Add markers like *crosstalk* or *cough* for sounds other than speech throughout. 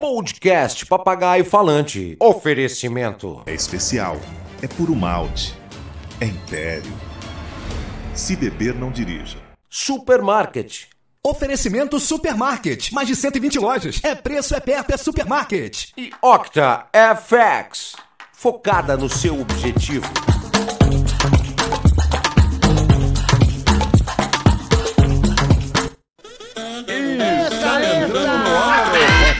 Podcast Papagaio Falante. Oferecimento. É especial. É puro malte. É império. Se beber, não dirija. Supermarket. Oferecimento Supermarket. Mais de 120 lojas. É preço, é perto, é supermarket. E Octa FX. Focada no seu objetivo.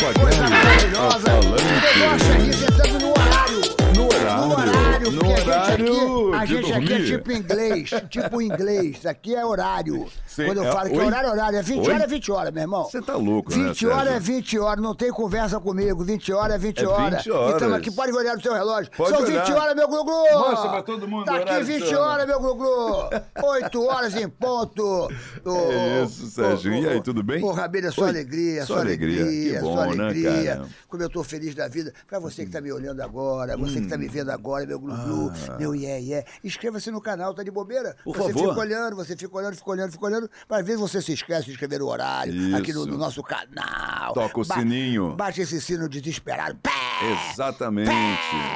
Coisa maravilhosa. Falante. Debocha, resetando no horário. No horário. No horário horário, no porque horário a gente aqui, a gente aqui é tipo inglês, tipo inglês, aqui é horário. Sim, Quando eu é, falo é, que é horário, horário, é 20 horas é 20 horas, meu irmão. Você tá louco, 20 né? 20 horas é 20 horas, não tem conversa comigo, 20 horas é 20 é horas. É 20 horas. Então aqui pode olhar no seu relógio. Pode São olhar. 20 horas, meu glu Mostra pra todo mundo Tá aqui 20 horas, meu glu 8 horas em ponto. O, *laughs* é isso, Sérgio. O, o, e aí, tudo bem? Ô, é só alegria, só alegria, alegria, só né, alegria. Como eu tô feliz da vida. Pra você que tá me olhando agora, você que tá me vendo agora, meu glu Blue, ah. meu Yeah Yeah. Inscreva-se no canal, tá de bobeira? Por você favor. fica olhando, você fica olhando, fica olhando, fica olhando. Às vezes você se esquece de escrever o horário Isso. aqui no, no, nosso canal. Toca o ba sininho. Bate esse sino desesperado. Pé! Exatamente.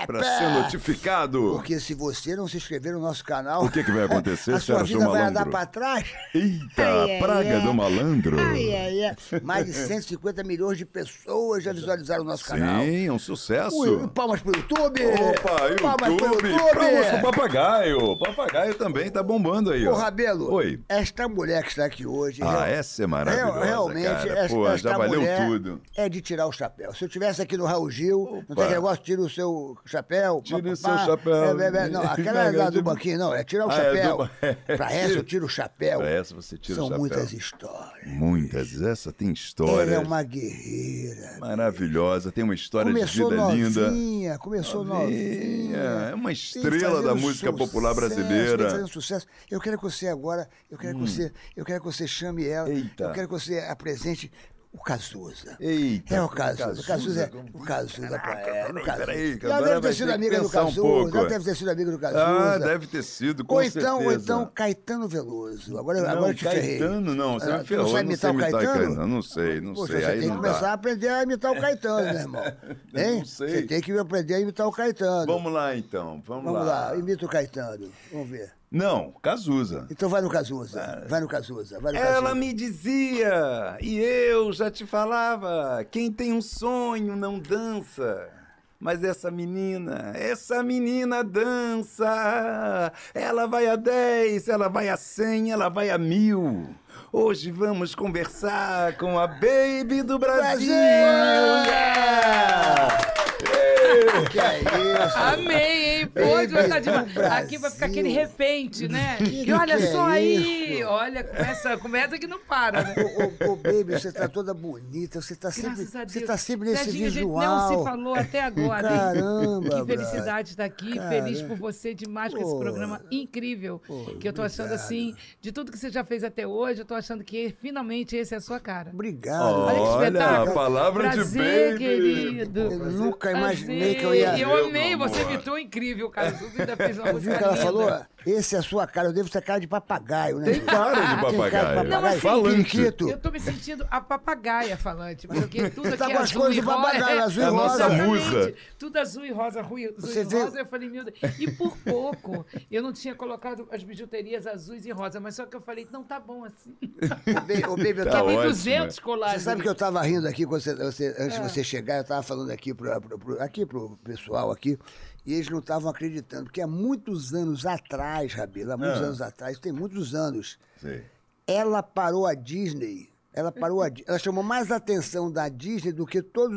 Para ser notificado. Porque se você não se inscrever no nosso canal. O que, que vai acontecer, a Sérgio sua é vida vai andar para trás. Eita, ai, ai, praga ai. do malandro. Ai, ai, ai. Mais de 150 milhões de pessoas já visualizaram o nosso Sim, canal. Sim, é um sucesso. Ui, palmas pro YouTube. Opa, YouTube. Palmas YouTube. É. papagaio. Papagaio também tá bombando aí, ó. Ô, Rabelo. Oi. Esta mulher que está aqui hoje. Ah, real... essa é maravilhosa. Realmente, cara. Esta, Pô, esta já valeu tudo. É de tirar o chapéu. Se eu tivesse aqui no Raul Gil, Opa. não tem negócio, tira o seu chapéu. Tira o seu chapéu. É, é, é, não, aquela é *laughs* lá do banquinho, não. É tirar o ah, chapéu. É do... *laughs* É. Pra essa eu tiro o chapéu. Pra essa você tira São o chapéu. São muitas histórias. Muitas. Essa tem história. Ela é uma guerreira. Maravilhosa. Tem uma história começou de vida novinha, linda. Começou novinha. Começou novinha é uma estrela da música popular brasileira. Fazendo sucesso. Eu quero que você agora, eu quero hum. que você, eu quero que você chame ela, Eita. eu quero que você apresente o Cazuza. Eita. É o Cazuza. O Cazuza, Cazuza, o Cazuza Caraca, é. O Cazuza. É, peraí, peraí. Ela deve ter sido amiga do ah, Cazuza. ela deve ter sido amiga do Cazuza. Ah, deve ter sido, com ou então, certeza. Ou então Caetano Veloso. Agora, não, agora eu te Caetano, ferrei. Caetano não. Você ah, me ferrou. Não sabe imitar o Caetano? Caetano? Não sei, não Poxa, sei. Você aí tem que começar a aprender a imitar o Caetano, meu irmão. *laughs* Hein? Não sei. Você tem que aprender a imitar o Caetano. Vamos lá, então. Vamos, Vamos lá. Imita o Caetano. Vamos ver. Não, Cazuza. Então vai no Cazuza, ah. vai no Cazuza, vai no Cazuza. Ela me dizia, e eu já te falava, quem tem um sonho não dança. Mas essa menina, essa menina dança. Ela vai a 10, ela vai a 100, ela vai a mil. Hoje vamos conversar com a Baby do Brasil. Brasil! Yeah! *laughs* que é isso? Amei, hein? Pode gostar demais. Aqui vai ficar aquele repente, né? Que, olha que é só é aí! Isso? Olha, começa, começa que não para, né? Ô, baby, você tá toda bonita, você tá sempre. Você tá sempre nesse Tadinho, visual. não se falou até agora. Caramba! Hein? Que felicidade estar tá aqui. Caramba. Feliz por você demais com esse programa incrível. Pô, que eu tô achando assim, de tudo que você já fez até hoje, eu tô achando que finalmente esse é a sua cara. Obrigado. Olha, que espetáculo. palavra Prazer, de baby. querido. Nunca imaginei assim, que eu ia. Eu amei, você imitou é. incrível, cara. Tudo ainda fez uma música. Viu o que ela linda. falou? Esse é a sua cara, eu devo ser cara de papagaio, né? Tem cara de papagaio. Ah, cara de papagaio. Não, assim, falante. Eu tô me sentindo a papagaia falante, porque tudo tá aqui tá é as cores de papagaio, azul e é rosa. Nossa musa. Tudo azul e rosa, azul e rosa. Eu falei, meu Deus. E por pouco, eu não tinha colocado as bijuterias azuis e rosa, mas só que eu falei, não, tá bom assim. O baby, eu tá tava ótimo. em 200 colares. Você sabe que eu tava rindo aqui, você, você, antes de ah. você chegar, eu tava falando aqui pro, pro, pro aqui pro pessoal aqui, e eles não estavam acreditando, porque há muitos anos atrás, Rabelo, há muitos ah. anos atrás, tem muitos anos, Sim. ela parou a Disney ela parou a, Ela chamou mais atenção da Disney do que todos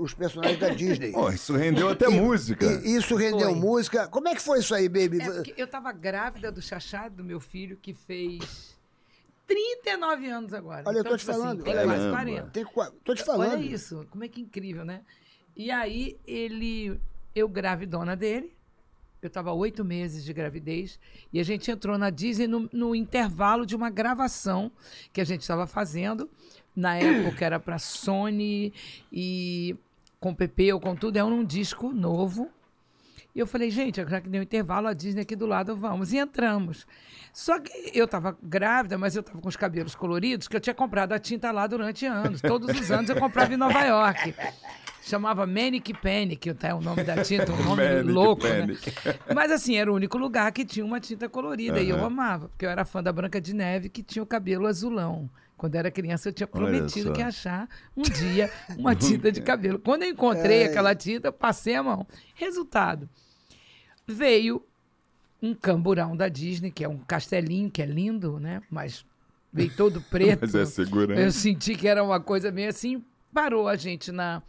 os personagens da Disney. Oh, isso rendeu até e, música. E, isso rendeu foi. música. Como é que foi isso aí, baby? É eu estava grávida do Chachá, do meu filho, que fez 39 anos agora. Olha, então, eu tô então, te tipo assim, falando. Assim, tem quase 40. Tem, tô te falando. Olha isso, como é que é incrível, né? E aí ele eu gravidona dele. Eu estava oito meses de gravidez e a gente entrou na Disney no, no intervalo de uma gravação que a gente estava fazendo. Na época era para Sony e com PP ou com tudo, era é um disco novo. E eu falei, gente, já que deu um intervalo, a Disney aqui do lado, vamos. E entramos. Só que eu estava grávida, mas eu estava com os cabelos coloridos, que eu tinha comprado a tinta lá durante anos. Todos os anos eu comprava em Nova York. Chamava Manic Panic, até tá o nome da tinta, um *laughs* nome Manic louco. Né? *laughs* Mas assim, era o único lugar que tinha uma tinta colorida. Uhum. E eu amava, porque eu era fã da Branca de Neve, que tinha o cabelo azulão. Quando eu era criança, eu tinha prometido que ia achar um dia uma *laughs* tinta de cabelo. Quando eu encontrei é. aquela tinta, eu passei a mão. Resultado: veio um camburão da Disney, que é um castelinho, que é lindo, né? Mas veio todo preto. Mas é segurança. Eu senti que era uma coisa meio assim. Parou a gente na,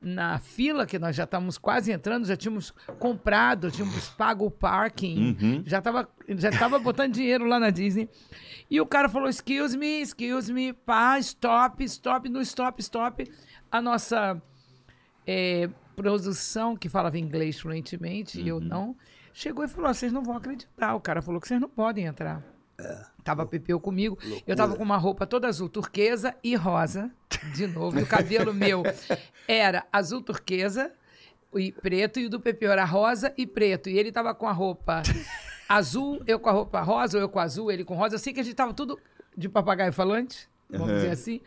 na fila, que nós já estávamos quase entrando, já tínhamos comprado, tínhamos pago o parking, uhum. já estava já tava botando dinheiro lá na Disney. E o cara falou: excuse me, excuse me, pá, stop, stop, no stop, stop. A nossa é, produção, que falava inglês fluentemente, uhum. eu não, chegou e falou: vocês não vão acreditar. O cara falou que vocês não podem entrar. É. Tava Pepeu comigo. Loucura. Eu tava com uma roupa toda azul turquesa e rosa, de novo. E o cabelo *laughs* meu era azul turquesa e preto, e o do Pepeu era rosa e preto. E ele tava com a roupa azul, eu com a roupa rosa, ou eu com azul, ele com rosa. Eu sei que a gente tava tudo de papagaio falante, vamos uhum. dizer assim.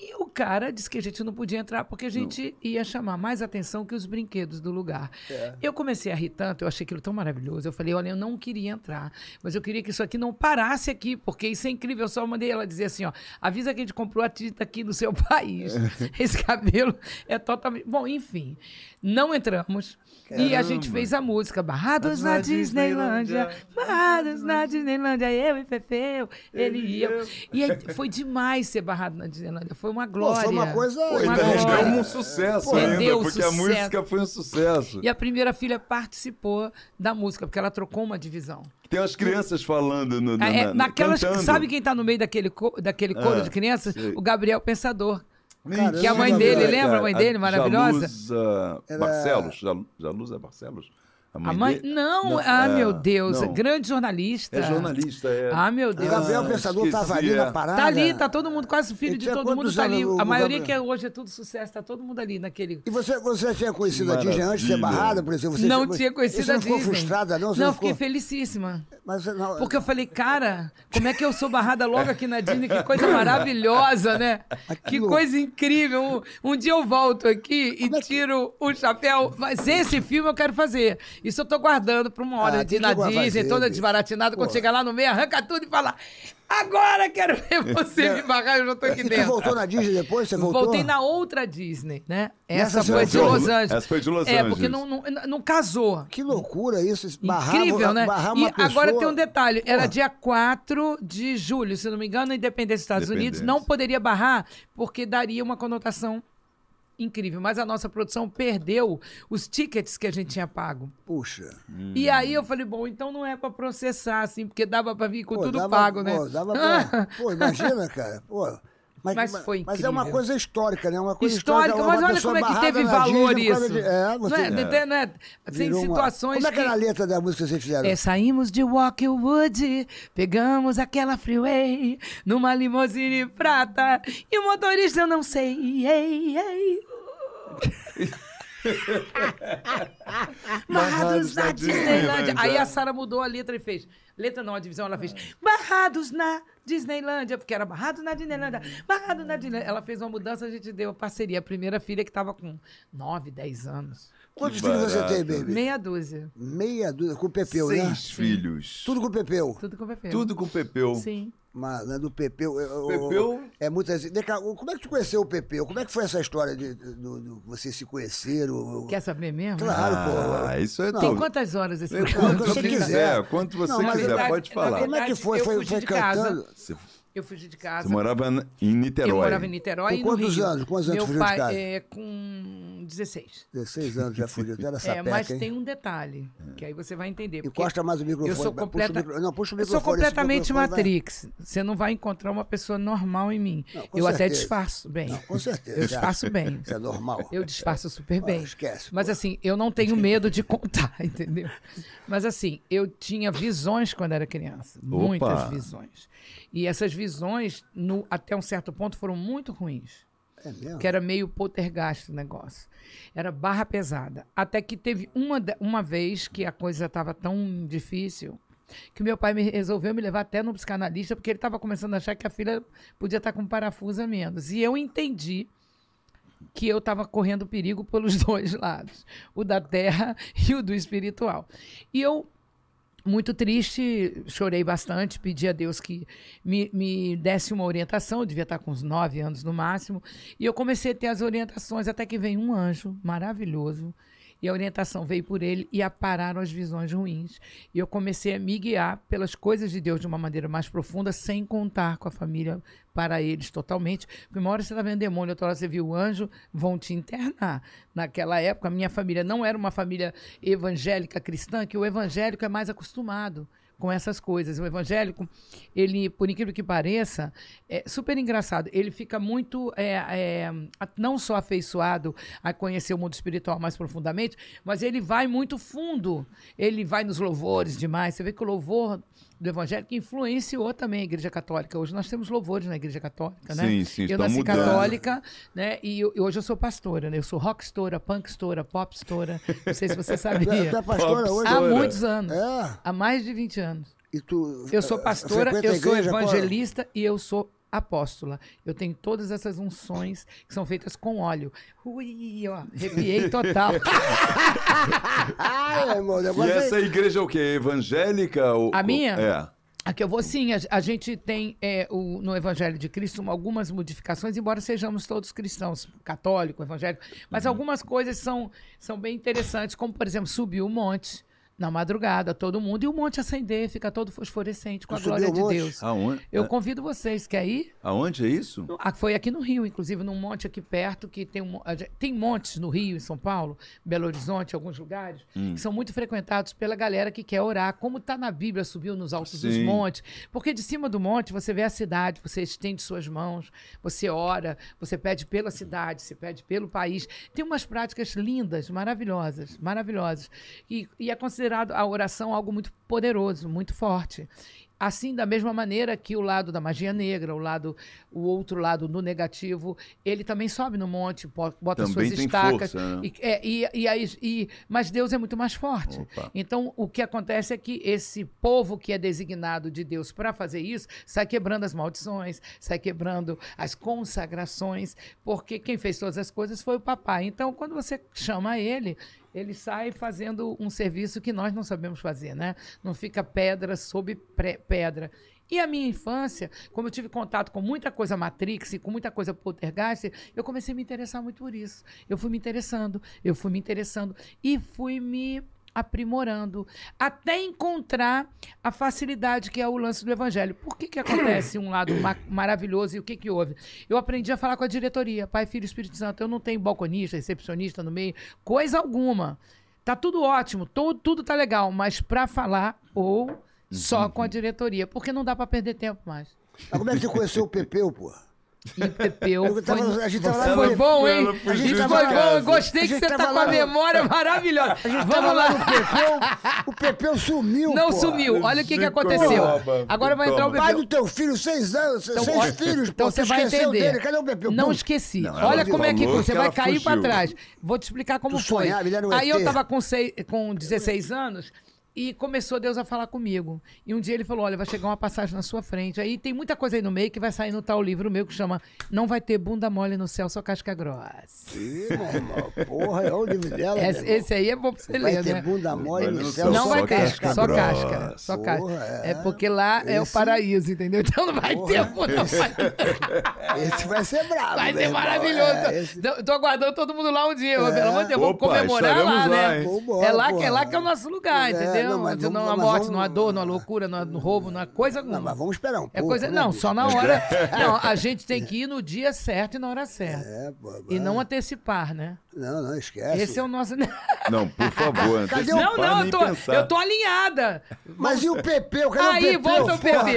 E o cara disse que a gente não podia entrar porque a gente não. ia chamar mais atenção que os brinquedos do lugar. É. Eu comecei a rir tanto, eu achei aquilo tão maravilhoso. Eu falei, olha, eu não queria entrar, mas eu queria que isso aqui não parasse aqui, porque isso é incrível. Eu só mandei ela dizer assim, ó, avisa que a gente comprou a tinta aqui no seu *laughs* país. É. Esse cabelo é totalmente... Bom, enfim, não entramos. Caramba. E a gente fez a música Barrados na, na Disneylândia, Disneylândia, Barrados na Disneylândia, eu e Pepeu, ele, ele e eu. eu. E aí, foi demais ser barrado na Disneylândia foi uma glória. Pô, foi uma coisa. Foi uma um sucesso Pô, ainda, porque sucesso. a música foi um sucesso. E a primeira filha participou da música, porque ela trocou uma divisão. Tem as crianças falando no, ah, na, é, naquelas, Sabe quem está no meio daquele, daquele coro é, de crianças? Sei. O Gabriel Pensador. Caramba, que é a mãe dele, lembra a mãe é, dele, maravilhosa? Jalusa Barcelos, Jalusa Barcelos? A mãe, a mãe... Dele... Não, não, ah, é... meu Deus, não. grande jornalista. É jornalista, é. Ah, meu Deus. O Gabriel ah, Pensador tá estava ali é. na parada. Tá ali, tá todo mundo, quase o filho de todo mundo tá ali. O, a maioria Gabriel... que é, hoje é tudo sucesso, tá todo mundo ali naquele. E você, você tinha conhecido Maravilha. a Disney antes de ser barrada, por exemplo? Você não tinha conhecido a Disney. Você não ficou frustrada, não? Você não, não ficou... fiquei felicíssima. Mas, não... Porque eu falei, cara, como é que eu sou barrada logo aqui na Disney? Que coisa *laughs* maravilhosa, né? Que coisa incrível. um dia eu volto aqui e é tiro o chapéu, mas esse filme eu quero fazer. Isso eu tô guardando pra uma hora ah, de na Disney, toda desbaratinada. Quando chegar lá no meio, arranca tudo e fala. Agora quero ver *laughs* você me barrar, eu já tô aqui dentro. Você voltou na Disney depois? Você voltou? Voltei na outra Disney, né? Essa, essa foi de Los Angeles. Essa foi de Los Angeles. É, porque não, não, não casou. Que loucura isso. Barrar, Incrível, né? Barrar uma e pessoa... agora tem um detalhe. Era dia 4 de julho, se não me engano, Independência dos Estados Unidos. Não poderia barrar, porque daria uma conotação incrível, mas a nossa produção perdeu os tickets que a gente tinha pago. Puxa. Hum. E aí eu falei, bom, então não é para processar, assim, porque dava para vir com pô, tudo dava, pago, pô, né? Dava pra... *laughs* pô, imagina, cara. Pô. Mas, mas, foi é incrível. Mas né? é uma coisa histórica, né? Uma coisa histórica, histórica mas olha como é que teve valor isso. De... É, é, você... não é, é. Não é, tem Virou situações uma... Como é que era a letra da música que vocês fizeram? É, saímos de Walkwood, pegamos aquela freeway, numa limousine prata, e o motorista eu não sei, ei, ei. *laughs* Barrados na Disneylândia. Aí é. a Sara mudou a letra e fez. Letra não, a divisão ela fez. Barrados na Disneylândia, porque era Barrados na Disneylândia. Barrados na Disneylândia. Ela fez uma mudança, a gente deu a parceria. A primeira filha que estava com 9, 10 anos. Quantos filhos você tem, baby? Meia dúzia. Meia dúzia, com o Pepeu, Seis né? Seis filhos. Tudo com o Pepeu. Tudo com o Pepeu. Tudo com o Pepeu. Sim. Mas né, do Pepeu. É, o Pepeu? é muitas assim. Como é que tu conheceu o Pepeu? Como é que foi essa história de, de, de, vocês se conheceram? Quer saber mesmo? Claro, ah, pô. Isso é não. Tem quantas horas esse é Quanto você quiser. É, quanto você não, quiser, verdade, pode falar. Verdade, como é que foi? Foi, foi cantando? Casa. Você eu fugi de casa. Você morava em Niterói? Eu morava em Niterói. Com quantos anos? Quantos anos Meu fugiu pai, de casa? É, com 16. 16 anos já fugiu. Era *laughs* sapeca, é, mas hein? tem um detalhe, é. que aí você vai entender. Encosta mais o microfone. Eu sou completa... puxa o micro... Não, puxa o microfone. Eu sou completamente Matrix. Vai... Você não vai encontrar uma pessoa normal em mim. Não, eu certeza. até disfarço bem. Não, com certeza. Eu disfarço bem. Isso é normal. Eu disfarço super ah, bem. Ah, esquece. Mas pô. assim, eu não tenho medo de contar, *laughs* entendeu? Mas assim, eu tinha visões quando era criança. Opa. Muitas visões. E essas visões, no, até um certo ponto, foram muito ruins. É mesmo? Que era meio poltergeist o negócio. Era barra pesada. Até que teve uma, uma vez que a coisa estava tão difícil que meu pai me resolveu me levar até no psicanalista, porque ele estava começando a achar que a filha podia estar tá com um parafuso a menos. E eu entendi que eu estava correndo perigo pelos *laughs* dois lados, o da terra e o do espiritual. E eu muito triste, chorei bastante, pedi a Deus que me, me desse uma orientação, eu devia estar com uns nove anos no máximo, e eu comecei a ter as orientações, até que veio um anjo maravilhoso, e a orientação veio por ele e apararam as visões ruins. E eu comecei a me guiar pelas coisas de Deus de uma maneira mais profunda, sem contar com a família para eles totalmente. Porque uma hora você está vendo demônio, outra hora você viu o anjo, vão te internar. Naquela época, a minha família não era uma família evangélica cristã, que o evangélico é mais acostumado com essas coisas. O evangélico, ele, por incrível que pareça, é super engraçado. Ele fica muito, é, é, não só afeiçoado a conhecer o mundo espiritual mais profundamente, mas ele vai muito fundo. Ele vai nos louvores demais. Você vê que o louvor do Evangelho que influenciou também a Igreja Católica. Hoje nós temos louvores na Igreja Católica, né? Sim, sim, Eu nasci mudando. católica, né? E, eu, hoje eu sou pastora, né? Eu sou rockstora, punkstora, popstora. Não sei se você *laughs* sabia. Tá pastora hoje? Há muitos anos. É. Há mais de 20 anos. Tu, eu sou eh, pastora, eu sou evangelista e eu sou apóstola. Eu tenho todas essas unções que são feitas com óleo. Ui, ó, arrepiei total. *laughs* Ai, e essa igreja é o quê? Evangélica? Ou, a minha? É. A que eu vou sim, a, a gente tem é, o, no Evangelho de Cristo algumas modificações, embora sejamos todos cristãos, católico, evangélico, mas uhum. algumas coisas são, são bem interessantes, como por exemplo subir o monte na madrugada, todo mundo, e o monte acender, fica todo fosforescente com tu a glória de Deus. Aonde? Eu é. convido vocês, quer ir? Aonde é isso? Ah, foi aqui no Rio, inclusive, num monte aqui perto, que tem, um, tem montes no Rio, em São Paulo, Belo Horizonte, alguns lugares, hum. que são muito frequentados pela galera que quer orar, como está na Bíblia, subiu nos altos Sim. dos montes, porque de cima do monte você vê a cidade, você estende suas mãos, você ora, você pede pela cidade, você pede pelo país. Tem umas práticas lindas, maravilhosas, maravilhosas. E, e é considerado considerado a oração algo muito poderoso, muito forte. Assim, da mesma maneira que o lado da magia negra, o lado, o outro lado do negativo, ele também sobe no monte, bota também suas estacas. Força, né? e, é, e, e, aí, e, mas Deus é muito mais forte. Opa. Então, o que acontece é que esse povo que é designado de Deus para fazer isso sai quebrando as maldições, sai quebrando as consagrações, porque quem fez todas as coisas foi o papai. Então, quando você chama ele, ele sai fazendo um serviço que nós não sabemos fazer, né? Não fica pedra sobre pedra. E a minha infância, como eu tive contato com muita coisa Matrix e com muita coisa Poltergeist, eu comecei a me interessar muito por isso. Eu fui me interessando, eu fui me interessando e fui me aprimorando, até encontrar a facilidade que é o lance do evangelho. Por que que acontece um lado ma maravilhoso e o que que houve? Eu aprendi a falar com a diretoria, Pai, Filho, Espírito Santo. Eu não tenho balconista, recepcionista no meio, coisa alguma. Tá tudo ótimo, tudo, tudo tá legal, mas para falar ou só com a diretoria, porque não dá para perder tempo mais. Mas como é que você conheceu o Pepeu, pô? E Pepeu. Tava, foi... A gente tava lá foi bom, hein? A gente foi bom. Gostei que você tá com a memória maravilhosa. *laughs* A gente Vamos lá. No Pepeu, o Pepeu sumiu. Não sumiu. Olha o que, que aconteceu. Agora vai entrar o Pepeu. Pai do teu filho, seis anos, então, seis ó, filhos. Então pô, você vai entender. Dele. Cadê o Pepeu? Não esqueci. Não, Olha como é que você vai cair fugiu. pra trás. Vou te explicar como tu foi. Sonhava, Aí eu tava com, com 16 anos. E começou Deus a falar comigo. E um dia ele falou: Olha, vai chegar uma passagem na sua frente. Aí tem muita coisa aí no meio que vai sair no tal livro meu que chama Não Vai Ter Bunda Mole no Céu, só Casca Grossa. Ih, meu Porra, é o livro dela. Esse, esse aí é bom pra você vai ler. Vai ter né? bunda mole no, céu, Não só vai ter, casca só casca. Só casca. Porra, é. é. porque lá esse... é o paraíso, entendeu? Então não vai Porra. ter bunda mole. Esse vai ser brabo. Vai né, ser maravilhoso. É, esse... Então, tô, aguardando todo mundo lá um dia, é. pelo amor de Deus. Vamos comemorar lá, né? lá, né? é, lá que, é lá que é o nosso lugar, é, entendeu? não, não, mas vamos, não há morte, vamos... não há dor, não há loucura, não há roubo, não há coisa alguma. Não, mas vamos esperar um pouco. É coisa... Né, não, só na hora. *laughs* É. não, a gente tem que ir no dia certo e na hora certa. É, pô, e não antecipar, né? Não, não, esquece. Esse é o nosso. *laughs* não, por favor, antecipar. Não, não, eu tô, eu tô alinhada. Mas e o Pepeu? Cadê Aí, o aí volta o Pepe?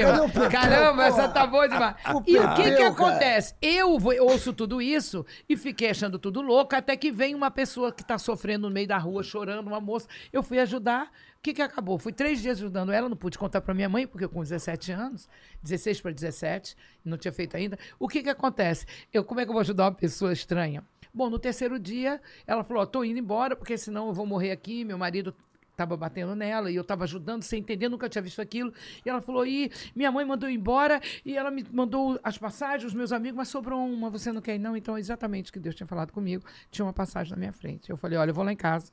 Caramba, essa tá boa demais. Ah, e o que que acontece? Eu ouço tudo isso e fiquei achando tudo louco, até que vem uma pessoa que tá sofrendo no meio da rua, chorando, uma moça. Eu fui ajudar. O que, que acabou? Fui três dias ajudando ela, não pude contar para minha mãe, porque eu com 17 anos, 16 para 17, não tinha feito ainda. O que, que acontece? Eu, como é que eu vou ajudar uma pessoa estranha? Bom, no terceiro dia, ela falou: estou oh, indo embora, porque senão eu vou morrer aqui, meu marido estava batendo nela e eu estava ajudando sem entender, nunca tinha visto aquilo. E ela falou: "E minha mãe mandou embora e ela me mandou as passagens, os meus amigos, mas sobrou uma, você não quer ir não?" Então, exatamente o que Deus tinha falado comigo, tinha uma passagem na minha frente. Eu falei: "Olha, eu vou lá em casa.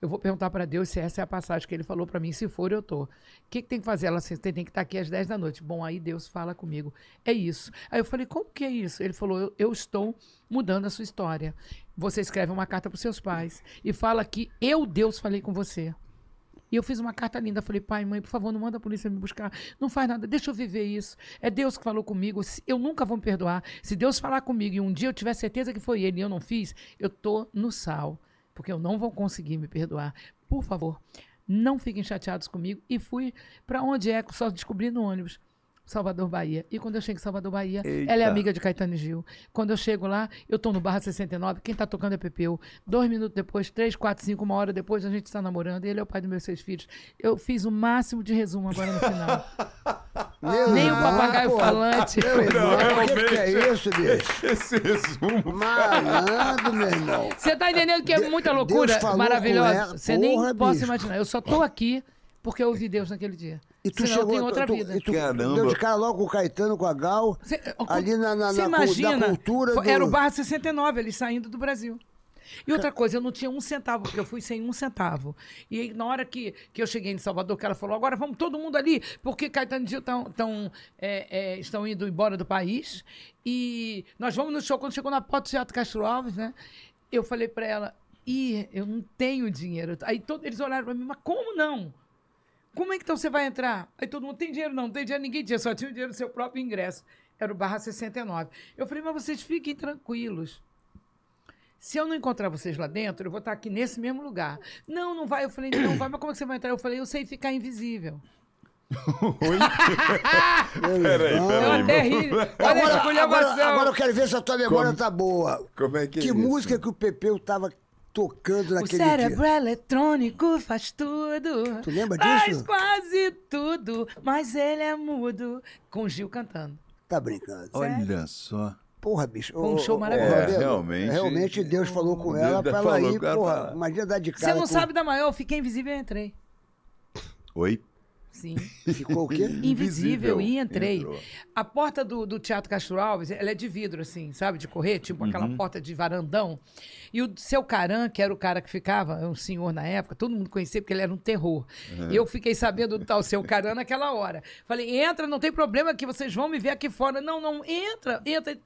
Eu vou perguntar para Deus se essa é a passagem que ele falou para mim. Se for, eu tô. O que, que, tem que fazer? Ela disse, tem, tem que estar tá aqui às 10 da noite. Bom, aí Deus fala comigo. É isso. Aí eu falei, como que é isso? Ele falou, eu, eu estou mudando a sua história. Você escreve uma carta para os seus pais e fala que eu, Deus, falei com você. E eu fiz uma carta linda. Falei, pai, mãe, por favor, não manda a polícia me buscar. Não faz nada, deixa eu viver isso. É Deus que falou comigo. Eu nunca vou me perdoar. Se Deus falar comigo e um dia eu tiver certeza que foi ele e eu não fiz, eu tô no sal porque eu não vou conseguir me perdoar. Por favor, não fiquem chateados comigo. E fui para onde é, só descobri no ônibus. Salvador, Bahia. E quando eu chego em Salvador, Bahia, Eita. ela é amiga de Caetano Gil. Quando eu chego lá, eu tô no Barra 69, quem tá tocando é Pepeu. Dois minutos depois, três, quatro, cinco, uma hora depois, a gente está namorando. Ele é o pai dos meus seis filhos. Eu fiz o máximo de resumo agora no final. *laughs* Nem o papagaio pô, falante. o que, que, é isso, bicho? Esse resumo. Malandro, meu irmão. Você tá entendendo que é muita loucura maravilhosa? Você nem bicho. posso imaginar. Eu só tô aqui porque eu ouvi Deus naquele dia. E tu Senão chegou, em outra tu, vida. E tu Caramba. deu de cara logo com o Caetano, com a Gal, cê, ali na, na, na, imagina, na cultura. Do... Era o Barra 69, eles saindo do Brasil. E outra coisa, eu não tinha um centavo, porque eu fui sem um centavo. E aí, na hora que, que eu cheguei em Salvador, que ela falou, agora vamos todo mundo ali, porque Caetano e Gil tão, tão, é, é, estão indo embora do país. E nós vamos no show. Quando chegou na porta do Teatro Castro Alves, né? Eu falei para ela, Ih, eu não tenho dinheiro. Aí todos eles olharam para mim, mas como não? Como é que então você vai entrar? Aí todo mundo, tem dinheiro não, tem dinheiro, ninguém tinha, só tinha o dinheiro do seu próprio ingresso. Era o Barra 69. Eu falei, mas vocês fiquem tranquilos. Se eu não encontrar vocês lá dentro, eu vou estar aqui nesse mesmo lugar. Não, não vai. Eu falei, não vai, mas como é que você vai entrar? Eu falei, eu sei ficar invisível. *laughs* Oi? *laughs* peraí, peraí. Eu até ri. Agora, agora, agora eu quero ver se a tua memória Como- tá boa. Como é que é isso? música que o Pepeu tava tocando O cérebro dia? eletrônico faz tudo. Tu lembra Faz disso? quase tudo, mas ele é mudo. Com Gil cantando. Tá brincando. Olha só porra, bicho. Foi um show maravilhoso. É, realmente. Realmente Deus falou com ela pra ela ir, cara, porra. Pra... Imagina dar de cara. Você não com... sabe da maior, eu fiquei invisível e entrei. Oi? Sim. *laughs* Ficou o quê? Invisível, Invisível. e entrei. Entrou. A porta do, do Teatro Castro Alves, ela é de vidro, assim, sabe? De correr, tipo uhum. aquela porta de varandão. E o seu Caran, que era o cara que ficava, é um senhor na época, todo mundo conhecia porque ele era um terror. Uhum. Eu fiquei sabendo do tal seu Caran naquela hora. Falei, entra, não tem problema que vocês vão me ver aqui fora. Não, não, entra, entra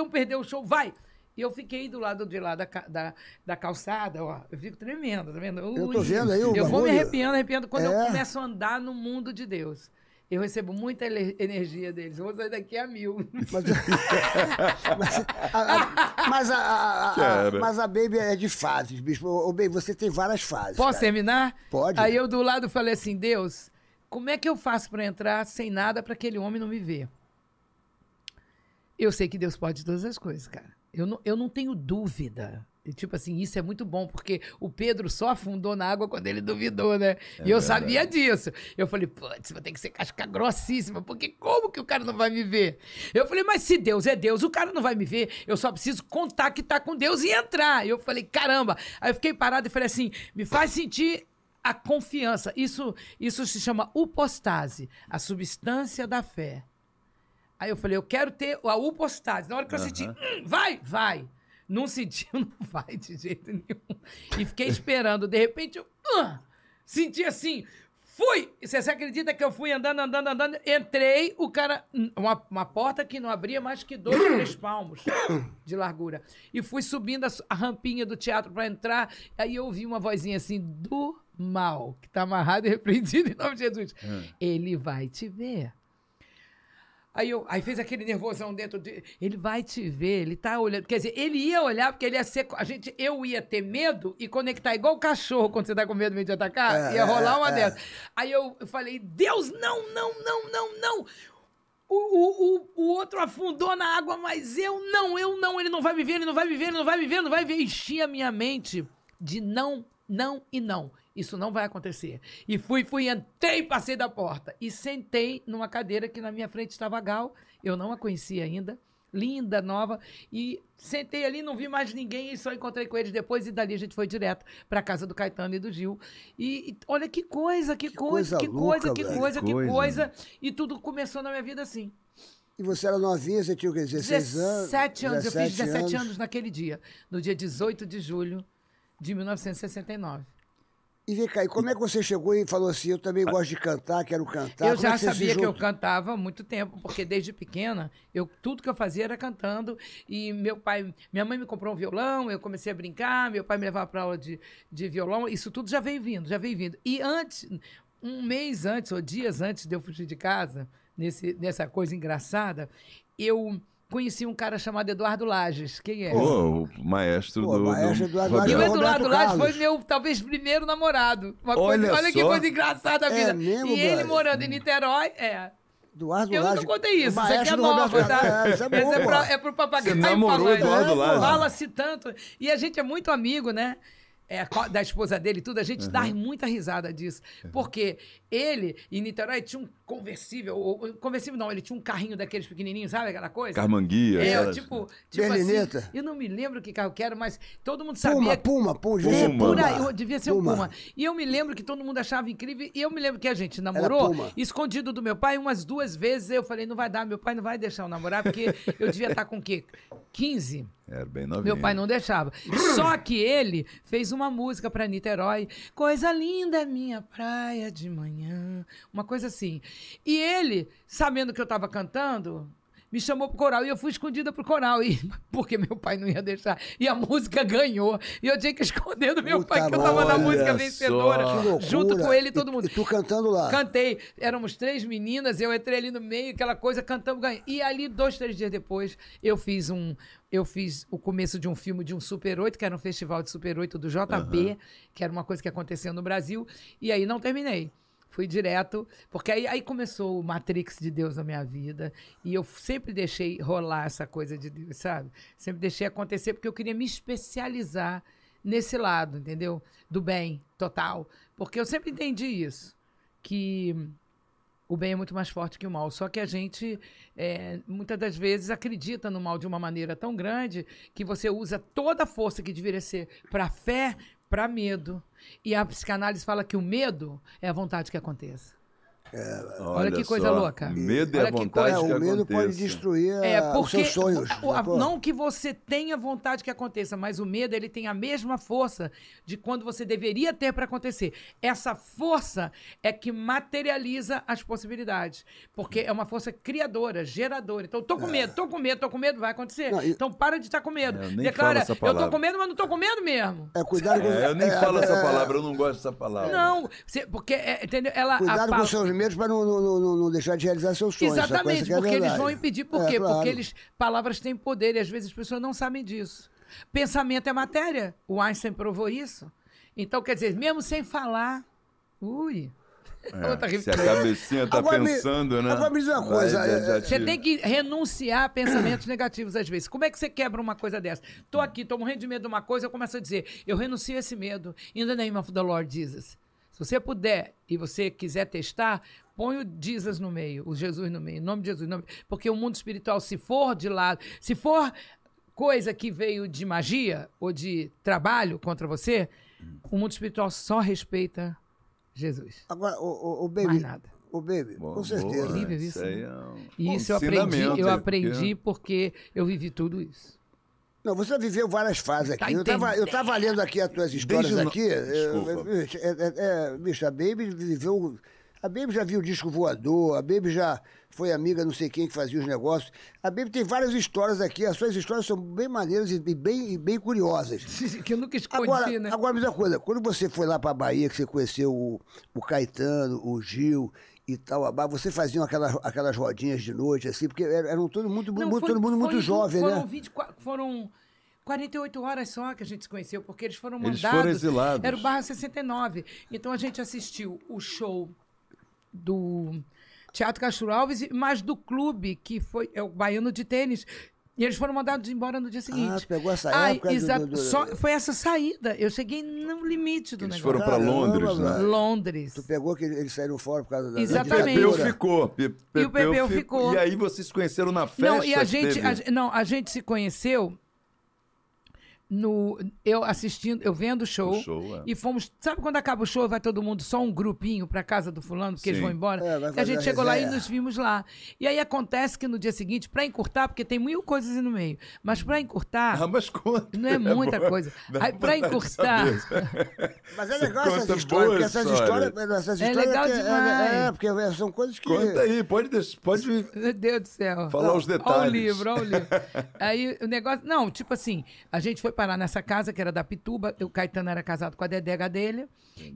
vamos perder o show, vai! E eu fiquei do lado de lá da, da, da calçada, ó. Eu fico tremendo, tá vendo? Ui, eu tô vendo aí o Eu vou me arrepiando, arrepiando. Quando é. eu começo a andar no mundo de Deus, eu recebo muita energia deles. vou sair daqui a mil. *laughs* Mas, *laughs* mas, a, a, mas, a, a mas a Baby é de fases, bicho. Ô, Baby, você tem várias fases. Posso cara. terminar? Pode. Aí eu do lado falei assim, Deus, como é que eu faço para entrar sem nada para aquele homem não me ver? Eu sei que Deus pode todas as coisas, cara. Eu não, eu não tenho dúvida. E, tipo assim, isso é muito bom, porque o Pedro só afundou na água quando ele duvidou, né? É e eu verdade. sabia disso. Eu falei, putz, vou ter que ser casca grossíssima, porque como que o cara não vai me ver? Eu falei, mas se Deus é Deus, o cara não vai me ver, eu só preciso contactar tá com Deus e entrar. E eu falei, caramba. Aí eu fiquei parado e falei assim, me faz sentir a confiança. Isso, isso se chama upostase, a substância da fé. Aí eu falei, eu quero ter a upostase. Na hora que eu uhum. senti, hum, vai, vai. Não sentiu, *laughs* não vai de jeito nenhum. E fiquei esperando. De repente, eu senti assim, fui. Você, você acredita que eu fui andando, andando, andando? Entrei, o cara. Hum, uma, uma porta que não abria mais que dois, três *coughs* palmos de largura. E fui subindo a, a rampinha do teatro para entrar. Aí eu ouvi uma vozinha assim, do mal, que tá amarrado e repreendido em nome de Jesus. Hum. Ele vai te ver. Aí, eu, aí fez aquele nervosão dentro de. Ele vai te ver, ele tá olhando. Quer dizer, ele ia olhar, porque ele ia ser. A gente, eu ia ter medo e conectar igual o cachorro quando você tá com medo de me atacar. É, ia rolar é, uma é, dessas. É. Aí eu, eu falei, Deus, não, não, não, não, não! O, o, o, outro afundou na água, mas eu não, eu não, ele não vai me ver, ele não vai me ver, ele não vai me ver, não vai me ver. Enchia minha mente de não, não e não. Isso não vai acontecer. E fui, fui, entrei, passei da porta e sentei numa cadeira que na minha frente estava a Gal. Eu não a conhecia ainda. Linda, nova. E sentei ali, não vi mais ninguém e só encontrei com eles depois. E dali a gente foi direto para a casa do Caetano e do Gil. E, e olha que coisa, que, que coisa, coisa, que louca, coisa, que coisa, que coisa, E tudo começou na minha vida assim. E você era novinha, você tinha o quê? 16 anos? 17 anos, eu fiz 17 anos. anos naquele dia, no dia 18 de julho de 1969. E vem cá, e como é que você chegou e falou assim, eu também gosto de cantar, quero cantar? Eu como é já é que sabia que eu cantava há muito tempo, porque desde pequena, eu, tudo que eu fazia era cantando. E meu pai, minha mãe me comprou um violão, eu comecei a brincar, meu pai me levava para aula de, de violão. Isso tudo já vem vindo, já vem vindo. E antes, um mês antes, ou dias antes de eu fugir de casa, nesse, nessa coisa engraçada, eu conheci um cara chamado Eduardo Lages. Quem é? Pô, o maestro Pô, do. Maestro do... Eduardo Lages. E o Eduardo Lages foi meu, talvez, primeiro namorado. Uma olha coisa, olha que coisa engraçada a é vida. É mesmo, e ele brother. morando em Niterói, é. Eduardo eu Lages. nunca contei isso. Isso aqui é nova, tá? É, isso é, é bom, é, pra, é pro papagaio. Você namorou falando, Eduardo Lages. Fala-se tanto. E a gente é muito amigo, né? é, da esposa dele tudo, a gente uhum. dá muita risada disso. Uhum. Porque ele, em Niterói, tinha um conversível, ou, conversível não, ele tinha um carrinho daqueles pequenininhos, sabe aquela coisa? Carmanguia. É, elas... tipo, tipo Assim, eu não me lembro que carro que era, mas todo mundo sabia. Puma, puma, puma. É, por devia ser puma. um puma. E eu me lembro que todo mundo achava incrível, e eu me lembro que a gente namorou, escondido do meu pai, umas duas vezes eu falei, não vai dar, meu pai não vai deixar eu namorar, porque eu devia estar tá com o quê? 15? Era bem novinho. Meu pai não deixava. Só que ele fez uma música para Niterói, coisa linda minha praia de manhã, uma coisa assim. E ele, sabendo que eu estava cantando, me chamou pro coral e eu fui escondida pro coral, e, *laughs* porque meu pai não ia deixar. E a música ganhou. E eu tinha que esconder do meu Puta pai, que eu tava na música vencedora. Junto com ele e todo mundo. E, e tu cantando lá? Cantei. Éramos três meninas, eu entrei ali no meio, aquela coisa, cantamos, ganhei. E ali, dois, três dias depois, eu fiz um, eu fiz o começo de um filme de um Super 8, que era um festival de Super 8 do JB, uhum. que era uma coisa que acontecia no Brasil, e aí não terminei. Fui direto, porque aí, aí começou o Matrix de Deus na minha vida. E eu sempre deixei rolar essa coisa de Deus, sabe? Sempre deixei acontecer, porque eu queria me especializar nesse lado, entendeu? Do bem total. Porque eu sempre entendi isso. Que o bem é muito mais forte que o mal. Só que a gente, é, muitas das vezes, acredita no mal de uma maneira tão grande que você usa toda a força que deveria ser para a fé, para medo. E a psicanálise fala que o medo é a vontade que aconteça olha, olha, que coisa louca. Medo é olha a vontade coisa... é, O medo aconteça. pode destruir é, a, é, porque, os seus sonhos. O, a, não que você tenha vontade que aconteça, mas o medo ele tem a mesma força de quando você deveria ter para acontecer. Essa força é que materializa as possibilidades. Porque é uma força criadora, geradora. Então, tô com é. medo, tô com medo, tô com medo, vai acontecer. Não, e... Então, para de estar tá com medo. É, Declara, eu tô com medo, mas não tô com medo mesmo. É, cuidado com... Eu nem falo essa palavra, eu não gosto dessa palavra. Não, você, porque, entendeu? Ela, cuidado a, com seus medos para não, não, não, não, deixar de realizar seus sonhos. Exatamente, é porque é eles vão impedir. Por é, quê? claro. Porque eles, palavras têm poder e às vezes as pessoas não sabem disso. Pensamento é matéria. O Einstein provou isso. Então, quer dizer, mesmo sem falar. Ui. É, *laughs* tá se a cabecinha tá agora pensando, me, né? Agora me diz uma coisa. Vai, é, você tem que renunciar a pensamentos negativos às vezes. Como é que você quebra uma coisa dessa? Tô aqui, tô morrendo de medo de uma coisa, eu começo a dizer, eu renuncio a esse medo. In the name of the Lord Jesus. Se você puder e você quiser testar, põe o Jesus no meio, o Jesus no meio, em nome de Jesus. Nome... Porque o mundo espiritual, se for de lado, se for coisa que veio de magia ou de trabalho contra você, o mundo espiritual só respeita Jesus. Agora, o, o, o Baby. Mais nada. O Baby, boa, com certeza. Boa, isso, isso, né? é um... isso eu aprendi, eu é, aprendi porque eu vivi tudo isso. Não, você viveu várias fases tá aqui. Tá eu, tava, eu tava lendo aqui as tuas histórias Desde aqui. No... Desculpa. É, é, é, a Baby viveu. A Baby já viu o disco voador, a Baby já foi amiga não sei quem que fazia os negócios. A Baby tem várias histórias aqui, as suas histórias são bem maneiras e bem, e bem curiosas. *laughs* que eu nunca escondi, agora, né? Agora, mesma coisa, quando você foi lá pra Bahia, que você conheceu o, o Caetano, o Gil, Itauabá, você faziam aquelas, aquelas rodinhas de noite, assim, porque eram todo mundo, Não, muito, foi, todo mundo foi, muito jovem, foram né? 20, foram 48 horas só que a gente se conheceu, porque eles foram mandados. Eles foram exilados. Era o Barra 69. Então a gente assistiu o show do Teatro Castro Alves, mas do clube, que foi é o baiano de tênis, e eles foram mandados embora no dia ah, seguinte. Ah, pegou essa época. do, do... Só, foi essa saída. Eu cheguei no limite do eles negócio. Eles foram para Londres, né? Londres. Tu pegou que eles saíram fora por causa da Exatamente. E o Pepeu ficou. Pepeu e o Pepeu ficou. ficou. E aí vocês se conheceram na festa? Não, e a gente... A, não, a gente se conheceu no eu assistindo, eu vendo o show, o show é. e fomos, sabe quando acaba o show vai todo mundo só um grupinho para casa do fulano porque Sim. eles vão embora. É, e a gente a chegou lá e nos vimos lá. E aí acontece que no dia seguinte, para encurtar, porque tem mil coisas no meio, mas para encurtar, ah, mas conta, não é, é muita coisa. *laughs* aí para encurtar. *laughs* mas é legal essas histórias, porque essas histórias, essas é histórias é legal demais. É, é, porque são coisas que Conta aí, pode pode *laughs* Meu Deus do céu. Falar não, os detalhes. Olha o livro, olha o livro. aí o negócio, não, tipo assim, a gente foi para parar nessa casa, que era da Pituba. O Caetano era casado com a Dedega dele.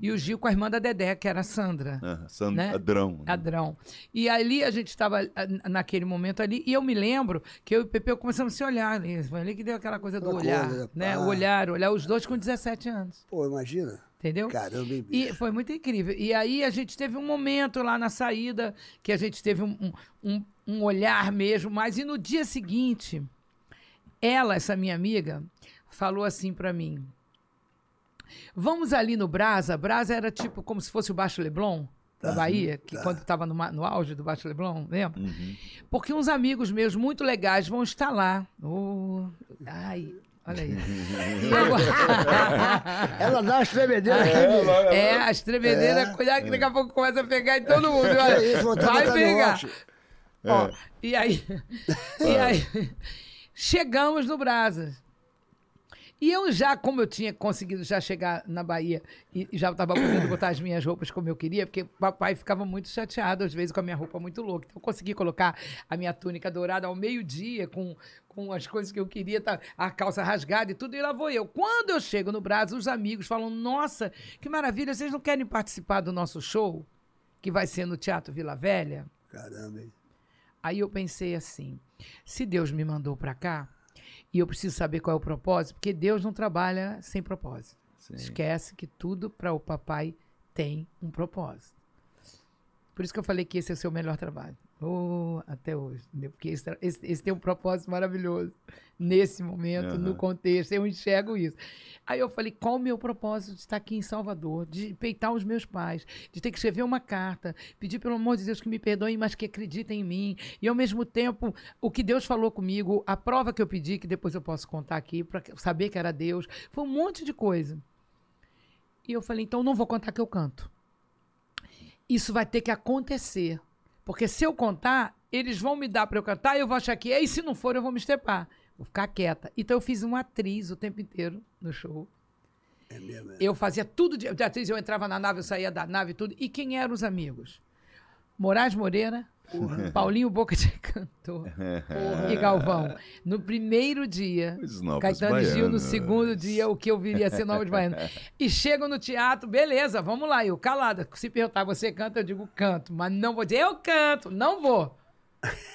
E o Gil com a irmã da Dedé, que era a Sandra. Sandra. Sand... né? Adrão. Né? Adrão. E ali a gente estava naquele momento ali. E eu me lembro que eu e o Pepe começamos a se olhar. Né? Foi ali que deu aquela coisa do olhar. Coisa, né? O olhar, olhar os dois com 17 anos. Pô, imagina. Entendeu? Caramba, E foi muito incrível. E aí a gente teve um momento lá na saída que a gente teve um, um, um olhar mesmo, mas e no dia seguinte, ela, essa minha amiga, falou assim para mim: Vamos ali no Brasa. Brasa era tipo como se fosse o Baixo Leblon da ah, Bahia, que tá. quando estava no, no, auge do Baixo Leblon, lembra? Uhum. Porque uns amigos meus muito legais vão estar lá. Oh, ai, olha aí. *laughs* ela dá as tremedeiras. É, é, é, ela, ela, é as tremedeiras, é, cuidado que daqui a pouco começa a pegar em todo mundo. Olha, é isso, vai pegar. Ó, e aí, *laughs* e ah. aí chegamos no Brasa. E eu já, como eu tinha conseguido já chegar na Bahia e já estava podendo *clears throat* botar as minhas roupas como eu queria, porque papai ficava muito chateado às vezes com a minha roupa muito louca. Então eu consegui colocar a minha túnica dourada ao meio-dia com, com as coisas que eu queria, tá, a calça rasgada e tudo, e lá vou eu. Quando eu chego no Brasil, os amigos falam: Nossa, que maravilha, vocês não querem participar do nosso show? Que vai ser no Teatro Vila Velha? Caramba, hein? Aí eu pensei assim: se Deus me mandou para cá, e eu preciso saber qual é o propósito, porque Deus não trabalha sem propósito. Sim. Esquece que tudo para o papai tem um propósito. Por isso que eu falei que esse é o seu melhor trabalho. Oh, até hoje. Porque esse, esse, esse, tem um propósito maravilhoso nesse momento, uhum. no contexto. Eu enxergo isso. Aí eu falei: qual o meu propósito de estar aqui em Salvador, de peitar os meus pais, de ter que escrever uma carta, pedir pelo amor de Deus que me perdoem, mas que acreditem em mim. E ao mesmo tempo, o que Deus falou comigo, a prova que eu pedi, que depois eu posso contar aqui, para saber que era Deus, foi um monte de coisa. E eu falei: então não vou contar que eu canto. Isso vai ter que acontecer. Porque se eu contar, eles vão me dar para eu cantar, e eu vou achar que é, e se não for, eu vou me estepar. Vou ficar quieta. Então eu fiz uma atriz o tempo inteiro no show. É mesmo, é? Eu fazia tudo de, de atriz, eu entrava na nave, eu saía da nave e tudo. E quem eram os amigos? Moraes Moreira, Porra. *laughs* Paulinho Boca de Cantor Porra. e Galvão. No primeiro dia, Caetano Baianos. Gil, no segundo dia, o que eu viria a ser de Baianos. E chego no teatro, beleza, vamos lá. Eu calada, se perguntar, você canta? Eu digo, canto. Mas não vou dizer, eu canto, não vou.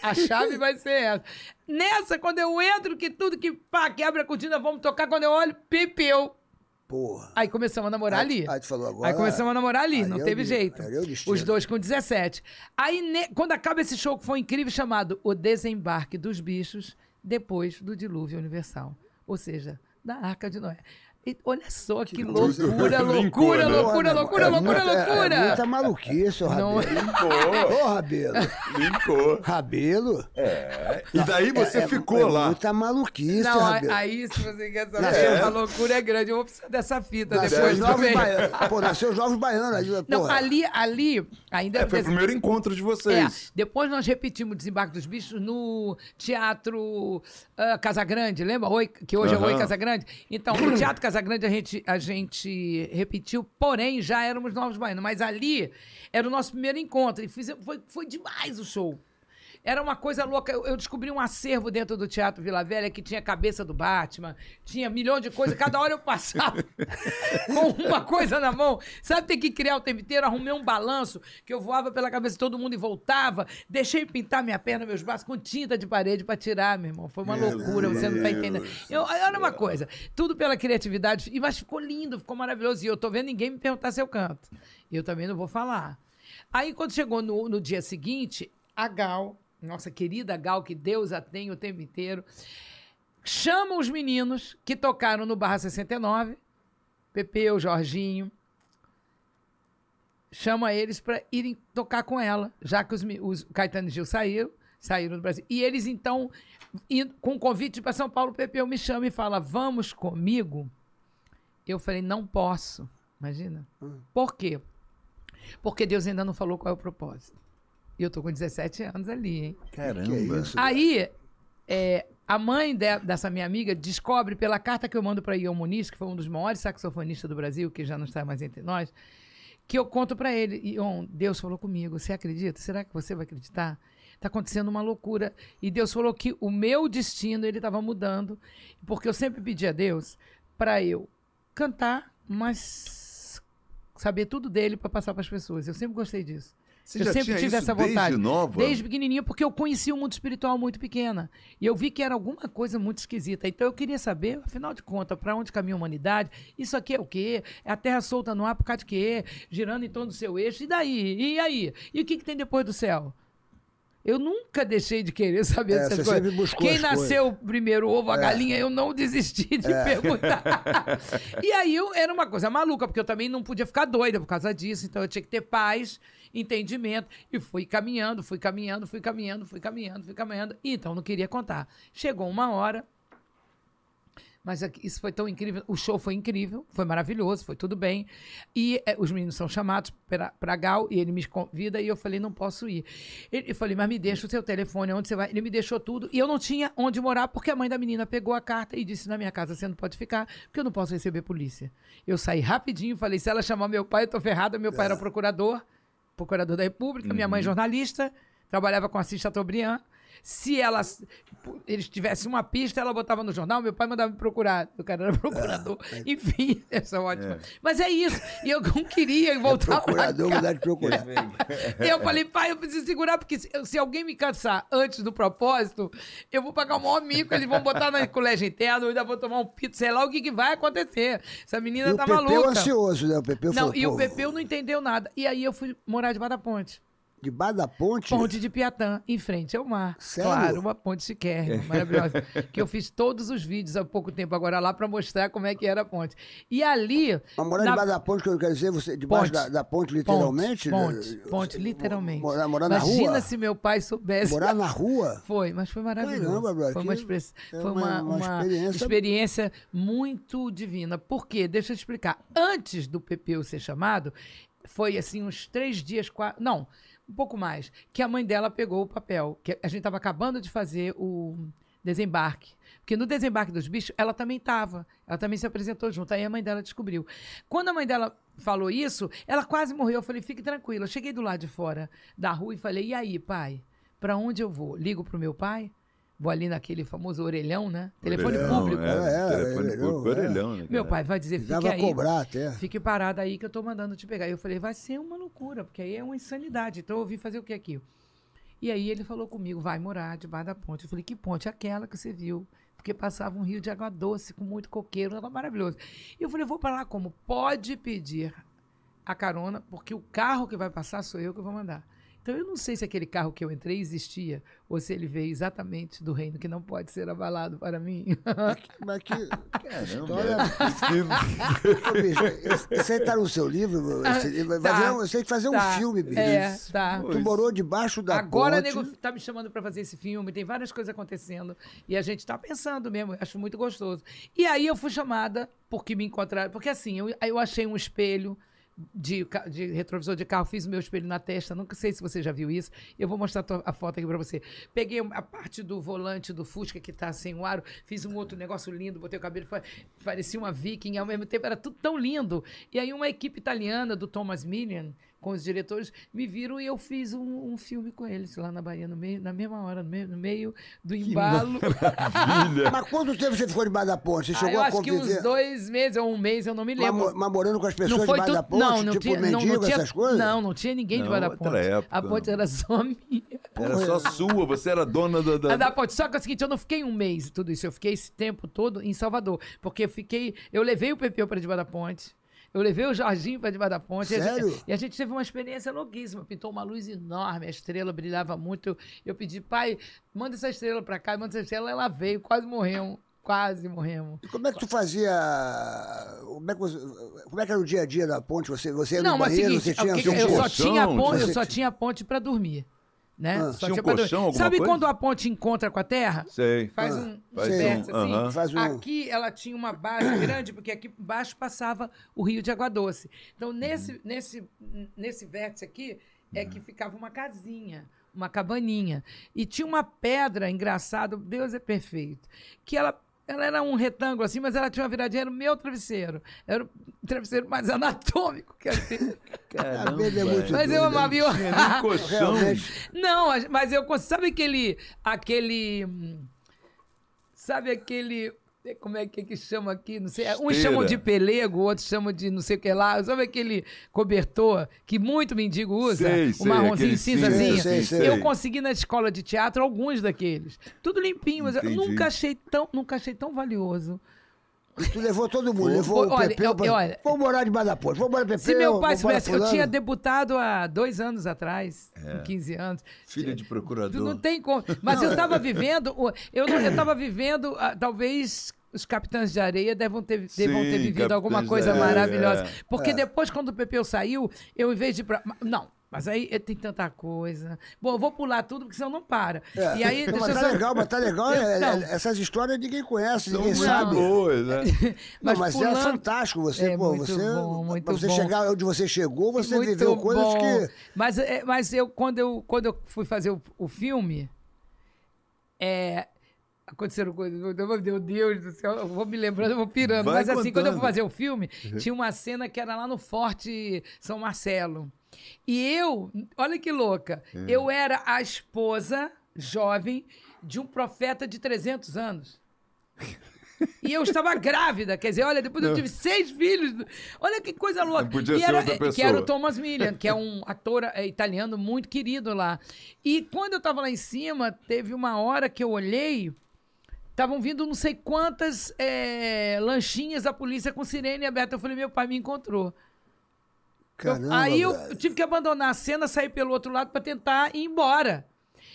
A chave vai ser essa. Nessa, quando eu entro, que tudo que pá, quebra a cortina, vamos tocar. Quando eu olho, pipiu. Porra. Aí começamos a namorar aí, ali. Aí tu falou agora. Aí começamos a namorar ali, não teve vi, jeito. Os dois com 17. Aí, ne, quando acaba esse show que foi incrível, chamado O Desembarque dos Bichos, depois do Dilúvio Universal. Ou seja, da Arca de Noé olha só que, que loucura, *laughs* loucura, né? loucura, loucura, loucura, é loucura, é loucura. É, muita maluquice, ô Rabelo. É. Não... Limpou. Ô, Rabelo. Limpou. Rabelo. É. E daí é, você é, ficou lá. Muita maluquice, Não, Rabelo. aí se você quer saber, a loucura é grande. Eu vou precisar dessa fita nasceu depois também. Baianos. Pô, nasceu os jovens Baianos. Não, porra. ali, ali, ainda... É, foi o primeiro encontro de vocês. Depois nós repetimos o Desembarque dos Bichos no Teatro uh, ah, Casa Grande, lembra? Oi, que hoje uh -huh. é Oi Casa Grande. Então, no *clears throat* Teatro Casa Casa Grande a gente, a gente repetiu, porém já éramos Novos Baianos. Mas ali era o nosso primeiro encontro. E fiz, foi, foi demais o show. Era uma coisa louca. Eu, eu descobri um acervo dentro do Teatro Vila Velha que tinha cabeça do Batman, tinha milhão de coisas. Cada hora eu passava *laughs* com uma coisa na mão. Sabe, tem que criar o tempo inteiro. Arrumei um balanço que eu voava pela cabeça de todo mundo e voltava. Deixei pintar minha perna, meus braços com tinta de parede para tirar, meu irmão. Foi uma meu loucura, Deus você não tá entendendo. olha uma coisa, tudo pela criatividade. Mas ficou lindo, ficou maravilhoso. E eu tô vendo ninguém me perguntar se eu canto. Eu também não vou falar. Aí, quando chegou no, no dia seguinte, a Gal nossa querida Gal, que Deus a tem o tempo inteiro, chama os meninos que tocaram no Barra 69, Pepeu, Jorginho, chama eles para irem tocar com ela, já que os, os Caetano e Gil saíram, saíram do Brasil. E eles, então, indo, com convite para São Paulo, Pepeu me chama e fala, vamos comigo? Eu falei, não posso. Imagina. Hum. Por quê? Porque Deus ainda não falou qual é o propósito. E eu tô com 17 anos ali, hein? Caramba. Que é isso, Aí, é, a mãe de, dessa minha amiga descobre pela carta que eu mando para Ion Muniz, que foi um dos maiores saxofonistas do Brasil, que já não está mais entre nós, que eu conto para ele, Ion, Deus falou comigo, você acredita? Será que você vai acreditar? Tá acontecendo uma loucura. E Deus falou que o meu destino, ele estava mudando, porque eu sempre pedi a Deus para eu cantar, mas saber tudo dele para passar para as pessoas. Eu sempre gostei disso. Você eu sempre tive essa vontade. Desde nova? Desde pequenininha, porque eu conheci o mundo espiritual muito pequena. E eu vi que era alguma coisa muito esquisita. Então eu queria saber, afinal de contas, para onde caminha a humanidade? Isso aqui é o quê? É a Terra solta no ar por causa de quê? Girando em torno do seu eixo. E daí? E aí? E o que, que tem depois do céu? Eu nunca deixei de querer saber é, dessas coisas. Quem nasceu coisas. primeiro, ovo, a é. galinha, eu não desisti de é. *laughs* perguntar. e aí eu, era uma coisa maluca, porque eu também não podia ficar doida por causa disso, então eu tinha que ter paz entendimento. E fui caminhando, fui caminhando, fui caminhando, fui caminhando, fui caminhando. Então, não queria contar. Chegou uma hora, mas isso foi tão incrível. O show foi incrível, foi maravilhoso, foi tudo bem. E é, os meninos são chamados para Gal e ele me convida e eu falei, não posso ir. Ele, eu falei, mas me deixa o seu telefone, onde você vai? Ele me deixou tudo e eu não tinha onde morar porque a mãe da menina pegou a carta e disse, na minha casa você não pode ficar porque eu não posso receber polícia. Eu saí rapidinho, falei, se ela chamar meu pai, eu tô ferrada, meu pai era é. procurador procurador da República, uhum. minha mãe uhum. jornalista, trabalhava com a Assis Chateaubriand, se ela, eles tivessem uma pista, ela botava no jornal, meu pai mandava me procurar. O cara era *laughs* procurador. Ah, Enfim, *laughs* essa é ótima. É. Mas é isso. E eu não queria é voltar é procurador, pra cá. de procurar. eu falei, pai, eu preciso segurar, porque se, se, alguém me cansar antes do propósito, eu vou pagar o maior mico, eles vão botar na colégio interno, eu ainda vou tomar um pito, sei lá o que, que vai acontecer. Essa menina e tá o Pepeu maluca. Ansioso, né? O Pepeu não, falou, e o Pepeu não entendeu nada. E aí eu fui morar de da ponte. Debaixo da ponte? Ponte de Piatã, em frente ao mar. Sério? Claro, uma ponte sequer, é. maravilhosa. *laughs* que eu fiz todos os vídeos há pouco tempo agora lá para mostrar como é que era a ponte. E ali. Mas morar na... debaixo da ponte, que eu quero dizer, você, debaixo ponte. Da, da, ponte, literalmente? Ponte, ponte, eh, eh, ponte literalmente. Morar, morar na rua. Imagina se meu pai soubesse. Morar na rua? Foi, mas foi maravilhoso. Caramba, bro, foi uma, express... é uma, foi uma, uma, experiência... experiência muito divina. Por quê? Deixa eu explicar. Antes do PPU ser chamado, foi assim uns três dias, quatro. Não um pouco mais, que a mãe dela pegou o papel, que a gente estava acabando de fazer o desembarque. Porque no desembarque dos bichos, ela também estava. Ela também se apresentou junto. Aí a mãe dela descobriu. Quando a mãe dela falou isso, ela quase morreu. Eu falei, fique tranquila. Eu cheguei do lado de fora da rua e falei, e aí, pai? Para onde eu vou? Ligo pro meu pai? Vou ali naquele famoso orelhão, né? Telefone público. É, é, é, telefone orelhão, público, é. orelhão, né? Meu pai vai dizer, fique aí. cobrar até. Fique parado aí que eu tô mandando te pegar. E eu falei, vai ser uma loucura, porque aí é uma insanidade. Então eu vim fazer o que aqui? E aí ele falou comigo, vai morar debaixo da ponte. Eu falei, que ponte? Aquela que você viu. Porque passava um rio de água doce com muito coqueiro, um negócio maravilhoso. E eu falei, vou para lá como? Pode pedir a carona, porque o carro que vai passar sou eu que vou mandar. Então eu não sei se aquele carro que eu entrei existia ou se ele veio exatamente do reino que não pode ser abalado para mim. Mas que, mas que história *laughs* aí tá no seu livro? Ah, esse tá, você tem que fazer tá, um filme, bicho. É, tá. Tu morou debaixo da Agora ponte. nego tá me chamando para fazer esse filme, tem várias coisas acontecendo e a gente está pensando mesmo, acho muito gostoso. E aí eu fui chamada porque me encontraram, porque assim, eu, eu achei um espelho de, de, retrovisor de carro, fiz o meu espelho na testa, nunca sei se você já viu isso. Eu vou mostrar a foto aqui para você. Peguei a parte do volante do Fusca que tá sem o aro, fiz um outro negócio lindo, botei o cabelo, parecia uma viking, ao mesmo tempo era tudo tão lindo. E aí uma equipe italiana do Thomas Millian com os diretores, me viram e eu fiz um, um filme com eles lá na Bahia, no meio, na mesma hora, no meio, no meio do embalo. *laughs* mas quanto tempo você ficou debaixo da ponte? Você ah, chegou ah, eu a acho conviver... que uns dois meses ou um mês, eu não me lembro. Mas, mas morando com as pessoas não foi debaixo tu... da ponte? Não, não tipo tinha, mendigo, não, não tinha, essas coisas? Não, não tinha ninguém não, debaixo da ponte. Época. A ponte era só minha. Era só *laughs* sua, você era dona da... da... Ah, da ponte. Só que é o seguinte, eu não fiquei um mês tudo isso, eu fiquei esse tempo todo em Salvador, porque eu fiquei, eu levei o Pepeu para debaixo da ponte, eu levei o Jorginho para debaixo da ponte. Sério? E a, gente, e a gente teve uma experiência longuíssima. Pintou uma luz enorme, a estrela brilhava muito. Eu, eu pedi, pai, manda essa estrela para cá, manda essa estrela. Ela veio, quase morremos. Quase morremos. E como é que tu fazia. Como é que, como é que era o dia a dia da ponte? Você, você ia não, no banheiro, seguinte, você tinha. Eu, eu só tinha ponte, eu só tinha ponte para dormir né? Ah, Só tinha um colchão, alguma Sabe coisa? quando a ponte encontra com a terra? Sei. Faz ah, um faz assim. faz um... Aqui ela tinha uma base *coughs* grande, porque aqui embaixo passava o rio de Água Doce. Então, nesse, uhum. nesse, nesse vértice aqui, é uhum. que ficava uma casinha, uma cabaninha. E tinha uma pedra, engraçado, Deus é perfeito, que ela ela era um retângulo assim, mas ela tinha uma viradinha, era o meu travesseiro. Era o travesseiro mais *laughs* anatômico que assim. *laughs* mas eu amava. Eu... colchão. Não, mas eu. Sabe aquele. aquele Sabe aquele como é que, que chama aqui, não sei, um é, uns chamam de pelego, outros chamam de não sei o que lá, sabe aquele cobertor que muito mendigo usa, sei, o sei, cinzazinho, sei, sei, eu consegui na escola de teatro alguns daqueles, tudo limpinho, mas Entendi. eu nunca achei tão, nunca achei tão valioso Tu levou todo mundo, levou olha, o Pepeu. Eu, eu, olha, vou morar debaixo da ponte, vou morar Pepeu. Se meu pai soubesse, eu tinha debutado há dois anos atrás, é. 15 anos. Filho de procurador. Não tem como. Mas não. eu estava *coughs* vivendo, eu estava vivendo, talvez os capitães de areia devam ter, Sim, devam ter vivido alguma coisa areia, maravilhosa. É. Porque é. depois, quando o Pepeu saiu, eu, em vez de. Não, mas aí eh, tem tanta coisa. Bom, eu vou pular tudo, porque senão não para. É. E aí, não, mas tá só... legal, mas tá legal. é, então, é essas histórias ninguém conhece, ninguém não, sabe. *laughs* mas, não, mas é pulando... é fantástico. Você, é pô, você, bom, pra você bom. chegar onde você chegou, você muito viveu coisas bom. que. Mas, eh, mas eu, quando eu, quando eu fui fazer o, o filme, é, aconteceram coisas. Meu Deus do céu, eu vou me lembrando, eu vou pirando. Vai mas contando. assim, quando eu fui fazer o filme, uhum. tinha uma cena que era lá no Forte São Marcelo. E eu, olha que louca, é. eu era a esposa jovem de um profeta de 300 anos. E eu estava *laughs* grávida, quer dizer, olha, depois eu tive seis filhos. Olha que coisa louca. Podia e era, ser outra pessoa. Que era o Thomas Millian, que é *laughs* um ator é, italiano muito querido lá. E quando eu estava lá em cima, teve uma hora que eu olhei, estavam vindo não sei quantas é, lanchinhas da polícia com sirene aberta. Eu falei, meu pai me encontrou. Caramba, aí eu velho. tive que abandonar a cena, sair pelo outro lado para tentar ir embora.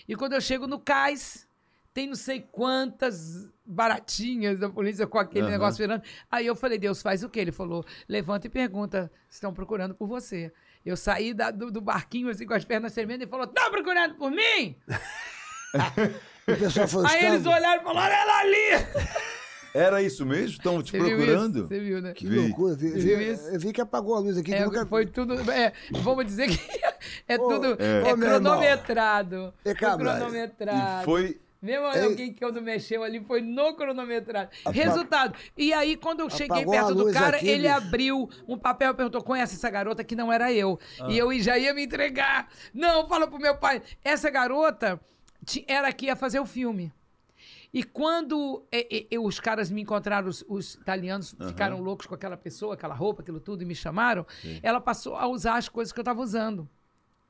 E quando eu chego no cais, tem não sei quantas baratinhas da polícia com aquele uhum. negócio virando. Aí eu falei, Deus, faz o quê? Ele falou, levanta e pergunta, estão procurando por você. Eu saí da, do, do, barquinho assim com as pernas tremendo e falou, estão procurando por mim? *laughs* Aí eles olharam e falaram, olha ela ali! Era isso mesmo? Estão te procurando? Viu você viu, né? Que, loucura. viu isso? Eu vi que apagou a luz aqui. É, nunca... Foi tudo. É, vamos dizer que *laughs* é tudo. É, é cronometrado. É cronometrado. E foi. Mesmo é alguém que quando mexeu ali foi no cronometrado. Resultado. E aí, quando eu cheguei Apagou perto do cara, aqui, ele bicho. abriu um papel e perguntou: conhece essa garota que não era eu? Ah. E eu já ia me entregar. Não, fala pro meu pai. Essa garota era que ia fazer o filme. E quando os caras me encontraram, os, os italianos uhum. ficaram loucos com aquela pessoa, aquela roupa, aquilo tudo, e me chamaram, Sim. ela passou a usar as coisas que eu estava usando.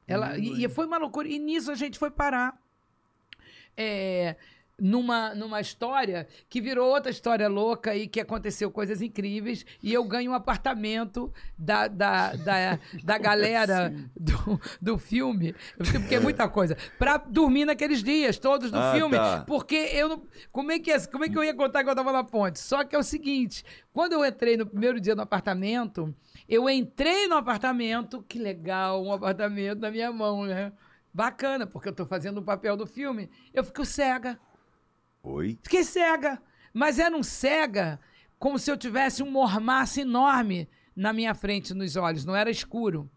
Ela, hum, e, e, foi uma loucura. E nisso a gente foi parar. É, numa, numa história que virou outra história louca e que aconteceu coisas incríveis. E eu ganho um apartamento da, da, da, da galera *laughs* do, do filme. Porque é muita coisa. Pra dormir naqueles dias, todos do ah, filme. Tá. Porque eu não. Como é, que é, como é que eu ia contar que eu tava na ponte? Só que é o seguinte: quando eu entrei no primeiro dia no apartamento, eu entrei no apartamento. Que legal, um apartamento na minha mão, né? Bacana, porque eu tô fazendo o papel do filme. Eu fico cega. Oi? Fiquei cega. Mas era um cega como se eu tivesse um mormaço enorme na minha frente, nos olhos. Não era escuro.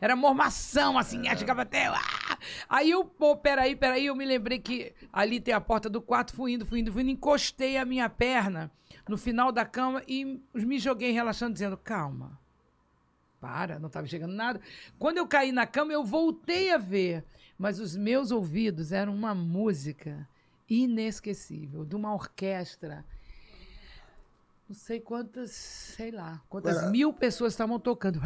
Era mormação, assim, é. chegava até. Ah! Aí eu, pô, peraí, peraí, eu me lembrei que ali tem a porta do quarto, fui indo, fui indo, fui indo, encostei a minha perna no final da cama e me joguei relaxando, dizendo: calma, para, não estava chegando nada. Quando eu caí na cama, eu voltei a ver, mas os meus ouvidos eram uma música inesquecível, de uma orquestra. Não sei quantas, sei lá, quantas Era... mil pessoas estavam tocando.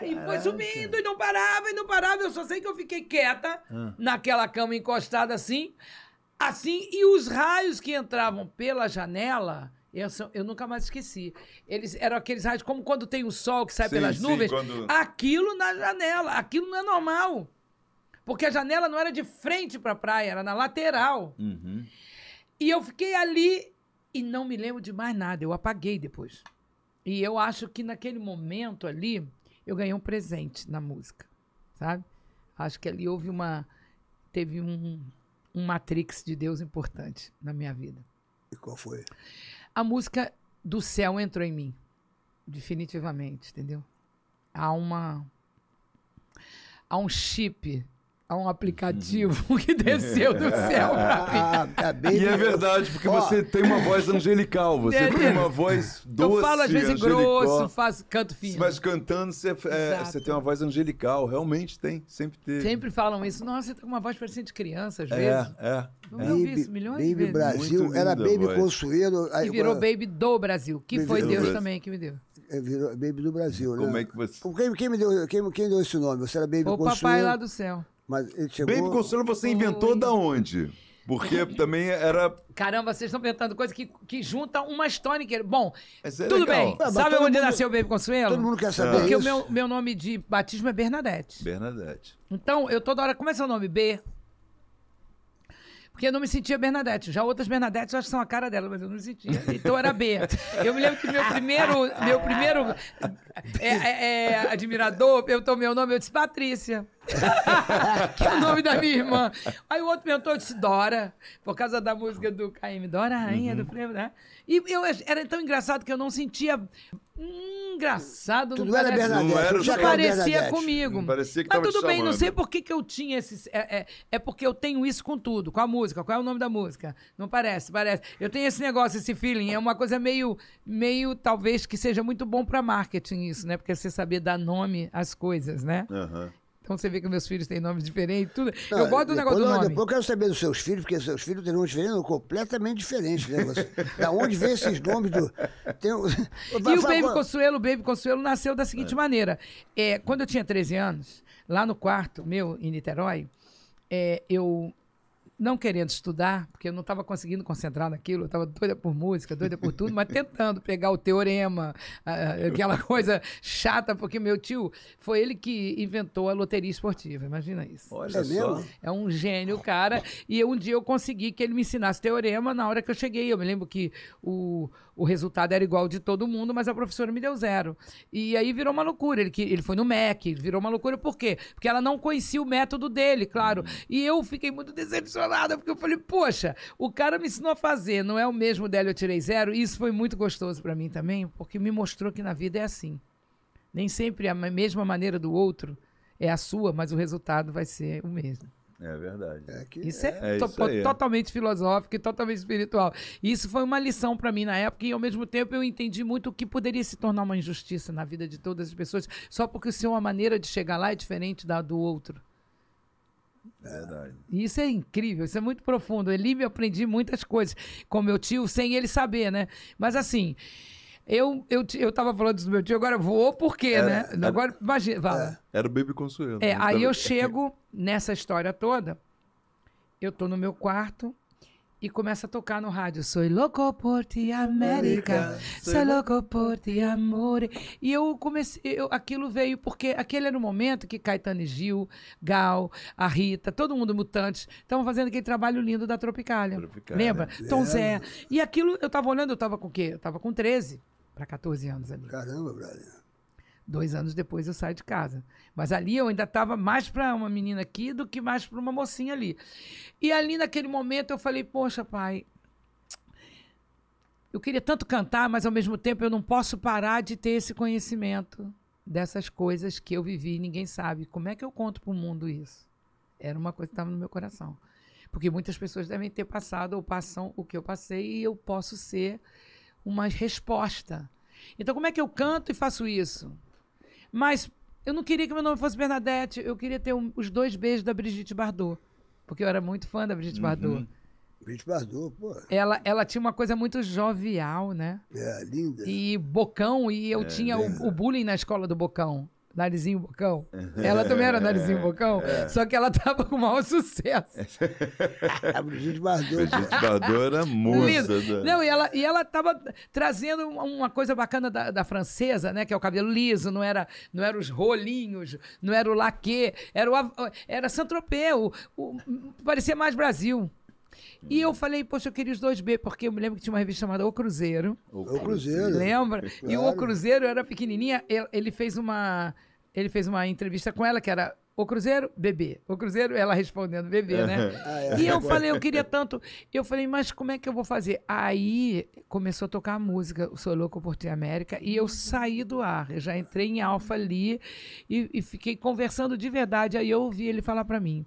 E foi subindo e não parava, e não parava. Eu só sei que eu fiquei quieta ah. naquela cama encostada assim, assim, e os raios que entravam pela janela eu, sou, eu, nunca mais esqueci. Eles eram aqueles rádios, como quando tem o sol que sai sim, pelas nuvens. Sim, quando... Aquilo na janela, aquilo não é normal. Porque a janela não era de frente para a praia, era na lateral. Uhum. E eu fiquei ali e não me lembro de mais nada, eu apaguei depois. E eu acho que naquele momento ali, eu ganhei um presente na música, sabe? Acho que ali houve uma. Teve um, um matrix de Deus importante na minha vida. E qual foi? A música do céu entrou em mim, definitivamente, entendeu? Há uma há um chip a um aplicativo uhum. *laughs* que desceu do céu pra *laughs* mim. Ah, tá e é verdade, porque você tem uma voz angelical, *laughs* você é, tem uma voz doce. Eu falo às vezes grosso, faço, canto fino. Mas cantando você, é, é você tem uma voz angelical, realmente tem, sempre tem Sempre falam isso. Nossa, você tem uma voz parecida de criança às é, vezes. É, é. Eu é. Baby, isso milhões Baby de vezes. Brasil, era Baby voz. Consuelo. Aí, virou agora... Baby do Brasil, que baby foi Deus Brasil. também que me deu. É, virou Baby do Brasil, Como né? Como é que você... Quem, quem, me deu, quem, quem deu esse nome? Você era Baby Foi Consuelo? O papai lá do céu. Mas ele chegou... Baby Consuelo você inventou Oi. da onde? Porque *laughs* também era. Caramba, vocês estão inventando coisa que, que junta uma história Bom, é tudo legal. bem. Ah, Sabe onde mundo, nasceu o Baby Consuelo? Todo mundo quer saber. Porque isso. o meu, meu nome de batismo é Bernadette. Bernadette. Então, eu toda hora. Como é seu nome? B. Porque eu não me sentia Bernadette. Já outras Bernadettes eu acho que são a cara dela, mas eu não me sentia. Então era B. Eu me lembro que meu primeiro, meu primeiro é, é, é admirador perguntou meu nome, eu disse Patrícia. *laughs* que é o nome da minha irmã. Aí o outro perguntou, eu disse Dora, por causa da música do KM, Dora, rainha uhum. do Flamengo, né? E eu, era tão engraçado que eu não sentia. Hum, engraçado, tu não, não, era Bernadette, não era, já parecia comigo. Parecia que Mas tudo bem, não sei né? por que, que eu tinha esses. É, é, é, porque eu tenho isso com tudo, com a música. Qual é o nome da música? Não parece, parece. Eu tenho esse negócio, esse feeling. É uma coisa meio, meio talvez que seja muito bom para marketing isso, né? Porque você saber dar nome às coisas, né? Uhum. Então você vê que meus filhos têm nomes diferentes, tudo. Não, eu gosto do negócio do nome. Depois eu quero saber dos seus filhos, porque seus filhos têm nomes diferentes, completamente diferentes, né? *laughs* da onde vem esses nomes do. Tem... *laughs* e o Baby Consuelo, o Baby Consuelo nasceu da seguinte é. maneira. É, quando eu tinha 13 anos, lá no quarto meu, em Niterói, é, eu não querendo estudar, porque eu não estava conseguindo concentrar naquilo, eu estava doida por música, doida por tudo, mas tentando pegar o teorema, aquela coisa chata, porque meu tio foi ele que inventou a loteria esportiva, imagina isso. Olha é só. É um gênio, cara, e um dia eu consegui que ele me ensinasse teorema na hora que eu cheguei. Eu me lembro que o o resultado era igual de todo mundo, mas a professora me deu zero. E aí virou uma loucura. Ele, ele foi no MEC, virou uma loucura. Por quê? Porque ela não conhecia o método dele, claro. Uhum. E eu fiquei muito decepcionada, porque eu falei, poxa, o cara me ensinou a fazer, não é o mesmo dela, eu tirei zero. E isso foi muito gostoso para mim também, porque me mostrou que na vida é assim. Nem sempre a mesma maneira do outro é a sua, mas o resultado vai ser o mesmo. É verdade. É que isso é, é, é isso aí. totalmente filosófico e totalmente espiritual. Isso foi uma lição para mim na época e ao mesmo tempo eu entendi muito o que poderia se tornar uma injustiça na vida de todas as pessoas só porque o seu a maneira de chegar lá é diferente da do outro. É verdade. Isso é incrível, isso é muito profundo. Ele me aprendi muitas coisas, com meu tio, sem ele saber, né? Mas assim, eu, eu, eu tava falando isso do meu tio, agora voou por quê, né? Era, agora, imagina, é, fala. era o Baby Consuelo. É, né? aí eu chego *laughs* nessa história toda, eu tô no meu quarto e começa a tocar no rádio. Sou louco por ti, América. Sou louco por ti, amor. E eu comecei, eu, aquilo veio porque aquele era o momento que Caetano e Gil, Gal, a Rita, todo mundo mutantes, estavam fazendo aquele trabalho lindo da Tropicália. Tropicália. Lembra? É. Tom Zé. E aquilo, eu tava olhando, eu tava com o quê? Eu tava com 13 para 14 anos ali. Caramba, brother. Dois anos depois eu saio de casa. Mas ali eu ainda estava mais para uma menina aqui do que mais para uma mocinha ali. E ali naquele momento eu falei, poxa, pai, eu queria tanto cantar, mas ao mesmo tempo eu não posso parar de ter esse conhecimento dessas coisas que eu vivi e ninguém sabe. Como é que eu conto para o mundo isso? Era uma coisa que estava no meu coração. Porque muitas pessoas devem ter passado ou passam o que eu passei e eu posso ser uma resposta. Então, como é que eu canto e faço isso? Mas eu não queria que meu nome fosse Bernadette, eu queria ter um, os dois beijos da Brigitte Bardot, porque eu era muito fã da Brigitte uhum. Bardot. Brigitte Bardot, pô. Ela, ela tinha uma coisa muito jovial, né? É, linda. E bocão, e eu é, tinha o, o, bullying na escola do bocão narizinho bocão. *laughs* Ela também era narizinho é, bocão, é. só que ela tava com maior sucesso. a *laughs* Brigitte Bardot. Brigitte Bardot era musa. Né? Não, e ela, e ela tava trazendo uma coisa bacana da, da, francesa, né? Que é o cabelo liso, não era, não era os rolinhos, não era o laque, era, o, era Santropeu. Parecia mais Brasil. E eu falei, poxa, eu queria os dois B, porque eu me lembro que tinha uma revista chamada O Cruzeiro. O Cruzeiro. Lembra? Claro. E o Cruzeiro era pequenininha, ele fez uma ele fez uma entrevista com ela que era o Cruzeiro, bebê. O Cruzeiro, ela respondendo, bebê, né? Ah, é. e eu falei, eu queria tanto. Eu falei, mas como é que eu vou fazer? Aí começou a tocar a música, o Sou Louco por Ti América, e eu saí do ar. Eu já entrei em alfa ali e, e fiquei conversando de verdade. Aí eu ouvi ele falar para mim: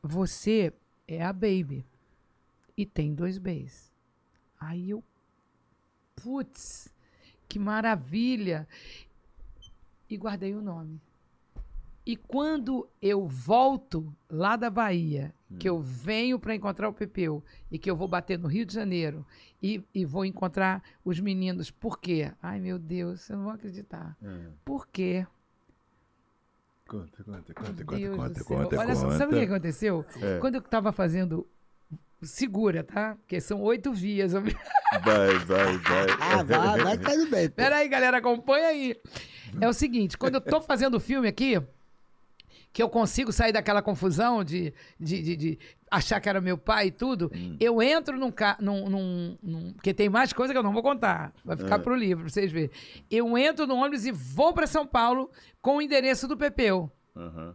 Você é a Baby e tem dois Bs. Aí eu, putz, que maravilha! e guardei o nome. E quando eu volto lá da Bahia, hum. que eu venho para encontrar o Pepeu e que eu vou bater no Rio de Janeiro e, e vou encontrar os meninos, por quê? Ai, meu Deus, você não vai acreditar. Hum. Por quê? Conta, conta, conta, Deus conta, conta, conta, Olha só, sabe o que aconteceu? É. Quando eu estava fazendo segura, tá? Porque são oito vias. Vai, vai, vai. Ah, vai, vai, tá indo bem. Peraí, galera, acompanha aí. É o seguinte, quando eu tô fazendo o filme aqui, que eu consigo sair daquela confusão de, de, de, de achar que era meu pai e tudo, hum. eu entro num, num, num, num. Porque tem mais coisa que eu não vou contar. Vai ficar é. pro livro, pra vocês verem. Eu entro no ônibus e vou para São Paulo com o endereço do Pepeu. Uhum.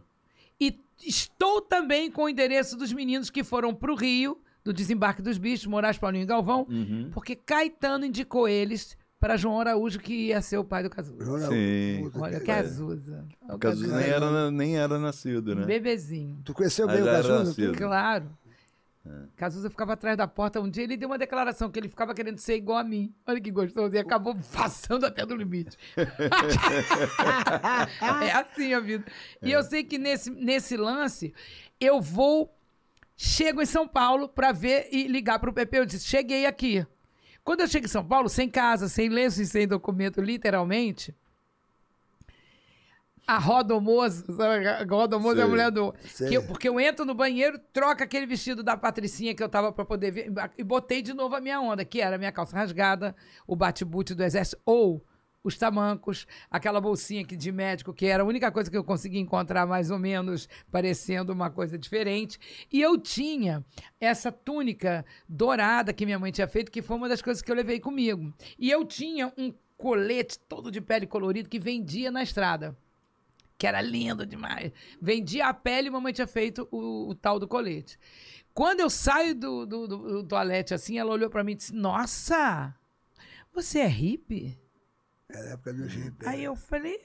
E estou também com o endereço dos meninos que foram pro Rio, do desembarque dos bichos, Moraes Paulinho e Galvão, uhum. porque Caetano indicou eles para João Araújo, que ia ser o pai do Cazuza. Sim. Olha, Cazuza. É o Cazuza nem era, nem era nascido, né? Bebezinho. Tu conheceu bem o Cazuza? Claro. É. Cazuza ficava atrás da porta. Um dia ele deu uma declaração que ele ficava querendo ser igual a mim. Olha que gostoso. E acabou passando até do limite. *laughs* é assim a vida. E é. eu sei que nesse, nesse lance, eu vou. Chego em São Paulo para ver e ligar para o Pepe. Eu disse: cheguei aqui. Quando eu chego em São Paulo, sem casa, sem lenço e sem documento, literalmente, a Rodomoza, sabe? A Roda Rodomoza é a mulher do. Eu, porque eu entro no banheiro, troco aquele vestido da Patricinha que eu tava pra poder ver, e botei de novo a minha onda, que era a minha calça rasgada, o bate-boot do exército, ou os tamancos, aquela bolsinha aqui de médico, que era a única coisa que eu consegui encontrar, mais ou menos, parecendo uma coisa diferente. E eu tinha essa túnica dourada que minha mãe tinha feito, que foi uma das coisas que eu levei comigo. E eu tinha um colete todo de pele colorido que vendia na estrada que era lindo demais. Vendia a pele e mamãe tinha feito o, o, tal do colete. Quando eu saio do, do, do, do toalete assim, ela olhou para mim e disse: Nossa, você é hippie? Era a época do hippie. Aí eu falei,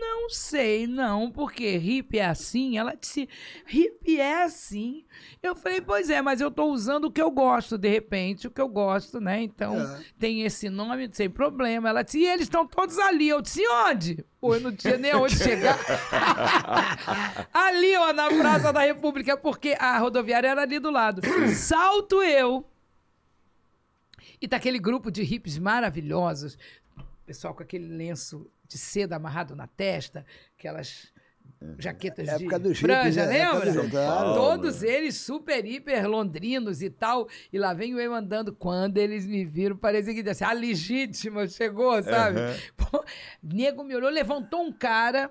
não sei, não, porque hippie é assim. Ela disse, hippie é assim. Eu falei, pois é, mas eu estou usando o que eu gosto, de repente, o que eu gosto, né? Então, é. tem esse nome, sem problema. Ela disse, e eles estão todos ali. Eu disse, onde? Pô, eu não tinha nem onde chegar. *laughs* ali, ó, na Praça da República, porque a rodoviária era ali do lado. Salto eu. E tá aquele grupo de hips maravilhosos, pessoal com aquele lenço de seda amarrado na testa, aquelas jaquetas é, é época de do franja, é lembra? do Paulo, Todos eles super, hiper londrinos e tal. E lá vem eu andando. Quando eles me viram, parecia que disse, a ah, legítima chegou, sabe? Uhum. Pô, nego me olhou, levantou um cara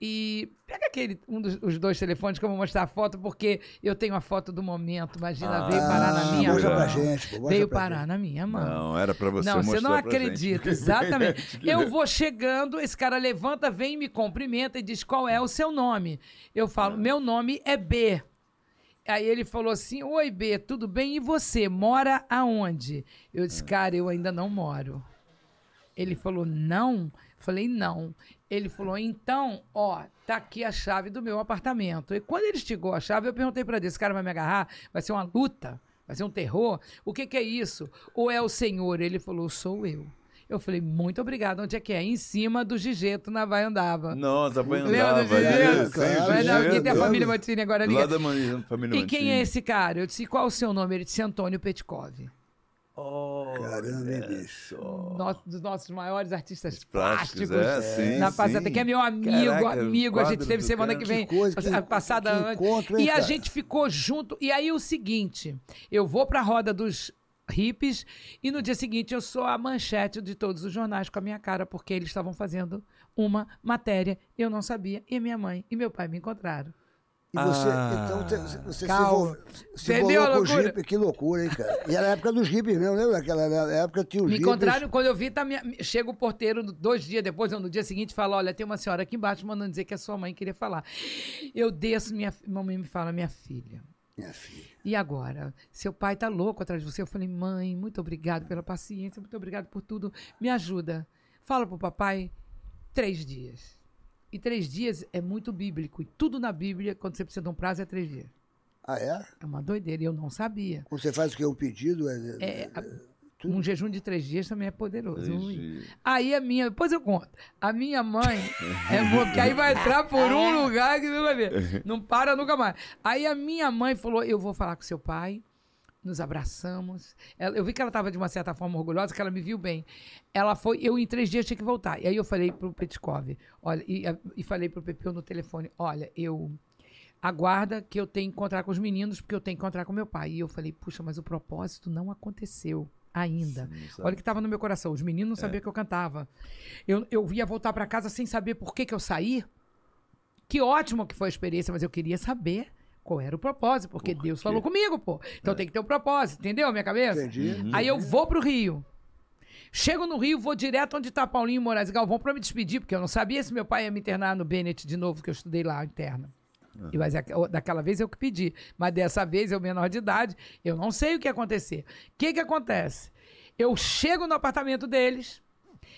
e pega aquele, um dos os dois telefones que eu vou mostrar a foto, porque eu tenho a foto do momento. Imagina, ah, veio parar na minha mão. Pra gente, pô, veio pra parar gente. na minha mão. Não, era pra você não, mostrar. você não acredita, *laughs* exatamente. eu vou chegando, esse cara levanta, vem, me cumprimenta e diz qual é o seu nome. Eu falo, ah. meu nome é B. Aí ele falou assim: Oi, B, tudo bem? E você? Mora aonde? Eu disse, é. cara, eu ainda não moro. Ele falou, não. Não. Falei, não. Ele falou, então, ó, tá aqui a chave do meu apartamento. E quando ele chegou a chave, eu perguntei para ele, esse cara vai me agarrar? Vai ser uma luta? Vai ser um terror? O que, que é isso? Ou é o senhor? Ele falou, sou eu. Eu falei, muito obrigado. Onde é que é? Em cima do Gigeto, na Vai Andava. Nossa, Vai Andava. Lembra do Gigeto? Vai Andava, porque tem a família Mantini agora ali. Lá da família Mantini. E quem é esse cara? Eu disse, qual o seu nome? Ele disse, Antônio Petkov. Caramba, hein, bicho. Nosso, dos nossos maiores artistas plásticos. plásticos é, sim, na passada, sim. que é meu amigo, Caraca, é amigo. A gente teve semana que vem, que coisa, que, passada que antes. Encontro, hein, e cara? a gente ficou junto. E aí o seguinte: eu vou pra roda dos hippies e no dia seguinte eu sou a manchete de todos os jornais com a minha cara, porque eles estavam fazendo uma matéria, eu não sabia, e minha mãe e meu pai me encontraram. E você, ah, então, você se, envolveu, se envolveu com o Jeep, que loucura, hein, cara? E era a época dos Jeeps mesmo, lembra daquela época tinha os Me contrário, encontraram, quando eu vi, tá, minha, chega o porteiro dois dias depois, ou no dia seguinte, fala, olha, tem uma senhora aqui embaixo mandando dizer que a sua mãe queria falar. Eu desço, minha mamãe me fala, minha filha, minha filha. E agora? Seu pai tá louco atrás de você. Eu falei, mãe, muito obrigado pela paciência, muito obrigado por tudo. Me ajuda. Fala pro papai, três dias. E três dias é muito bíblico. E tudo na Bíblia, quando você precisa de um prazo, é três dias. Ah, é? É uma doideira. E eu não sabia. Quando você faz o que? É um pedido? É, é, é, é tudo. Um jejum de três dias também é poderoso. Aí a minha, depois eu conto. A minha mãe *laughs* é porque aí vai entrar por um é. lugar que você vai ver. *laughs* Não para nunca mais. Aí a minha mãe falou: Eu vou falar com seu pai nos abraçamos. Ela, eu vi que ela estava de uma certa forma orgulhosa, que ela me viu bem. Ela foi, eu em três dias tinha que voltar. E aí eu falei para o Petkov, olha, e, e falei para o Pepeu no telefone, olha, eu aguarda que eu tenho que encontrar com os meninos, porque eu tenho que encontrar com meu pai. E eu falei, puxa, mas o propósito não aconteceu ainda. Sim, Olha que estava no meu coração. Os meninos não é. sabiam é. que eu cantava. Eu, eu ia voltar para casa sem saber por que, que eu saí. Que ótimo que foi a experiência, mas eu queria saber qual era o propósito, porque Por Deus falou comigo, pô. Então é. tem que ter um propósito, entendeu minha cabeça? Entendi. Uhum. Aí eu vou pro Rio. Chego no Rio, vou direto onde tá Paulinho Moraes e Galvão para me despedir, porque eu não sabia se meu pai ia me internar no Bennett de novo, que eu estudei lá interna. Uhum. Mas é daquela vez eu que pedi. Mas dessa vez, eu menor de idade, eu não sei o que ia acontecer. O que que acontece? Eu chego no apartamento deles,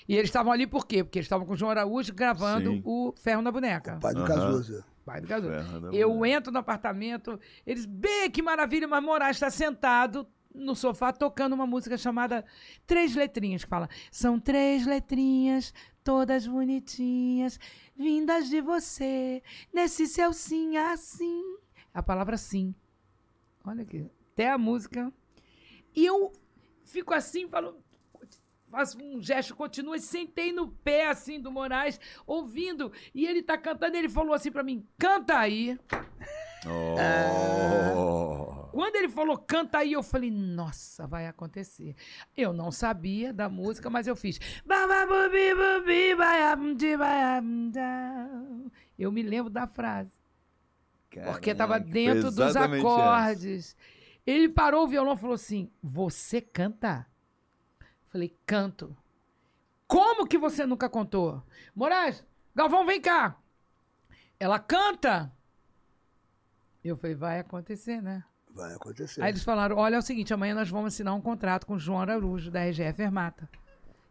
e eles estavam ali por quê? Porque eles estavam com o João Araújo gravando Sim. o Ferro na Boneca. O pai do uhum. Cazuza. Pai do gasolina. eu entro no apartamento, eles, bem, que maravilha, mas Moraes está sentado no sofá tocando uma música chamada Três Letrinhas, que fala: São três letrinhas, todas bonitinhas, vindas de você, nesse seu sim assim. A palavra sim. Olha aqui, até a música. E eu fico assim, falo: faço um gesto, continuo, assim, sentei no pé, assim, do Moraes, ouvindo. E ele tá cantando, ele falou assim para mim, canta aí. Oh. Quando ele falou, canta aí, eu falei, nossa, vai acontecer. Eu não sabia da música, mas eu fiz. Eu me lembro da frase. Caraca, porque tava dentro dos acordes. Essa. Ele parou o violão e falou assim: Você canta? Falei, canto. Como que você nunca contou? Moraes, Galvão, vem cá. Ela canta. Eu falei, vai acontecer, né? Vai acontecer. Aí eles falaram: olha, é o seguinte, amanhã nós vamos assinar um contrato com o João Araújo, da RGF Ermata.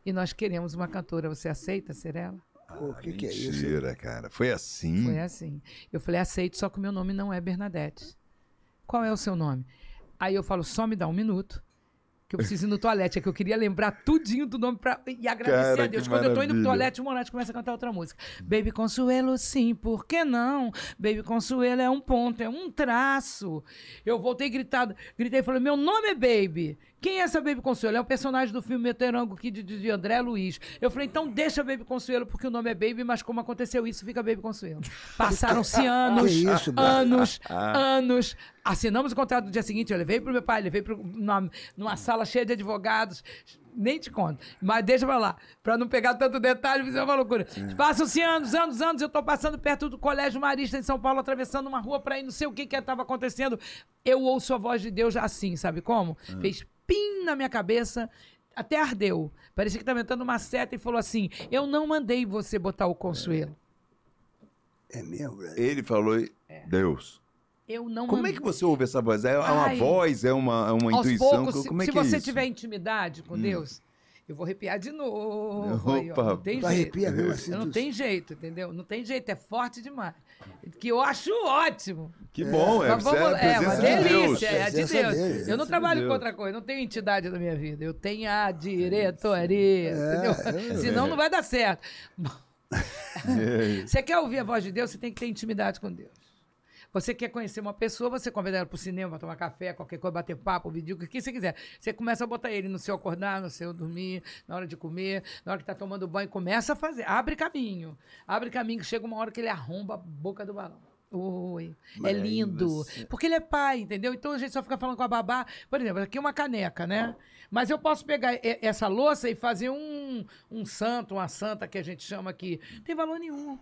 E nós queremos uma cantora. Você aceita ser ela? Ah, o que, mentira, que é isso? Mentira, cara. Foi assim? Foi assim. Eu falei, aceito, só que o meu nome não é Bernadette. Qual é o seu nome? Aí eu falo, só me dá um minuto que eu preciso ir no toalete. É que eu queria lembrar tudinho do nome pra... e agradecer Cara, a Deus. Quando maravilha. eu tô indo pro toalete, o Monarque começa a cantar outra música. Baby Consuelo, sim, por que não? Baby Consuelo é um ponto, é um traço. Eu voltei gritado, gritei e falei: meu nome é Baby. Quem é essa Baby Consuelo? É um personagem do filme Meteorango Kid de, de André Luiz. Eu falei, então deixa Baby Consuelo, porque o nome é Baby, mas como aconteceu isso, fica Baby Consuelo. Passaram-se *laughs* anos, isso, anos, ah, ah. anos. Assinamos o contrato no dia seguinte, eu levei pro meu pai, levei pro, numa, numa sala cheia de advogados. Nem te conto. Mas deixa pra lá, pra não pegar tanto detalhe, isso é uma loucura. Passam-se anos, anos, anos, eu tô passando perto do Colégio Marista em São Paulo, atravessando uma rua pra ir, não sei o que que tava acontecendo. Eu ouço a voz de Deus assim, sabe como? Hum. Fez pim na minha cabeça até ardeu. Parecia que estava entrando uma seta e falou assim: Eu não mandei você botar o Consuelo. É, é meu, Ele falou: é. Deus. Eu não Como é mandei. é que você ouve essa voz? É, é uma Ai. voz? É uma, é uma Aos intuição? Poucos, Como é se que se é você é tiver intimidade com hum. Deus. Eu vou arrepiar de novo. *laughs* Opa, aí, ó, não tem jeito. Arrepia, assim, não tem jeito, entendeu? Não tem jeito, é forte demais que eu acho ótimo. Que bom, é, Mas é vamos, é, é uma de delícia, Deus. é, é de Deus. Deus. Eu não trabalho com outra coisa, não tenho entidade na minha vida. Eu tenho a é diretoria, é, entendeu? Senão não vai dar certo. *laughs* Você quer ouvir a voz de Deus, você tem que ter intimidade com Deus. Você quer conhecer uma pessoa, você convida ela para o cinema, tomar café, qualquer coisa, bater papo, vídeo, o que você quiser. Você começa a botar ele no seu acordar, no seu dormir, na hora de comer, na hora que está tomando banho, começa a fazer. Abre caminho. Abre caminho, que chega uma hora que ele arromba a boca do balão. Oi, é Mas é lindo. Você... Porque ele é pai, entendeu? Então a gente só fica falando com a babá. Por exemplo, aqui é uma caneca, né? Mas eu posso pegar essa louça e fazer um, um santo, uma santa que a gente chama aqui. Não tem valor nenhum.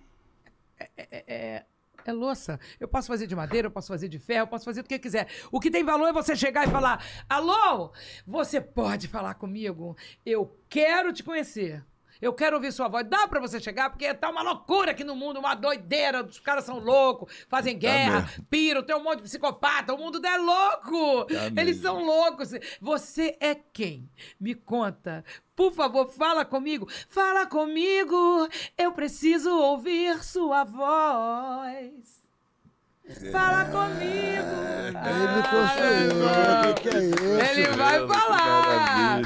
É, é, é, é é louça. Eu posso fazer de madeira, eu posso fazer de ferro, eu posso fazer do que quiser. O que tem valor é você chegar e falar: Alô, você pode falar comigo? Eu quero te conhecer. Eu quero ouvir sua voz. Dá para você chegar, porque tá uma loucura aqui no mundo, uma doideira. Os caras são loucos, fazem guerra, tá piro, tem um monte de psicopata. O mundo é louco. Tá Eles são loucos. Você é quem? Me conta. Por favor, fala comigo. Fala comigo. Eu preciso ouvir sua voz. Fala comigo! É, ele que, é isso? Ele vai falar!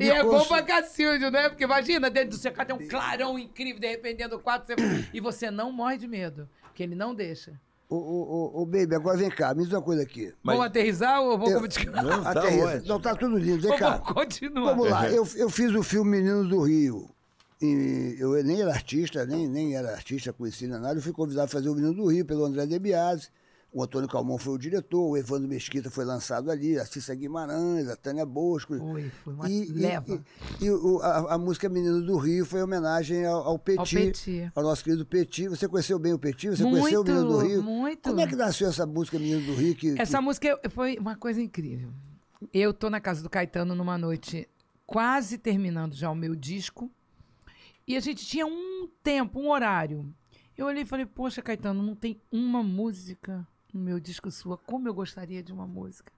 E é bom pra Cacilde, né? Porque imagina, dentro do seu tem um clarão incrível, de repente dentro do quarto, você... e você não morre de medo, que ele não deixa. Ô, ô, ô, ô, baby, agora vem cá, me diz uma coisa aqui. Mas... Vamos aterrizar ou vamos continuar? Não, tá Não, tá tudo lindo, vem cá. Vamos continuar. Vamos lá, uhum. eu, eu fiz o filme Meninos do Rio. E eu nem era artista, nem, nem era artista conhecido nada. Eu fui convidado a fazer o Menino do Rio pelo André De Biasi. O Antônio Calmon foi o diretor, o Evandro Mesquita foi lançado ali, a Cissa Guimarães, a Tânia Bosco. Foi, foi uma e, leva. E, e, e a, a, música Menino do Rio foi em homenagem ao, ao Petit, ao Petit, ao nosso querido Petit. Você conheceu bem o Petit? Você muito, conheceu o Menino do Rio? Muito. Como é que nasceu essa música Menino do Rio? Que, essa que... música foi uma coisa incrível. Eu tô na casa do Caetano numa noite quase terminando já o meu disco e a gente tinha um tempo, um horário. Eu olhei e falei, poxa, Caetano, não tem uma música no meu disco sua. Como eu gostaria de uma música.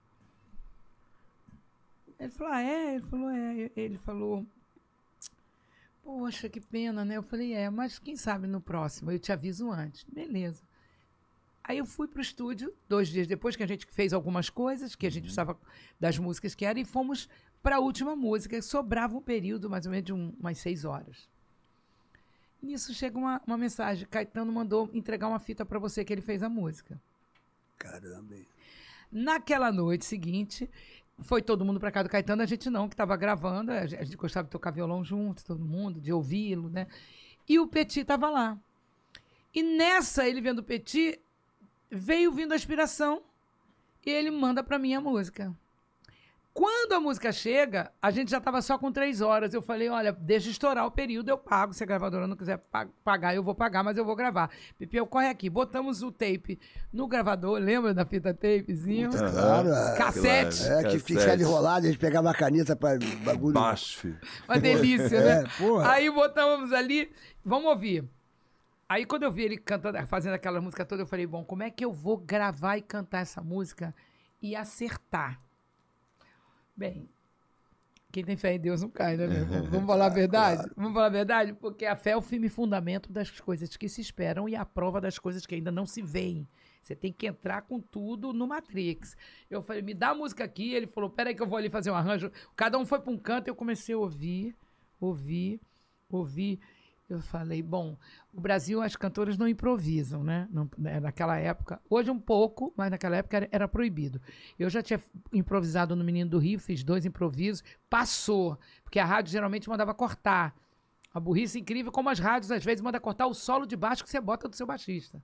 Ele falou, ah, é? Ele falou, é. Ele falou, poxa, que pena, né? Eu falei, é, mas quem sabe no próximo, eu te aviso antes. Beleza. Aí eu fui para o estúdio, dois dias depois que a gente fez algumas coisas, que a gente precisava uhum. das músicas que eram, e fomos para a última música. Sobrava um período, mais ou menos, de um, umas seis horas. Nisso chega uma, uma mensagem. Caetano mandou entregar uma fita para você que ele fez a música. Caramba. Naquela noite seguinte, foi todo mundo para casa do Caetano, a gente não, que estava gravando, a gente gostava de tocar violão junto, todo mundo, de ouvi-lo, né? E o Petit estava lá. E nessa, ele vendo o Petit, veio vindo a inspiração e ele manda para mim a música. Quando a música chega, a gente já tava só com três horas. Eu falei, olha, deixa estourar o período, eu pago. Se a gravadora não quiser pagar, eu vou pagar, mas eu vou gravar. eu corre aqui. Botamos o tape no gravador, lembra da fita tapezinho? claro. É, Cassete. É, que ficava enrolado, a gente pegava a caneta pra bagulho. Baixo. Uma delícia, né? É, porra. Aí botamos ali, vamos ouvir. Aí quando eu vi ele cantando, fazendo aquela música toda, eu falei, bom, como é que eu vou gravar e cantar essa música e acertar? Bem, quem tem fé em Deus não cai, né, meu *laughs* Vamos falar a verdade? Claro. Vamos falar a verdade? Porque a fé é o firme fundamento das coisas que se esperam e a prova das coisas que ainda não se veem. Você tem que entrar com tudo no Matrix. Eu falei, me dá a música aqui. Ele falou, peraí que eu vou ali fazer um arranjo. Cada um foi para um canto, eu comecei a ouvir, ouvir, ouvir eu falei, bom, o Brasil, as cantoras não improvisam, né? Não, né, naquela época. Hoje um pouco, mas naquela época era, era, proibido. Eu já tinha improvisado no Menino do Rio, fiz dois improvisos, passou. Porque a rádio geralmente mandava cortar. A burrice incrível, como as rádios às vezes manda cortar o solo de baixo que você bota do seu baixista.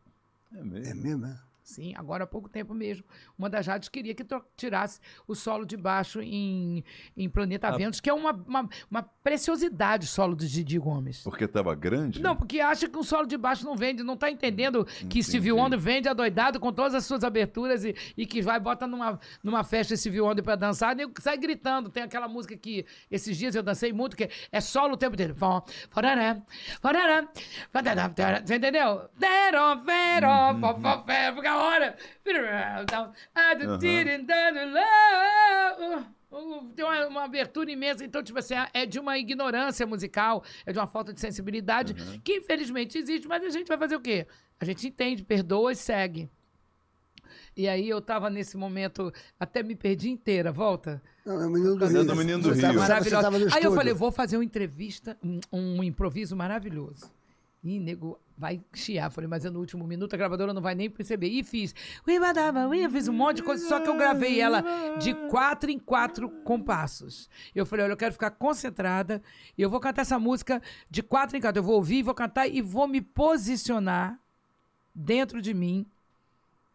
É mesmo, é? Mesmo, é? Sim, agora há pouco tempo mesmo. Uma das rádios queria que tirasse o solo de baixo em, em Planeta ah. ventos que é uma, uma, uma preciosidade solo de Didi Gomes. Porque estava grande? Não, né? porque acha que o solo de baixo não vende, não está entendendo hum, que Entendi. viu Wonder vende adoidado com todas as suas aberturas e, e que vai, bota numa, numa festa viu Wonder para dançar e sai gritando. Tem aquela música que esses dias eu dancei muito, que é solo o tempo dele. você Entendeu? Entendeu? Uhum hora. Uhum. Tem uma, uma, abertura imensa. Então, tipo assim, é de uma ignorância musical, é de uma falta de sensibilidade, uhum. que infelizmente existe, mas a gente vai fazer o quê? A gente entende, perdoa e segue. E aí eu tava nesse momento, até me perdi inteira, volta. Não, é o menino do Rio. É do menino do Rio. Maravilhoso. Aí eu falei, vou fazer uma entrevista, um, um improviso maravilhoso. Ih, nego, vai chiar. Falei, mas é no último minuto, a gravadora não vai nem perceber. E fiz. Eu fiz um monte de coisa, só que eu gravei ela de quatro em quatro compassos. Eu falei, olha, eu quero ficar concentrada. Eu vou cantar essa música de quatro em quatro. Eu vou ouvir, vou cantar e vou me posicionar dentro de mim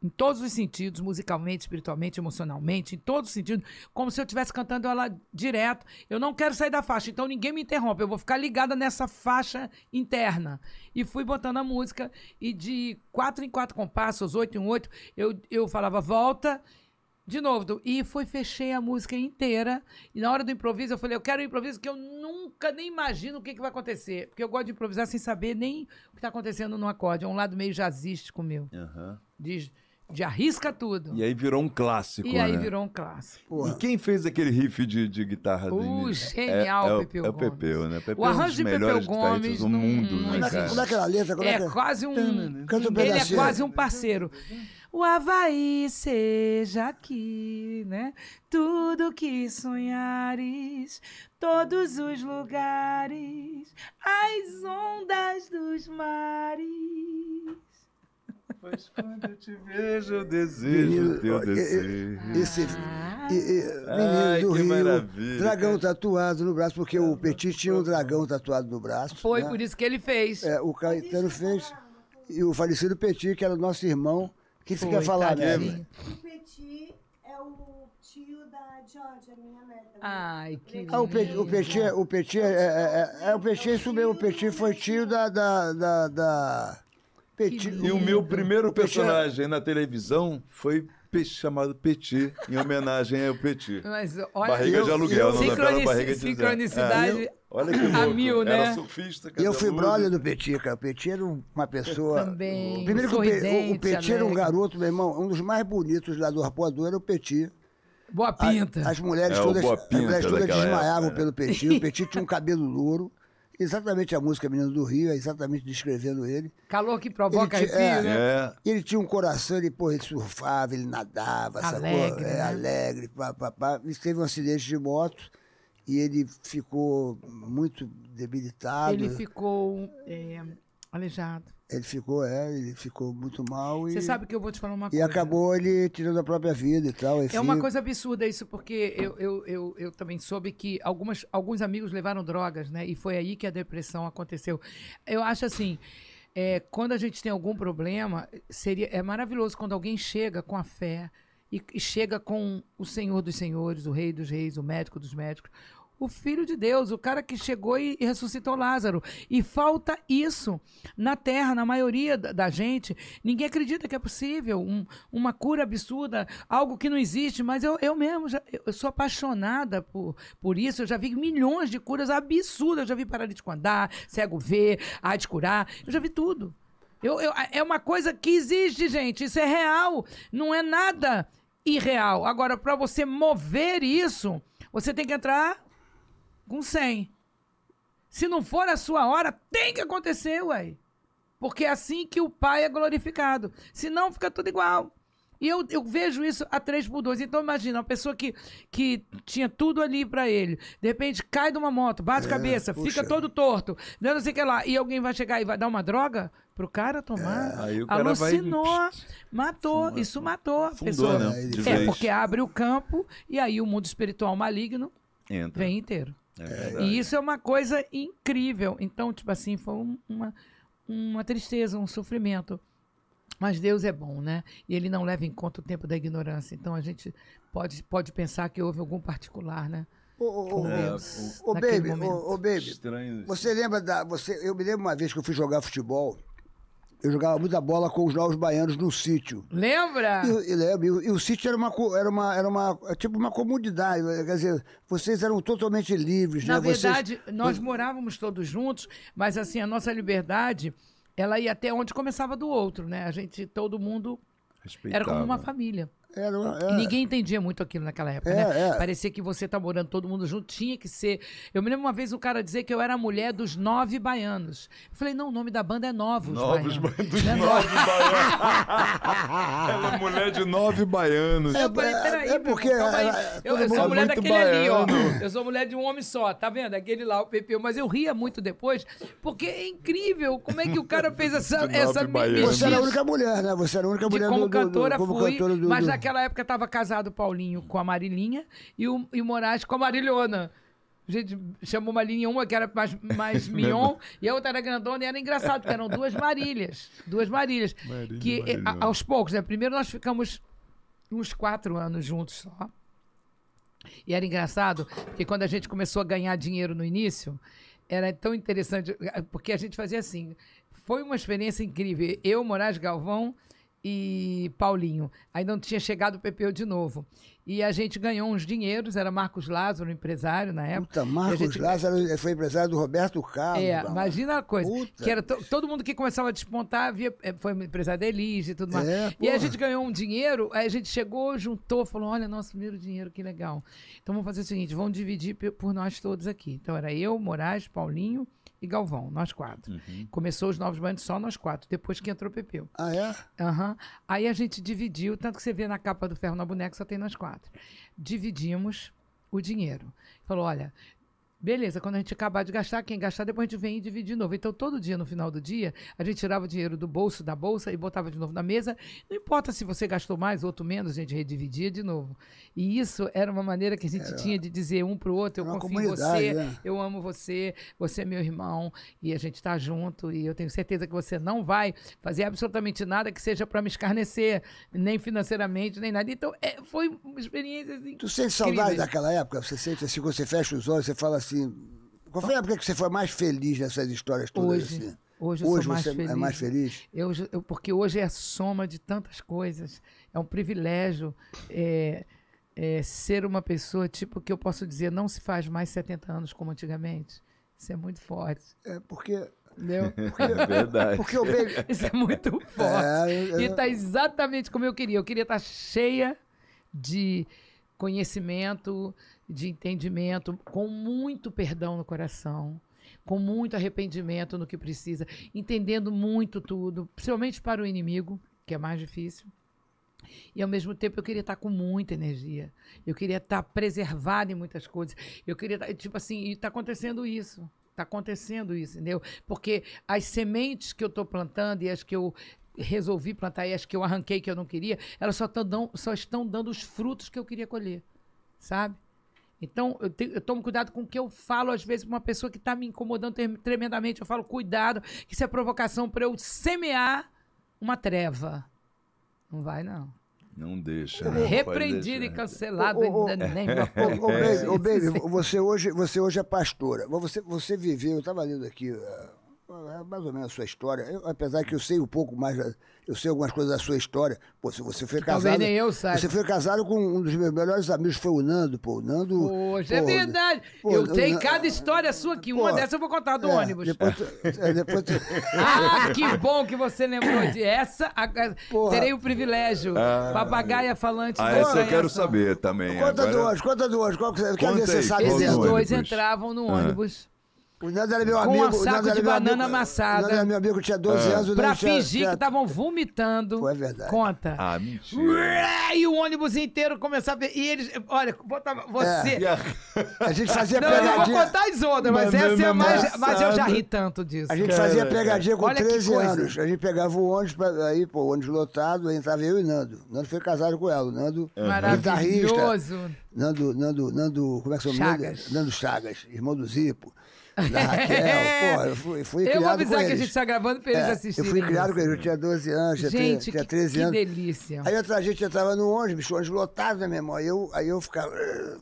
em todos os sentidos, musicalmente, espiritualmente, emocionalmente, em todos os sentidos, como se eu estivesse cantando ela direto. Eu não quero sair da faixa, então ninguém me interrompe. Eu vou ficar ligada nessa faixa interna. E fui botando a música, e de quatro em quatro compassos, oito em oito, eu, eu falava volta, de novo, e foi, fechei a música inteira. E na hora do improviso, eu falei, eu quero um improviso que eu nunca nem imagino o que, que vai acontecer. Porque eu gosto de improvisar sem saber nem o que está acontecendo no acorde. É um lado meio jazzístico meu. Uhum. De arrisca tudo. E aí virou um clássico. E aí né? virou um clássico. Porra. E quem fez aquele riff de, de guitarra dele? O genial é, é, Pepeu. É o Pepeu, né? Pepeu o é arranjo de Pepeu Gomes. Do num... mundo, né, como, cara? como é que letra? Como é, é, é? quase um. ele é quase um parceiro. O Havaí seja aqui, né? Tudo que sonhares, todos os lugares, as ondas dos mares. Mas quando eu te vejo, eu desejo menino, teu desejo. Esse, ah. e, e, menino Ai, do Rio, maravilha. dragão tatuado no braço, porque é, o Petit tinha um dragão tatuado no braço. Foi né? por isso que ele fez. É, o Caetano fez. E o falecido Petit, que era nosso irmão. O que você quer falar, né? O Petit é o tio da Georgia, minha neta. Né? Ai, que Ah, o, Pe o Petit, é, o Petit, é, é, é, é o Petit, isso mesmo, o Petit foi tio da, da, da, da Petit. E o meu primeiro é personagem na televisão foi peixe chamado Petit, em homenagem ao Petit. Mas olha, barriga eu, de aluguel, não é barriga de Sincronicidade. É, olha que louco. A mil, né? Era surfista, Eu fui brother do Petit, cara. O Petit era uma pessoa. também. Primeiro que o, o Petit era um garoto, meu irmão, um dos mais bonitos lá do Rapoador era o Petit. Boa pinta. As, as mulheres é, todas, as mulheres todas desmaiavam época, né? pelo Petit. O Petit tinha um cabelo louro exatamente a música Menino do Rio, é exatamente descrevendo ele. Calor que provoca ele, arrepio, é, né? É. Ele tinha um coração, ele, porra, ele surfava, ele nadava, alegre, é né? alegre, pá, pá, pá. teve um acidente de moto e ele ficou muito debilitado. Ele ficou é, aleijado. Ele ficou, é, ele ficou muito mal e. Você sabe que eu vou te falar uma coisa. E acabou ele tirando a própria vida e tal. É enfim. É uma coisa absurda isso, porque eu, eu, eu, eu, também soube que algumas, alguns amigos levaram drogas, né? E foi aí que a depressão aconteceu. Eu acho assim. É, quando a gente tem algum problema, seria é maravilhoso quando alguém chega com a fé e, e chega com o Senhor dos Senhores, o Rei dos Reis, o médico dos médicos, o Filho de Deus, o cara que chegou e, ressuscitou Lázaro. E falta isso na Terra, na maioria da, gente. Ninguém acredita que é possível um, uma cura absurda, algo que não existe, mas eu, eu mesmo já, eu sou apaixonada por, por isso. Eu já vi milhões de curas absurdas. Eu já vi paralítico andar, cego ver, a de curar. Eu já vi tudo. Eu, eu, é uma coisa que existe, gente. Isso é real. Não é nada irreal. Agora, para você mover isso, você tem que entrar com 100. Se não for a sua hora, tem que acontecer, ué. Porque é assim que o Pai é glorificado. Senão fica tudo igual. E eu, eu vejo isso a 3 por 2. Então imagina, uma pessoa que, que tinha tudo ali para ele, de repente cai de uma moto, bate é, cabeça, puxa. fica todo torto, não sei o que lá, e alguém vai chegar e vai dar uma droga pro cara tomar. É, aí o cara alucinou, vai... matou, Fuma, isso matou a pessoa. Né? É, porque abre o campo e aí o mundo espiritual maligno Entra. vem inteiro. É e isso é uma coisa incrível. Então, tipo assim, foi uma, uma tristeza, um sofrimento. Mas Deus é bom, né? E ele não leva em conta o tempo da ignorância. Então a gente pode, pode pensar que houve algum particular, né? Ô, ô, ô, Deus, ô, ô baby, ô, baby, Estranho. Você lembra da. Você, eu me lembro uma vez que eu fui jogar futebol eu jogava muita bola com os novos baianos no sítio. Lembra? E, e lembro. E, e, o sítio era uma, era uma, era uma, tipo uma comunidade. Né? Quer dizer, vocês eram totalmente livres. Na né? verdade, vocês... nós morávamos todos juntos, mas assim, a nossa liberdade, ela ia até onde começava do outro, né? A gente, todo mundo era como uma família. Era, era, é. Ninguém entendia muito aquilo naquela época, né? é, né? É. Parecia que você tá morando todo mundo junto, tinha que ser. Eu me lembro uma vez o cara dizer que eu era a mulher dos nove baianos. Eu falei, não, o nome da banda é Novos. Novos baianos. Dos é nove baianos. Ela é mulher de nove baianos. É, eu peraí, é, é porque. Era, eu, eu sou é mulher daquele baiano. ali, ó. Eu sou mulher de um homem só, tá vendo? Aquele lá, o Pepe. Mas eu ria muito depois, porque é incrível como é que o cara fez *laughs* essa. essa você era a única mulher, né? Você era a única mulher de, como do, do, cantora, do, como fui, cantora do. Mas naquela época tava casado o Paulinho com a Marilinha e o, e o Moraes com a Marilhona. A gente chamou uma linha uma que era mais, mais *laughs* mignon e a outra era grandona e era engraçado, porque eram duas marilhas Duas marilhas que eh, a, aos poucos, né? Primeiro nós ficamos uns quatro anos juntos só. E era engraçado, porque quando a gente começou a ganhar dinheiro no início, era tão interessante, eh, porque a gente fazia assim. Foi uma experiência incrível. Eu, Moraes Galvão, e Paulinho. Ainda não tinha chegado o Pepeu de novo. E a gente ganhou uns dinheiros, era Marcos Lázaro, empresário na época. Puta, Marcos gente... Lázaro foi empresário do Roberto Carlos. É, imagina a coisa. Puta. Que era to... todo mundo que começava a despontar via... É, foi empresário da e tudo mais. É, e a gente ganhou um dinheiro, aí a gente chegou, juntou, falou: olha, nosso primeiro dinheiro, que legal. Então vamos fazer o seguinte: vamos dividir por nós todos aqui. Então era eu, Moraes, Paulinho e Galvão, nós quatro. Uhum. Começou os Novos bandos só nós quatro, depois que entrou Pepeu. Ah, é? Uhum. Aí a gente dividiu, tanto que você vê na capa do Ferro na Boneca, só tem nós quatro. Dividimos o dinheiro. Falou, olha, Beleza, quando a gente acabar de gastar, quem gastar, depois a gente vem e divide de novo. Então, todo dia, no final do dia, a gente tirava o dinheiro do bolso da bolsa e botava de novo na mesa. Não importa se você gastou mais, outro menos, a gente redividia de novo. E isso era uma maneira que a gente era, é. tinha de dizer um para o outro: eu é confio em você, né? eu amo você, você é meu irmão e a gente está junto. E eu tenho certeza que você não vai fazer absolutamente nada que seja para me escarnecer, nem financeiramente, nem nada. Então, é, foi uma experiência assim. Tu sente incrível. saudade daquela época? Você sente assim, você fecha os olhos, você fala assim assim. Qual foi a época que você foi mais feliz nessas histórias todas? Hoje, assim? hoje, hoje você é feliz. é mais feliz? Eu, eu, porque hoje é a soma de tantas coisas. É um privilégio é, é, ser uma pessoa, tipo, que eu posso dizer, não se faz mais 70 anos como antigamente. Isso é muito forte. É porque Entendeu? Porque, *laughs* é verdade. Porque eu *laughs* Isso é muito é, forte. É, eu... E está exatamente como eu queria. Eu queria estar tá cheia de conhecimento, de entendimento, com muito perdão no coração, com muito arrependimento no que precisa, entendendo muito tudo, principalmente para o inimigo, que é mais difícil. E ao mesmo tempo eu queria estar com muita energia. Eu queria estar preservado em muitas coisas. Eu queria estar, tipo assim, e está acontecendo isso. Está acontecendo isso, entendeu? Porque as sementes que eu estou plantando e as que eu resolvi plantar e as que eu arranquei que eu não queria, elas só, tão, só estão dando os frutos que eu queria colher, sabe? Então, eu, te, eu, tomo cuidado com o que eu falo, às vezes, para uma pessoa que está me incomodando tremendamente. Eu falo, cuidado, que isso é provocação para eu semear uma treva. Não vai, não. Não deixa. Né? Repreendido e cancelado. Ô, ô, ô, baby, você hoje, você hoje é pastora. Você, você viveu, eu estava lendo aqui uh, é mais ou menos a sua história. Eu, apesar que eu sei um pouco mais, eu sei algumas coisas da sua história. Pô, se você foi casado. Talvez nem eu sabe Você foi casado com um dos meus melhores amigos, foi o Nando, pô. O Nando. Poxa, é pô, é verdade. Pô, eu tenho cada história sua aqui. Pô, uma dessas eu vou contar do é, ônibus. Depois tu, é, depois tu... *laughs* ah, que bom que você lembrou de essa. A, Porra. Terei o privilégio. Ah, Papagaia é falante. Ah, essa eu quero saber também. Conta agora... duas, conta duas. Qual que, conta que aí, Esses dois ônibus. entravam no ah. ônibus. O Nando era meu com amigo. Com um saco de banana amigo, amassada. O Nando era meu amigo, tinha 12 é. anos. O né, pra fingir que estavam vomitando. Foi verdade. Conta. Ah, mentira. E o ônibus inteiro começava... E eles... Olha, botava você... É. A gente fazia Não, pegadinha... Não, eu vou contar as outras, mas banana essa é mais... Amassada. Mas eu já ri tanto disso. A gente Cara, fazia é, pegadinha é. com Olha 13 anos. A gente pegava o ônibus, pra... aí, pô, o ônibus lotado, aí entrava eu e Nando. Nando foi casado com ela. O Nando, é. Maravilhoso. Nando, Nando, Nando, como é que se chama? Chagas. Nando Chagas, irmão do Zipo. Na *laughs* Raquel, ah, é, é. porra, eu fui, fui eu criado com eles. Eu vou avisar que a gente tá gravando pra eles é, assistirem. Eu fui criado com eles, eu tinha 12 anos, tinha, gente, tinha 13 que, anos. que delícia. Aí a gente entrava no ônibus, bicho, ônibus lotado, né, meu irmão? Aí eu, aí eu ficava eh,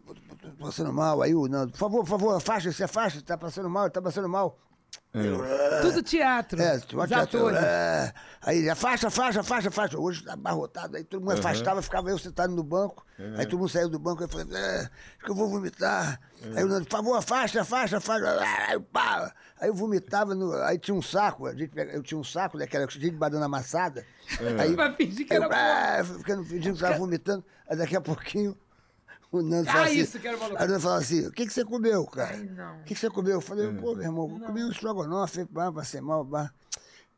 passando mal, aí o Nando, por favor, por favor, afasta, se afasta, tá passando mal, tá passando mal. É. é. Tudo teatro. É, tudo teatro. É. é. Aí afasta, afasta, afasta, afasta. Hoje tá abarrotado. Aí todo mundo uhum. afastava, ficava eu sentado no banco. Uhum. Aí todo mundo saiu do banco. Aí eu falei, é, acho que eu vou vomitar. Uhum. Aí eu, por favor, afasta, afasta, afasta. Aí, pá. aí eu vomitava. No, aí tinha um saco. A gente, eu tinha um saco daquela cheia de banana amassada. Aí, pra fingir que aí, eu, ficando fingindo que tava vomitando. Aí daqui a pouquinho o Nando ah, fala assim, isso, assim, quero falar. Aí o fala assim, o que, que você comeu, cara? Ai, não. O que, que você comeu? Eu falei, não. pô, meu irmão, não. comi um estrogonofe, pá, passei mal, pá.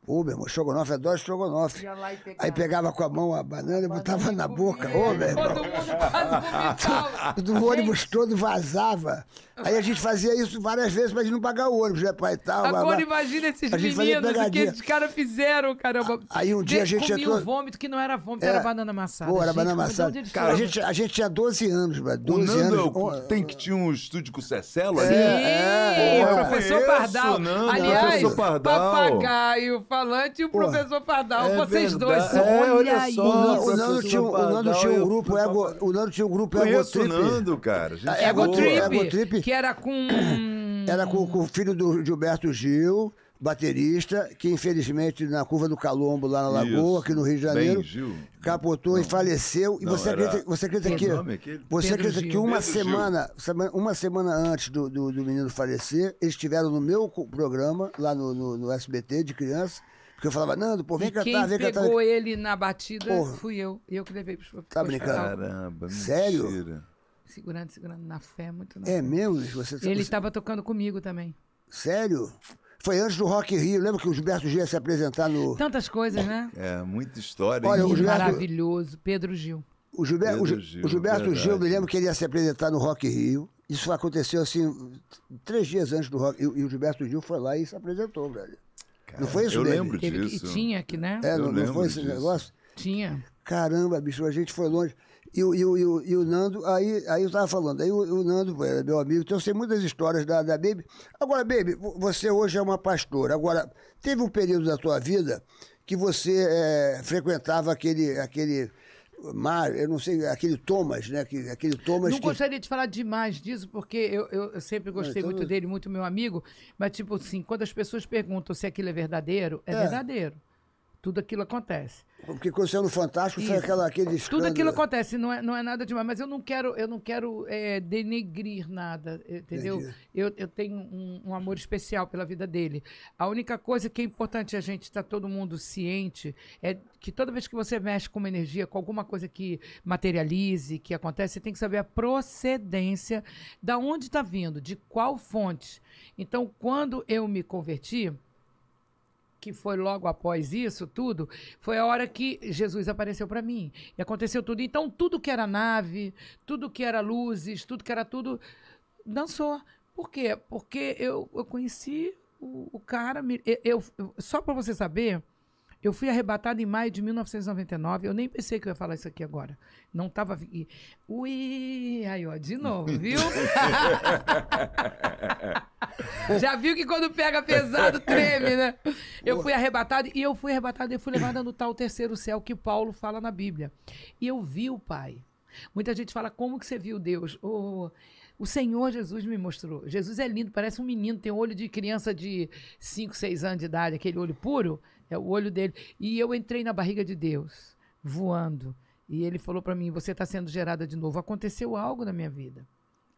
Ô, meu irmão, estrogonofe, adoro estrogonofe. Aí pegava com a mão a banana e botava na boca. Ô, meu irmão. Todo mundo quase *laughs* Do ônibus todo vazava. Aí a gente fazia isso várias vezes pra gente não pagar o ônibus, né, pai? Tal, Agora blá, imagina esses meninos, o que esses caras fizeram, caramba. Aí um dia a gente... Comia entrou... um vômito que não era vômito, era, era é. banana amassada. Pô, era gente, banana amassada. Cara, a gente, a gente tinha 12 anos, velho. 12 o Nando, anos. É O... Tem que tinha um estúdio com o Cecelo ali? Sim, né? é, é, é, professor Pardal. Nando, Aliás, professor Pardal. papagaio falante e o professor Pardal. É vocês verdade. dois são. É, olha aí. só. O Nando, tinha, o Nando tinha um grupo ego. O Nando tinha um grupo ego trip. Nando, cara. É, ego trip, ego trip. Que era com. Era com, com o filho do Gilberto Gil baterista, que infelizmente na curva do Calombo, lá na Lagoa, Isso. aqui no Rio de Janeiro, Gil. capotou não. e faleceu. E não, você, era... acredita, você acredita que. Aquele... Você acredita que uma Pedro semana, Gil. uma semana antes do, do, do, menino falecer, eles estiveram no meu programa, lá no, no, no, SBT de criança. Porque eu falava, Nando, pô, vem e cantar, quem tá, vem cantar. Tá quem pegou ele na batida Porra. fui eu. E eu que levei pro Tá brincando? Caramba, Sério? Mentira. Segurando, segurando na fé, é muito na É fé. mesmo? Você, ele estava você... tocando comigo também. Sério? Foi antes do Rock Rio. Lembra que o Gilberto Gil ia se apresentar no. Tantas coisas, né? É, muita história. Olha, o Gilberto... Maravilhoso. Pedro Gil. O, Gilberto, Gil, o Gilberto Gil, me lembro que ele ia se apresentar no Rock Rio. Isso aconteceu assim, três dias antes do Rock. E, e o Gilberto Gil foi lá e se apresentou, velho. Cara, não foi isso, Eu dele? lembro disso. Ele, tinha aqui, né? É, eu não, não foi disso. esse negócio? Tinha. Caramba, bicho, a gente foi longe. E o, e, o, e, o, e o Nando, aí, aí eu estava falando, aí o, o Nando é meu amigo, então eu sei muitas histórias da, da Baby. Agora, Baby, você hoje é uma pastora. Agora, teve um período da tua vida que você é, frequentava aquele, aquele Mar, eu não sei, aquele Thomas, né? Que, aquele Thomas. Não que... gostaria de falar demais disso, porque eu, eu, sempre gostei então... muito dele, muito meu amigo, mas, tipo assim, quando as pessoas perguntam se aquilo é verdadeiro, é, é. verdadeiro. Tudo aquilo acontece. Porque quando é no Fantástico, Isso. foi aquela, aquele escândalo. Tudo aquilo acontece, não é, não é nada demais. Mas eu não quero, eu não quero é, denegrir nada, é, entendeu? Eu, eu tenho um, um, amor especial pela vida dele. A única coisa que é importante a gente estar tá todo mundo ciente é que toda vez que você mexe com uma energia, com alguma coisa que materialize, que acontece, você tem que saber a procedência da onde está vindo, de qual fonte. Então, quando eu me converti, que foi logo após isso tudo, foi a hora que Jesus apareceu para mim. E aconteceu tudo. Então, tudo que era nave, tudo que era luzes, tudo que era tudo, dançou. Por quê? Porque eu, eu conheci o, o cara. eu, eu, só para você saber, eu fui arrebatado em maio de 1999. Eu nem pensei que eu ia falar isso aqui agora. Não estava. Ui, aí, ó, de novo, viu? *laughs* Já viu que quando pega pesado, treme, né? Eu fui arrebatado e eu fui arrebatado e fui levado no tal terceiro céu que Paulo fala na Bíblia. E eu vi o Pai. Muita gente fala, como que você viu Deus? Oh, o Senhor Jesus me mostrou. Jesus é lindo, parece um menino, tem um olho de criança de 5, 6 anos de idade, aquele olho puro. É o olho dele. E eu entrei na barriga de Deus, voando. E ele falou para mim: Você está sendo gerada de novo. Aconteceu algo na minha vida.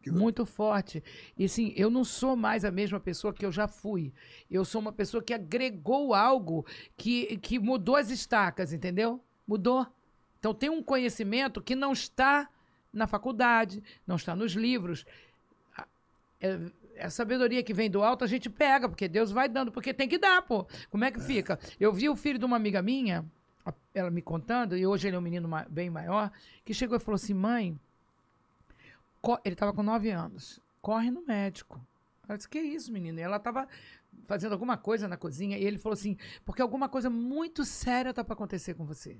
Que muito forte. E sim, eu não sou mais a mesma pessoa que eu já fui. Eu sou uma pessoa que agregou algo que, que mudou as estacas, entendeu? Mudou. Então tem um conhecimento que não está na faculdade, não está nos livros. É, a sabedoria que vem do alto a gente pega, porque Deus vai dando, porque tem que dar, pô. Como é que é. fica? Eu vi o filho de uma amiga minha, ela me contando, e hoje ele é um menino bem maior, que chegou e falou assim: mãe, ele estava com 9 anos, corre no médico. Ela disse: que isso, menino? E ela estava fazendo alguma coisa na cozinha, e ele falou assim: porque alguma coisa muito séria tá para acontecer com você.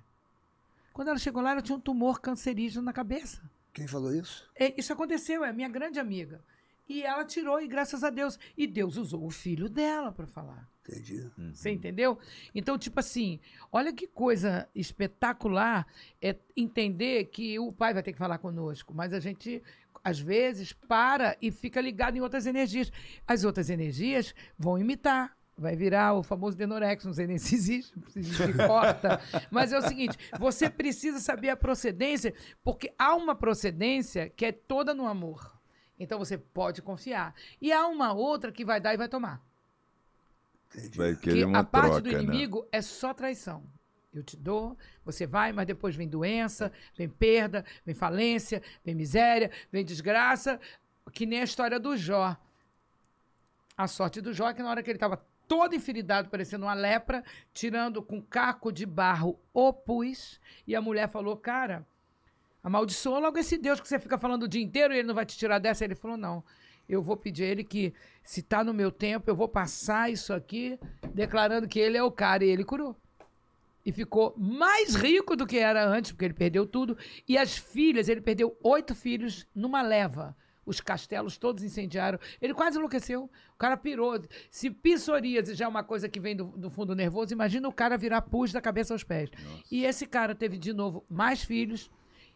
Quando ela chegou lá, ela tinha um tumor cancerígeno na cabeça. Quem falou isso? É, isso aconteceu, é minha grande amiga. E ela tirou, e graças a Deus. E Deus usou o filho dela para falar. Entendi. Uhum. Você entendeu? Então, tipo assim, olha que coisa espetacular é entender que o pai vai ter que falar conosco, mas a gente, às vezes, para e fica ligado em outras energias. As outras energias vão imitar. Vai virar o famoso denorex, não sei nem se existe, se existe corta. *laughs* Mas é o seguinte: você precisa saber a procedência, porque há uma procedência que é toda no amor. Então você pode confiar. E há uma outra que vai dar e vai tomar. Vai querer uma a parte troca, do né? inimigo né? é só traição. Eu te dou, você vai, mas depois vem doença, vem perda, vem falência, vem miséria, vem desgraça, que nem a história do Jó. A sorte do Jó é que na hora que ele estava todo enfiridado, parecendo uma lepra, tirando com caco de barro o pus, e a mulher falou: Cara, Amaldiçoa logo esse Deus que você fica falando o dia inteiro e ele não vai te tirar dessa. Ele falou: não, eu vou pedir a ele que, se está no meu tempo, eu vou passar isso aqui, declarando que ele é o cara. E ele curou. E ficou mais rico do que era antes, porque ele perdeu tudo. E as filhas, ele perdeu oito filhos numa leva. Os castelos todos incendiaram. Ele quase enlouqueceu. O cara pirou. Se psoríase já é uma coisa que vem do, do fundo nervoso, imagina o cara virar pus da cabeça aos pés. Nossa. E esse cara teve de novo mais filhos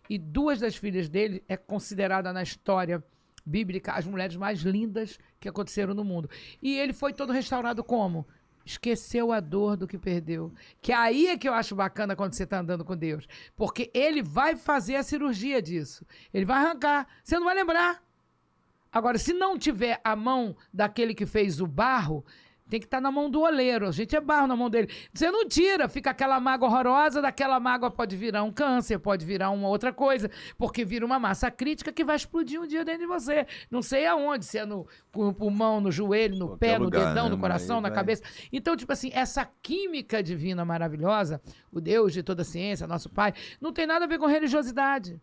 e duas das filhas dele é considerada na história bíblica as mulheres mais lindas que aconteceram no mundo. E ele foi todo restaurado como? Esqueceu a dor do que perdeu. Que aí é que eu acho bacana quando você está andando com Deus. Porque ele vai fazer a cirurgia disso. Ele vai arrancar. Você não vai lembrar. Agora, se não tiver a mão daquele que fez o barro, tem que estar tá na mão do oleiro. A gente é barro na mão dele. Você não tira, fica aquela mágoa horrorosa, daquela mágoa pode virar um câncer, pode virar uma outra coisa, porque vira uma massa crítica que vai explodir um dia dentro de você. Não sei aonde, se é no, no pulmão, no joelho, no Qualquer pé, lugar, no dedão, né? no coração, na cabeça. Então, tipo assim, essa química divina maravilhosa, o Deus de toda a ciência, nosso Pai, não tem nada a ver com religiosidade.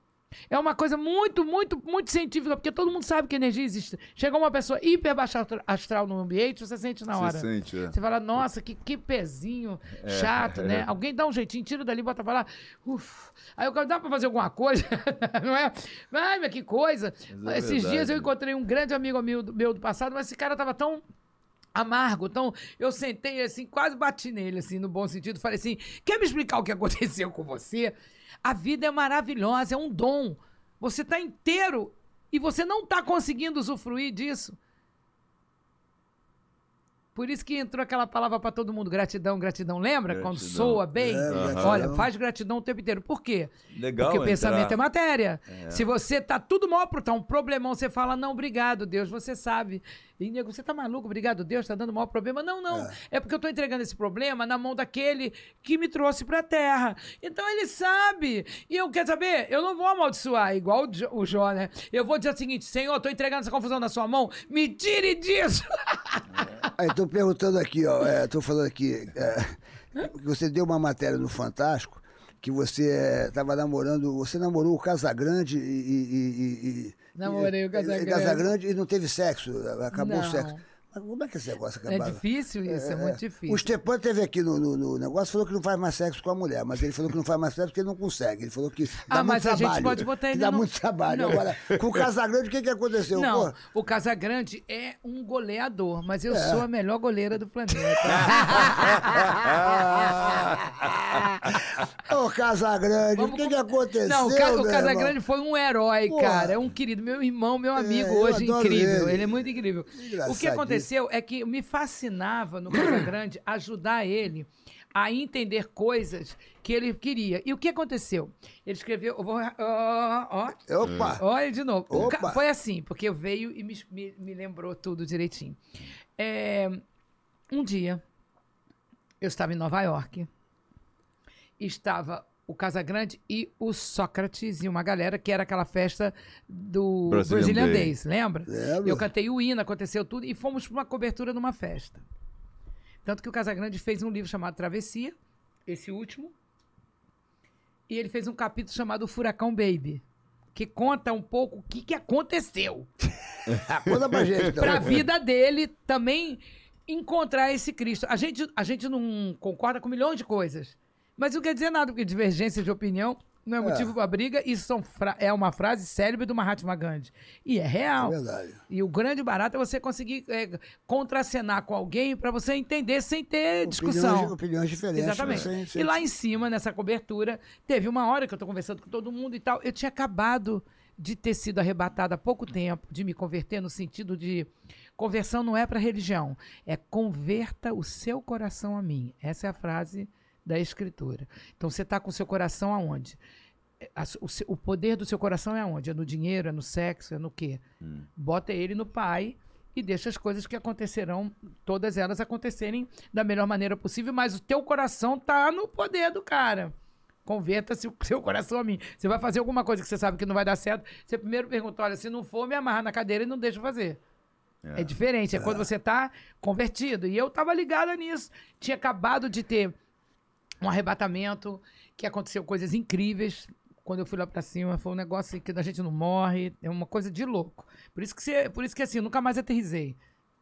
É uma coisa muito, muito, muito científica, porque todo mundo sabe que energia existe. Chega uma pessoa hiper baixa astral no ambiente, você sente na hora. Você sente, é. Você fala, nossa, que, que pezinho é, chato, né? é. né? Alguém dá um jeitinho, tira dali, bota pra lá. Uf. Aí eu quero, dá pra fazer alguma coisa? *laughs* não é? Ai, mas que coisa. É Esses verdade. dias eu encontrei um grande amigo meu do, meu do passado, mas esse cara tava tão amargo. Então, eu sentei assim, quase bati nele, assim, no bom sentido. Falei assim, quer me explicar o que aconteceu com você? A vida é maravilhosa, é um dom. Você está inteiro e você não está conseguindo usufruir disso. Por isso que entrou aquela palavra para todo mundo, gratidão, gratidão. Lembra gratidão. quando soa bem? É, Olha, faz gratidão o tempo inteiro. Por quê? Legal Porque entrar. pensamento é matéria. É. Se você tá tudo mal, tá um problemão, você fala, não, obrigado, Deus, você sabe e nego, você tá maluco? Obrigado, Deus, tá dando maior problema. Não, não. É. é porque eu tô entregando esse problema na mão daquele que me trouxe pra terra. Então ele sabe. E eu, quero saber? Eu não vou amaldiçoar, igual o Jó, né? Eu vou dizer o seguinte: Senhor, tô entregando essa confusão na sua mão, me tire disso! *laughs* Aí tô perguntando aqui, ó, é, tô falando aqui. É, você deu uma matéria no Fantástico que você estava é, namorando, você namorou o Casagrande e, e, e, e Namorei o Casagrande. É, é Casagrande e não teve sexo, acabou não. o sexo. Mas como é que esse negócio acabava? É difícil isso, é, é, é muito difícil. O Stepan teve aqui no, no, no, negócio, falou que não faz mais sexo com a mulher, mas ele falou que não faz mais sexo porque ele não consegue. Ele falou que dá ah, muito trabalho. Ah, mas a gente pode botar ele Dá no... muito trabalho. Não. Agora, com o *laughs* Casagrande, o que, que aconteceu? Não, o Casagrande é um goleador, mas eu é. sou a melhor goleira do planeta. *laughs* Ô, Casagrande, Vamos o que, que aconteceu? Não, o, Ca... o Casagrande foi um herói, cara. É um querido, meu irmão, meu é, amigo, é, hoje incrível. Ele. ele. é muito incrível. O que aconteceu? aconteceu é que me fascinava no Casa *coughs* Grande ajudar ele a entender coisas que ele queria. E o que aconteceu? Ele escreveu. Vou, ó, ó, Opa! Hum. Olha de novo. Opa. Foi assim, porque veio e me, me, me lembrou tudo direitinho. É, um dia, eu estava em Nova York, estava o Casagrande e o Sócrates e uma galera que era aquela festa do brasileirês, lembra? lembra? É, Eu cantei o hino, aconteceu tudo e fomos para uma cobertura de uma festa. Tanto que o Casagrande fez um livro chamado Travessia, esse último, e ele fez um capítulo chamado Furacão Baby, que conta um pouco o que, que aconteceu. Ah, conta pra gente. *laughs* Então. Pra vida dele também encontrar esse Cristo. A gente, a gente não concorda com milhões de coisas, mas não quer dizer nada, porque divergência de opinião não é, é. motivo é. para briga, isso são é uma frase célebre do Mahatma Gandhi. E é real. É verdade. E o grande barato é você conseguir é, contracenar com alguém para você entender sem ter opiniões, discussão. Opiniões diferentes. Né? Exatamente. Sem, sem... E lá em cima, nessa cobertura, teve uma hora que eu estou conversando com todo mundo e tal. Eu tinha acabado de ter sido arrebatada há pouco tempo, de me converter no sentido de conversão não é para religião, é converta o seu coração a mim. Essa é a frase da escritura. Então você está com seu coração aonde? É, o, poder do seu coração é onde? É no dinheiro, é no sexo, é no quê? Hum. Bota ele no pai e deixa as coisas que acontecerão, todas elas acontecerem da melhor maneira possível, mas o teu coração tá no poder do cara. Converta-se o *laughs* seu coração a mim. Você vai fazer alguma coisa que você sabe que não vai dar certo, você primeiro pergunta, olha, se não for, me amarra na cadeira e não deixa fazer. É, é diferente, é, é quando você tá convertido. E eu tava ligada nisso. Tinha acabado de ter um arrebatamento, que aconteceu coisas incríveis. Quando eu fui lá pra cima, foi um negócio que a gente não morre, é uma coisa de louco. Por isso que, você, por isso que assim, nunca mais aterrisei.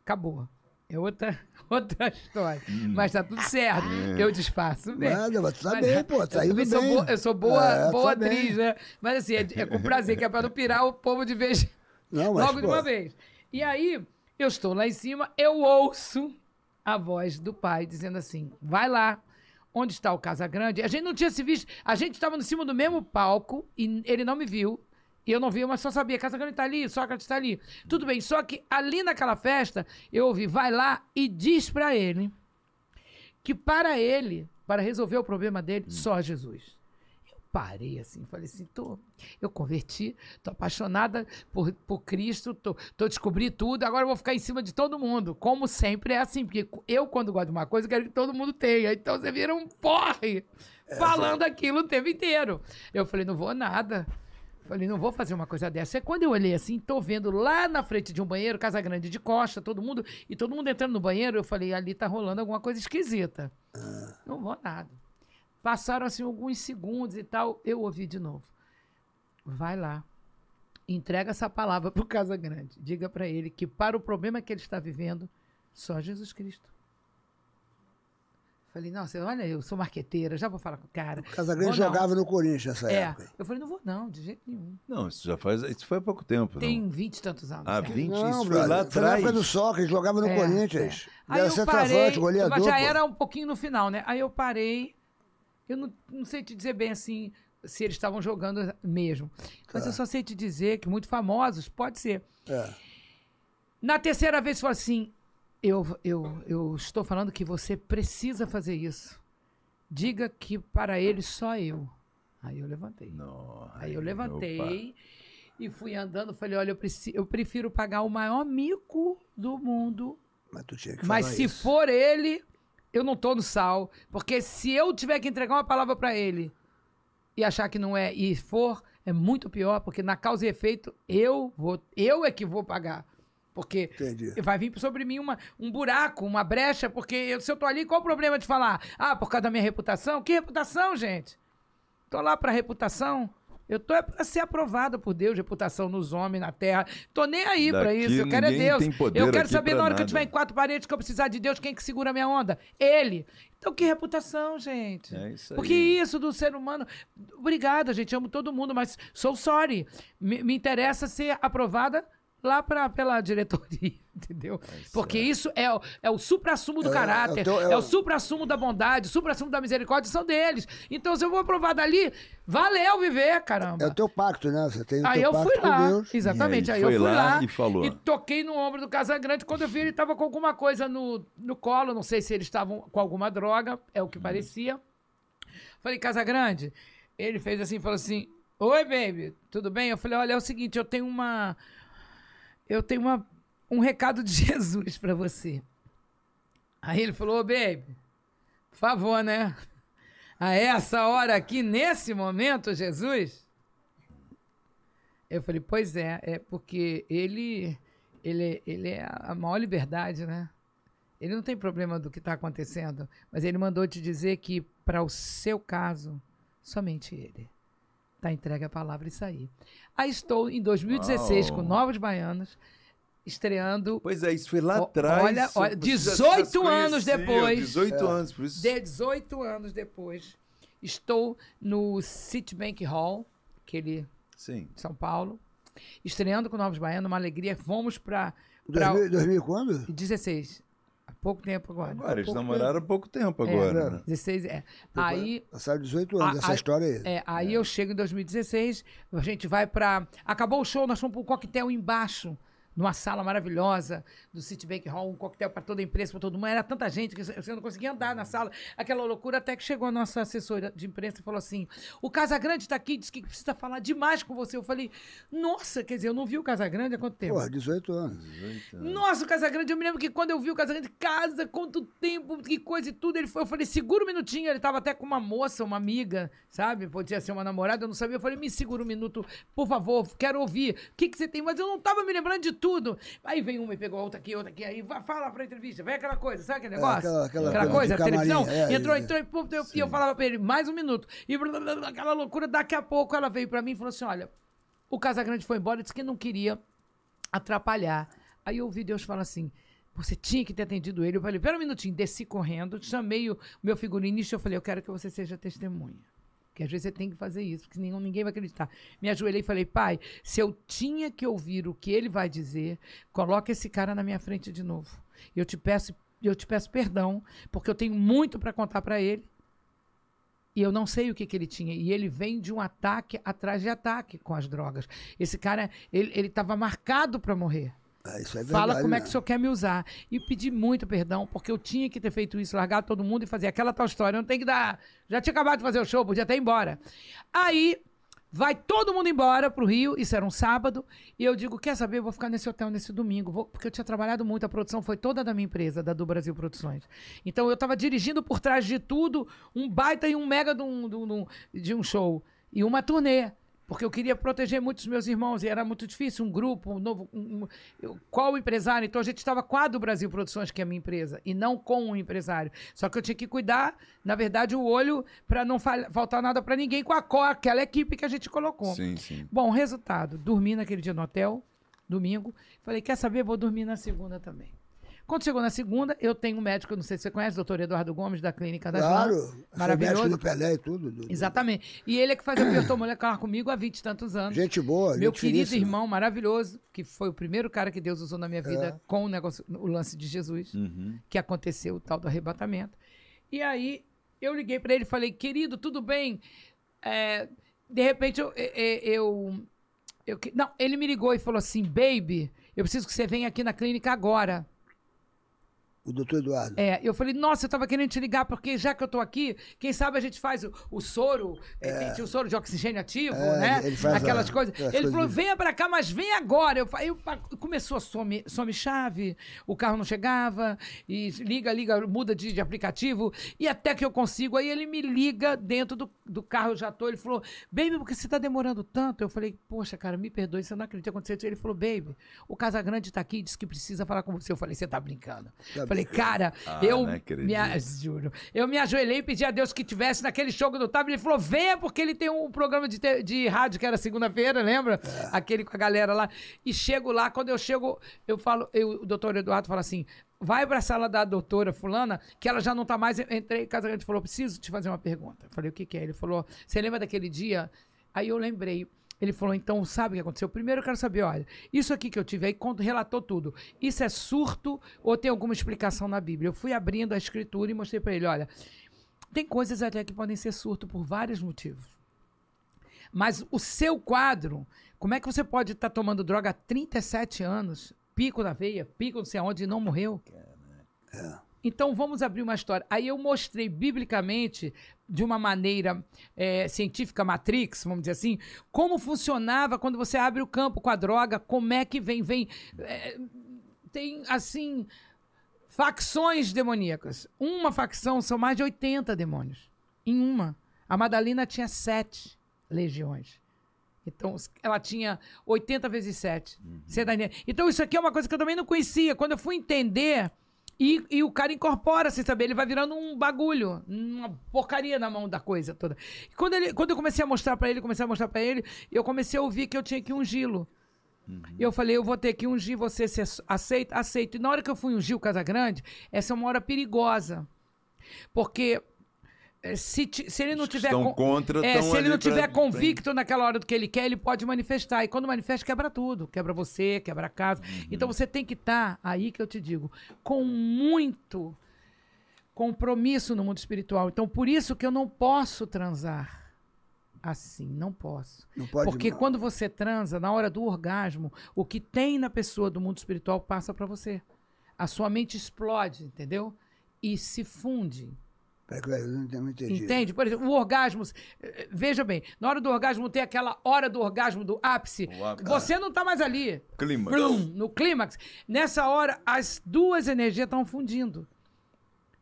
Acabou. É outra, *laughs* outra história. Hum. Mas tá tudo certo. É. Eu disfarço mesmo. Nada, mas tu tá mas, bem, pô. Tá indo eu, sou boa, eu sou boa, é, boa tá atriz, bem. né? Mas assim, é, é, com prazer, que é pra não pirar o povo de vez. *laughs* Não, mas, logo pô. de uma vez. E aí, eu estou lá em cima, eu ouço a voz do pai dizendo assim: vai lá, onde está o Casa Grande, a gente não tinha se visto. A gente estava em cima do mesmo palco e ele não me viu. E eu não vi, mas só sabia, Casa Grande está ali, Sócrates está ali. Tudo bem, só que ali naquela festa, eu ouvi, vai lá e diz para ele que para ele, para resolver o problema dele, hum. só Jesus parei assim, falei assim, tô, eu converti, tô apaixonada por, por Cristo, tô, tô descobri tudo, agora eu vou ficar em cima de todo mundo. Como sempre é assim, porque eu, quando gosto de uma coisa, quero que todo mundo tenha. Então você vira um porre é, falando aquilo o tempo inteiro. Eu falei, não vou nada. Falei, não vou fazer uma coisa dessa. É quando eu olhei assim, tô vendo lá na frente de um banheiro, Casa Grande de Costa, todo mundo, e todo mundo entrando no banheiro, eu falei, ali tá rolando alguma coisa esquisita. Ah. Não vou nada passaram assim alguns segundos e tal, eu ouvi de novo. Vai lá, entrega essa palavra para o Casa Grande. Diga para ele que para o problema que ele está vivendo, só Jesus Cristo. Falei, nossa, olha, eu sou marqueteira, já vou falar com o cara. O Casagrande jogava no Corinthians nessa é. época. Eu falei, não vou não, de jeito nenhum. Não, isso já faz. Isso foi há pouco tempo. Tem vinte e tantos anos. Ah, é. vinte, né? isso foi lá atrás. na época do Sócrates, jogava no é, Corinthians. É. Aí era eu parei, goleador. Mas já era um pouquinho no final, né? Aí eu parei, eu não, não sei te dizer bem assim se eles estavam jogando mesmo. Mas é. eu só sei te dizer que muito famosos, pode ser. É. Na terceira vez, falou assim: eu, eu, eu estou falando que você precisa fazer isso. Diga que para ele só eu. Aí eu levantei. Não, aí eu levantei e fui andando. Falei: olha, eu, preciso, eu prefiro pagar o maior mico do mundo. Mas, mas se isso. for ele, eu não tô no sal, porque se eu tiver que entregar uma palavra para ele e achar que não é e for, é muito pior, porque na causa e efeito eu vou, eu é que vou pagar. Porque Entendi. vai vir sobre mim uma, um buraco, uma brecha, porque eu, se eu tô ali, qual o problema de falar? Ah, por causa da minha reputação? Que reputação, gente? Tô lá pra reputação. Eu tô é para ser aprovada por Deus, reputação nos homens, na terra. Tô nem aí para isso. Eu quero é Deus. Eu quero saber na hora nada. que eu tiver em quatro paredes que eu precisar de Deus, quem que segura minha onda? Ele. Então, que reputação, gente. É isso aí. Porque isso do ser humano. Obrigada, gente. Amo todo mundo, mas sou sorry. Me, me interessa ser aprovada lá pra, pela diretoria, *laughs* entendeu? É Porque é. isso é, o, é o supra-sumo do é, caráter, é, tô, é, é o, supra-sumo da bondade, o supra-sumo da misericórdia, são deles. Então, se eu vou aprovar dali, valeu viver, caramba. É o teu pacto, né? Você tem o aí eu fui lá, exatamente. aí, aí eu fui lá, lá, e falou. E toquei no ombro do Casagrande. Quando eu vi, ele tava com alguma coisa no, no colo, não sei se eles estavam com alguma droga, é o que hum. parecia. Falei, Casagrande, ele fez assim, falou assim, oi, baby, tudo bem? Eu falei, olha, é o seguinte, eu tenho uma eu tenho uma, um recado de *laughs* Jesus para você. Aí ele falou, oh, baby, por favor, né? A essa hora aqui, nesse momento, Jesus? Eu falei, pois é, é porque ele, ele, ele é a maior liberdade, né? Ele não tem problema do que está acontecendo, mas ele mandou te dizer que, para o seu caso, somente ele. Está entregue a palavra e sair. Aí estou em 2016 Uau. com Novos Baianos, estreando. Pois é, isso foi lá atrás. Olha, olha 18 anos depois. 18 é. anos, por isso. 18 anos depois, estou no Citibank Hall, aquele Sim. São Paulo, estreando com Novos Baianos, uma alegria. Fomos para. 2000, 2000 quando? 16. Pouco tempo agora. Agora, eles pouco namoraram há pouco tempo é, agora. Né? É, né? 16, é. Aí. Passaram 18 anos, a, essa a, história aí. É, aí é. eu chego em 2016, a gente vai pra. Acabou o show, nós fomos pro coquetel embaixo numa sala maravilhosa do Citibank Hall, um coquetel para toda a empresa, para todo mundo. Era tanta gente que você não conseguia andar na sala. Aquela loucura, até que chegou a nossa assessora de imprensa e falou assim: o Casagrande está aqui, diz que precisa falar demais com você. Eu falei, nossa, quer dizer, eu não vi o Casagrande há quanto tempo? Porra, 18 anos, 18 anos. Nossa, o Casagrande, eu me lembro que quando eu vi o Casagrande, casa, quanto tempo, que coisa e tudo. Ele foi, eu falei, segura um minutinho. Ele estava até com uma moça, uma amiga, sabe? Podia ser uma namorada, eu não sabia. Eu falei, me segura um minuto, por favor, quero ouvir. O que, que você tem? Mas eu não estava me lembrando de tudo. Aí vem uma e pegou outra aqui, outra aqui, aí fala pra entrevista, vem aquela coisa, sabe aquele é, negócio? aquela, aquela, aquela coisa, a televisão. É, é entrou, é. entrou e pum, eu, eu falava pra ele, mais um minuto. E blá, blá, blá, aquela loucura, daqui a pouco ela veio pra mim e falou assim: olha, o Casagrande foi embora e disse que não queria atrapalhar. Aí eu ouvi Deus falar assim. Você tinha que ter atendido ele. Eu falei, pera um minutinho, desci correndo, chamei o meu figurinista e eu falei, eu quero que você seja testemunha. Porque às vezes você tem que fazer isso, porque senão ninguém vai acreditar. Me ajoelhei e falei, pai, se eu tinha que ouvir o que ele vai dizer, coloca esse cara na minha frente de novo. Eu te peço, eu te peço perdão, porque eu tenho muito para contar para ele. E eu não sei o que, que ele tinha. E ele vem de um ataque atrás de ataque com as drogas. Esse cara, ele estava marcado para morrer. Ah, isso é verdade, Fala como é que o senhor quer me usar. E pedir muito perdão, porque eu tinha que ter feito isso, largar todo mundo e fazer aquela tal história. Eu não tem que dar. Já tinha acabado de fazer o show, podia até ir embora. Aí vai todo mundo embora pro Rio, isso era um sábado, e eu digo: quer saber? Eu vou ficar nesse hotel nesse domingo, vou... porque eu tinha trabalhado muito, a produção foi toda da minha empresa, da Do Brasil Produções. Então eu estava dirigindo por trás de tudo um baita e um mega de um, de um, de um show. E uma turnê porque eu queria proteger muitos meus irmãos e era muito difícil um grupo, um novo. Um, um, qual empresário? Então a gente estava com a do Brasil Produções, que é a minha empresa, e não com um empresário. Só que eu tinha que cuidar, na verdade, o olho para não faltar nada para ninguém com a com aquela equipe que a gente colocou. Sim, sim. Bom, resultado: dormi naquele dia no hotel, domingo. Falei, quer saber? Vou dormir na segunda também. Quando chegou na segunda, eu tenho um médico, não sei se você conhece, doutor Eduardo Gomes, da Clínica das Claro, Mãos, é maravilhoso. do Pelé e tudo. Do, Exatamente. E ele é que faz fazia piortomolecular comigo há 20 e tantos anos. Gente boa, Meu gente querido finíssima. irmão maravilhoso, que foi o primeiro cara que Deus usou na minha vida é. com o, negócio, o lance de Jesus, uhum. que aconteceu o tal do arrebatamento. E aí, eu liguei para ele e falei, querido, tudo bem? É, de repente, eu, eu, eu, eu... Não, ele me ligou e falou assim, baby, eu preciso que você venha aqui na clínica agora o doutor Eduardo. É, eu falei, nossa, eu tava querendo te ligar, porque já que eu tô aqui, quem sabe a gente faz o, o soro, é. o soro de oxigênio ativo, é, né? Ele faz Aquelas a, coisas. ele coisas falou, de... venha pra cá, mas vem agora. Eu falei, começou a some, some chave, o carro não chegava, e liga, liga, muda de, de aplicativo, e até que eu consigo. Aí ele me liga dentro do, do carro, eu já tô. Ele falou, baby, por que você tá demorando tanto? Eu falei, poxa, cara, me perdoe, você não acredita que aconteceu isso. Ele falou, baby, o Casagrande tá aqui disse que precisa falar com você. Eu falei, você tá brincando. Tá Falei, cara, ah, eu me, *laughs* juro, eu me ajoelhei e pedi a Deus que tivesse naquele jogo do Tab. Ele falou, venha, porque ele tem um programa de, de rádio que era segunda-feira, lembra? É. Aquele com a galera lá. E chego lá, quando eu chego, eu falo, eu, o doutor Eduardo fala assim, vai para a sala da doutora fulana, que ela já não está mais. Entrei em casa grande falou, preciso te fazer uma pergunta. Eu falei, o que, que é? Ele falou, você lembra daquele dia? Aí eu lembrei. Ele falou: então, sabe o que aconteceu? Primeiro eu quero saber, olha, isso aqui que eu tive aí, conto, relatou tudo. Isso é surto ou tem alguma explicação na Bíblia? Eu fui abrindo a escritura e mostrei para ele: olha, tem coisas até que podem ser surto por vários motivos. Mas o seu quadro, como é que você pode estar tá tomando droga há 37 anos, pico na veia, pico não sei aonde, e não morreu? Caraca. Então vamos abrir uma história. Aí eu mostrei biblicamente, de uma maneira é, científica, matrix, vamos dizer assim, como funcionava quando você abre o campo com a droga, como é que vem, vem. É, tem assim. Facções demoníacas. Uma facção são mais de 80 demônios. Em uma. A Madalena tinha sete legiões. Então, ela tinha 80 vezes 7. Uhum. Tá então, isso aqui é uma coisa que eu também não conhecia. Quando eu fui entender e, e o cara incorpora sem saber, ele vai virando um bagulho, uma porcaria na mão da coisa toda. E quando, ele, quando eu comecei a mostrar para ele, comecei a mostrar para ele, eu comecei a ouvir que eu tinha que ungilo. Uhum. E eu falei, eu vou ter que ungir você, você aceita? Aceito. E na hora que eu fui ungir o Casa Grande, essa é uma hora perigosa. Porque é, se, se, ele não tiver estão contra, é, se ele não tiver pra... convicto naquela hora do que ele quer, ele pode manifestar. E quando manifesta, quebra tudo. Quebra você, quebra a casa. Uhum. Então você tem que estar, tá, aí que eu te digo, com muito compromisso no mundo espiritual. Então por isso que eu não posso transar assim, não posso. Não pode Porque não. quando você transa, na hora do orgasmo, o que tem na pessoa do mundo espiritual passa para você. A sua mente explode, entendeu? E se funde. É, é, Entende? Por exemplo, o orgasmo. Eh, eh, veja bem, na hora do orgasmo tem aquela hora do orgasmo do ápice. Você não tá mais ali. Clímax. Blum, no clímax. Nessa hora, as duas energias estão fundindo.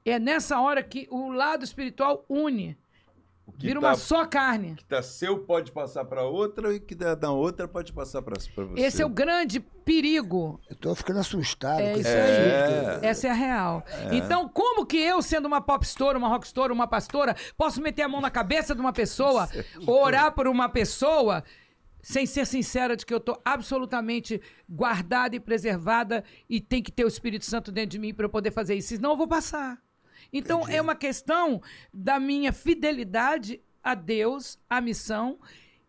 É nessa hora que o lado espiritual une. Vira tá, uma só carne. Que tá seu pode passar para outra e que da, da outra pode passar para você. Esse é o grande perigo. Eu tô ficando assustado é, com isso é. aí. Essa é a real. É. Então, como que eu, sendo uma popstora, uma rockstora, uma pastora, posso meter a mão na cabeça de uma pessoa, *laughs* orar por uma pessoa, sem ser sincera de que eu tô absolutamente guardada e preservada e tem que ter o Espírito Santo dentro de mim para eu poder fazer isso? Senão eu vou passar. Então Entendi. é uma questão da minha fidelidade a Deus, à missão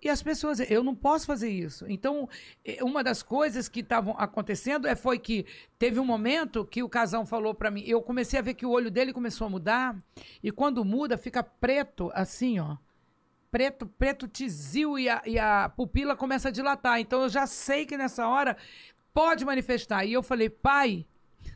e as pessoas, eu não posso fazer isso. Então, é, uma das coisas que estavam acontecendo é, foi que teve um momento que o casal falou para mim, eu comecei a ver que o olho dele começou a mudar, e quando muda, fica preto, assim, ó. Preto, preto tizil e a, e a pupila começa a dilatar. Então, eu já sei que nessa hora pode manifestar. E eu falei, pai,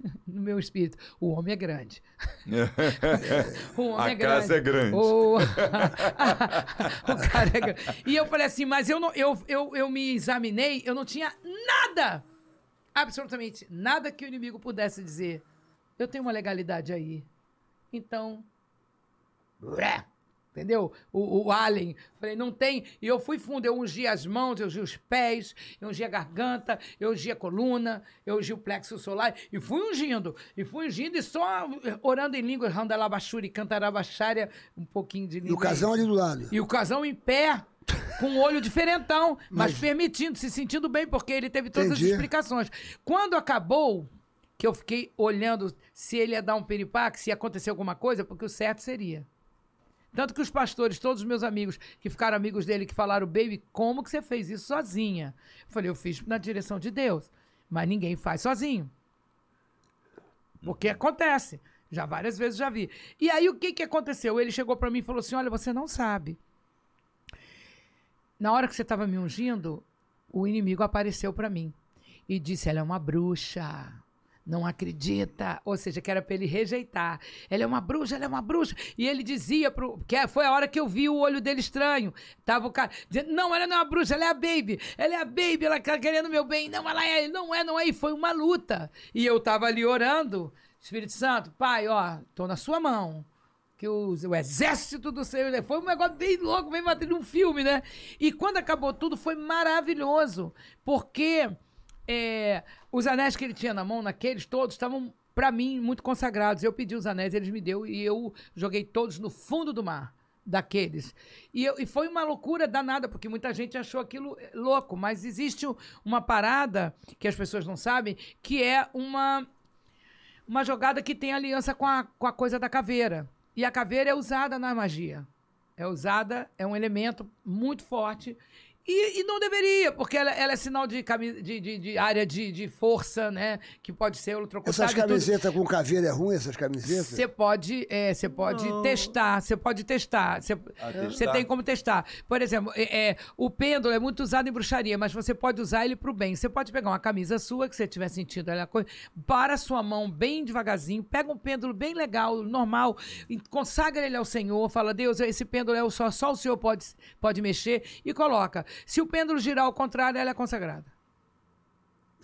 *laughs* no meu espírito, o homem é grande. *laughs* homem a é casa é grande. O... *laughs* o cara é grande. E eu falei assim, mas eu, não, eu, eu, eu me examinei, eu não tinha nada, absolutamente nada que o inimigo pudesse dizer. Eu tenho uma legalidade aí. Então. Entendeu? O, o Falei, não tem. E eu fui fundo, eu ungi as mãos, eu ungi os pés, eu ungi a garganta, eu ungi a coluna, eu ungi o plexo solar. E fui ungindo. E fui ungindo e só orando em línguas, randalabachuri, cantarabachária, um pouquinho de língua. E o casão ali do lado. E o casão em pé com um olho diferentão, mas, mas, permitindo, se sentindo bem, porque ele teve todas Entendi. as explicações. Quando acabou, que eu fiquei olhando se ele ia dar um peripaque, se ia acontecer alguma coisa, porque o certo seria. Tanto que os pastores, todos os meus amigos que ficaram amigos dele, que falaram, baby, como que você fez isso sozinha? Eu falei, eu fiz na direção de Deus. Mas ninguém faz sozinho. Porque uhum. acontece. Já várias vezes já vi. E aí o que, que aconteceu? Ele chegou para mim e falou assim: Olha, você não sabe. Na hora que você estava me ungindo, o inimigo apareceu para mim e disse: Ela é uma bruxa não acredita, ou seja, que era para ele rejeitar. Ela é uma bruxa, ela é uma bruxa. E ele dizia pro que é, foi a hora que eu vi o olho dele estranho. Tava o cara dizendo: "Não, ela não é uma bruxa, ela é a baby. Ela é a baby, ela tá querendo meu bem. Não, ela é, não é, não é". E foi uma luta. E eu tava ali orando, Espírito Santo, pai, ó, tô na sua mão. Que o, o exército do Senhor. É- foi um negócio bem louco, bem batendo um filme, né? E quando acabou tudo, foi maravilhoso. Porque é, os anéis que ele tinha na mão, naqueles todos, estavam, para mim, muito consagrados. Eu pedi os anéis, eles me deu e eu joguei todos no fundo do mar daqueles. E, eu, e foi uma loucura danada, porque muita gente achou aquilo é, louco, mas existe uma parada que as pessoas não sabem, que é uma, uma jogada que tem aliança com a, com a coisa da caveira. E a caveira é usada na magia. É usada, é um elemento muito forte e, e, não deveria, porque ela, ela é sinal de, de, de, de área de, força, né? Que pode ser eletrocutada. Essas camisetas com caveira é ruim, essas camisetas? Você pode, é, você pode testar, você pode testar. Você, tem como testar. Por exemplo, é, é, o pêndulo é muito usado em bruxaria, mas você pode usar ele para o bem. Você pode pegar uma camisa sua, que você tiver sentido ela coisa, para sua mão bem devagarzinho, pega um pêndulo bem legal, normal, consagra ele ao Senhor, fala, Deus, esse pêndulo é o só, só o Senhor pode, pode mexer, e coloca. Se o pêndulo girar ao contrário, ela é consagrada.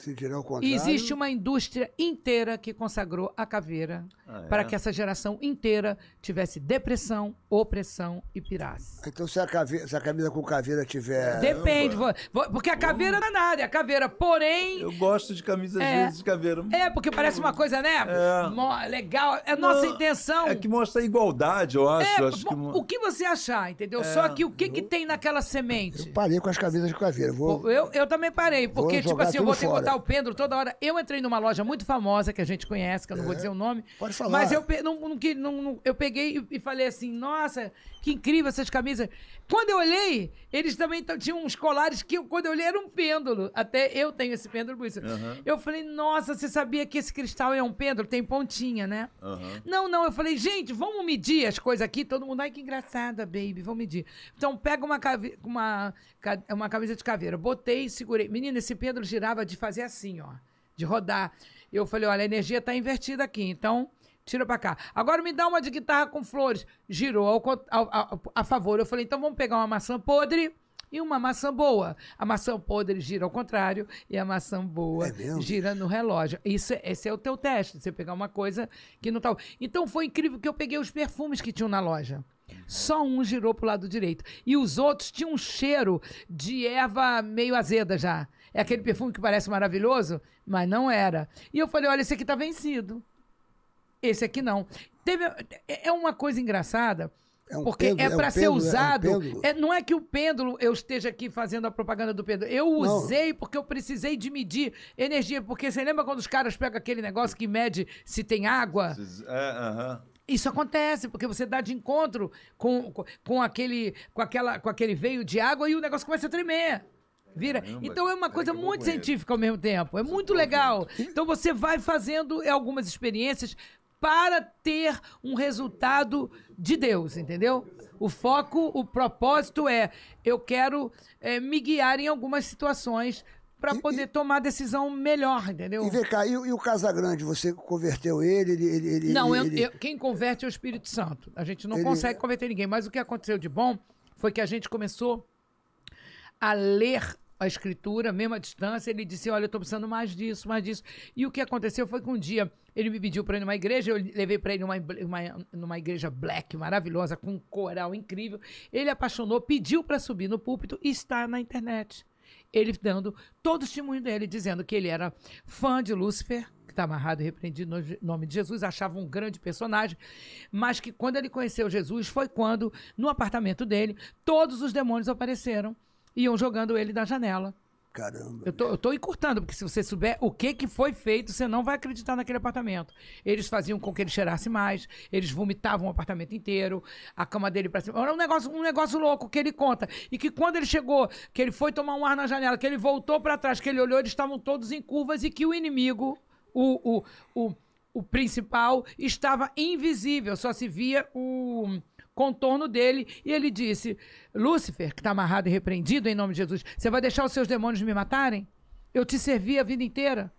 Se o contrário... Existe uma indústria inteira que consagrou a caveira ah, é? para que essa geração inteira tivesse depressão, opressão e pirasse. Então, se a, caveira, se a camisa com caveira tiver. Depende, vou, vou, porque a caveira não é nada, é a caveira, porém. Eu gosto de camisas é, de caveira. É, porque parece uma coisa, né? É. Legal. É nossa não, intenção. É que mostra a igualdade, eu acho. É, acho que... O que você achar, entendeu? É. Só que o que, eu, que tem naquela semente? Eu parei com as camisas de caveira. Vou, eu, eu também parei, porque, tipo assim, eu vou ter que botar o Pedro toda hora. Eu entrei numa loja muito famosa que a gente conhece, que eu não é. vou dizer o nome. Pode falar. Mas eu, pe... não, não, não, eu peguei e, falei assim: nossa, que incrível essas camisas. Quando eu olhei, eles também tinham uns colares que, quando eu olhei, era um pêndulo. Até eu tenho esse pêndulo por isso. Uhum. Eu falei: nossa, você sabia que esse cristal é um pêndulo? Tem pontinha, né? Uhum. Não, não. Eu falei: gente, vamos medir as coisas aqui. Todo mundo, ai que engraçada, baby, vamos medir. Então pega uma, uma... uma camisa de caveira. Botei, segurei. Menina, esse pêndulo girava de fazer fazer assim, ó. De rodar. Eu falei, olha, a energia tá invertida aqui, então tira para cá. Agora me dá uma de guitarra com flores. Girou ao, ao, ao, a favor. Eu falei, então vamos pegar uma maçã podre e uma maçã boa. A maçã podre gira ao contrário e a maçã boa é gira no relógio. Isso, é, esse é o teu teste, você pegar uma coisa que não tá. Então foi incrível que eu peguei os perfumes que tinham na loja. Só um girou pro lado direito. E os outros tinham um cheiro de erva meio azeda já. É aquele perfume que parece maravilhoso, mas não era. E eu falei: olha, esse aqui tá vencido. Esse aqui não. Teve, é, é uma coisa engraçada. É um porque pêndulo, é, é para um ser usado. É um é, não é que o pêndulo eu esteja aqui fazendo a propaganda do pêndulo. Eu usei não. porque eu precisei de medir energia. Porque você lembra quando os caras pegam aquele negócio que mede se tem água? É, uh -huh. Isso acontece, porque você dá de encontro com, com, com, aquele, com, aquela, com aquele veio de água e o negócio começa a tremer. Vira. Caramba, então é uma coisa muito científica ao mesmo tempo. É, é muito legal. Então você vai fazendo algumas experiências para ter um resultado de Deus, entendeu? O foco, o propósito é eu quero é, me guiar em algumas situações para poder e, tomar decisão melhor, entendeu? E vem cá, e, e o Casagrande, você converteu ele? ele, ele, ele não, eu, eu, quem converte é o Espírito Santo. A gente não consegue é. converter ninguém. Mas o que aconteceu de bom foi que a gente começou a ler a escritura, mesmo à distância, ele disse: Olha, eu estou precisando mais disso, mais disso. E o que aconteceu foi que um dia ele me pediu para ir numa igreja, eu levei para ele numa, uma, numa igreja black maravilhosa, com um coral incrível. Ele apaixonou, pediu para subir no púlpito e está na internet. Ele dando todo o testemunho dele, dizendo que ele era fã de Lúcifer, que está amarrado e repreendido no nome de Jesus, achava um grande personagem, mas que quando ele conheceu Jesus foi quando, no apartamento dele, todos os demônios apareceram iam jogando ele da janela. Caramba. Eu tô, eu tô, encurtando, porque se você souber o que, que foi feito, você não vai acreditar naquele apartamento. Eles faziam com que ele cheirasse mais, eles vomitavam o apartamento inteiro, a cama dele pra cima. Era um negócio, um negócio louco que ele conta. E que quando ele chegou, que ele foi tomar um ar na janela, que ele voltou para trás, que ele olhou, eles estavam todos em curvas e que o inimigo, o, o, o, o principal, estava invisível, só se via o contorno dele, e ele disse: Lúcifer, que está amarrado e repreendido em nome de Jesus, você vai deixar os seus demônios me matarem? Eu te servi a vida inteira.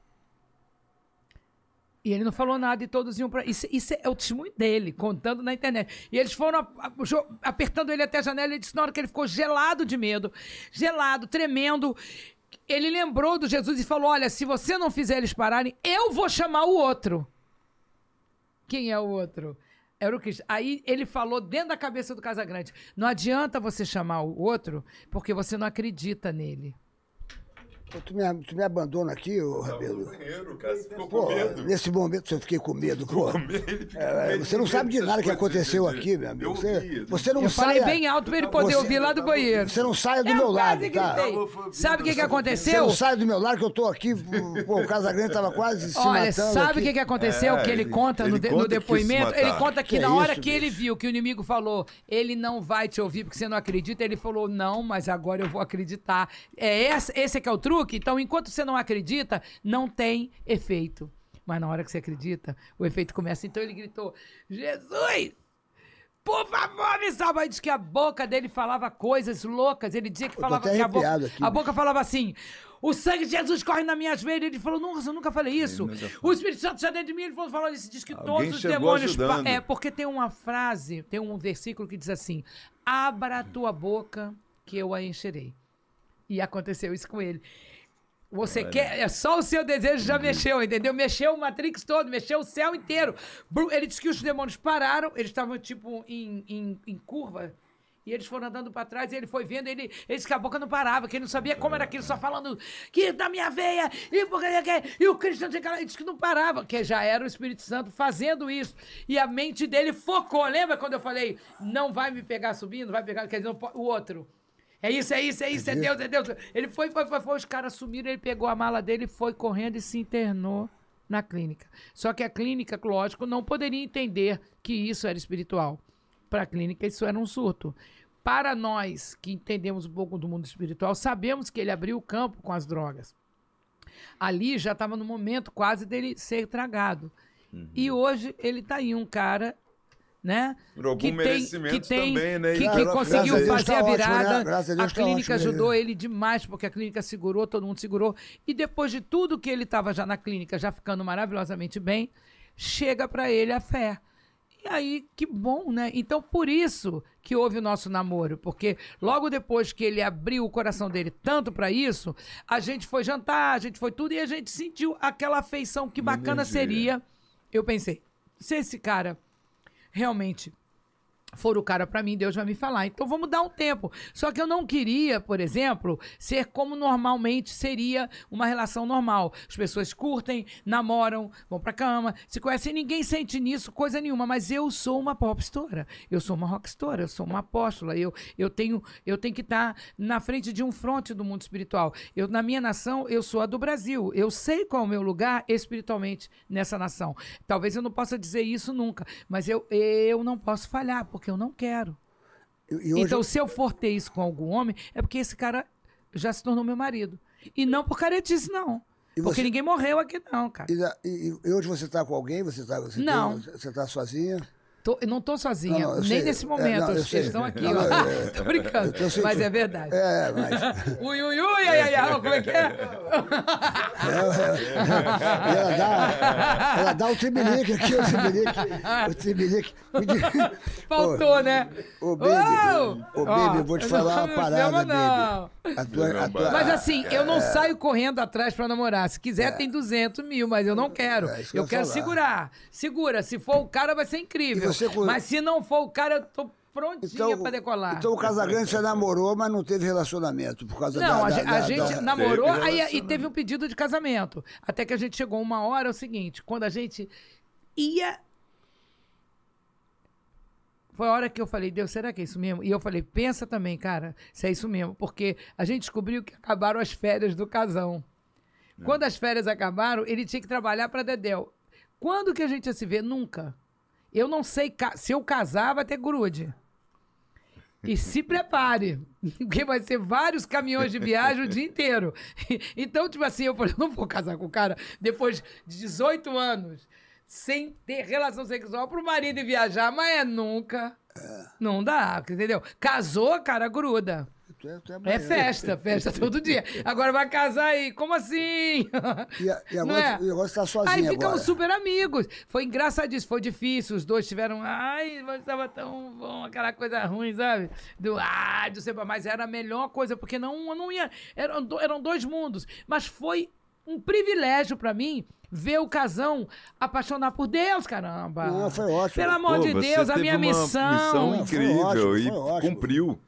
E ele não falou nada e todos iam para. Isso, isso, é o testemunho dele, contando na internet. E eles foram apertando ele até a janela. Ele disse na hora que ele ficou gelado de medo, gelado, tremendo. Ele lembrou do Jesus e falou: Olha, se você não fizer eles pararem, eu vou chamar o outro. Quem é o outro? Era o Cristian. Aí ele falou dentro da cabeça do Casagrande: não adianta você chamar o outro porque você não acredita nele. Tu me, tu me abandona aqui, ô tá Rabelo? pô, Nesse momento eu fiquei com medo, pô. Com medo. É, você não sabe de nada que aconteceu aqui, meu amigo. Você, você não eu falei bem alto pra ele poder você, ouvir lá do tá banheiro. Você não sai do eu é meu lado, tá? Sabe o que, que aconteceu? Você não sai do meu lado que eu tô aqui. Pô, o Casagrande tava quase se Olha, matando sabe o que, que aconteceu? É, que ele, ele conta ele no, conta no depoimento. Ele conta que, que na é hora isso, que bicho? ele viu que o inimigo falou, ele não vai te ouvir porque você não acredita, ele falou, não, mas agora eu vou acreditar. É esse, esse é que é o truque? Então, enquanto você não acredita, não tem efeito. Mas na hora que você acredita, o efeito começa. Então ele gritou: Jesus! Por favor, me salva! Ele diz que a boca dele falava coisas loucas. Ele dizia que falava que a boca, aqui, a boca falava assim: o sangue de Jesus corre nas minhas veias. Ele falou, Nunca, eu nunca falei isso. O Espírito Santo está dentro de mim. Ele falou Ele disse que Alguém todos os demônios. É, porque tem uma frase, tem um versículo que diz assim: abra a tua boca, que eu a encherei. E aconteceu isso com ele. Você Olha. quer. É só o seu desejo já uhum. mexeu, entendeu? Mexeu o Matrix todo, mexeu o céu inteiro. Ele disse que os demônios pararam, eles estavam, tipo, em, em, em curva. E eles foram andando para trás, e ele foi vendo, ele, ele disse que a boca não parava, que ele não sabia como era aquilo, só falando que da minha veia, e, e o Cristo ele disse que não parava, que já era o Espírito Santo fazendo isso. E a mente dele focou. Lembra quando eu falei, não vai me pegar subindo, vai pegar, quer dizer, o outro. É isso, é isso, é isso, é Deus, é Deus. Ele foi, foi, foi, foi. Os caras sumiram, ele pegou a mala dele, foi correndo e se internou na clínica. Só que a clínica, lógico, não poderia entender que isso era espiritual. Para a clínica, isso era um surto. Para nós que entendemos um pouco do mundo espiritual, sabemos que ele abriu o campo com as drogas. Ali já estava no momento quase dele ser tragado. Uhum. E hoje ele está aí, um cara né? Por algum que merecimento tem, que tem, também, né? Que, que conseguiu Deus, fazer a virada. ótimo, né? a, a tá clínica tá ótimo, né? ajudou ele demais, porque a clínica segurou, todo mundo segurou. E depois de tudo que ele estava já na clínica, já ficando maravilhosamente bem, chega para ele a fé. E aí, que bom, né? Então, por isso que houve o nosso namoro, porque logo depois que ele abriu o coração dele tanto para isso, a gente foi jantar, a gente foi tudo e a gente sentiu aquela afeição que bacana seria. Eu pensei, se esse cara realmente for o cara para mim, Deus vai me falar. Então vamos dar um tempo. Só que eu não queria, por exemplo, ser como normalmente seria uma relação normal. As pessoas curtem, namoram, vão pra cama, se conhecem, ninguém sente nisso coisa nenhuma, mas eu sou uma popstora. Eu sou uma rockstora, eu sou uma apóstola. Eu, eu tenho eu tenho que estar tá na frente de um fronte do mundo espiritual. Eu na minha nação, eu sou a do Brasil. Eu sei qual é o meu lugar espiritualmente nessa nação. Talvez eu não possa dizer isso nunca, mas eu eu não posso falhar, porque porque eu não quero. Eu, então, eu então, hoje... se eu for ter isso com algum homem, é porque esse cara já se tornou meu marido. E não por caretice, não. E porque você... ninguém morreu aqui, não, cara. E, e, e hoje você tá com alguém? Você tá, você não. Tem, você tá sozinha? Tô, não estou sozinha, não, nem sei. nesse é, momento. É, não, estão aqui, não, ó. É, é. *laughs* Tô brincando. mas é verdade. É, mas. *laughs* ui, ui, ui, ai, ai, ai, como é que é? é ela, dá, ela dá o tribelique aqui, o tribelique. O tribelique. Faltou, né? Ô, Baby, oh! vou te falar uma *laughs* parada, não. A tua, a tua, mas assim, eu não saio correndo atrás para namorar. Se quiser, tem 200 mil, mas eu não quero. eu, quero segurar. Segura, se for o cara, vai ser incrível com... Mas se não for o cara, eu tô prontinha então, pra decolar. Então o Casagrande já namorou, mas não teve relacionamento por causa não, da... Não, a, da, a da, gente da... namorou aí, e teve um pedido de casamento. Até que a gente chegou uma hora, é o seguinte, quando a gente ia... Foi a hora que eu falei, Deus, será que é isso mesmo? E eu falei, pensa também, cara, se é isso mesmo. Porque a gente descobriu que acabaram as férias do casão. É. Quando as férias acabaram, ele tinha que trabalhar para Dedéu. Quando que a gente ia se ver? Nunca. Eu não sei, se eu casar, vai ter grude. E se *laughs* prepare, porque vai ser vários caminhões de viagem o dia inteiro. *laughs* Então, tipo assim, eu falei, não vou casar com o cara depois de 18 anos, sem ter relação sexual pro marido viajar, mas é nunca. É. Não dá, entendeu? Casou, cara, gruda. É, é, é festa, festa *laughs* todo dia. Agora vai casar aí, como assim? E, a, e agora, é? e agora você tá sozinho Aí ficamos agora. super amigos. Foi engraçadíssimo, foi difícil. Os dois tiveram, ai, mas estava tão bom, aquela coisa ruim, sabe? Do, ah, do sempre, mas era a melhor coisa, porque não, não ia, eram, eram dois mundos. Mas foi um privilégio para mim ver o casão apaixonar por Deus, caramba. Não, foi ótimo. Pelo amor Pô, de Deus, a minha missão. missão incrível foi ótimo, foi e cumpriu.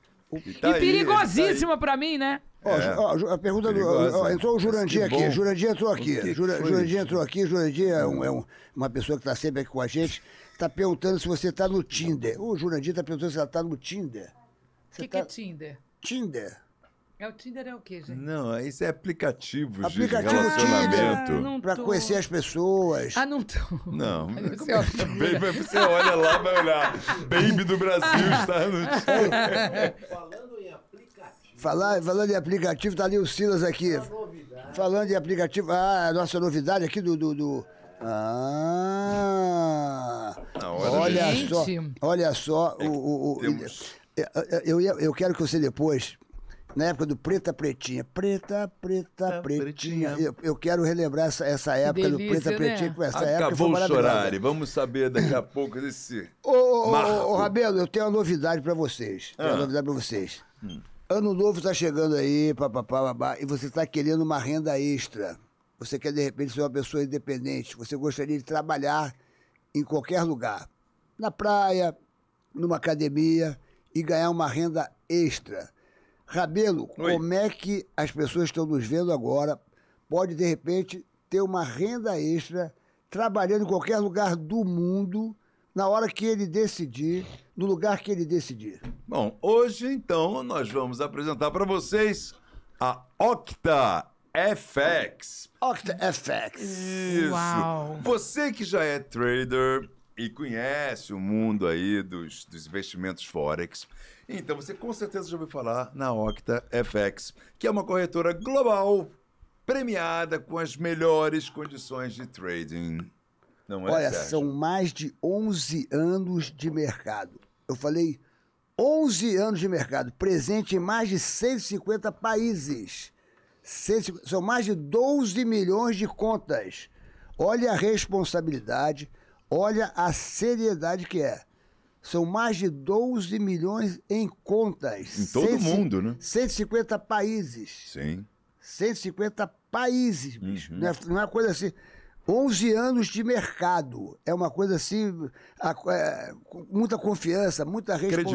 E, tá e perigosíssima tá pra mim, né? É, ó, a pergunta do. Ó, entrou o Jurandir aqui. Jurandir entrou aqui. Jurandir entrou aqui. Jurandir é, um, é um, uma pessoa que tá sempre aqui com a gente. Tá perguntando se você tá no Tinder. O Jurandir tá perguntando se ela tá no Tinder. O que, tá... que é tá Tinder? Tinder. É o Tinder é o quê, gente? Não, isso é aplicativo, aplicativo de relacionamento. Tinder, ah, conhecer as pessoas. Ah, não tô. Não. Você, você olha lá, vai olhar. Baby do Brasil está no Tinder. *laughs* Falando em aplicativo. Falar, falando em aplicativo, tá ali o Silas aqui. Falando em aplicativo. Ah, a nossa novidade aqui do... do, do... Ah! Olha gente. só, olha só, o, o, o eu, eu, eu quero que você depois na época do Preta Pretinha. Preta, Preta, ah, Pretinha. pretinha. Eu, eu, quero relembrar essa, essa época delícia, do Preta né? Pretinha. Essa Acabou época o chorar. Vamos saber daqui a pouco desse. Ô, ô, ô, ô Rabelo, eu tenho uma novidade para vocês. Ah. Tenho uma ah. novidade para vocês. Hum. Ano novo está chegando aí, papapá, e você está querendo uma renda extra. Você quer, de repente, ser uma pessoa independente. Você gostaria de trabalhar em qualquer lugar. Na praia, numa academia e ganhar uma renda extra. Rabelo, Oi. como é que as pessoas que estão nos vendo agora podem, de repente, ter uma renda extra trabalhando em qualquer lugar do mundo na hora que ele decidir, no lugar que ele decidir? Bom, hoje, então, nós vamos apresentar para vocês a Octa FX. Octa FX. Isso. Uau. Você que já é trader e conhece o mundo aí dos, dos investimentos Forex, então você com certeza já ouviu falar na Octa FX, que é uma corretora global premiada com as melhores condições de trading. Não é Olha, certo? são mais de 11 anos de mercado. Eu falei 11 anos de mercado, presente em mais de 150 países. são mais de 12 milhões de contas. Olha a responsabilidade, olha a seriedade que é são mais de 12 milhões em contas. Em todo 100, mundo, né? 150 países. Sim. 150 países, bicho. Uhum. Não, é, é uma coisa assim. 11 anos de mercado. É uma coisa assim, a, é, muita confiança, muita responsabilidade,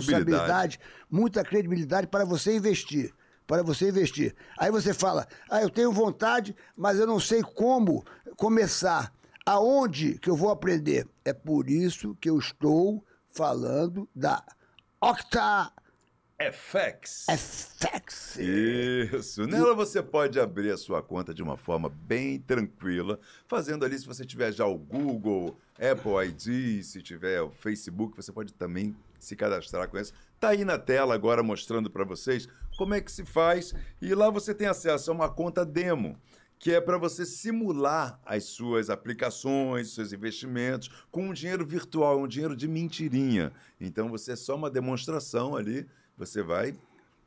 credibilidade. muita credibilidade para você investir. Para você investir. Aí você fala, ah, eu tenho vontade, mas eu não sei como começar. Aonde que eu vou aprender? É por isso que eu estou falando da Octa FX. FX. Isso. Nela você pode abrir a sua conta de uma forma bem tranquila, fazendo ali se você tiver já o Google, Apple ID, se tiver o Facebook, você pode também se cadastrar com essa. Tá aí na tela agora mostrando para vocês como é que se faz e lá você tem acesso a uma conta demo que é para você simular as suas aplicações, seus investimentos com um dinheiro virtual, um dinheiro de mentirinha. Então você é só uma demonstração ali, você vai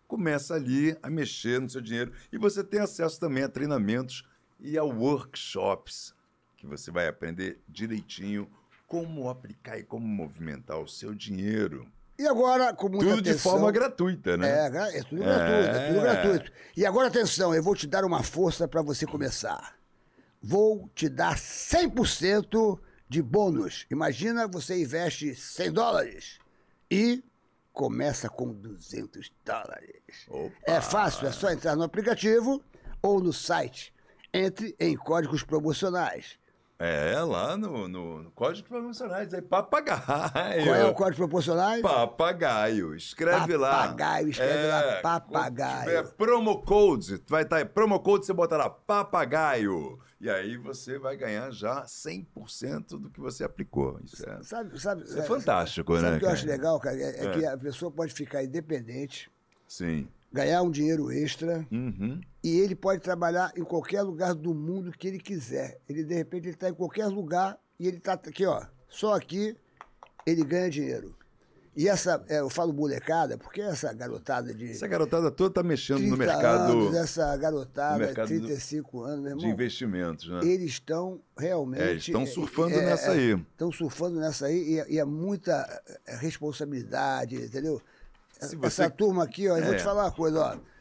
começa ali a mexer no seu dinheiro e você tem acesso também a treinamentos e a workshops que você vai aprender direitinho como aplicar e como movimentar o seu dinheiro. E agora, com muita tudo atenção... Tudo de forma gratuita, né? É, é tudo gratuito, é... é tudo gratuito. E agora, atenção, eu vou te dar uma força para você começar. Vou te dar 100% de bônus. Imagina, você investe 100 dólares e começa com 200 dólares. Opa. É fácil, é só entrar no aplicativo ou no site. Entre em códigos promocionais é, lá no, no, no Código Proporcionais. É papagaio. Qual é o Código Proporcionais? Papagaio. Escreve papagaio, lá. Papagaio, escreve é, lá. Papagaio. É, promo code. Vai estar tá, aí, é promo code, você bota lá papagaio. E aí você vai ganhar já 100% do que você aplicou. Isso é, sabe, sabe, isso é, é fantástico, sabe, né? Sabe o que eu acho legal, cara? É, é, é, que a pessoa pode ficar independente. Sim ganhar um dinheiro extra uhum. e ele pode trabalhar em qualquer lugar do mundo que ele quiser. Ele, de repente, ele está em qualquer lugar e ele está aqui, ó, só aqui ele ganha dinheiro. E essa, é, eu falo molecada, porque essa garotada de. Essa garotada toda tá mexendo no mercado. Anos, essa garotada, mercado 35 anos, meu irmão. De investimentos, né? Eles estão realmente. É, estão é, surfando é, nessa é, aí. Estão surfando nessa aí e, e é muita responsabilidade, entendeu? você... essa turma aqui, ó, eu é. vou te é. falar uma coisa, ó.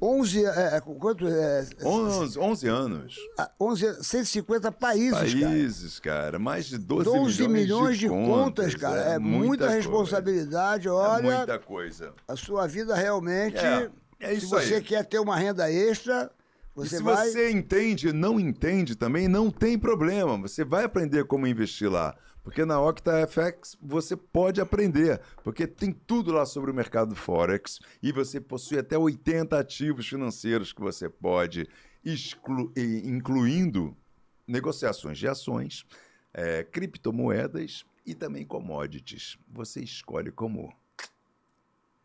11, é, é quanto, é, 11, é, 11 anos. 11, 150 países, Países, cara. cara mais de 12, 12 milhões, milhões de, de contas, contas, cara. É, é muita, muita responsabilidade, olha. É muita coisa. A sua vida realmente... É, é isso se você aí. quer ter uma renda extra, você e se vai... você entende, não entende também, não tem problema. Você vai aprender como investir lá. Porque na Octa FX você pode aprender, porque tem tudo lá sobre o mercado Forex e você possui até 80 ativos financeiros que você pode, excluir, incluindo negociações de ações, é, criptomoedas e também commodities. Você escolhe como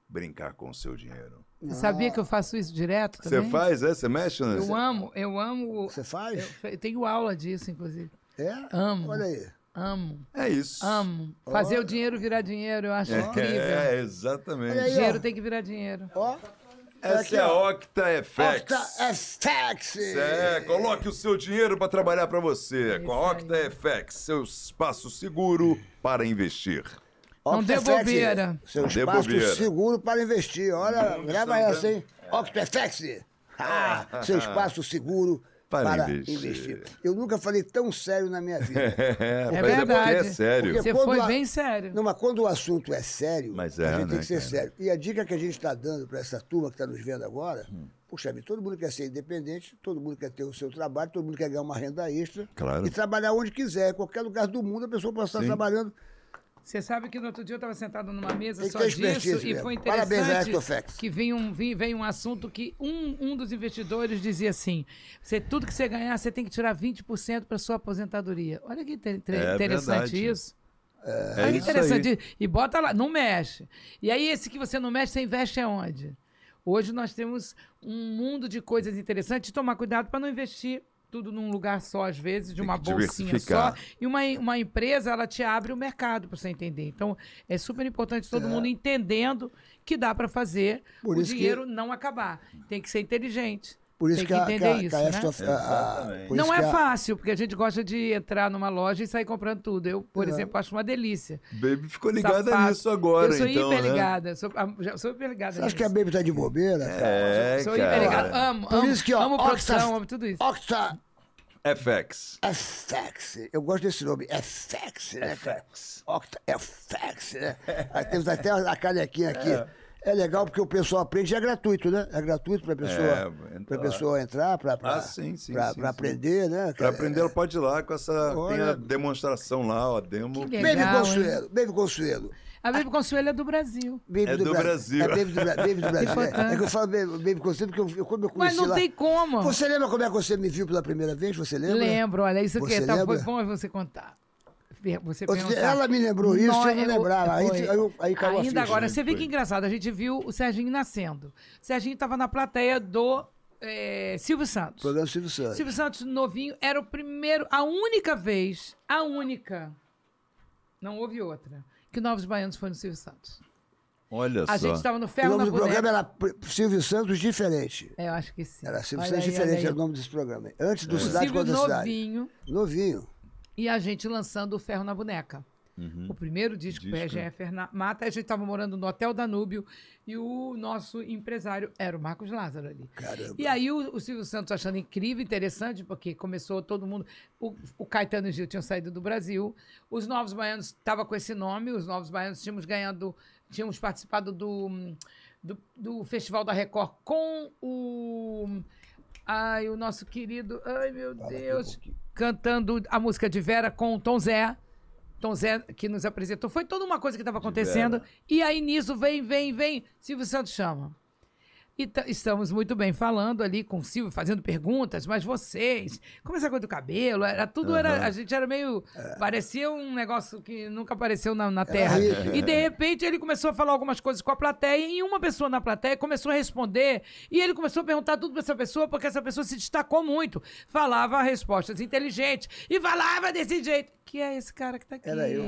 brincar com o seu dinheiro. Você Sabia que eu faço isso direto também? Você faz, é? Você mexe? Né? Eu amo, eu amo. Você faz? Eu, eu tenho aula disso, inclusive. É? Amo. Olha aí. Amo. É isso. Amo. Fazer Olha. o dinheiro virar dinheiro, eu acho é, incrível. É, exatamente. Aí, dinheiro tem que virar dinheiro. Ó. Essa aqui, é a Octa FX. Octa FX! É, coloque o seu dinheiro para trabalhar para você. É com a Octa aí. FX, seu espaço seguro para investir. Não dê bobeira. Seu espaço seguro para investir. Olha, grava essa, hein? Octa FX! *laughs* Ah, seu espaço seguro para, para investir. investir. Eu nunca falei tão sério na minha vida. *laughs* é, verdade. É, é sério. Porque Você foi a... bem sério. Não, mas quando o assunto é sério, mas é, a gente né, tem que né, ser cara? sério. E a dica que a gente está dando para essa turma que está nos vendo agora, hum. Puxa vida, todo mundo quer ser independente, todo mundo quer ter o seu trabalho, todo mundo quer ganhar uma renda extra claro. e trabalhar onde quiser. Em qualquer lugar do mundo a pessoa pode estar Sim. trabalhando você sabe que no outro dia eu estava sentado numa mesa Tem só disso e foi interessante Parabéns, que veio um, veio um assunto que um, um dos investidores dizia assim, você, tudo que você ganhar, você tem que tirar 20% para sua aposentadoria. Olha que é interessante verdade. isso. É, Olha é interessante. Aí. E bota lá, não mexe. E aí esse que você não mexe, você investe aonde? Hoje nós temos um mundo de coisas interessantes. Tomar cuidado para não investir tudo num lugar só, às vezes, de uma bolsinha só. E uma, uma empresa, ela te abre o mercado para você entender. Então, é super importante todo é. mundo entendendo que dá para fazer Por o dinheiro que... não acabar. Tem que ser inteligente. Por isso que, que entender a, que a, isso, a né? Of, a, a, Não é fácil, porque a gente gosta de entrar numa loja e sair comprando tudo. Eu, por é. exemplo, acho uma delícia. Baby ficou ligada Sapato. nisso agora, então, Eu sou então, hiperligada, né? sou, ah, já, sou hiperligada. Você acha que a Baby tá de bobeira? É, cara? É, sou cara. hiperligada, amo, por amo, isso que, ó, amo Octa, produção, amo tudo isso. Octa... É FX. É FX. Eu gosto desse nome, FX, né, cara? FX. Octa FX, né? temos até a canequinha aqui. É. É legal porque o pessoal aprende, é gratuito, né? É gratuito para a pessoa, é, então, pessoa é. entrar, para ah, sim, sim, sim, aprender, né? Para aprender, ela pode ir lá com essa Olha... tem a demonstração lá, a demo. Bebe legal, Baby Consuelo, Consuelo. A Baby Consuelo é do Brasil. Baby é do, do Brasil. Brasil. É Baby do, Bra do *laughs* Brasil. é, é que eu falo Baby, Consuelo porque eu, eu, como eu conheci Mas não lá. tem como. Você lembra como é que você me viu pela primeira vez? Você lembra? Lembro, olha, isso aqui é, tá, foi bom é você contar você Ela me lembrou isso, não, eu não lembrava. Aí, aí, aí caiu Ainda a agora, né? você vê que engraçado, a gente viu o Serginho nascendo. O Serginho estava na plateia do é, Silvio Santos. Programa Silvio Santos. Silvio Santos novinho era o primeiro, a única vez, a única, não houve outra, que Novos Baianos foi no Silvio Santos. Olha a só. A gente estava no ferro. O nome do programa era Silvio Santos Diferente. É, eu acho que sim. Era Silvio olha Santos aí, Diferente, era o nome desse programa. Antes do é. Cidade Silvio contra novinho. Cidade. Novinho. Novinho e a gente lançando o Ferro na Boneca. Uhum. O primeiro disco, disco. PGE né? Mata, a gente estava morando no Hotel Danúbio e o nosso empresário era o Marcos Lázaro ali. Caramba. E aí o, o Silvio Santos achando incrível, interessante, porque começou todo mundo. O, o Caetano Gil tinham saído do Brasil, os Novos Baianos estavam com esse nome, os Novos Baianos tínhamos ganhado, tínhamos participado do, do, do Festival da Record com o Ai, o nosso querido. Ai, meu Deus. cantando a música de Vera com o Tom Zé. Tom Zé que nos apresentou. Foi toda uma coisa que estava acontecendo. E aí nisso, vem, vem, vem. Silvio Santos chama. E estamos muito bem falando ali com o Silvio, fazendo perguntas, mas vocês, como essa coisa do cabelo, era tudo, uhum. era, a gente era meio. É. Parecia um negócio que nunca apareceu na, na Terra. É. E de é. repente ele começou a falar algumas coisas com a plateia, e uma pessoa na plateia começou a responder, e ele começou a perguntar tudo pra essa pessoa, porque essa pessoa se destacou muito. Falava respostas inteligentes, e falava desse jeito. Que é esse cara que tá aqui? Era eu.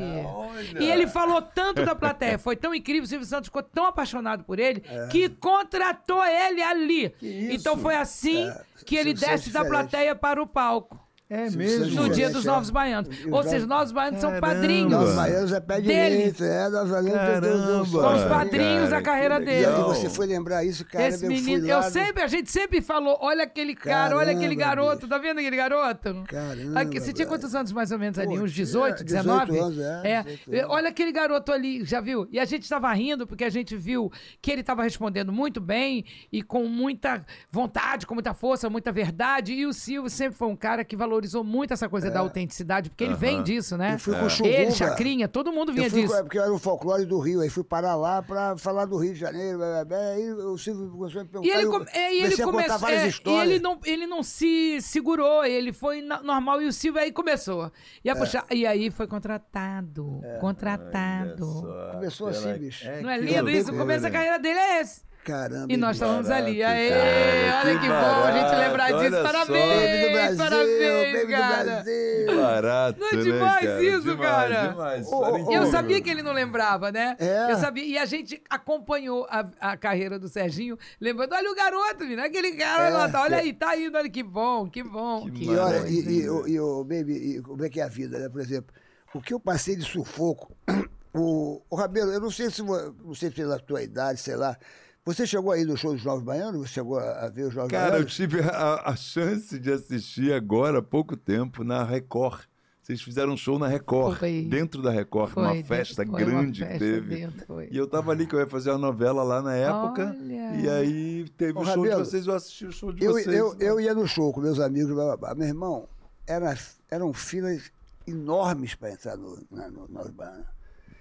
E ele falou tanto da plateia, foi tão incrível, o Silvio Santos ficou tão apaixonado por ele, é. que contratou botou ele ali. Então foi assim é, que ele é desce da plateia para o palco. É mesmo? No dia dos Novos Baianos. Eu Ou já... seja, Novos Baianos Caramba. são padrinhos. Novos Baianos é pé direito, é, Novos Baianos São os padrinhos cara, da carreira dele. E você foi lembrar isso, cara. Esse eu menino, eu, sempre, a gente sempre falou: olha aquele cara, Caramba, olha aquele garoto, bicho. tá vendo aquele garoto? Caramba. Aqui, você tinha quantos anos mais ou menos ali? Pô, Uns 18, é, 19? 18 anos, é, é. Olha aquele garoto ali, já viu? E a gente estava rindo porque a gente viu que ele estava respondendo muito bem e com muita vontade, com muita força, muita verdade. E o Silvio sempre foi um cara que valorizou valorizou muito essa coisa é. da autenticidade, porque ele vem disso, né? Eu fui com o é. Chugumba. Ele, Chacrinha, todo mundo vinha eu fui, disso. É porque eu era o folclore do Rio, aí fui parar lá pra falar do Rio de Janeiro, aí o Silvio começou a me perguntar. E ele, com... É, e ele começou. várias é, histórias. E ele não, ele não se segurou, ele foi na, normal e o Silvio aí começou. E, a puxar, e aí foi contratado. contratado. começou assim, bicho. não é lindo isso? o Começo da carreira dele é esse caramba. E nós estávamos ali. Aê, cara, olha que, que barato, bom a gente lembrar disso. Parabéns, Brasil, parabéns, cara. Que barato, não é demais né, cara? isso, demais, cara. Demais, oh, oh, eu sabia que ele não lembrava, né? É. Eu sabia. E a gente acompanhou a, a carreira do Serginho, lembrando, olha o garoto, menino, aquele cara é. lá, tá, olha aí, tá indo, olha que bom, que bom. Que e olha, e, e, o, e, o baby, e como é que é a vida, né? Por exemplo, o que eu passei de sufoco, *clears throat* o, o Rabelo, eu não sei se não sei se pela tua idade, sei lá, você chegou aí do show dos Novos Baianos? Você chegou a, ver os Novos Cara, Baianos? Cara, eu tive a, a, chance de assistir agora há pouco tempo na Record. Vocês fizeram um show na Record, foi. dentro da Record, foi, uma festa foi, grande uma festa que teve. Dentro, e eu tava ali que eu ia fazer uma novela lá na época. Olha. E aí teve o show Rabelo, de vocês, eu assisti o show de eu, vocês. Eu, né? eu ia no show com meus amigos, blá, blá, meu irmão, era, eram filas enormes para entrar no, na, no,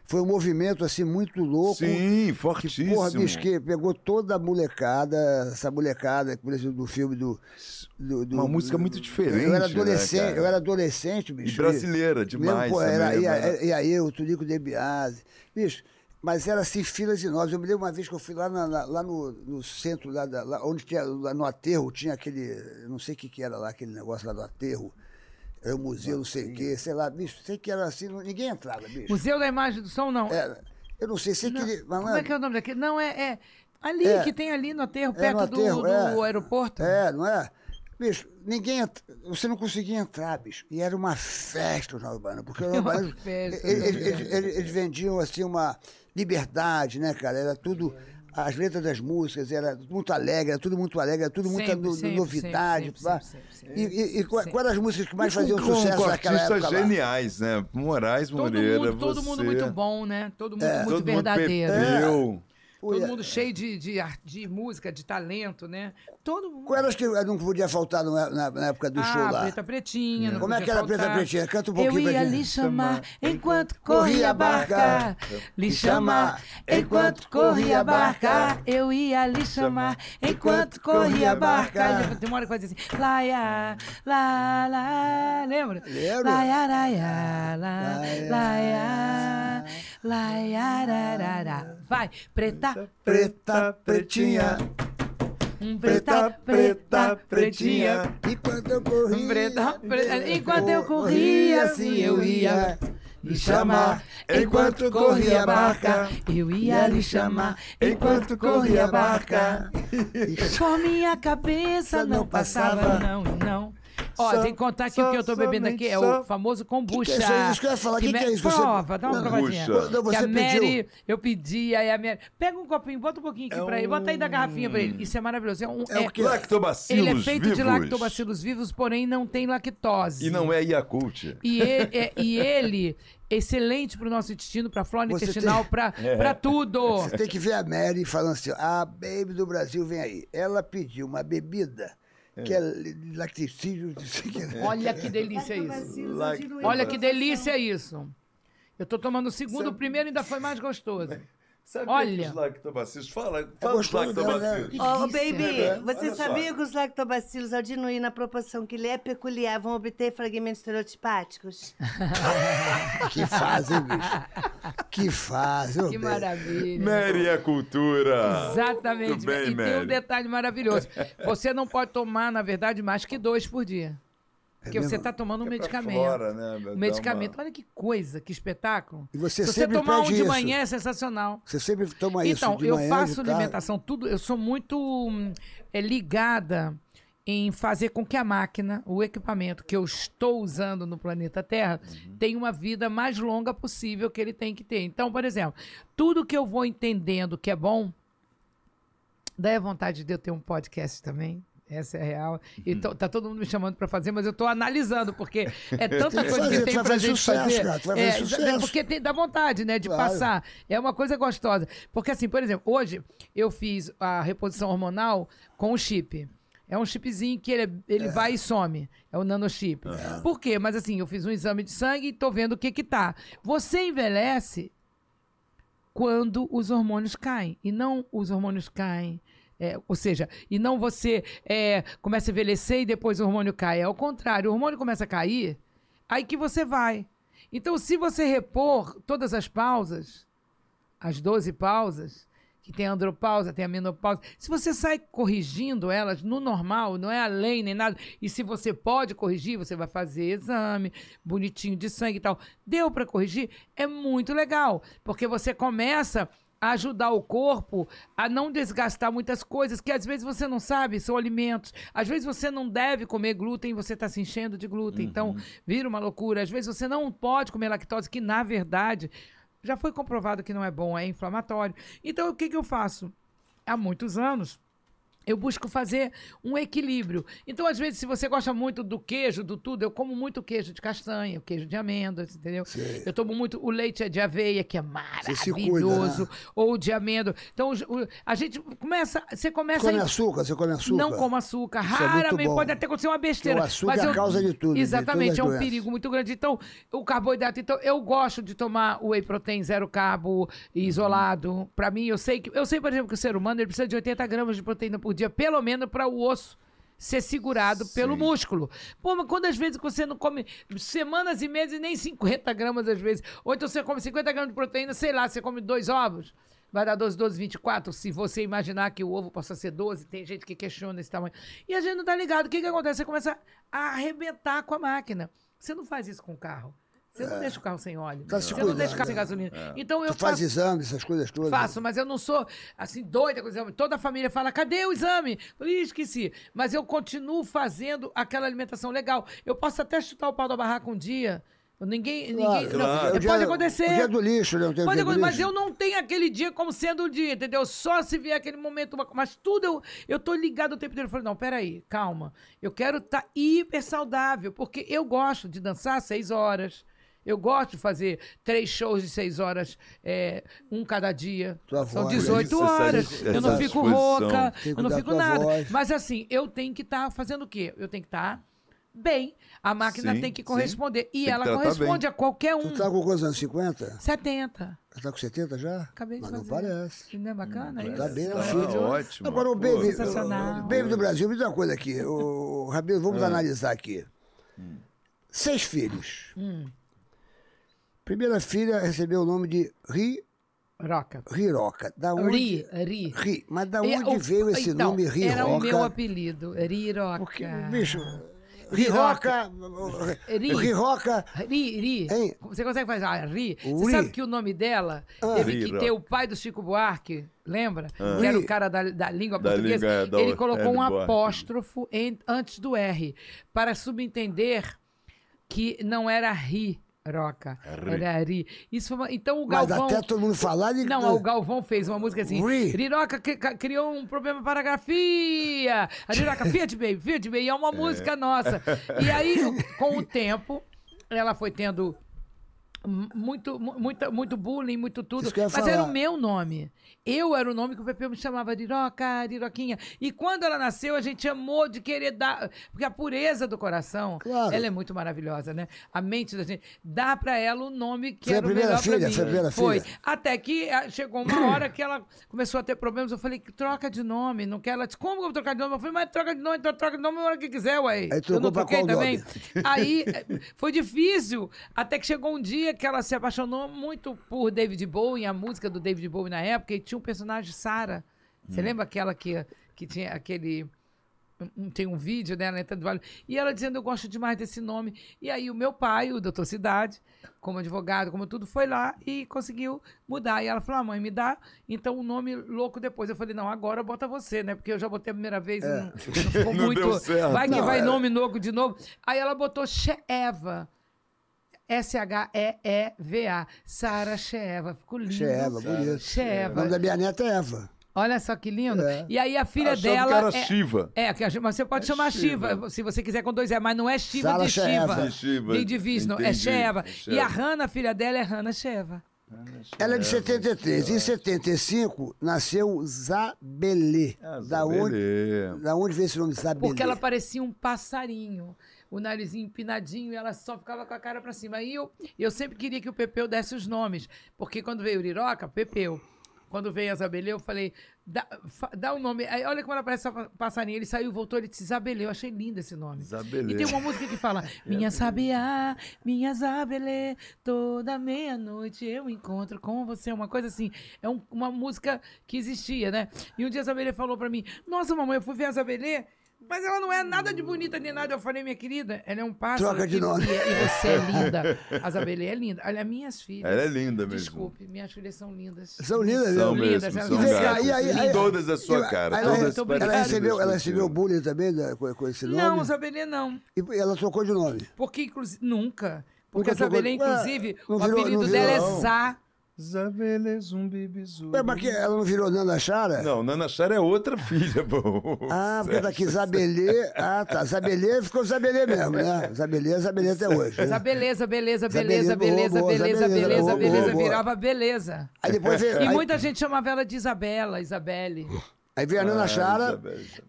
foi um movimento assim muito louco. Sim, fortíssimo. Que, porra, bicho, que pegou toda a molecada, essa molecada, por exemplo, do filme do. do, do Uma música muito diferente. Eu era né, adolescente, né, eu era adolescente, bicho. E brasileira, demais. Mesmo, pô, era, e, era, né? e aí o Tunico Debiase. Bicho, mas era assim, filas enormes. Eu me lembro uma vez que eu fui lá, na, na, lá no, no, centro, lá, da, lá onde tinha, lá no aterro, tinha aquele, não sei o que, que era lá, aquele negócio lá do aterro, é o museu, não sei o quê, sei lá, bicho. Sei que era assim, ninguém entrava, bicho. Museu da Imagem do Som, não? Era. Eu não sei, sei não. que. Como é que é o nome daquele? Não, é. é ali, é. que tem ali no aterro, é, perto no aterro, do, do é. aeroporto. É, não é? Bicho, ninguém. Você não conseguia entrar, bicho. E era uma festa na Urbana, porque era *laughs* uma festa, eles, né? eles, eles, eles vendiam assim uma liberdade, né, cara? Era tudo. É as letras das músicas era muito alegre, era tudo muito alegre, era tudo muita novidade. Sempre, e, e, e quais eram as músicas que mais e faziam com, sucesso com naquela época? artistas geniais, né? Moraes, todo Moreira, você. Todo mundo muito bom, né? Todo mundo é, muito todo verdadeiro. Mundo Todo Ui, mundo é. cheio de, de, de, música, de talento, né? Todo mundo. Qual era que não podia faltar na, na, na época do ah, show lá? Preta Pretinha. Hum. Como é que era faltar. Preta Pretinha? Canta um pouquinho Eu ia lhe chamar enquanto corria a barca. Lhe chamar enquanto corria a barca. Eu ia lhe chamar enquanto corria a barca. Tem uma hora que fazia assim. Laia, lá, lá. Lembra? Lembro. Laia, laia, laia, laia, laia, laia, laia, laia, laia, laia, laia, laia, laia, laia, laia, vai. Preta, preta, pretinha. Preta, preta, pretinha. Enquanto eu corria. Preta, preta, enquanto eu corria, assim, assim eu ia lhe chamar. Enquanto corria a barca, eu ia lhe chamar. Enquanto corria a barca, *laughs* só minha cabeça não passava, não não. Ó, tem que contar que o que eu tô bebendo aqui é o famoso é kombucha. Que que é isso? que eu ia falar. O que, que, é isso? Prova, dá uma provadinha. Que a Mary, eu pedi, aí a Mary... Pega um copinho, bota um pouquinho aqui é pra ele. Bota aí da garrafinha pra ele. Isso é maravilhoso. É, um, é, o é que? Lactobacilos Ele é feito vivos. de lactobacilos vivos, porém não tem lactose. E não é Yakult. E ele... É, e ele excelente para o nosso intestino, para a flora Você intestinal, tem... para é. tudo. Você tem que ver a Mary falando assim: a ah, Baby do Brasil vem aí. Ela pediu uma bebida que é lacticídio. Né? Olha que delícia isso. Olha que delícia isso. Eu estou tomando o segundo, o primeiro ainda foi mais gostoso. Sabia é é Olha. que os lactobacilos. Fala, é fala dos né? lactobacilos. Ô, oh, baby, né? você Olha sabia só. que os lactobacilos, ao diminuir na proporção que lhe é peculiar, vão obter fragmentos estereotipáticos? *laughs* que fazem, bicho. Que fase, Que maravilha. Mary é cultura. Exatamente. Bem, e Mary. tem um detalhe maravilhoso. *laughs* Você não pode tomar, na verdade, mais que dois por dia. É Porque é você está tomando um medicamento. Fora, né? Um medicamento. Uma... Olha que coisa, que espetáculo. E você Se você tomar um de isso. manhã é sensacional. Você sempre toma então, isso. Então, eu faço alimentação, tudo. Eu sou muito hum, é, ligada em fazer com que a máquina, o equipamento que eu estou usando no planeta Terra, uhum. tenha uma vida mais longa possível que ele tem que ter. Então, por exemplo, tudo que eu vou entendendo que é bom, dá a vontade de eu ter um podcast também. Essa é real. E uhum. tá todo mundo me chamando para fazer, mas eu tô analisando, porque é *laughs* tanta coisa que tem pra gente fazer. é, Porque tem, dá vontade, né, de claro. passar. É uma coisa gostosa. Porque assim, por exemplo, hoje eu fiz a reposição hormonal com o chip. É um chipzinho que ele, ele é. vai e some. É o nanochip. É. Por quê? Mas assim, eu fiz um exame de sangue e tô vendo o que que tá. Você envelhece quando os hormônios caem. E não os hormônios caem é, ou seja, e não você é, começa a envelhecer e depois o hormônio cai. É o contrário, o hormônio começa a cair, aí que você vai. Então, se você repor todas as pausas, as 12 pausas, que tem a andropausa, tem a menopausa, se você sai corrigindo elas no normal, não é além nem nada, e se você pode corrigir, você vai fazer exame bonitinho de sangue e tal, deu para corrigir, é muito legal, porque você começa ajudar o corpo a não desgastar muitas coisas que às vezes você não sabe, são alimentos. Às vezes você não deve comer glúten, você está se enchendo de glúten, então, uhum. então vira uma loucura. Às vezes você não pode comer lactose, que na verdade já foi comprovado que não é bom, é inflamatório. Então o que, que eu faço? Há muitos anos eu busco fazer um equilíbrio. Então, às vezes, se você gosta muito do queijo, do tudo, eu como muito queijo de castanha, queijo de amêndoas, entendeu? Sim. Eu tomo muito. O leite é de aveia, que é né? maravilhoso. Ou de amêndoa. Então, a gente começa. Você começa. Você come a... açúcar? Você come açúcar? Não como açúcar. Isso é Raramente. É pode até acontecer uma besteira. Porque o açúcar mas eu, é a causa de tudo. Exatamente. De é um doenças. perigo muito grande. Então, o carboidrato. Então, eu gosto de tomar o whey protein zero carbo, uhum. isolado. Uhum. Para mim, eu sei que. Eu sei, por exemplo, que o ser humano ele precisa de 80 gramas de proteína por dia pelo menos para o osso ser segurado Sim. pelo músculo. Pô, mas quantas vezes você não come semanas e meses nem 50 gramas às vezes? Ou então você come 50 gramas de proteína, sei lá, você come dois ovos? Vai dar 12, 12, 24, se você imaginar que o ovo possa ser 12, tem gente que questiona esse tamanho. E a gente não tá ligado. O que que acontece? Você começa a arrebentar com a máquina. Você não faz isso com o carro. Você não é. deixa o carro sem óleo. Tá você não deixa o carro sem né? gasolina. É. Então eu tu faço, faz exame, essas coisas todas? Né? Faço, mas eu não sou assim doida com exame. Toda a família fala: cadê o exame? Eu esqueci. Mas eu continuo fazendo aquela alimentação legal. Eu posso até chutar o pau da barraca um dia. Ninguém. Claro, ninguém claro. Não, é Pode acontecer. O dia do lixo, né? Pode acontecer, mas eu não tenho aquele dia como sendo o dia, entendeu? Só se vier aquele momento. Mas tudo eu, eu tô ligado o tempo inteiro. Eu falei, não, peraí, calma. Eu quero estar tá hiper saudável, porque eu gosto de dançar seis horas eu gosto de fazer três shows de seis horas, é, um cada dia. Tua São voz, 18 horas. Essa, eu não fico rouca, eu não fico nada. Voz. Mas assim, eu tenho que estar tá fazendo o quê? Eu tenho que estar. Tá bem. A máquina sim, tem que corresponder. Sim. E tem ela tá- tá corresponde a qualquer um. Tu tá com quantos anos? 50? 70. Você tá com 70 já? Acabei Mas de Mas não parece. Não é bacana hum, isso? Tá bem assim, É ótimo. Agora, o Baby, o baby do Brasil, me diz uma coisa aqui. O, o Rabelo, vamos é. analisar aqui. Hum. Seis filhos. Hum. Primeira filha recebeu o nome de Ri Roca. Riroca. Da onde... Ri, é Ri. Ri. Mas da é, onde é, o... veio esse então, nome Riroca? Era o meu apelido, Riroca. Porque, bicho, Riroca. É ri. Riroca. Ri, Ri. Hein? Você consegue fazer? Ah, Ri. Você ri. sabe que o nome dela ah. teve que ter o pai do Chico Buarque, lembra? Ah. Que era o cara da, da língua da portuguesa. Língua, da Ele colocou um Buarque. apóstrofo em, antes do R, para subentender que não era Ri, Roca. Era Isso foi uma... Então o Galvão. Mas até todo mundo falar de... Não, o Galvão fez uma música assim. Ri. Riroca criou um problema para a grafia. A Riroca, Fiat *laughs* Baby, Fiat Baby. É uma é. música nossa. E aí, com o tempo, ela foi tendo muito, muito, muito bullying, muito tudo. Mas falar. era o meu nome. Eu era o nome que o Pepe me chamava de Iroca, de Iroquinha. E quando ela nasceu, a gente amou de querer dar. Porque a pureza do coração, claro. ela é muito maravilhosa, né? A mente da gente. Dá para ela o nome que você é era a primeira o melhor filha, Foi é a primeira foi. filha. Até que ah, chegou uma *coughs* hora que ela começou a ter problemas. Eu falei, troca de nome. Não quer? Ela disse, como eu vou trocar de nome? Eu falei, mas troca de nome, então troca de nome na hora que quiser, ué. Aí eu não troquei também. Nome? Aí *laughs* eh, foi difícil. Até que chegou um dia que ela se apaixonou muito por David Bowie, a música do David Bowie na época, e tinha um personagem, Sarah. Você hum. lembra aquela que, que tinha aquele. Tem um vídeo dela né, entrando no vale. E ela dizendo: Eu gosto demais desse nome. E aí, o meu pai, o doutor Cidade, como advogado, como tudo, foi lá e conseguiu mudar. E ela falou: ah, mãe, me dá então o um nome louco depois. Eu falei: Não, agora bota você, né? Porque eu já botei a primeira vez é. não, não ficou *laughs* não muito. Vai que não, vai é... nome louco de novo. Aí ela botou Che Eva. S-H-E-E-V-A. Sara Sheva. Ficou lindo. Sheva, bonito. Cheeva. O nome da minha neta é Eva. Olha só que lindo. É. E aí a filha Achando dela. Que era é, Shiva. É, mas você pode é chamar Shiva. Shiva. se você quiser com dois e. mas não é Shiva Sala de Shiva. Shiva. De Vishnu, é Sheva. É e a Hanna, filha dela, é Hanna Sheva. Ela é de 73. Em 75, nasceu Zabelê. Ah, Zabelê. Da onde, da onde veio esse nome Zabelê? Porque ela parecia um passarinho o narizinho empinadinho e ela só ficava com a cara para cima. Aí eu, eu sempre queria que o Pepeu desse os nomes, porque quando veio o Uriroca, Pepeu. Quando veio as abelhas, eu falei, dá, dá o um nome. Aí, olha como ela parece uma passarinha. Ele saiu, voltou, ele disse Zabelê. Eu achei lindo esse nome. Zabelê. E tem uma música que fala, *laughs* minha sabiá, minha Zabelê, toda meia-noite eu encontro com você. Uma coisa assim, é um, uma música que existia, né? E um dia a Zabelê falou para mim, nossa mamãe, eu fui ver a Zabelê mas ela não é nada de bonita nem nada. Eu falei, minha querida, ela é um pássaro. Troca de nome. E, você é linda. *laughs* As abelhas é linda. Olha, minhas filhas. Ela é linda mesmo. Desculpe, minhas filhas são lindas. São lindas, são mesmo. lindas. São lindas. São e aí, aí, todas a sua cara. Ela, todas ela, ela recebeu, ela recebeu bullying também né, com, com, esse nome? Não, as abelhas não. E ela trocou de nome? Porque, inclusive, nunca. Porque nunca as abelhas, inclusive, o virou, apelido dela é Zá. Zabele zumbi bizu. mas que ela não virou Nana Chara? Não, Nana Chara é outra *laughs* filha, pô. Ah, porque daqui tá *laughs* Zabelê. Ah, tá. Zabelê ficou Zabelê mesmo, né? Zabelê, Zabelê até hoje. Né? Zabelê, beleza, beleza, beleza, beleza, beleza, virava beleza. Aí depois veio, E aí... muita gente chamava ela de Isabela, Isabelle. Aí veio a Nana ah, Chara.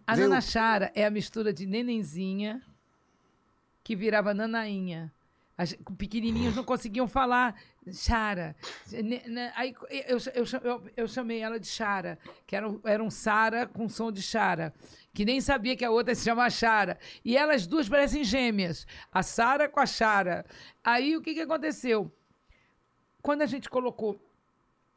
a Nana Chara é a mistura de nenenzinha que virava nanainha. As pequenininhas não conseguiam falar Chara. Aí eu, eu, eu, eu chamei ela de Chara, que era, um, era um Sara com som de Chara, que nem sabia que a outra se chama Chara. E elas duas parecem gêmeas, a Sara com a Chara. Aí o que, que aconteceu? Quando a gente colocou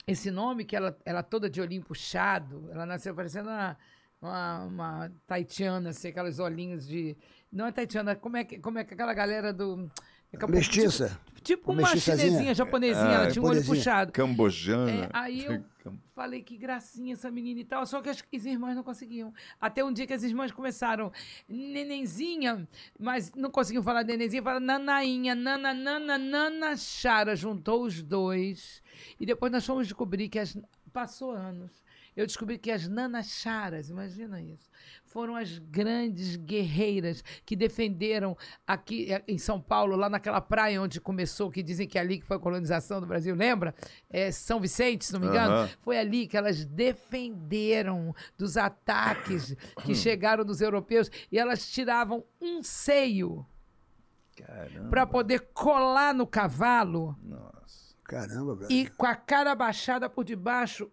esse nome, que ela, ela toda de olhinho puxado, ela nasceu parecendo uma, uma, uma taitiana, assim, aqueles olhinhos de. Não é taitiana, como é, que, como é que aquela galera do Acabou, Mestiça. Tipo, tipo uma chinesinha, japonesinha, ela é, tinha um olho puxado. Cambojana. É, aí eu *laughs* falei que gracinha essa menina e tal, só que as, as irmãs não conseguiam. Até um dia que as irmãs começaram, nenenzinha, mas não conseguiam falar nenenzinha, falaram nanainha, nananana, nanachara, juntou os dois. E depois nós fomos descobrir que as, passou anos eu descobri que as nanacharas, imagina isso, foram as grandes guerreiras que defenderam aqui eh, em São Paulo, lá naquela praia onde começou, que dizem que é ali que foi a colonização do Brasil, lembra? É São Vicente, se não me engano. Uhum. Foi ali que elas defenderam dos ataques que *coughs* chegaram dos europeus e elas tiravam um seio para poder colar no cavalo. Nossa. Caramba, velho. E com a cara baixada por debaixo,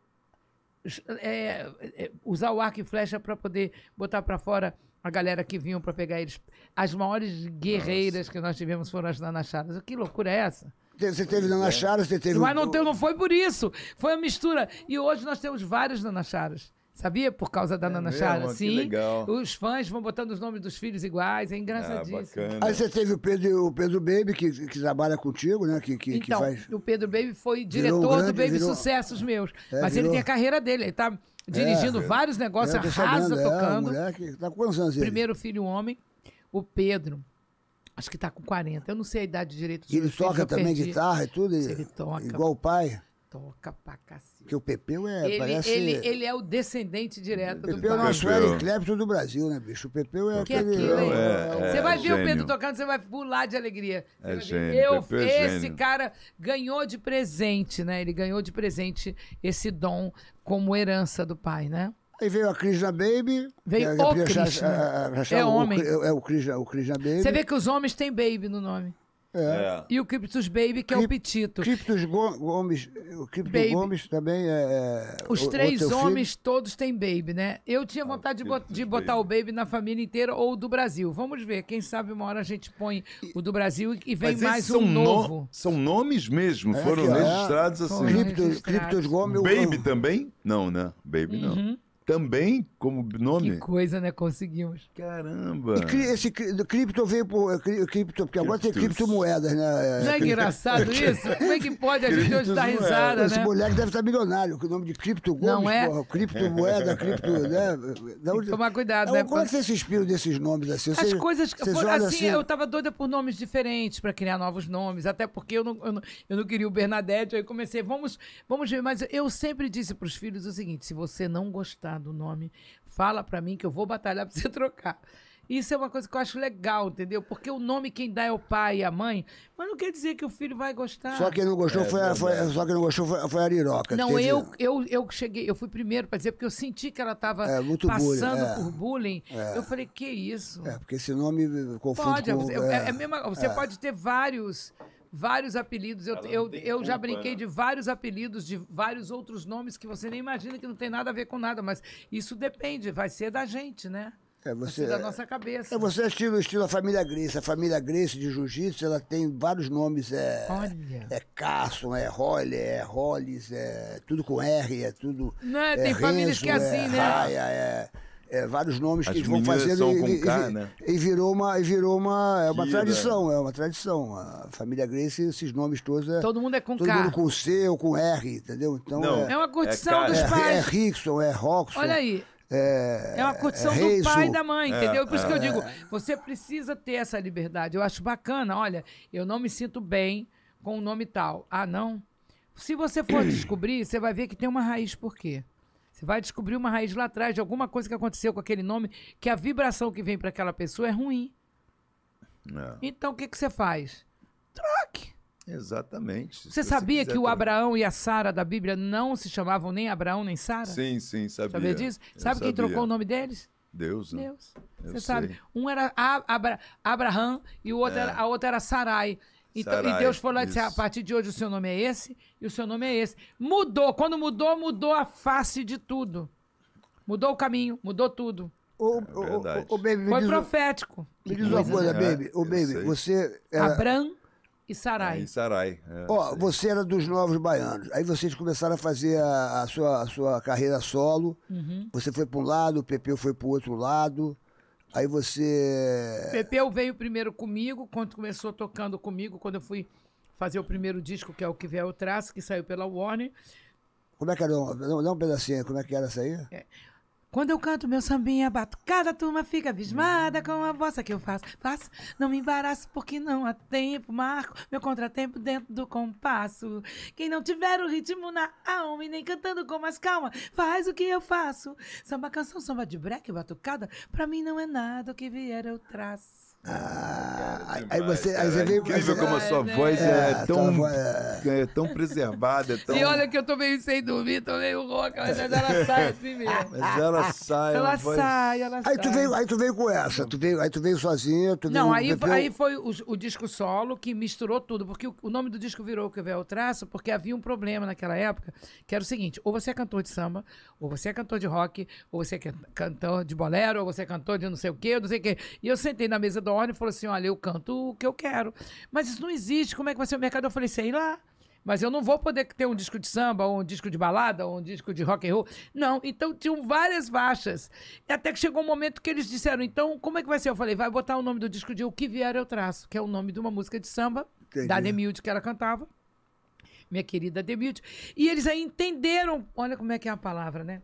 é, é, usar o arco e flecha para poder botar para fora a galera que vinham para pegar eles. As maiores guerreiras Nossa. que nós tivemos foram as nanacharas. Que loucura é essa? Você teve é. nanacharas, você teve... Mas não, teve, não foi por isso. Foi a mistura. E hoje nós temos várias nanacharas. Sabia? Por causa da é Nana Chara. Sim. Legal. Os fãs vão botando os nomes dos filhos iguais, é engraçadíssimo. Ah, Aí você teve o Pedro, o Pedro Baby, que, que trabalha contigo, né? Que, que, então, que faz... o Pedro Baby foi diretor grande, do Baby virou... Sucessos Meus. É, mas virou... ele tem a carreira dele, ele tá dirigindo é, é. vários negócios, é, arrasa é, tocando. Tá Primeiro filho homem, o Pedro. Acho que tá com 40. Eu não sei a idade direito. Ele toca filhos, também guitarra e tudo? ele toca. Igual o pai? toca pra cacete. Porque o Pepeu é. Ele, parece... ele, ele é o descendente direto Pepeu do Pepeu é uma Fred Clapton do Brasil, né, bicho? O Pepeu é aquele. Aquilo, é, é, é, você vai ver gênio. o Pedro tocando, você vai pular de alegria. é gênio. Eu, é esse gênio. cara ganhou de presente, né? Ele ganhou de presente esse dom como herança do pai, né? Aí veio a Krishna Baby. Veio que, é o Krishna. é homem. O, é o Krishna, o Krishna Baby. Você vê que os homens têm Baby no nome. É. é. E o Criptus Baby, que é o Petito. Criptus Gomes, o Criptus Gomes também é. é Os o, três o homens filho. todos têm Baby, né? Eu tinha ah, vontade ah, de, bot, de botar o Baby na família inteira ou do Brasil. Vamos ver, quem sabe uma hora a gente põe o do Brasil e vem Mas mais um novo. são nomes mesmo, é, foram é. registrados assim. Criptus, Criptus Gomes. Baby também? Não, né? Baby uhum. não. Também como nome? Que coisa, né? Conseguimos. Caramba. E cri, esse cri, cripto veio por. É, cri, cripto, porque agora Criptus. tem criptomoedas, né? É, não é engraçado *laughs* isso? Como é que pode a gente hoje dar risada, né? Esse moleque deve estar milionário, com o nome de Cripto Gomes, Não é? Porra, criptomoeda, cripto. Né? Onde... Tomar cuidado, né? Como é que você se inspira desses nomes assim? As coisas. Por, assim, assim, eu tava doida por nomes diferentes para criar novos nomes, até porque eu não, eu não, eu não queria o Bernadette, aí comecei, vamos, vamos ver. Mas eu sempre disse para os filhos o seguinte: se você não gostar, do nome, fala para mim que eu vou batalhar para você *laughs* trocar. Isso é uma coisa que eu acho legal, entendeu? Porque o nome quem dá é o pai e a mãe, mas não quer dizer que o filho vai gostar. Só quem não gostou, é, foi, a, foi, só quem não gostou foi, foi a Ariroca. Não, eu, eu, eu cheguei, eu fui primeiro para dizer, porque eu senti que ela estava é, passando bullying, é, por bullying. É. Eu falei, que isso? É, porque esse nome confunde pode, com... é, é, é mesmo você pode ter vários vários apelidos. Eu, eu, eu já brinquei né? de vários apelidos, de vários outros nomes que você nem imagina que não tem nada a ver com nada, mas isso depende, vai ser da gente, né? É, você, da é, nossa cabeça. É, você é estilo, estilo a família Grace. A família Grace de jiu-jitsu, ela tem vários nomes. É, Olha. É Carson, é Holly, é Hollis, é tudo com R, é tudo... Não, é, tem Renzo, famílias que é assim, é né? Raia, é é, vários nomes As que eles vão fazendo e, K, e, né? e, virou uma e virou uma é uma Gira. tradição é uma tradição a família Grace esses nomes todos é, todo mundo é com todo K. mundo com C ou com R entendeu então Não, é, é, uma curtição é dos é, é pais é, Rickson é Roxon olha aí é, é uma curtição é do pai e da mãe, entendeu? É, por isso que eu digo, você precisa ter essa liberdade. Eu acho bacana, olha, eu não me sinto bem com o nome tal. Ah, não? Se você for *clears throat* descobrir, você vai ver que tem uma raiz por quê. Você vai descobrir uma raiz lá atrás de alguma coisa que aconteceu com aquele nome, que a vibração que vem para aquela pessoa é ruim. É. Então o que, que você faz? Troque. Exatamente. Você, você sabia que o Abraão e a Sara da Bíblia não se chamavam nem Abraão nem Sara? Sim, sim, sabia. Sabia disso? Sabe quem trocou o nome deles? Deus, né? Deus. você sei. sabe? Um era Abra Abraham e o outro é. era, a outra era Sarai. Então, e Deus falou e disse: ah, a partir de hoje o seu nome é esse e o seu nome é esse. Mudou. Quando mudou, mudou a face de tudo. Mudou o caminho, mudou tudo. O, é o, o, o baby, foi diz, profético. Me diz uma coisa, é, Baby. O Baby, sei. você. Era... Abram e Sarai. É, e Sarai. É, você era dos Novos Baianos. Aí vocês começaram a fazer a, a sua, a sua carreira solo. Uhum. Você foi para um lado, o Pepeu foi para o outro lado. Aí você. É, Pepeu veio primeiro comigo, quando começou tocando comigo, quando eu fui fazer o primeiro disco, que é o Que Vier o Traço, que saiu pela Warner. Como é que era? Dá um pedacinho, como é que era essa aí? É. Quando eu canto meu sambinha batucada, a turma fica abismada com a voz que eu faço. Faço, não me embaraço porque não há tempo. Marco meu contratempo dentro do compasso. Quem não tiver o ritmo na alma e nem cantando com mais calma, faz o que eu faço. Samba canção, samba de breque, batucada, pra mim não é nada o que vier eu traço. Ah, aí você, aí você vê incrível você, como a sua é, né? voz é, é tão, é-, é... tão preservada. É tão... E olha que eu tô meio sem dormir, tô meio rouca, mas ela sai assim mesmo. Mas ela sai, ela voz... sai, aí Tu veio, aí tu veio com essa, tu veio, aí tu veio sozinha, tu Não, veio, aí, depois... aí foi o, o, disco solo que misturou tudo, porque o, o nome do disco virou o que veio o traço, porque havia um problema naquela época, que era o seguinte, ou você é cantor de samba, ou você é cantor de rock, ou você é cantor de bolero, ou você é cantor de não sei o quê, não sei o quê. E eu sentei na mesa do e falou assim: olha, eu canto o que eu quero. Mas isso não existe, como é que vai ser o mercado? Eu falei, sei lá. Mas eu não vou poder ter um disco de samba, ou um disco de balada, ou um disco de rock and roll. Não, então tinham várias faixas. Até que chegou um momento que eles disseram, então, como é que vai ser? Eu falei, vai botar o nome do disco de O Que Vier Eu Traço, que é o nome de uma música de samba, Entendi. da Demilde, que ela cantava. Minha querida Demilde. E eles aí entenderam, olha como é que é a palavra, né?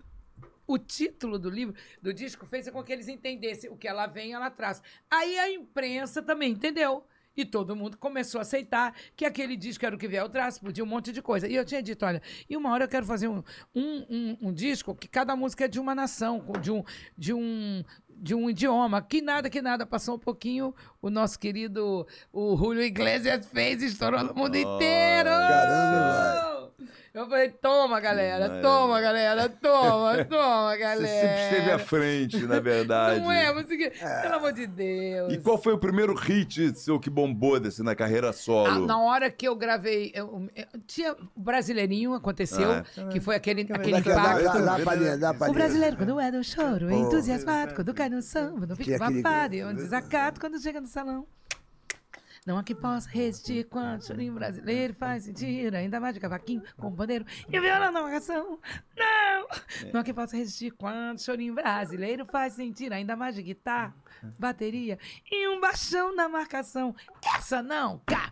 o título do livro, do disco, fez com que eles entendessem o que ela vem, ela traz. Aí a imprensa também entendeu. E todo mundo começou a aceitar que aquele disco era o que vier, eu traz podia um monte de coisa. E eu tinha dito, olha, e uma hora eu quero fazer um, um, um, um disco que cada música é de uma nação, de um, de um, de um idioma. Que nada, que nada. Passou um pouquinho, o nosso querido o Julio Iglesias fez, estourou no mundo oh, inteiro. Caramba! Eu falei, toma, galera, toma, galera, toma, *laughs* toma, galera. Você sempre esteve à frente, na verdade. Não é, você que... é. pelo amor de Deus. E qual foi o primeiro hit seu que bombou desse na carreira solo? Ah, na hora que eu gravei, eu, eu, tinha Brasileirinho, aconteceu, ah, é. que foi aquele, aquele impacto. Dá, dá, dá, dá, dá, o brasileiro, quando é no choro, é entusiasmado, quando cai no samba, não fica babado, é um desacato quando chega no salão. Não há que possa resistir quando o brasileiro faz sentir, ainda mais de cavaquinho, com bandeiro e viola na marcação. Não! Não há que possa resistir quando o chorinho brasileiro faz sentir, ainda mais de guitarra bateria e um baixão na marcação. Essa não, cá.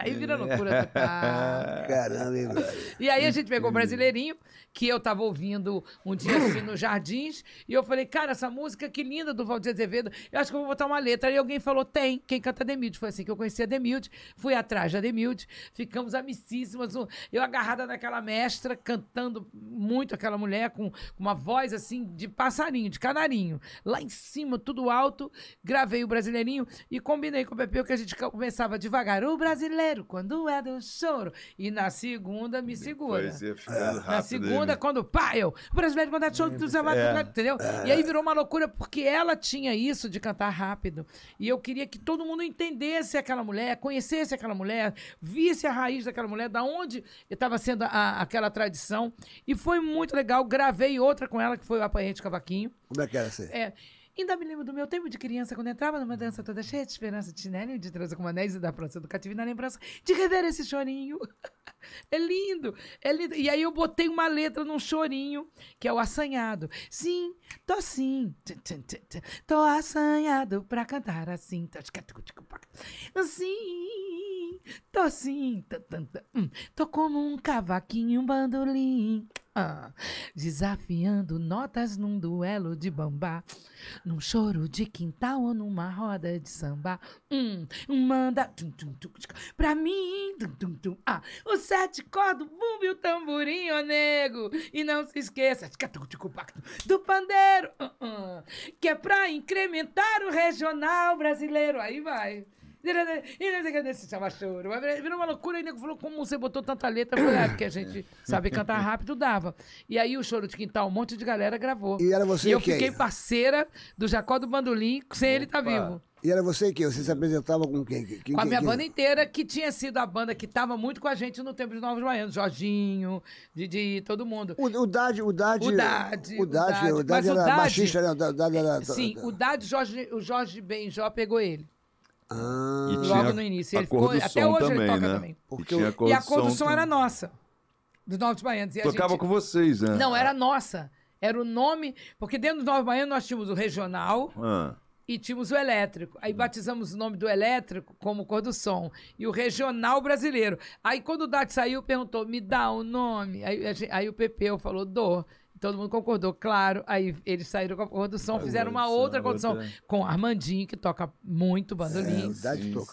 Aí vira loucura do *laughs* carro. Caramba, E aí a gente pegou o hum. Brasileirinho, que eu tava ouvindo um dia assim nos jardins, e eu falei, cara, essa música que linda do Valdir Azevedo, eu acho que eu vou botar uma letra. E alguém falou, tem, quem canta é Demilde. Foi assim que eu conheci a Demilde, fui atrás da Demilde, ficamos amicíssimas, eu agarrada naquela mestra, cantando muito aquela mulher, com uma voz assim de passarinho, de canarinho, lá em cima cima, tudo alto, gravei o Brasileirinho e combinei com o Pepeu que a gente começava devagar. O brasileiro, quando é do choro. E na segunda, me segura. É. na segunda, quando o eu. O brasileiro, quando é do choro, tu sei vai, é. entendeu? É. E aí virou uma loucura, porque ela tinha isso de cantar rápido. E eu queria que todo mundo entendesse aquela mulher, conhecesse aquela mulher, visse a raiz daquela mulher, da onde estava sendo a, aquela tradição. E foi muito legal. Gravei outra com ela, que foi o Apanhante Cavaquinho. Como é que era assim? É, Ainda me lembro do meu tempo de criança, quando entrava numa dança toda cheia de esperança, de chinelo de trança com anéis e da praça do e na lembrança de rever esse chorinho. *laughs* É lindo, é lindo. E aí eu botei uma letra num chorinho, que é o assanhado. Sim, tô sim, tô assanhado pra cantar assim. Tá, sim, tô sim, hum, tô como um cavaquinho, um bandolim. *laughs* Desafiando notas num duelo de bambá, num choro de quintal ou numa roda de samba. Hum, manda tum, tum, tum, pra mim tum, tum, tum. Ah, o sete cor bumbo e o tamborinho, nego. E não se esqueça do pandeiro, uh -uh, que é pra incrementar o regional brasileiro. Aí vai. E não sei o chama é choro. Virou uma loucura, e nego falou, como você botou tanta letra? falei, ah, porque a gente *laughs* sabe cantar rápido, dava. E aí o choro de quintal, um monte de galera gravou. E era você e eu quem? fiquei parceira do Jacó do Bandolim, sem Opa. ele tá vivo. E era você que você se apresentava com quem? quem com quem, a minha quem? banda inteira, que tinha sido a banda que estava muito com a gente no tempo de Novos Baianos. Jorginho, Didi, todo mundo. O, o Dade, o Dade... O Dade. O Dade, o Dade, o Dade era baixista, né? O Dade era... Sim, o Dade, Jorge, o Jorge Benjó pegou ele. Ah, e logo no início. Ele ficou, até hoje também, ele toca né? também. Porque e, a e a cor do som era nossa, dos Novos Baianos. Tocava gente... com vocês, né? Não, era é. nossa. Era o nome. Porque dentro do Novos Baianos nós tínhamos o regional. Ah e tínhamos o elétrico. Aí hum. batizamos o nome do elétrico como cor do som e o regional brasileiro. Aí quando o Dati saiu, perguntou: me dá o um nome? Aí, aí o Pepeu falou: dou. Todo mundo concordou, claro. Aí eles saíram com a condução, fizeram uma outra condução com Armandinho, que toca muito bandolim.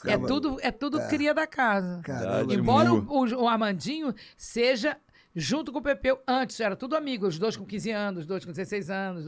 É, é tudo, é tudo é. cria da casa. Caralho, Embora o, o, Armandinho seja junto com o Pepeu antes, era tudo amigo, os dois com 15 anos, os dois com 16 anos.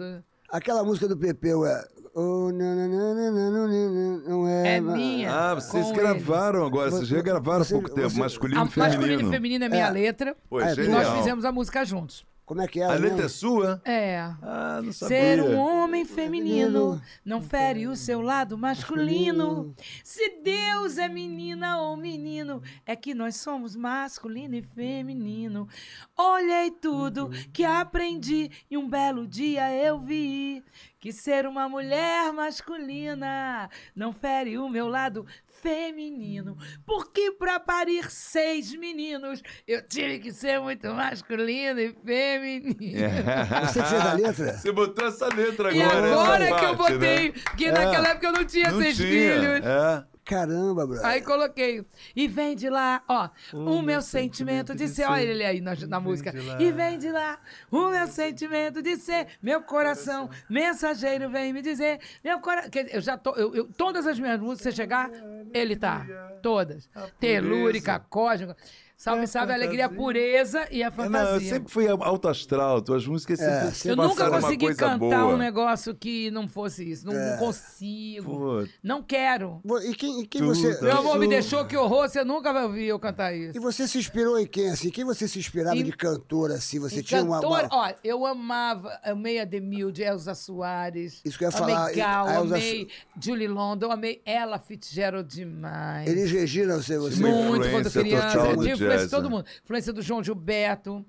Aquela música do Pepeu é. não, é, é minha. Ah, vocês gravaram ele. agora, vocês regravaram há pouco tempo, masculino e feminino. Masculino e feminino é minha é. letra. Pô, é, é e nós fizemos a música juntos. Como é que é? A né? letra mesmo? é sua? É. Ah, não sabia. Ser um homem feminino não fere o seu lado masculino. Se Deus é menina ou menino, é que nós somos masculino e feminino. Olhei tudo que aprendi e um belo dia eu vi que ser uma mulher masculina não fere o meu lado feminino. Porque para parir seis meninos, eu tive que ser muito masculino e feminino. É. Você fez a letra? Você botou essa letra agora. E agora que eu né? botei, né? é. naquela época eu não tinha não seis tinha. filhos. É. Caramba, brother. Aí coloquei. E vem de lá, ó, o, o meu sentimento, sentimento de ser. Olha ele aí na, na música. E vem de lá, o meu sentimento de ser. Meu coração, coração. mensageiro vem me dizer. Meu coração. Eu já tô. Eu, eu, todas as minhas músicas, você chegar, ele tá. Todas. Telúrica, cósmica. Salve, é salve, a alegria, a pureza e a fantasia. É, não, eu sempre fui alto astral, tuas músicas é. sempre, é. sempre Eu nunca consegui cantar boa. um negócio que não fosse isso. Não é. consigo. Pô. Não quero. E quem, e quem você. Meu amor, me deixou que horror, você nunca vai ouvir eu cantar isso. E você se inspirou em quem, assim? Quem você se inspirava de cantora, assim? Você e tinha cantora, uma. Ó, eu amava, amei Ademilde, Elza Soares. Isso que eu ia amei Gal, amei Gal, amei Julie London, amei ela Fitzgerald demais. Eles Regina, você, você. Muito, quando criança. De influência de todo mundo. Influência do João Gilberto,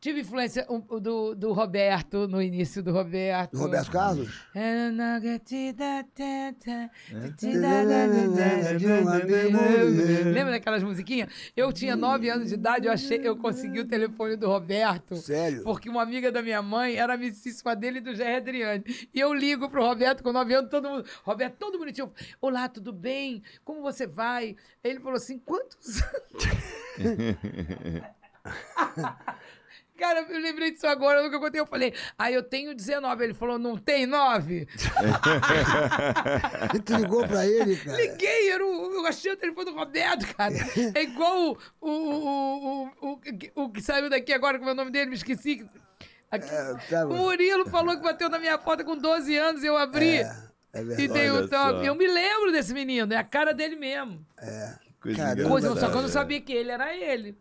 Tive influência do, do Roberto, no início do Roberto. Do Roberto Carlos? É. Lembra daquelas musiquinhas? Eu tinha nove anos de idade, eu, achei, eu consegui o telefone do Roberto. Sério? Porque uma amiga da minha mãe era amicíssima dele e do Jair Adriane. E eu ligo pro Roberto com nove anos, todo mundo. Roberto, todo bonitinho. Olá, tudo bem? Como você vai? Ele falou assim: quantos anos? *laughs* Cara, eu lembrei disso agora, nunca contei. Eu falei, aí ah, eu tenho 19. Ele falou, não tem 9? *laughs* e tu ligou pra ele, cara? Liguei, eu, não, eu achei o telefone do Roberto, cara. É igual o, o, o, o, que saiu daqui agora, com é o nome dele, me esqueci. Aqui, é, tá o Murilo falou que bateu na minha porta com 12 anos e eu abri. É, é verdade. E dei o top. Eu me lembro desse menino, é a cara dele mesmo. É. Coisa coisa, só que eu não sabia que ele era ele.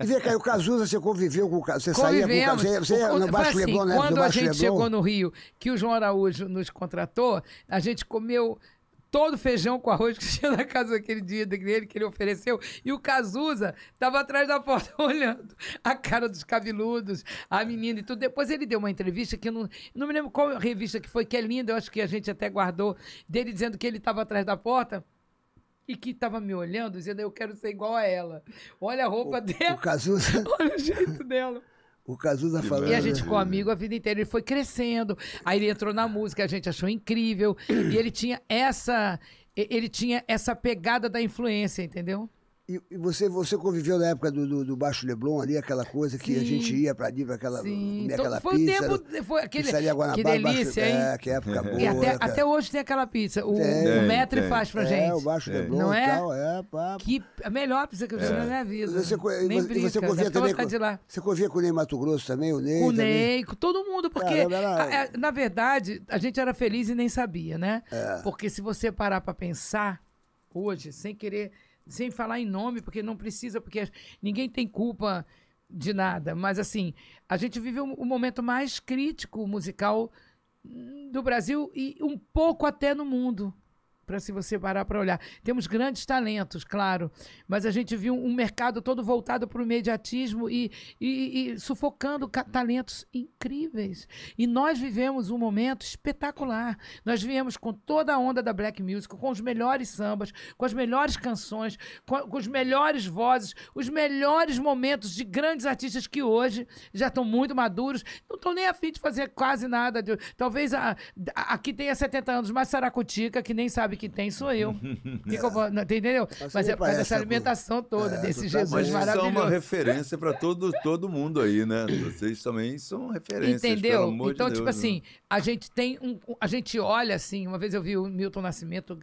e vê, cá, o Cazuza, você conviveu com o Cazuza? Você saía com o Cazuza? Você o, no Baixo assim, Leblon, né? Quando a gente Leblon? chegou no Rio, que o João Araújo nos contratou, a gente comeu todo feijão com arroz que *laughs* tinha na casa daquele dia dele que ele ofereceu. E o Cazuza estava atrás da porta *laughs* olhando a cara dos cabeludos, a menina e tudo. Depois ele deu uma entrevista que eu não, não me lembro qual revista que foi, que é linda, eu acho que a gente até guardou, dele dizendo que ele estava atrás da porta e que estava me olhando, dizendo, eu quero ser igual a ela. Olha a roupa o, dela. O Cazuza... *laughs* Olha o jeito dela. O Cazuza falando. E a gente ficou amigo a vida inteira. Ele foi crescendo. Aí ele entrou na música, a gente achou incrível. E ele tinha essa. Ele tinha essa pegada da influência, entendeu? E, e você, você conviveu na época do, do, do, Baixo Leblon ali, aquela coisa que Sim. a gente ia pra ali, pra aquela, Sim. comer então, aquela foi pizza. Foi tempo, foi aquele, que delícia, Baixo, hein? É, que é época *laughs* boa. E até, né, até, hoje tem aquela pizza, o, tem, o Metro tem. faz pra é, gente. É, o Baixo Leblon Não é? Tal, é pá. Que a melhor pizza que eu vi é. na minha vida. Você, Nem e você, brinca, você convia também com, lá. Você convia com o Ney Mato Grosso também, o Ney? Com o Ney, com todo mundo, porque a, a, é, na verdade a gente era feliz e nem sabia, né? Porque se você parar pra pensar hoje, sem querer sem falar em nome, porque não precisa, porque ninguém tem culpa de nada. Mas, assim, a gente vive o um, momento mais crítico musical do Brasil e um pouco até no mundo para se você parar para olhar. Temos grandes talentos, claro, mas a gente viu um mercado todo voltado para o mediatismo e, e, e sufocando talentos incríveis. E nós vivemos um momento espetacular. Nós viemos com toda a onda da black music, com os melhores sambas, com as melhores canções, com, com os melhores vozes, os melhores momentos de grandes artistas que hoje já estão muito maduros, não estão nem afim de fazer quase nada. De, talvez a, a, aqui tenha 70 anos, mas Saracutica, que nem sabe que tem sou eu. É. não, entendeu? Mas, Mas é por causa dessa é alimentação toda, é, desse Jesus Mas é maravilhoso. Mas uma referência para todo, todo mundo aí, né? Vocês também são referências, Entendeu? então, de tipo Deus, tipo né? assim, a gente tem um... A gente olha assim, uma vez eu vi o Milton Nascimento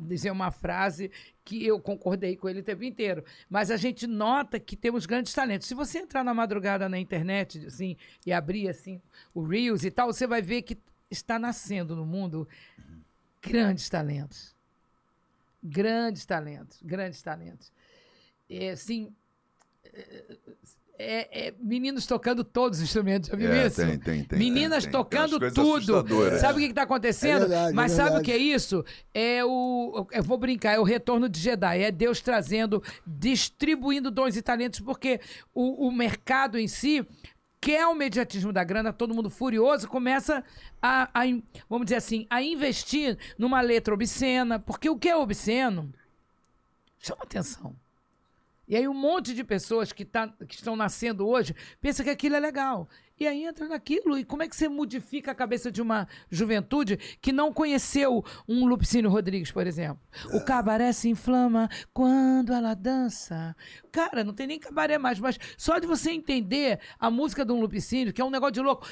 dizer uma frase que eu concordei com ele o tempo inteiro. Mas a gente nota que temos grandes talentos. Se você entrar na madrugada na internet, assim, e abrir, assim, o Reels e tal, você vai ver que está nascendo no mundo grandes talentos. Grandes talentos, grandes talentos. É, assim, é, é, é, meninos tocando todos os instrumentos, já viu é, isso? Tem, tem, tem, Meninas tem, é, tem. tocando tem tudo. Sabe o que está acontecendo? É verdade, Mas sabe o que é isso? É o. Eu vou brincar, é o retorno de Jedi. É Deus trazendo, distribuindo dons e talentos, porque o, o mercado em si quer é o mediatismo da grana, todo mundo furioso, começa a, a, vamos dizer assim, a investir numa letra obscena, porque o que é obsceno chama atenção. E aí um monte de pessoas que, tá, que estão nascendo hoje pensa que aquilo é legal. E aí entra naquilo. E como é que você modifica a cabeça de uma juventude que não conheceu um Lupicínio Rodrigues, por exemplo? É. O cabaré se inflama quando ela dança. Cara, não tem nem cabaré mais, mas só de você entender a música de um Lupicínio, que é um negócio de louco.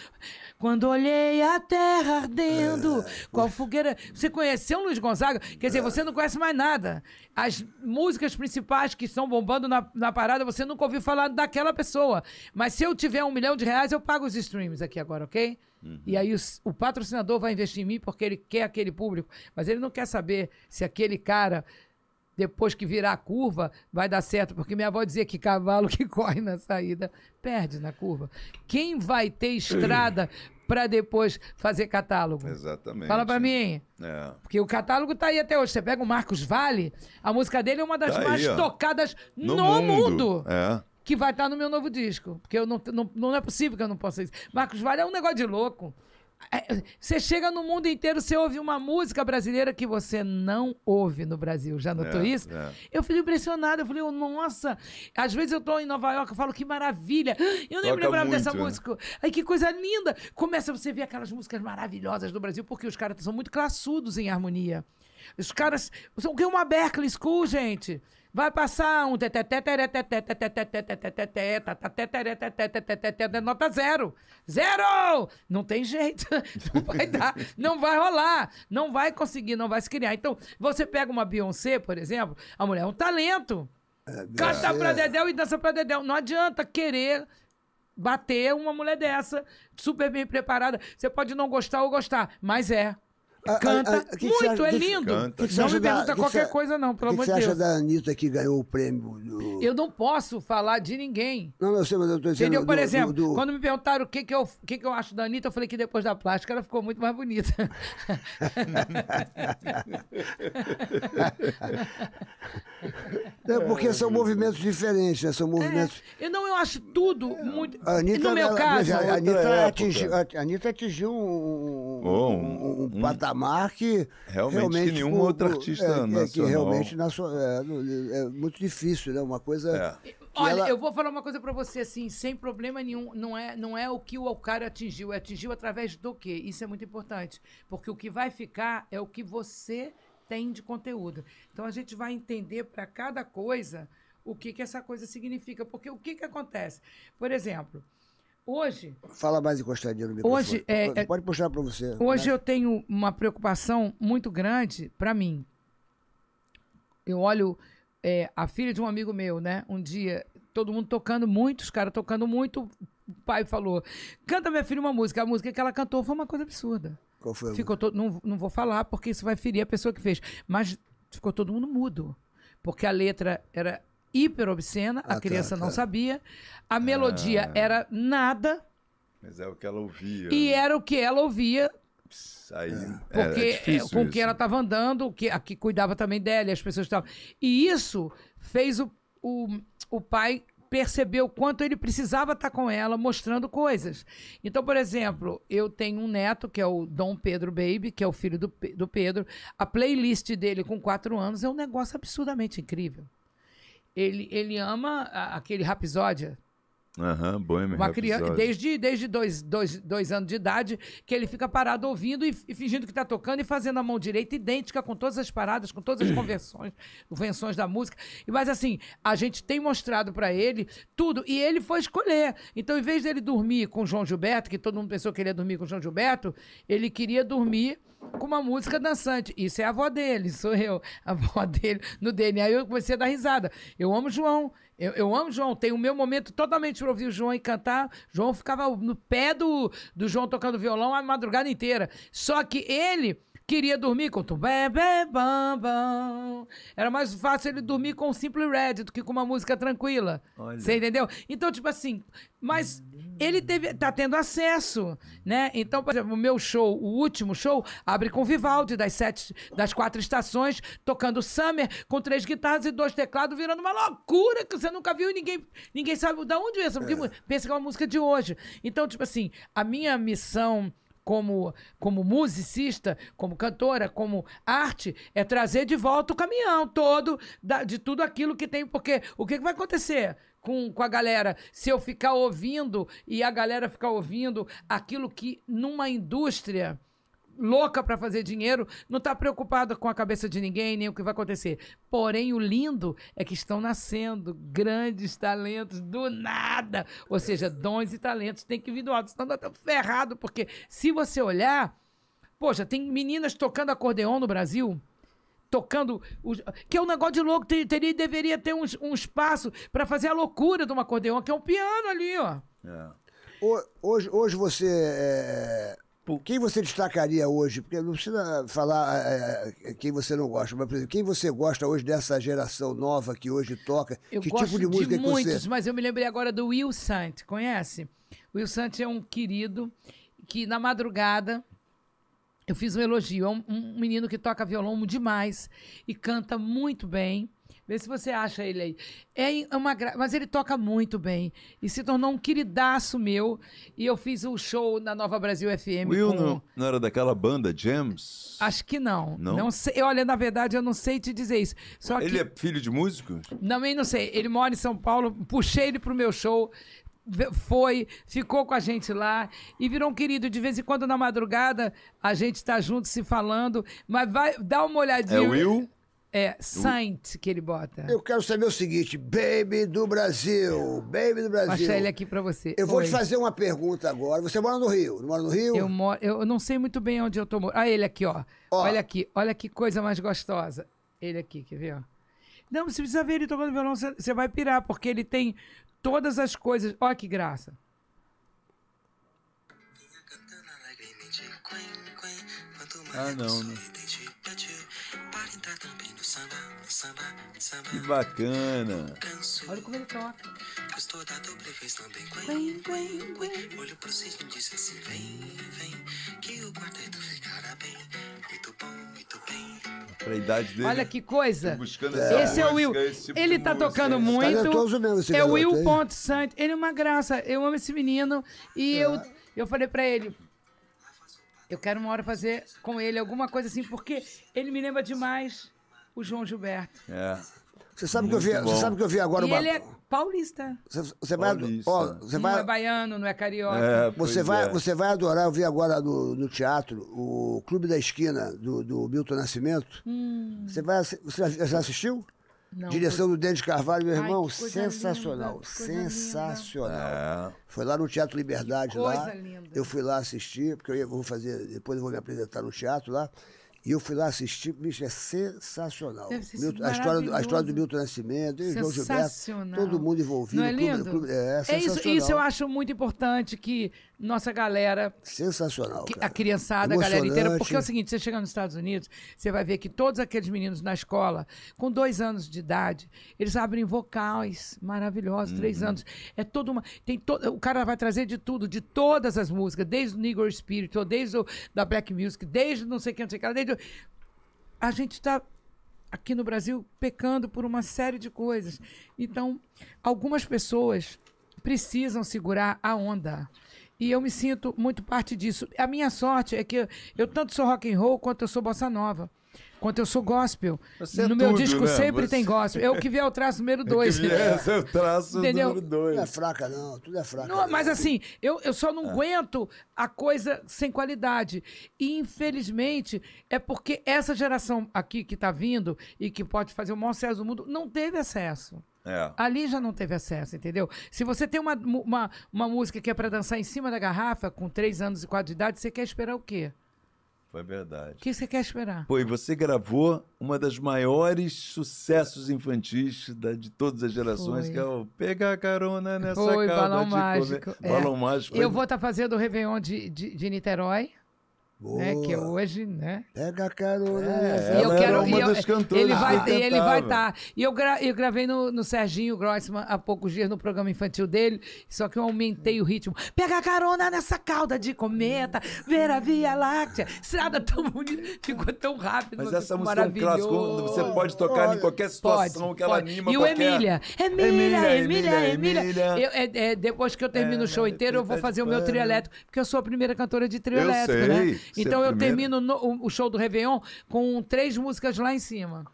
Quando olhei a terra ardendo, é. qual fogueira. Você conheceu Luiz Gonzaga? Quer dizer, é. você não conhece mais nada. As músicas principais que estão bombando na, na parada, você nunca ouviu falar daquela pessoa. Mas se eu tiver um milhão de reais, eu Pago os streams aqui agora, ok? Uhum. E aí o, o, patrocinador vai investir em mim porque ele quer aquele público. Mas ele não quer saber se aquele cara, depois que virar a curva, vai dar certo. Porque minha avó dizia que cavalo que *laughs* corre na saída perde na curva. Quem vai ter estrada *clears throat* para depois fazer catálogo? Exatamente. Fala para mim. É. Porque o catálogo tá aí até hoje. Você pega o Marcos Vale, a música dele é uma das tá mais aí, tocadas no, no mundo. mundo. É que vai estar no meu novo disco. Porque eu não, não, não é possível que eu não possa isso. Marcos Vale é um negócio de louco. É, você chega no mundo inteiro, você ouve uma música brasileira que você não ouve no Brasil. Já notou é, isso? É. Eu fiquei impressionado Eu falei, oh, nossa. Às vezes eu tô em Nova York, eu falo, que maravilha. Eu nem lembrava muito, dessa né? música. Aí que coisa linda. Começa você ver aquelas músicas maravilhosas do Brasil, porque os caras são muito classudos em harmonia. Os caras. São que é uma Berkeley School, gente. Vai passar um nota zero. Zero! Não tem jeito. Não vai dar, não vai rolar, não vai conseguir, não vai se criar. Então, você pega uma Beyoncé, por exemplo, a mulher é um talento. Canta pra Dedéu e dança pra Dedéu. Não adianta querer bater uma mulher dessa, super bem preparada. Você pode não gostar ou gostar, mas é. Canta a, a, que muito, que acha, é lindo. Que não me pergunta da, qualquer coisa, não, pelo amor de Deus. O que você acha da Anitta que ganhou o prêmio? Do... Eu não posso falar de ninguém. Não, não sei, mas eu estou dizendo. Entendeu? Por do, exemplo, do, quando me perguntaram o que, que, eu, que, que eu acho da Anitta, eu falei que depois da plástica ela ficou muito mais bonita. não é porque são movimentos diferentes, né? São é, movimentos. É, eu não, eu acho tudo é. muito. A Anitta, no meu ela, caso. É a Anitta, atingiu, a Anitta atingiu um, oh, um, um, um patamar patamar que realmente, realmente que nenhum tipo, outro artista é, nacional. que realmente é, é, é, muito difícil, né? Uma coisa. É. Olha, ela... eu vou falar uma coisa para você assim, sem problema nenhum. Não é, não é o que o Alcário atingiu, é atingiu através do quê? Isso é muito importante, porque o que vai ficar é o que você tem de conteúdo. Então a gente vai entender para cada coisa o que, que essa coisa significa, porque o que, que acontece? Por exemplo, Hoje. Fala mais encostadinho no microfone. Hoje, é, Pode é, puxar para você. Né? Hoje né? eu tenho uma preocupação muito grande para mim. Eu olho é, a filha de um amigo meu, né? Um dia, todo mundo tocando muito, os caras tocando muito. O pai falou: canta minha filha uma música. A música que ela cantou foi uma coisa absurda. Qual foi? Ficou todo, não, não vou falar porque isso vai ferir a pessoa que fez. Mas ficou todo mundo mudo. Porque a letra era hiper obscena, ah, a tá, criança tá, tá. não sabia. A melodia ah. era nada. Mas é o que ela ouvia. E né? era o que ela ouvia. aí, é. É, porque é, é com isso. quem ela estava andando, que, a que cuidava também dela, as pessoas estavam. E isso fez o, o, o pai perceber o quanto ele precisava estar tá com ela, mostrando coisas. Então, por exemplo, eu tenho um neto, que é o Dom Pedro Baby, que é o filho do, do Pedro. A playlist dele com quatro anos é um negócio absurdamente incrível ele, ele ama aquele Rapsódia. Uhum, Bohemian uma criança desde desde dois, dois, dois anos de idade que ele fica parado ouvindo e, e fingindo que está tocando e fazendo a mão direita idêntica com todas as paradas com todas as conversões *coughs* convenções da música mas assim a gente tem mostrado para ele tudo e ele foi escolher então em vez dele dormir com João Gilberto que todo mundo pensou que ele ia dormir com João Gilberto ele queria dormir com uma música dançante. Isso é a avó dele, sou eu, a avó *laughs* dele no DNA. Eu comecei a dar risada. Eu amo João, eu, eu amo o João, tem o meu momento totalmente para ouvir o João e cantar. João ficava no pé do, do João tocando violão a madrugada inteira. Só que ele Queria dormir com tu bam, bam, bam. Era mais fácil ele dormir com um Simple Red do que com uma música tranquila. Você entendeu? Então, tipo assim, mas ele teve, tá tendo acesso, né? Então, por exemplo, o meu show, o último show, abre com Vivaldi, das sete, das quatro estações, tocando Summer, com três guitarras e dois teclados, virando uma loucura que você nunca viu e ninguém, ninguém sabe de onde é essa. É. Pensa que é uma música de hoje. Então, tipo assim, a minha missão como, como musicista, como cantora, como arte, é trazer de volta o caminhão todo, da, de tudo aquilo que tem. Porque o que, que vai acontecer? com, com a galera. Se eu ficar ouvindo e a galera ficar ouvindo aquilo que numa indústria louca para fazer dinheiro, não está preocupada com a cabeça de ninguém, nem o que vai acontecer. Porém, o lindo é que estão nascendo grandes talentos do nada. Ou seja, dons e talentos têm que vir do alto. Senão tá tão ferrado, porque se você olhar, poxa, tem meninas tocando acordeon no Brasil tocando. Os, que é um negócio de louco. teria, deveria ter um, um espaço para fazer a loucura de um acordeon, que é um piano ali, ó. É. Hoje, hoje você é, Tipo. Quem você destacaria hoje? Porque não precisa falar é, é, é, quem você não gosta, mas, por exemplo, quem você gosta hoje dessa geração nova que hoje toca? Eu que tipo de música de muitos, que você... mas eu me lembrei agora do Will Sant, conhece? O Will Sant é um querido que na madrugada eu fiz um elogio. É um, um menino que toca violão demais e canta muito bem. Vê se você acha ele aí. É, é uma gra... Mas ele toca muito bem. E se tornou um queridaço meu. E eu fiz um show na Nova Brasil FM. Will com... não, não era daquela banda, James? Acho que não. Não, não sei. Olha, na verdade, eu não sei te dizer isso. Só ele que... é filho de não Também não sei. Ele mora em São Paulo. Puxei ele pro meu show foi, ficou com a gente lá e virou um querido. De vez em quando, na madrugada, a gente está junto se falando, mas vai, dá uma olhadinha. É Will? É, Saint que ele bota. Eu quero saber o seguinte, Baby do Brasil, Baby do Brasil. Achei ele aqui pra você. Eu vou te fazer uma pergunta agora. Você mora no Rio, não mora no Rio? Eu, moro, eu não sei muito bem onde eu tô morando. Ah, ele aqui, ó. ó. Olha aqui, olha que coisa mais gostosa. Ele aqui, quer ver, ó. Não, você precisa ver ele tocando violão, você vai pirar, porque ele tem todas as coisas. Olha que graça. Ah, não, né? Que bacana. Olha como ele toca. vez também. Olho pro sítio e assim: vem, vem, que o quarteto ficará bem. Muito bom, muito bem. Pra idade dele. Olha que coisa. Buscando é. Esse é o Will. Tipo ele tá música. tocando muito. Mesmo, é o Will Ponto Santos. Ele é uma graça. Eu amo esse menino. E é. eu, eu falei pra ele. Eu quero uma hora fazer com ele alguma coisa assim, porque ele me lembra demais o João Gilberto. É. Você sabe, que eu vi, você sabe que eu vi agora e uma... ele é paulista. Você, você paulista. vai, ó, você não vai... é baiano, não é carioca. É, você, vai, é. você vai adorar, eu vi agora no, no teatro, o Clube da Esquina, do, do Milton Nascimento. Hum. Você, vai, você já assistiu? Não, Direção foi... do Dente Carvalho, meu irmão, Ai, sensacional, linda, sensacional. É. Foi lá no Teatro Liberdade, coisa lá. Linda. Eu fui lá assistir, porque eu, ia, vou fazer, depois eu vou me apresentar no teatro lá. E eu fui lá assistir, bicho, é sensacional. Milton, a, história do, a história do Milton Nascimento, e João Gilberto, todo mundo envolvido. Não é lindo? Clube, clube, é, é, sensacional. Isso, isso eu acho muito importante, que nossa galera. Sensacional. Cara. A criançada, a galera inteira. Porque é o seguinte: você chega nos Estados Unidos, você vai ver que todos aqueles meninos na escola, com dois anos de idade, eles abrem vocais maravilhosos, uhum. três anos. É toda uma. Tem to... O cara vai trazer de tudo, de todas as músicas, desde o Negro Spirit desde o da Black Music, desde não sei que não sei o que, desde. A gente está aqui no Brasil pecando por uma série de coisas. Então, algumas pessoas precisam segurar a onda. E eu me sinto muito parte disso. A minha sorte é que eu, eu tanto sou rock and roll quanto eu sou bossa nova. Quanto eu sou gospel. Você é no é meu tudo, disco né? sempre Você... tem gospel. é o que vier o traço número é dois. É, o traço Entendeu? número dois. Tudo é fraca, não. Tudo é fraca. Não, mas assim, eu, eu só não é. aguento a coisa sem qualidade. E, infelizmente, é porque essa geração aqui que está vindo e que pode fazer o maior sucesso do mundo não teve acesso. É. Ali já não teve acesso, entendeu? Se você tem uma, uma, uma música que é para dançar em cima da garrafa, com 3 anos e 4 de idade, você quer esperar o quê? Foi verdade. O que você quer esperar? Pô, e você gravou uma das maiores sucessos infantis da, de todas as gerações, foi. que é o Pegar Carona nessa Foi, calda Balão Mágico. É. Balão Mágico. Eu vou estar tá fazendo o Réveillon de, de, de Niterói. Né, que hoje, né? Pega a carona É, é eu quero, é uma eu, das cantoras. Ele vai ele vai estar. Tá. E eu, gra, eu gravei no, no Serginho Grossman há poucos dias no programa infantil dele, só que eu aumentei o ritmo. Pega a carona nessa cauda de cometa, ver a Via Láctea. Estrada tão bonita, ficou tão rápido. Mas essa música é um clássico, você pode tocar em qualquer situação pode, que ela pode. anima. E qualquer... o Emília. Emília, Emília, Emília. Emília. Eu, é, é, depois que eu termino é, o show inteiro, eu vou fazer o meu trio elétrico, porque eu sou a primeira cantora de trio elétrico, né? Então eu termino no, o show do Réveillon com três músicas lá em cima.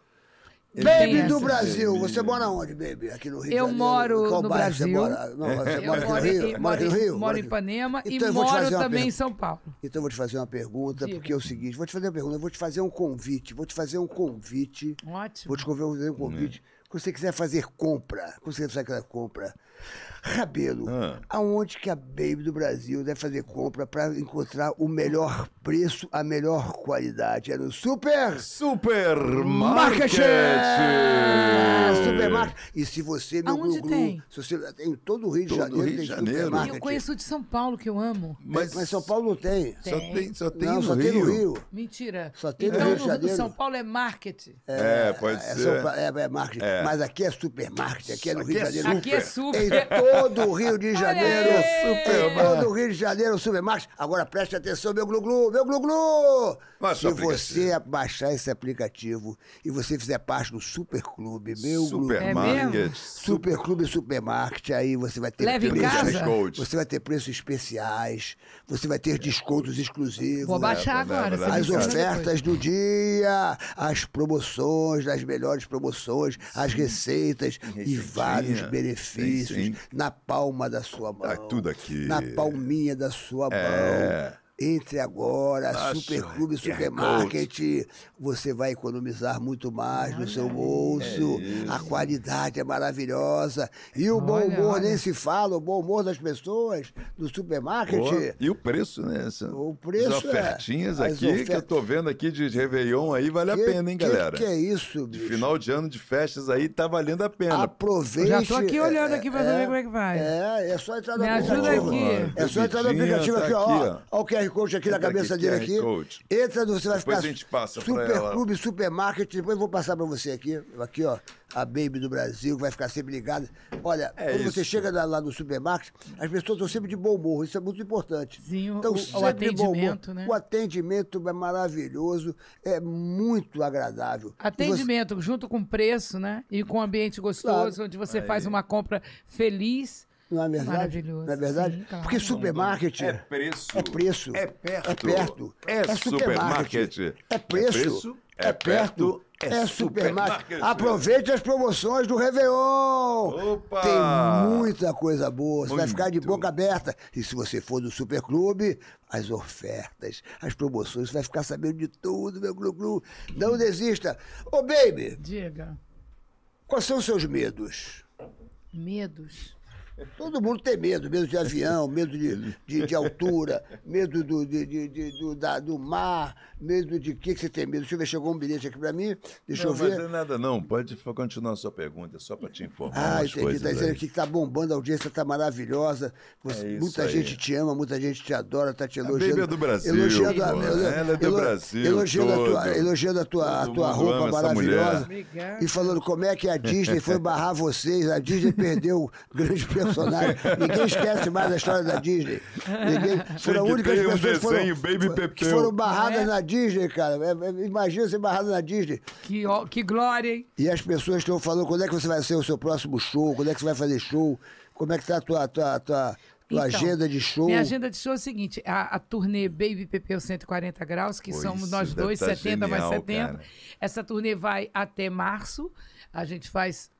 Baby do Brasil, você mora onde, baby? Aqui no Rio Eu Janeiro. moro Qual no Brasil. É. Você mora, não, você mora no Rio? mora no Rio? Moro em Ipanema então, e moro também per... em São Paulo. Então eu vou te fazer uma pergunta, Diga. porque é o seguinte, vou te fazer uma pergunta, vou te fazer um convite, vou te fazer um convite. Ótimo. Vou te fazer um convite. Hum. Quando você quiser fazer compra, quando você quiser fazer compra, Rabelo, ah. aonde que a Baby do Brasil deve fazer compra para encontrar o melhor preço, a melhor qualidade? É no Super... Supermarket! Supermarket! E se você, meu aonde tem? Se você, tem todo o Rio de todo Janeiro. Rio de Janeiro. Eu conheço de São Paulo, que eu amo. Mas, mas São Paulo não tem. tem. Só tem, só tem, não, no, só Rio. tem no Rio. Mentira. Só tem então, no Rio de Janeiro. São Paulo é market. É, é pode é, ser. São, é, é market. É. Mas aqui é supermarket. Aqui é no aqui Rio de é Janeiro. Aqui é super todo o Rio de Janeiro. Tem todo o Rio de Janeiro, Supermax. Agora preste atenção, meu Gluglu, meu Gluglu! Glu. Se você assim. baixar esse aplicativo e você fizer parte do Superclube, meu Supermarket. Glu, é Superclube Supermarket, aí você vai ter Leve preços. Você vai ter preços especiais, você vai ter descontos exclusivos. Vou baixar é, agora. É as ofertas do dia, as promoções, as melhores promoções, as receitas e vários benefícios na palma da sua ah, mão. tudo aqui. Na palminha da sua é. mão. Entre agora, Nossa, Superclube, Supermarket, você vai economizar muito mais olha no seu bolso. É a qualidade é maravilhosa. E o olha, bom humor olha. nem se fala, o bom humor das pessoas do supermarket. Boa. E o preço, né? Essa, o preço. As é ofertinhas é, aqui, as que eu tô vendo aqui de Réveillon aí, vale que, a pena, hein, galera? Que, que é isso, bicho? De final de ano de festas aí, tá valendo a pena. Aproveite. Eu já tô aqui olhando é, aqui pra é, saber é, como é que vai. É, é só entrar no Me ajuda aqui. É só entrar no aplicativo tá aqui, ó. Ó o que aqui Entra na cabeça aqui, dele aqui. Entra, você vai depois ficar. A gente super supermarket, depois eu vou passar para você aqui. Aqui, ó, a Baby do Brasil, que vai ficar sempre ligada. Olha, é quando isso. você chega lá, no supermarket, as pessoas estão sempre de bom humor, isso é muito importante. Sim, então, o, sempre o atendimento, bom humor. né? O atendimento é maravilhoso, é muito agradável. Atendimento, você... junto com preço, né? E com ambiente gostoso, claro. onde você Aí. faz uma compra feliz não é verdade? Maravilhoso. Não é verdade? Sim, claro. Porque supermarket é preço. É preço. É perto. É, perto, é, é supermarket. É, é preço. É, preço, é, é perto. É, é supermarket. Aproveite as promoções do Réveillon. Opa! Tem muita coisa boa. Você Muito. vai ficar de boca aberta. E se você for do Superclube, as ofertas, as promoções, você vai ficar sabendo de tudo, meu glu-glu. Não desista. Ô, baby. Diga. Quais são os seus medos? Medos? Todo mundo tem medo, medo de avião, medo de, de, de altura, medo do, de, de, do, da, do mar, medo de que, que você tem medo. Deixa eu ver, chegou um bilhete aqui para mim, deixa não, eu ver. Não, não é nada não, pode continuar a sua pergunta, só para te informar Ah, entendi, está dizendo que está bombando, a audiência está maravilhosa, Você, é muita aí. gente te ama, muita gente te adora, está te elogiando. A do Brasil, elogiando a, ela é do Brasil, elogiando a né? é tua, elogiando a tua, a tua roupa maravilhosa e falando como é que a Disney foi barrar vocês, a Disney perdeu grande personagem. Ninguém esquece mais a história da Disney. Ninguém, *laughs* foram as únicas pessoas desenho, foram, Baby Pepeu. que foram barradas é. na Disney, cara. É, é, imagina ser barrado na Disney. Que, ó, que glória, hein? E as pessoas estão falando quando é que você vai ser o seu próximo show, quando é que você vai fazer show, como é que tá a tua, tua, tua, tua então, agenda de show. Minha agenda de show é o seguinte: a, a turnê Baby Pepeu 140 Graus, que Pô, somos nós dois, tá 70 genial, mais 70. Cara. Essa turnê vai até março. A gente faz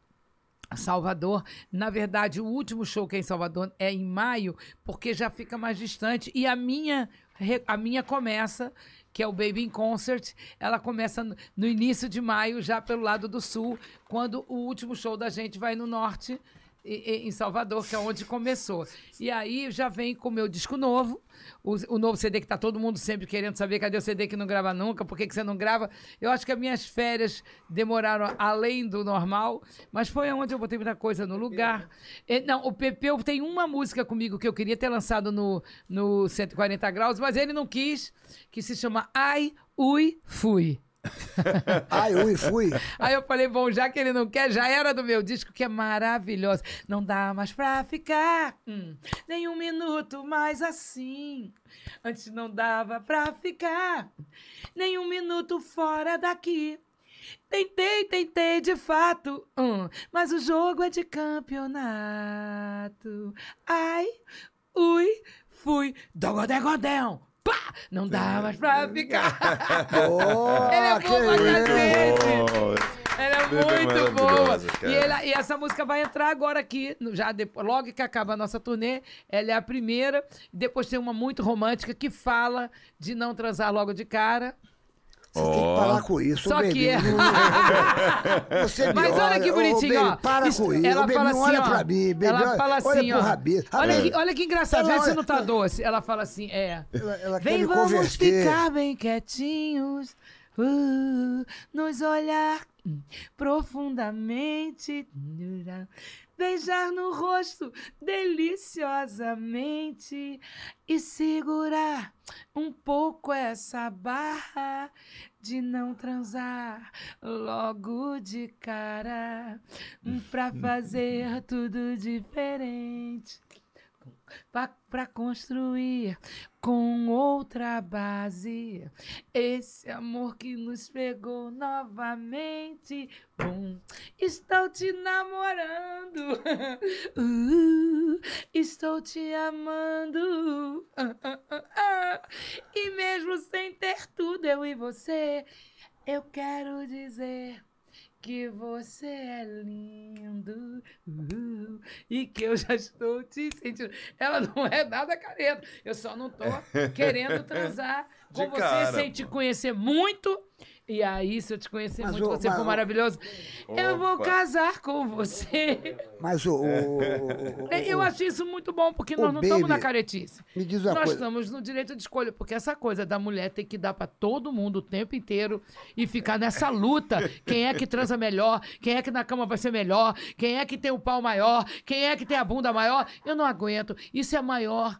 Salvador. Na verdade, o último show que é em Salvador é em maio, porque já fica mais distante. E a minha, a minha começa, que é o Baby in Concert, ela começa no início de maio, já pelo lado do sul, quando o último show da gente vai no norte em Salvador, que é onde começou. E aí já vem com o meu disco novo, o, o novo CD que tá todo mundo sempre querendo saber, cadê o CD que não grava nunca, por que, que você não grava? Eu acho que as minhas férias demoraram além do normal, mas foi onde eu botei muita coisa no lugar. É, não, o Pepeu tem uma música comigo que eu queria ter lançado no, no 140 Graus, mas ele não quis, que se chama Ai, Ui, Fui. Ai, *laughs* ah, ui, fui. Aí eu falei, bom, já que ele não quer, já era do meu disco, que é maravilhoso. Não dá mais pra ficar hum, nem um minuto mais assim. Antes não dava pra ficar nem um minuto fora daqui. Tentei, tentei de fato, hum, mas o jogo é de campeonato. Ai, ui, fui, dogodé, godéu pá, não dá mais pra ficar. Boa, ele é bom pra gente. Ela é, é muito boa. E, ela, e, essa música vai entrar agora aqui, já logo que acaba a nossa turnê. Ela é a primeira. Depois tem uma muito romântica que fala de não transar logo de cara. Você oh. tem que parar com isso. Só que é. *laughs* Você Mas olha, olha que bonitinho, ó. Para isso, com isso. Ela fala assim, olha ó, pra mim. Baby, ela fala assim, olha ó. Pro rabito. Olha, que, olha que engraçado. Ela, você não tá doce. Ela fala assim, é. Ela, ela Vem, vamos converter. ficar bem quietinhos. Uh, nos olhar profundamente beijar no rosto deliciosamente e segurar um pouco essa barra de não transar logo de cara pra *laughs* fazer tudo diferente para construir com outra base esse amor que nos pegou novamente. estou te namorando, *laughs* uh, estou te amando. Uh, uh, e mesmo sem ter tudo, eu e você, eu quero dizer que você é lindo uh, e que eu já estou te sentindo. Ela não é nada careta. Eu só não tô *laughs* querendo transar com De você cara, sem pô. te conhecer muito e aí, se eu te conhecer mas muito, o, você mas... for maravilhoso, Opa. eu vou casar com você. Mas o. o, o né, eu acho isso muito bom, porque nós não estamos na caretice. Me diz uma nós coisa. estamos no direito de escolha, porque essa coisa da mulher ter que dar para todo mundo o tempo inteiro e ficar nessa luta: quem é que transa melhor, quem é que na cama vai ser melhor, quem é que tem o pau maior, quem é que tem a bunda maior. Eu não aguento. Isso é maior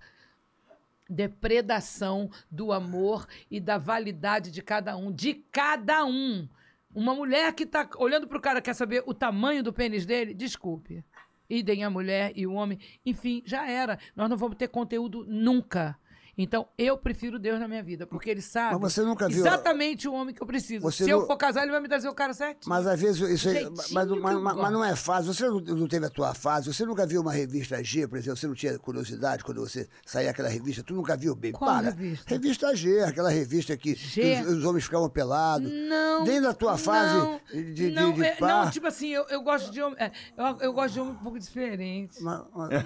depredação do amor e da validade de cada um, de cada um. Uma mulher que está olhando para o cara quer saber o tamanho do pênis dele, desculpe. Idem a mulher e o homem, enfim, já era. Nós não vamos ter conteúdo nunca. Então, eu prefiro Deus na minha vida, porque ele sabe Mas você nunca viu... exatamente o homem que eu preciso. Você Se não... eu for casar, ele vai me trazer o cara certo. Mas às vezes isso mas, mas, mas, mas, não é fácil. Você não, teve a tua fase. Você nunca viu uma revista G, por exemplo, você não tinha curiosidade quando você saía aquela revista. Tu nunca viu, bem Qual Para. Revista? revista G, aquela revista que, que os, os, homens ficavam pelados. Não. Dentro da tua fase não, de, não, de, de, é, par... não, tipo assim, eu, eu gosto de homem. É, eu, eu, gosto de homem um pouco diferente. Mas, mas... *laughs*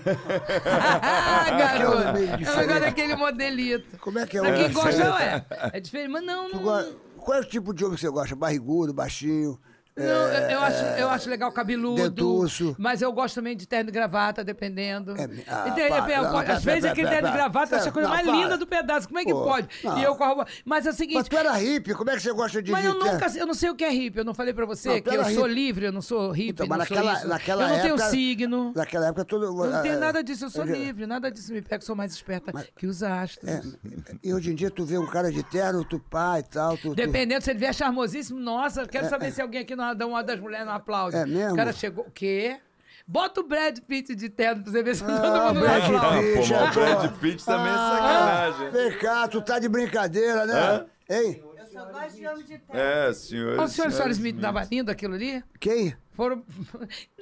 ah, é garoto! É eu gosto daquele modelo delito. Como é que é? o quem gosta, é. É diferente, mas não... não... Qual é o tipo de homem que você gosta? Barrigudo, baixinho... Não, é, eu, acho, é, eu acho legal cabeludo. Dentuço. Mas eu gosto também de terno e gravata, dependendo. É, ah, é, às não, vezes aquele terno e gravata acho a coisa não, mais para. linda do pedaço. Como é que Pô, pode? Não. E eu Mas é o seguinte. Mas tu era hippie, como é que você gosta de Mas eu nunca. Eu não sei o que é hippie. Eu não falei pra você que eu sou livre, eu não sou hippie. Então, mas naquela, sou naquela eu não época, tenho signo. Naquela época Eu não tenho é, nada disso, eu sou eu, livre, nada disso. Me pega, sou mais esperta mas, que os astros. É, e hoje em dia tu vê um cara de terno, tu pai e tal. Dependendo, se ele vier charmosíssimo, nossa, quero saber se alguém aqui não nada, uma das mulheres não aplaude. É mesmo? O cara chegou. O quê? Bota o Brad Pitt de terno pra você ver se ah, todo mundo Brad não aplaude. Pitt, Pô, o Brad Pitt também é ah, é sacanagem. Pecado, tu tá de brincadeira, né? Hã? Ei? Eu só gosto de homem de terno. É, senhor. Olha o senhor, Smith, Smith. tava lindo aquilo ali? Quem? Foram... *laughs*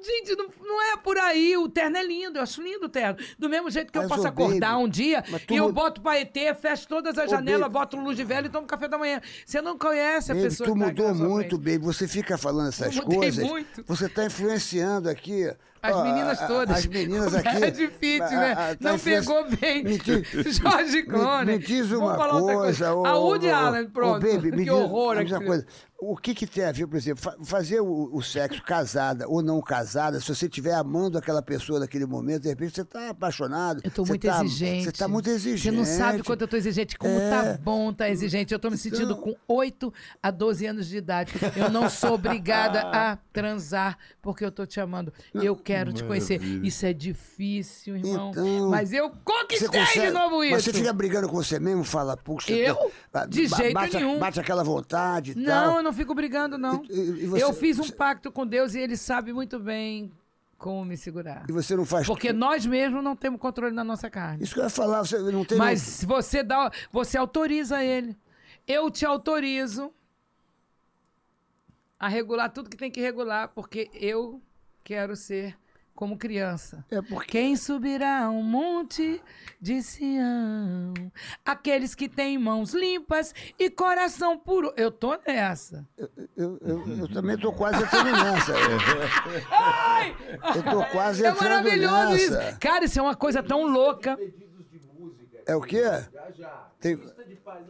Gente, não, não, é por aí. O terno é lindo, eu acho lindo o terno. Do mesmo jeito que mas eu posso acordar baby, um dia tu... e eu boto pra ET, fecho todas as janelas, boto um luz de velho e tomo café da manhã. Você não conhece a baby, pessoa tu que tá mudou tá muito, baby. Você fica falando essas eu coisas. Muito. Você está influenciando aqui. As ó, meninas todas. As meninas *laughs* aqui. É difícil, né? A, a, tá não pegou bem. Me *laughs* diz, Jorge Cone. Me, me diz uma coisa. coisa. Ô, a Woody Allen, pronto. Ô, baby, me que diz horror aqui. Coisa o que, que tem a ver, por exemplo, fazer o, o, sexo casada ou não casada, se você estiver amando aquela pessoa naquele momento, de repente você está apaixonado. Eu estou muito tá, exigente. Você está muito exigente. Você não sabe quanto eu estou exigente, como é. Tá bom, tá exigente. Eu estou me então sentindo então... com 8 a 12 anos de idade. Eu não sou obrigada a transar porque eu estou te amando. Ah, eu quero Maravilha. te conhecer. Isso é difícil, irmão. Então, mas eu conquistei consegue, de novo isso. Mas você fica brigando com você mesmo, fala, puxa. Eu? Tá, de jeito bate, nenhum. Bate aquela vontade e não, Não, não fico brigando, não. E, e você, eu fiz um você... pacto com Deus e ele sabe muito bem como me segurar. E você não faz Porque nós mesmos não temos controle na nossa carne. Isso que eu ia falar, você não tem. Mas se você dá, você autoriza ele. Eu te autorizo a regular tudo que tem que regular, porque eu quero ser como criança. É porque... Quem subirá ao monte de Sião? Aqueles que têm mãos limpas e coração puro. Eu tô nessa. Eu, eu, eu, eu também tô quase entrando nessa. *laughs* Ai! Eu tô quase a entrando nessa. É maravilhoso isso. Cara, isso é uma coisa tão louca. É o quê? Já, já. Tem...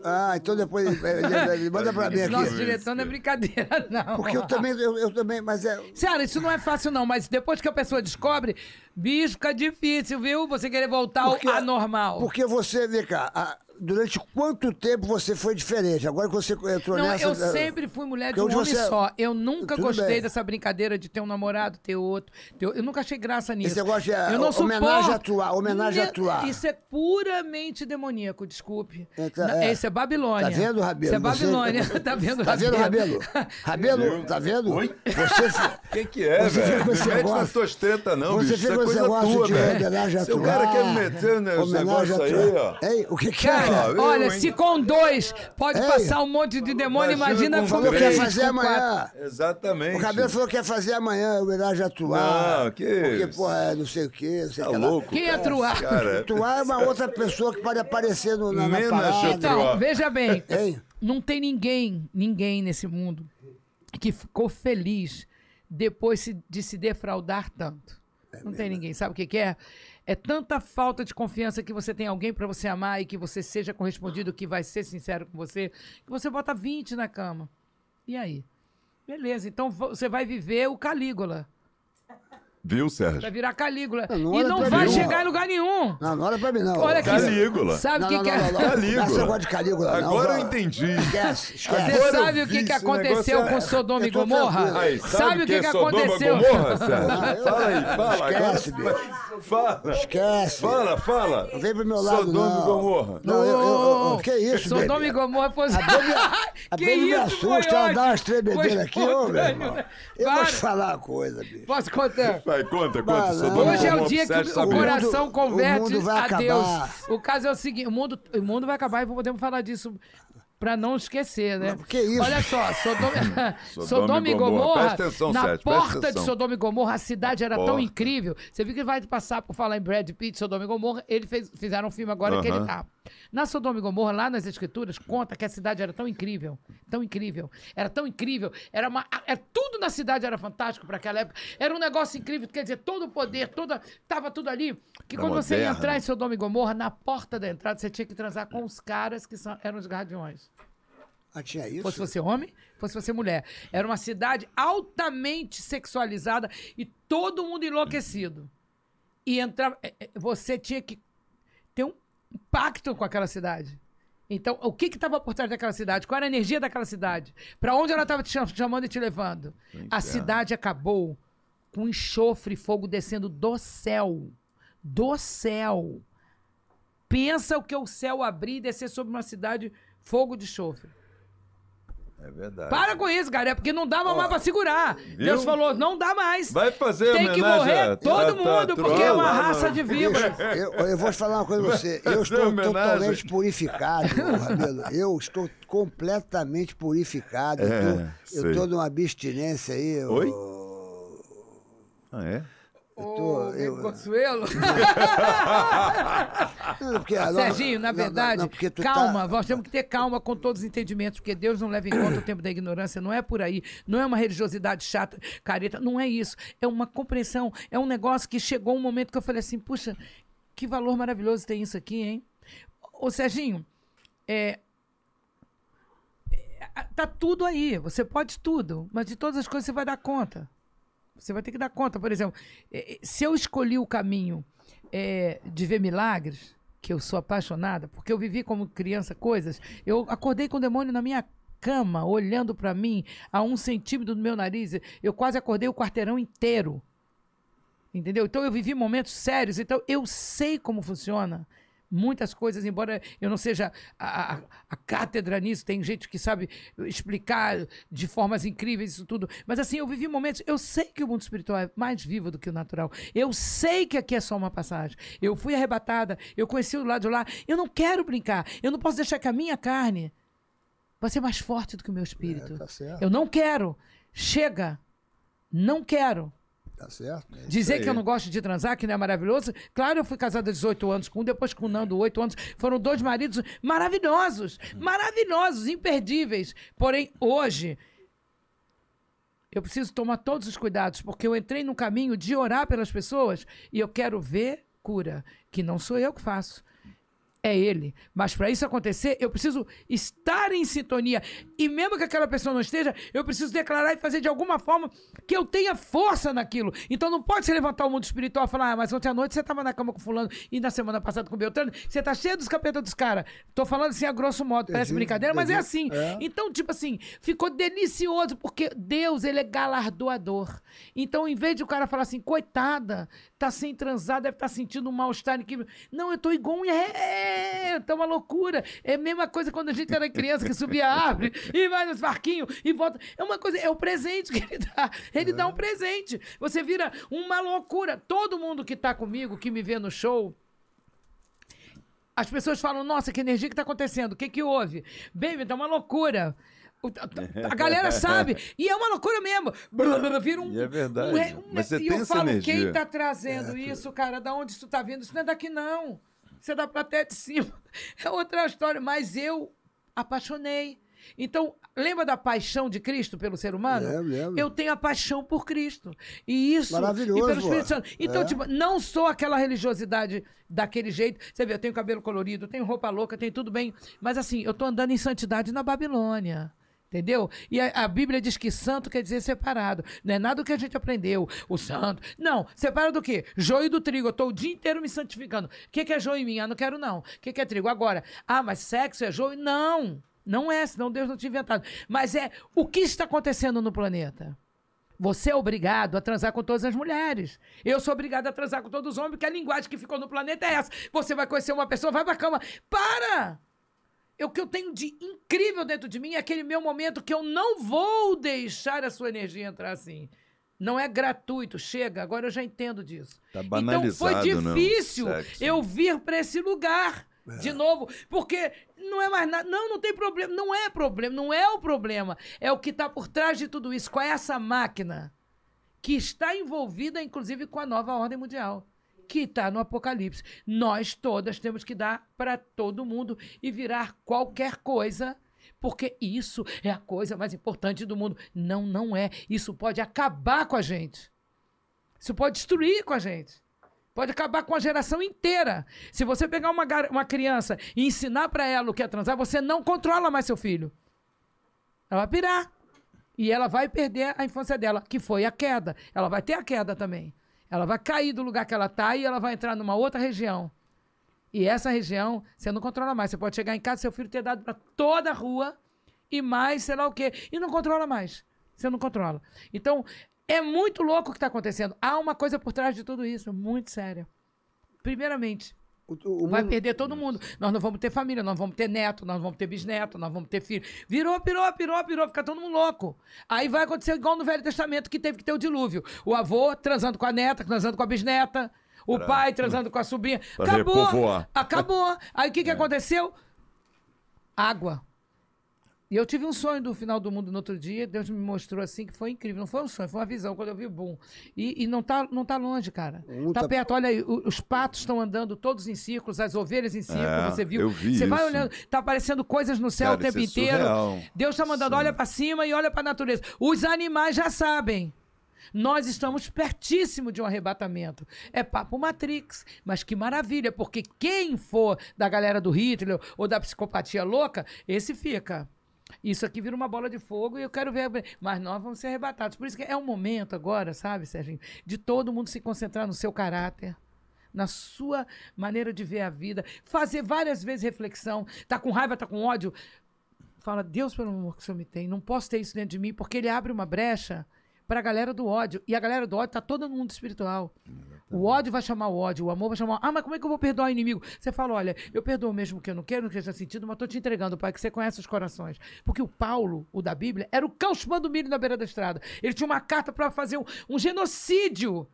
Ah, então depois é, é, é, manda pra mim aqui. Nossa direção não é brincadeira, *laughs* não. Porque eu também, eu, eu também, mas é... Senhora, isso não é fácil não, mas depois que a pessoa descobre, bicho, fica difícil, viu? Você querer voltar porque, ao anormal. Porque você, vê cá, a, durante quanto tempo você foi diferente? Agora que você entrou não, nessa... Eu eh, sempre fui mulher de um homem você... É- só. Eu nunca Tudo gostei bem. dessa brincadeira de ter um namorado, ter outro. Ter... Eu nunca achei graça nisso. Esse negócio é eu não eh, homenagem atuar, homenagem ne... atuar. Isso é puramente demoníaco, desculpe. Então, é... Isso é Babilônia. Tá vendo, Rabelo? Isso é Babilônia. Você... *laughs* tá vendo, Tá vendo, Rabelo? Rabelo, tá vendo? Oi? Você... *laughs* que que é, você velho? Não mete nas suas tretas, não, você bicho. Isso é coisa tua, velho. Se o cara quer meter nesse negócio aí, ó... O que que é? olha, eu, olha se com dois pode Ei, passar um monte de demônio, imagina, imagina como que é fazer amanhã. Exatamente. O cabelo falou que quer fazer amanhã, o Irage atuar. Não, que Porque, porra, é não sei o quê, não sei tá que louco, Quem é Truar? É Truar é uma *laughs* outra pessoa que pode aparecer no, na, na parada. Então, veja bem, Ei. não tem ninguém, ninguém nesse mundo que ficou feliz depois de se defraudar tanto. É não mesmo. tem ninguém, sabe o que, que é? É tanta falta de confiança que você tem alguém para você amar e que você seja correspondido, que vai ser sincero com você, que você bota 20 na cama. E aí? Beleza, então você vai viver o Calígula. Viu, Sérgio? Vai virar Calígula. Não, não e não vai mim, chegar em lugar nenhum. Não, não olha pra mim, não. Olha Calígula. Sabe o que, é? Calígula. Essa negócio de Calígula, Agora eu entendi. Esquece, esquece. Você sabe o que, que aconteceu é- com Sodoma e Gomorra? Aí, sabe, sabe o que, que, é que aconteceu? Gomorra, Sérgio? fala aí, fala. Esquece, agora, Fala. Esquece. Fala, fala. Vem pro meu lado, Sodoma não. e Gomorra. Não, eu, eu, eu, que isso, Sodoma e Gomorra foi... isso? Baby me assusta, ela dá umas tremedeiras aqui, ô, meu irmão. Né? Eu vou te falar uma coisa, bicho. Posso contar? Vai, conta, conta. Hoje é o dia que o, o coração converte o a Deus. O caso é o seguinte: o mundo, o mundo vai acabar e podemos falar disso para não esquecer, né? Não, que isso? Olha só, Sodoma, hum. *laughs* Sodoma e Gomorra, atenção, na Sérgio, porta de Sodoma e Gomorra, a cidade era porta. tão incrível. Você viu que vai passar por falar em Brad Pitt, Sodoma e Gomorra, ele fez, fizeram um filme agora uh -huh. que ele tá na Sodoma e Gomorra, lá nas escrituras, conta que a cidade era tão incrível, tão incrível, era tão incrível, era uma, é tudo na cidade era fantástico para aquela época, era um negócio incrível, quer dizer, todo o poder, toda, tava tudo ali, que quando moderna. você ia entrar em Sodoma e Gomorra, na porta da entrada, você tinha que transar com os caras que são, eram os guardiões. Ah, tinha isso? Fosse você homem, fosse você mulher. Era uma cidade altamente sexualizada e todo mundo enlouquecido. E entrava, é, é, você tinha que Impacto com aquela cidade. Então, o que estava por trás daquela cidade? Qual era a energia daquela cidade? Para onde ela estava te chamando e te levando? Entendi. A é. cidade acabou com enxofre e fogo descendo do céu. Do céu. Pensa o que o céu abrir e descer sobre uma cidade fogo de enxofre. É verdade. Para com isso, cara. É porque não dava Ó, mais pra segurar. Viu? Deus falou, não dá mais. Vai fazer Tem que morrer a... todo mundo, porque é uma raça de vibra. Eu, eu, vou te falar uma coisa pra você. Eu estou totalmente purificado, Rabelo. Eu estou completamente purificado. É, eu estou numa abstinência aí. Oi? Eu... Ah, é? Eu tô, eu, Consuelo? *laughs* porque, ah, Serginho, na verdade, não, tá calma, tá... nós temos que ter calma com todos os entendimentos, porque Deus não leva em conta o tempo da ignorância, não é por aí, não é uma religiosidade chata, careta, não é isso. É uma compreensão, é um negócio que chegou um momento que eu falei assim, puxa, que valor maravilhoso tem isso aqui, hein? Ô, Serginho, é, é, tá tudo aí, você pode tudo, mas de todas as coisas você vai dar conta. Você vai ter que dar conta. Por exemplo, é, é, se eu escolhi o caminho é, de ver milagres, que eu sou apaixonada, porque eu vivi como criança coisas, eu acordei com o demônio na minha cama, olhando para mim, a um centímetro do meu nariz. Eu quase acordei o quarteirão inteiro. Entendeu? Então eu vivi momentos sérios. Então eu sei como funciona muitas coisas, embora eu não seja a, a, a, cátedra nisso, tem gente que sabe explicar de formas incríveis isso tudo. Mas assim, eu vivi momentos. Eu sei que o mundo espiritual é mais vivo do que o natural. Eu sei que aqui é só uma passagem. Eu fui arrebatada, eu conheci o lado de lá. Eu não quero brincar. Eu não posso deixar que a minha carne vai ser mais forte do que o meu é, espírito. É, tá eu não quero. Chega. Não quero. Tá certo? É Dizer que eu não gosto de transar, que não é maravilhoso. Claro, eu fui casada 18 anos com um, depois com o Nando, 8 anos. Foram dois maridos maravilhosos, maravilhosos, imperdíveis. Porém, hoje, eu preciso tomar todos os cuidados, porque eu entrei no caminho de orar pelas pessoas e eu quero ver cura, que não sou eu que faço é ele. Mas para isso acontecer, eu preciso estar em sintonia. E mesmo que aquela pessoa não esteja, eu preciso declarar e fazer de alguma forma que eu tenha força naquilo. Então não pode se levantar o mundo espiritual e falar: ah, mas ontem à noite você estava na cama com fulano e na semana passada com Beltrano, você tá cheio dos capetas dos caras. Tô falando assim a grosso modo, parece entendi, brincadeira, entendi. mas é assim. É. Então, tipo assim, ficou delicioso porque Deus, ele é galardoador. Então, em vez de o cara falar assim: coitada, tá sem transar, deve estar tá sentindo um mal-estar Não, eu tô igual um. É, é, é, tá uma loucura. É a mesma coisa quando a gente era criança que subia a árvore *laughs* e vai nos barquinhos e volta. É uma coisa, é o presente que ele dá. Ele é. dá um é. presente. Você vira uma loucura. Todo mundo que tá comigo, que me vê no show, as pessoas falam, nossa, que energia que tá acontecendo, o que que houve? Baby, tá uma loucura. A galera sabe. E é uma loucura mesmo. *laughs* Vira um. E é verdade. Um, um, Mas você e tem eu falo, energia. quem tá trazendo é. isso, cara? Da onde isso tá vindo? Isso não é daqui, não. Isso é da plateia de cima. *laughs* É outra história. Mas eu apaixonei. Então, lembra da paixão de Cristo pelo ser humano? É, lembro. Eu tenho a paixão por Cristo. E isso. Maravilhoso. E pelo Espírito Santo. Então, é. tipo, não sou aquela religiosidade daquele jeito. Você vê, eu tenho cabelo colorido, tenho roupa louca, tenho tudo bem. Mas assim, eu tô andando em santidade na Babilônia. Entendeu? E a, a, Bíblia diz que santo quer dizer separado. Não é nada o que a gente aprendeu. O santo. Não, separa do quê? Joio do trigo. Eu estou o dia inteiro me santificando. O que, que, é joio em mim? Ah, não quero não. O que, que, é trigo? Agora, ah, mas sexo é joio? Não. Não é, senão Deus não tinha inventado. Mas é o que está acontecendo no planeta. Você é obrigado a transar com todas as mulheres. Eu sou obrigado a transar com todos os homens, porque a linguagem que ficou no planeta é essa. Você vai conhecer uma pessoa, vai pra cama. Para! o que eu tenho de incrível dentro de mim é aquele meu momento que eu não vou deixar a sua energia entrar assim. Não é gratuito, chega, agora eu já entendo disso. Tá então foi né, difícil eu vir para esse lugar é. de novo, porque não é mais nada. Não, não tem problema, não é problema, não é o problema. É o que está por trás de tudo isso. Qual é essa máquina que está envolvida, inclusive, com a nova ordem mundial? que está no Apocalipse. Nós todas temos que dar para todo mundo e virar qualquer coisa porque isso é a coisa mais importante do mundo. Não, não é. Isso pode acabar com a gente. Isso pode destruir com a gente. Pode acabar com a geração inteira. Se você pegar uma, uma criança e ensinar para ela o que é transar, você não controla mais seu filho. Ela vai pirar. E ela vai perder a infância dela, que foi a queda. Ela vai ter a queda também. Ela vai cair do lugar que ela está e ela vai entrar numa outra região. E essa região você não controla mais. Você pode chegar em casa, seu filho ter dado para toda a rua e mais, sei lá o quê. E não controla mais. Você não controla. Então, é muito louco o que está acontecendo. Há uma coisa por trás de tudo isso, muito séria. Primeiramente, o, o vai perder todo mundo. Nós não vamos ter família, nós vamos ter neto, nós vamos ter bisneto, nós vamos ter filho. Virou, pirou, pirou, pirou, fica todo mundo louco. Aí vai acontecer igual no Velho Testamento que teve que ter o dilúvio. O avô transando com a neta, transando com a bisneta, o pai transando com a sobrinha. Pra acabou. Repovoar. Acabou. Aí o que, que *laughs* é. aconteceu? Água. E eu tive um sonho do final do mundo no outro dia, Deus me mostrou assim, que foi incrível. Não foi um sonho, foi uma visão, quando eu vi o boom. E, e não, tá, não tá longe, cara. Uh, tá, perto, olha aí, os patos estão andando todos em círculos, as ovelhas em círculos, é, você viu? Eu vi você isso. vai olhando, tá aparecendo coisas no céu cara, o tempo é inteiro. Deus tá mandando, Sim. É. olha para cima e olha para a natureza. Os animais já sabem. Nós estamos pertíssimo de um arrebatamento. É papo Matrix, mas que maravilha, porque quem for da galera do Hitler ou da psicopatia louca, esse fica. Isso aqui vira uma bola de fogo e eu quero ver. Mas nós vamos ser arrebatados. Por isso que é um momento agora, sabe, Serginho, de todo mundo se concentrar no seu caráter na sua maneira de ver a vida, fazer várias vezes reflexão, tá com raiva, tá com ódio, fala, Deus, pelo amor que o Senhor me tem, não posso ter isso dentro de mim, porque ele abre uma brecha pra galera do ódio. E a galera do ódio tá todo no mundo espiritual. O ódio vai chamar o ódio, o amor vai chamar. Ah, mas como é que eu vou perdoar o inimigo? Você fala, olha, eu perdoo mesmo que eu não quero, não que seja sentido, mas tô te entregando, pai, que você conhece os corações. Porque o Paulo, o da Bíblia, era o cão chupando milho na beira da estrada. Ele tinha uma carta para fazer um, um genocídio.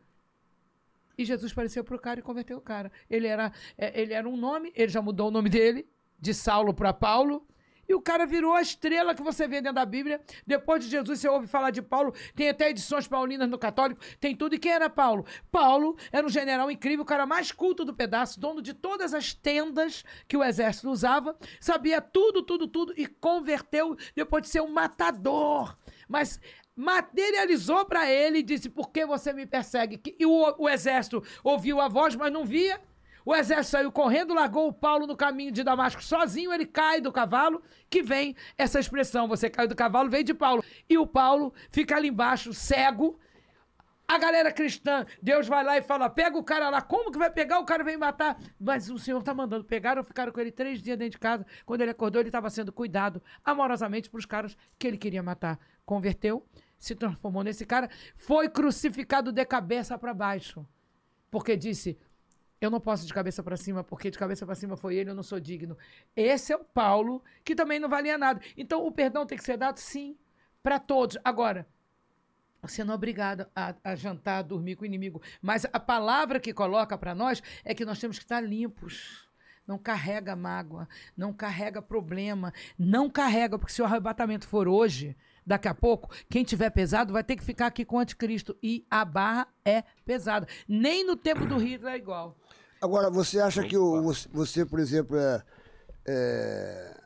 E Jesus apareceu pro cara e converteu o cara. Ele era, é, ele era um nome, ele já mudou o nome dele, de Saulo para Paulo. E o cara virou a estrela que você vê dentro da Bíblia. Depois de Jesus, você ouve falar de Paulo. Tem até edições paulinas no Católico. Tem tudo. E quem era Paulo? Paulo era um general incrível, o cara mais culto do pedaço, dono de todas as tendas que o exército usava. Sabia tudo, tudo, tudo. E converteu depois de ser um matador. Mas materializou para ele e disse: Por que você me persegue? E o, o exército ouviu a voz, mas não via. O exército saiu correndo, largou o Paulo no caminho de Damasco sozinho, ele cai do cavalo, que vem essa expressão, você caiu do cavalo, veio de Paulo. E o Paulo fica ali embaixo, cego, a galera cristã, Deus vai lá e fala: pega o cara lá, como que vai pegar? O cara vem matar. Mas o Senhor está mandando. Pegaram, ficaram com ele três dias dentro de casa. Quando ele acordou, ele estava sendo cuidado amorosamente para os caras que ele queria matar. Converteu, se transformou nesse cara, foi crucificado de cabeça para baixo. Porque disse: eu não posso de cabeça para cima, porque de cabeça para cima foi ele, eu não sou digno. Esse é o Paulo, que também não valia nada. Então, o perdão tem que ser dado, sim, para todos. Agora, você não é obrigado a, a, jantar, a dormir com o inimigo. Mas a palavra que coloca para nós é que nós temos que estar limpos. Não carrega mágoa, não carrega problema, não carrega, porque se o arrebatamento for hoje, Daqui a pouco, quem tiver pesado vai ter que ficar aqui com o anticristo. E a barra é pesada. Nem no tempo do Hitler é igual. Agora, você acha que o, você, por exemplo, é, é,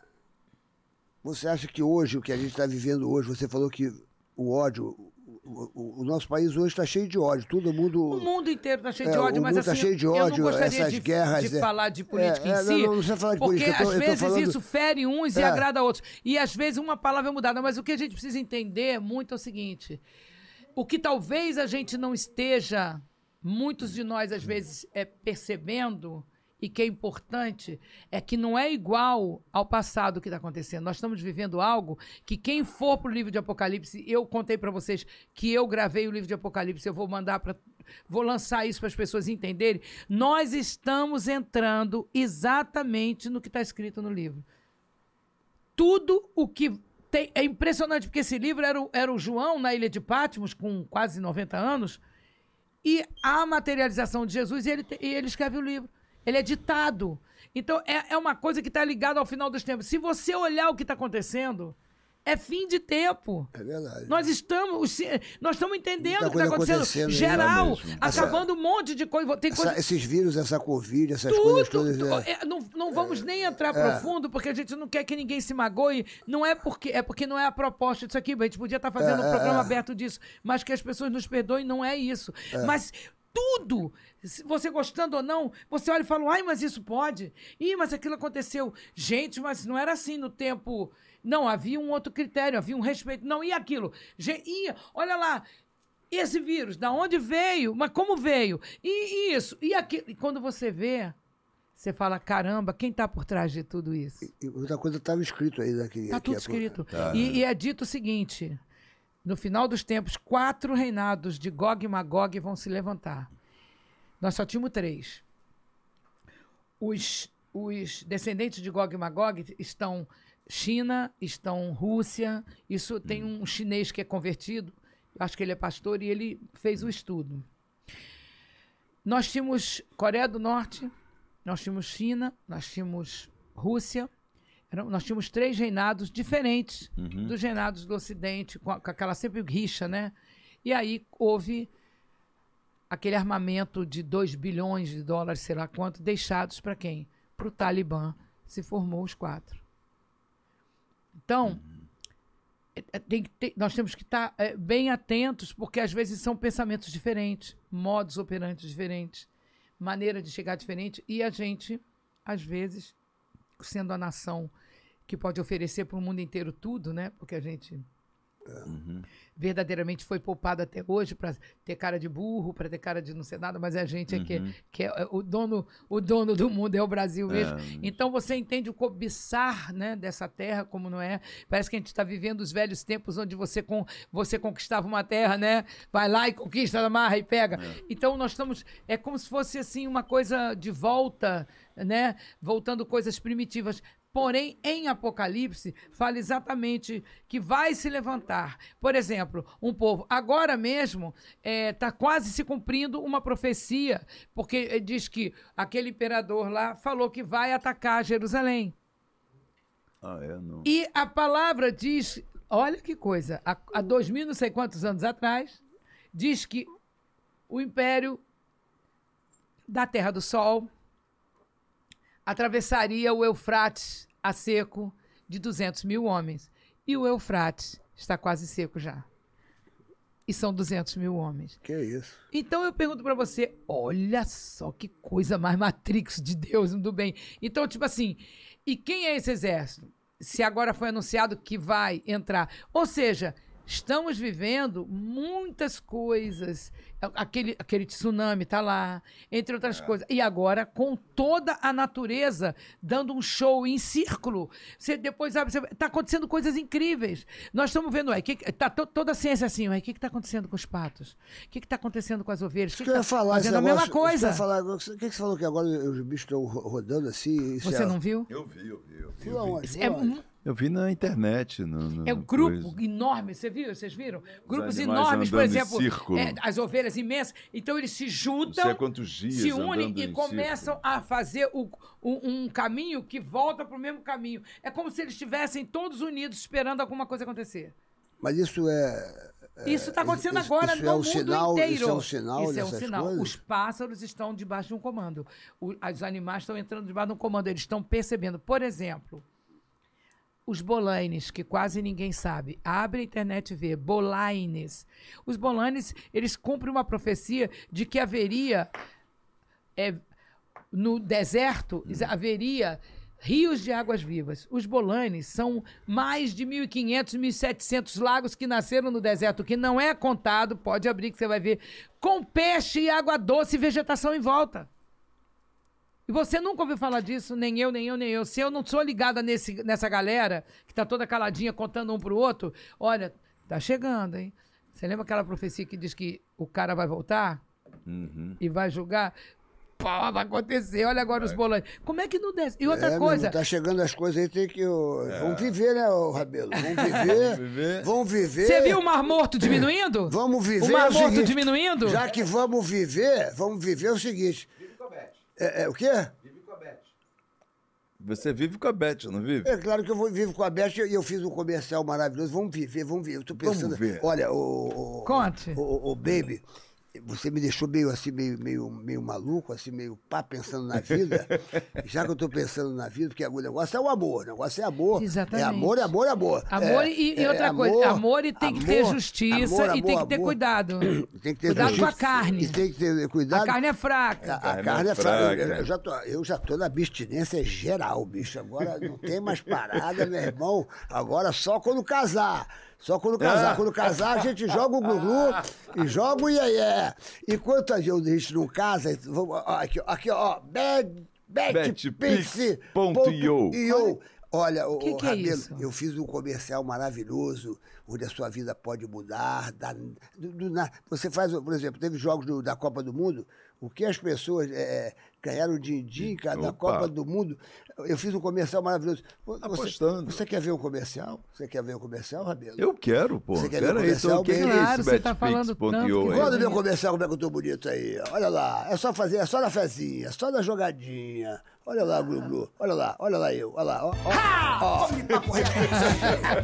você acha que hoje, o que a gente está vivendo hoje, você falou que o ódio, o, o, nosso país hoje está cheio de ódio. Todo mundo. O mundo inteiro está cheio de é, ódio, mas tá assim. Está cheio de ódio, essas de, guerras. De é, falar de é, política é, em si. Não, não precisa falar de porque política. Porque às vezes falando... isso fere uns e é. agrada outros. E às vezes uma palavra é mudada. Mas o que a gente precisa entender muito é o seguinte: o que talvez a gente não esteja, muitos de nós às vezes, percebendo e que é importante é que não é igual ao passado que está acontecendo. Nós estamos vivendo algo que quem for para o livro de Apocalipse, eu contei para vocês que eu gravei o livro de Apocalipse, eu vou mandar para vou lançar isso para as pessoas entenderem. Nós estamos entrando exatamente no que está escrito no livro. Tudo o que tem, é impressionante porque esse livro era o, era o João na ilha de Patmos com quase 90 anos e a materialização de Jesus e ele, e ele escreve o livro ele é ditado. Então, é, é uma coisa que está ligada ao final dos tempos. Se você olhar o que está acontecendo, é fim de tempo. É verdade. Nós estamos, nós estamos entendendo o que está acontecendo. acontecendo. Geral, acabando um monte de coisa. Tem coisa... Essa, esses vírus, essa Covid, essas tudo, coisas todas. Tudo. É-, é, não, não vamos é, nem entrar é, profundo, porque a gente não quer que ninguém se magoe. Não é porque é porque não é a proposta disso aqui. A gente podia estar tá fazendo é, um é, programa aberto disso, mas que as pessoas nos perdoem, não é isso. Mas tudo. Você gostando ou não, você olha e fala, ai, mas isso pode? Ih, mas aquilo aconteceu. Gente, mas não era assim no tempo. Não, havia um outro critério, havia um respeito. Não, e aquilo? Gente, e, olha lá, esse vírus, da onde veio? Mas como veio? E, e isso? E aquilo? E quando você vê, você fala, caramba, quem está por trás de tudo isso? E, outra coisa estava tá escrito aí daquele. Está tudo escrito. Tá. E, e é dito o seguinte: no final dos tempos, quatro reinados de Gog e Magog vão se levantar. Nós só tínhamos três. Os, os descendentes de Gog e Magog estão China, estão Rússia. Isso tem um chinês que é convertido, acho que ele é pastor, e ele fez o estudo. Nós tínhamos Coreia do Norte, nós tínhamos China, nós tínhamos Rússia, nós tínhamos três reinados diferentes uhum. dos reinados do Ocidente, com, aquela sempre rixa, né? E aí houve aquele armamento de 2 bilhões de dólares, sei lá quanto, deixados para quem? Para o Talibã. Se formou os quatro. Então, uhum. tem, tem, nós temos que estar tá, é, bem atentos, porque às vezes são pensamentos diferentes, modos operantes diferentes, maneira de chegar diferente, e a gente, às vezes, sendo a nação que pode oferecer para o mundo inteiro tudo, né? Porque a gente uhum. verdadeiramente foi poupado até hoje para ter cara de burro, para ter cara de não ser nada, mas é a gente uhum. é que, que é o dono, o dono do mundo é o Brasil mesmo. É. Então você entende o cobiçar, né, dessa terra como não é? Parece que a gente está vivendo os velhos tempos onde você com você conquistava uma terra, né? Vai lá e conquista, amarra e pega. É. Então nós estamos é como se fosse assim uma coisa de volta né? Voltando coisas primitivas. Porém, em Apocalipse, fala exatamente que vai se levantar. Por exemplo, um povo. Agora mesmo está é, tá quase se cumprindo uma profecia, porque é, diz que aquele imperador lá falou que vai atacar Jerusalém. Ah, é, não. E a palavra diz: olha que coisa, há, há dois mil não sei quantos anos atrás, diz que o império da Terra do Sol atravessaria o Eufrates a seco de 200 mil homens. E o Eufrates está quase seco já. E são 200 mil homens. Que isso. Então eu pergunto para você, olha só que coisa mais Matrix de Deus, do bem. Então, tipo assim, e quem é esse exército? Se agora foi anunciado que vai entrar. Ou seja, Estamos vivendo muitas coisas. Aquele, aquele tsunami está lá, entre outras é. coisas. E agora, com toda a natureza dando um show em círculo, você depois abre. Está acontecendo coisas incríveis. Nós estamos vendo, ué, que, tá to, toda a ciência assim, ué, o que está acontecendo com os patos? O que está acontecendo com as ovelhas? Isso que, que, que eu ia tá falar, fazendo negócio, a mesma coisa. Falar, o que, que você falou que agora os bichos estão rodando assim? Você é... não viu? Eu vi, eu vi. Eu vi, eu vi. É, eu vi na internet. No, no é um grupo coisa. enorme, você viu? Vocês viram? Grupos enormes, por exemplo, é, as ovelhas imensas. Então eles se juntam, dias, se unem e começam círculo. a fazer o, um, um, caminho que volta para o mesmo caminho. É como se eles estivessem todos unidos esperando alguma coisa acontecer. Mas isso é. é isso está acontecendo isso, agora isso no é um mundo sinal, inteiro. Isso é um sinal. Isso é um sinal. Coisas? Os pássaros estão debaixo de um comando. O, os animais estão entrando debaixo de um comando. Eles estão percebendo. Por exemplo, os bolaines, que quase ninguém sabe. Abre a internet e vê. Bolaines. Os bolaines, eles cumprem uma profecia de que haveria é, no deserto, hum. haveria rios de águas vivas. Os bolanes são mais de 1.500, 1.700 lagos que nasceram no deserto, que não é contado, pode abrir que você vai ver, com peixe e água doce e vegetação em volta. E você nunca ouviu falar disso, nem eu, nem eu, nem eu. Se eu não sou ligada nesse, nessa galera que tá toda caladinha contando um pro outro, olha, tá chegando, hein? Você lembra aquela profecia que diz que o cara vai voltar uhum. e vai julgar? Pô, vai acontecer, olha agora vai. os bolões Como é que não desce? E outra é, coisa. Mesmo, tá chegando as coisas aí, tem que. Oh, é. Vão viver, né, Rabelo? Vão *laughs* viver, vamos vão viver. Você viu o Mar Morto diminuindo? vamos viver. É o Mar Morto o seguinte, diminuindo? Já que vamos viver, vamos viver é o seguinte. É, é, o quê? Vive com a Beth. Você vive com a Beth, não vive? É claro que eu vou, vivo com a Beth e eu fiz um comercial maravilhoso. Vamos viver, vamos ver. Eu tô pensando. Vamos ver. Olha, o. o Conte. O, o, o Baby você me deixou meio assim, meio, meio, meio maluco, assim, meio pá, pensando na vida. *laughs* Já que eu estou pensando na vida, porque o negócio é o amor, o negócio é amor. É Exatamente. É, é amor, amor, amor. Amor é, e, e, é, outra é coisa, amor, amor e tem amor, que ter justiça amor, e tem que ter cuidado. *clears throat* Tem que ter cuidado justiça, com a carne. E tem que ter cuidado. A carne é fraca. A, a carne, carne, é fraca. fraca. Eu, eu, já tô, eu já tô na abstinência geral, bicho. Agora não tem mais parada, meu irmão. Agora só quando casar. Só quando casar. Ah. Quando casar, a gente joga o glu e joga o iê Enquanto a gente não casa, vamos, aqui, aqui, ó, betpix.io. Bet Olha, o, que, que é Rabelo, é isso? eu fiz um comercial maravilhoso, onde a sua vida pode mudar. Da, do, do, na, você faz, por exemplo, teve jogos do, da Copa do Mundo, o que as pessoas é, é ganharam o din-din, cara, Opa. Copa do Mundo. Eu fiz um comercial maravilhoso. Você, Apostando. Você quer ver um comercial? Você quer ver um comercial, Rabelo? Eu quero, pô. Você quer Pera ver o um então, comercial? Aí, então, quem é claro, é esse você tá falando tanto. Olha ver um comercial, como é que eu tô bonito aí. Olha lá, é só fazer, é só na fezinha, é só na jogadinha. Olha lá, Glu Glu. Olha lá, olha lá eu. Olha lá, ó. ó, ha! ó. Homem papo reto.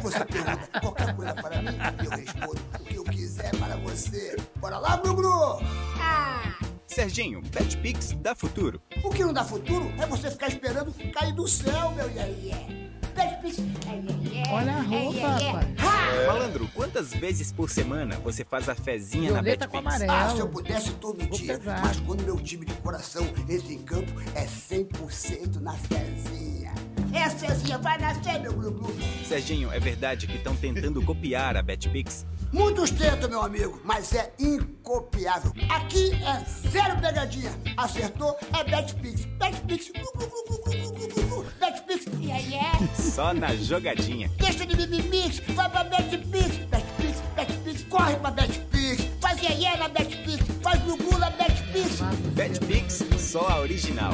Você pergunta qualquer coisa para mim, eu respondo o que eu quiser para você. Bora lá, Glu Glu. Ah. Serginho, BetPix dá futuro. O que não dá futuro é você ficar esperando cair do céu, meu iê iê. BetPix, Olha a roupa, rapaz. É. Malandro, quantas vezes por semana você faz a fezinha Violeta na BetPix? Ah, se eu pudesse todo Vou dia, pesar. mas quando meu time de coração entra em campo, é 100% na fezinha. É, Cezinha, vai nascer, meu glu Serginho, é verdade que estão tentando copiar a Betpix? Muitos tentam, meu amigo, mas é incopiável. Aqui é zero pegadinha. Acertou, é Betpix. Betpix, Betpix, yeah, yeah. É? Só na jogadinha. Deixa de mimimix, vai pra Betpix. Betpix, Betpix, corre pra Betpix. Faz iê yeah, é na Betpix, faz gugu na é Betpix. Betpix, só a original.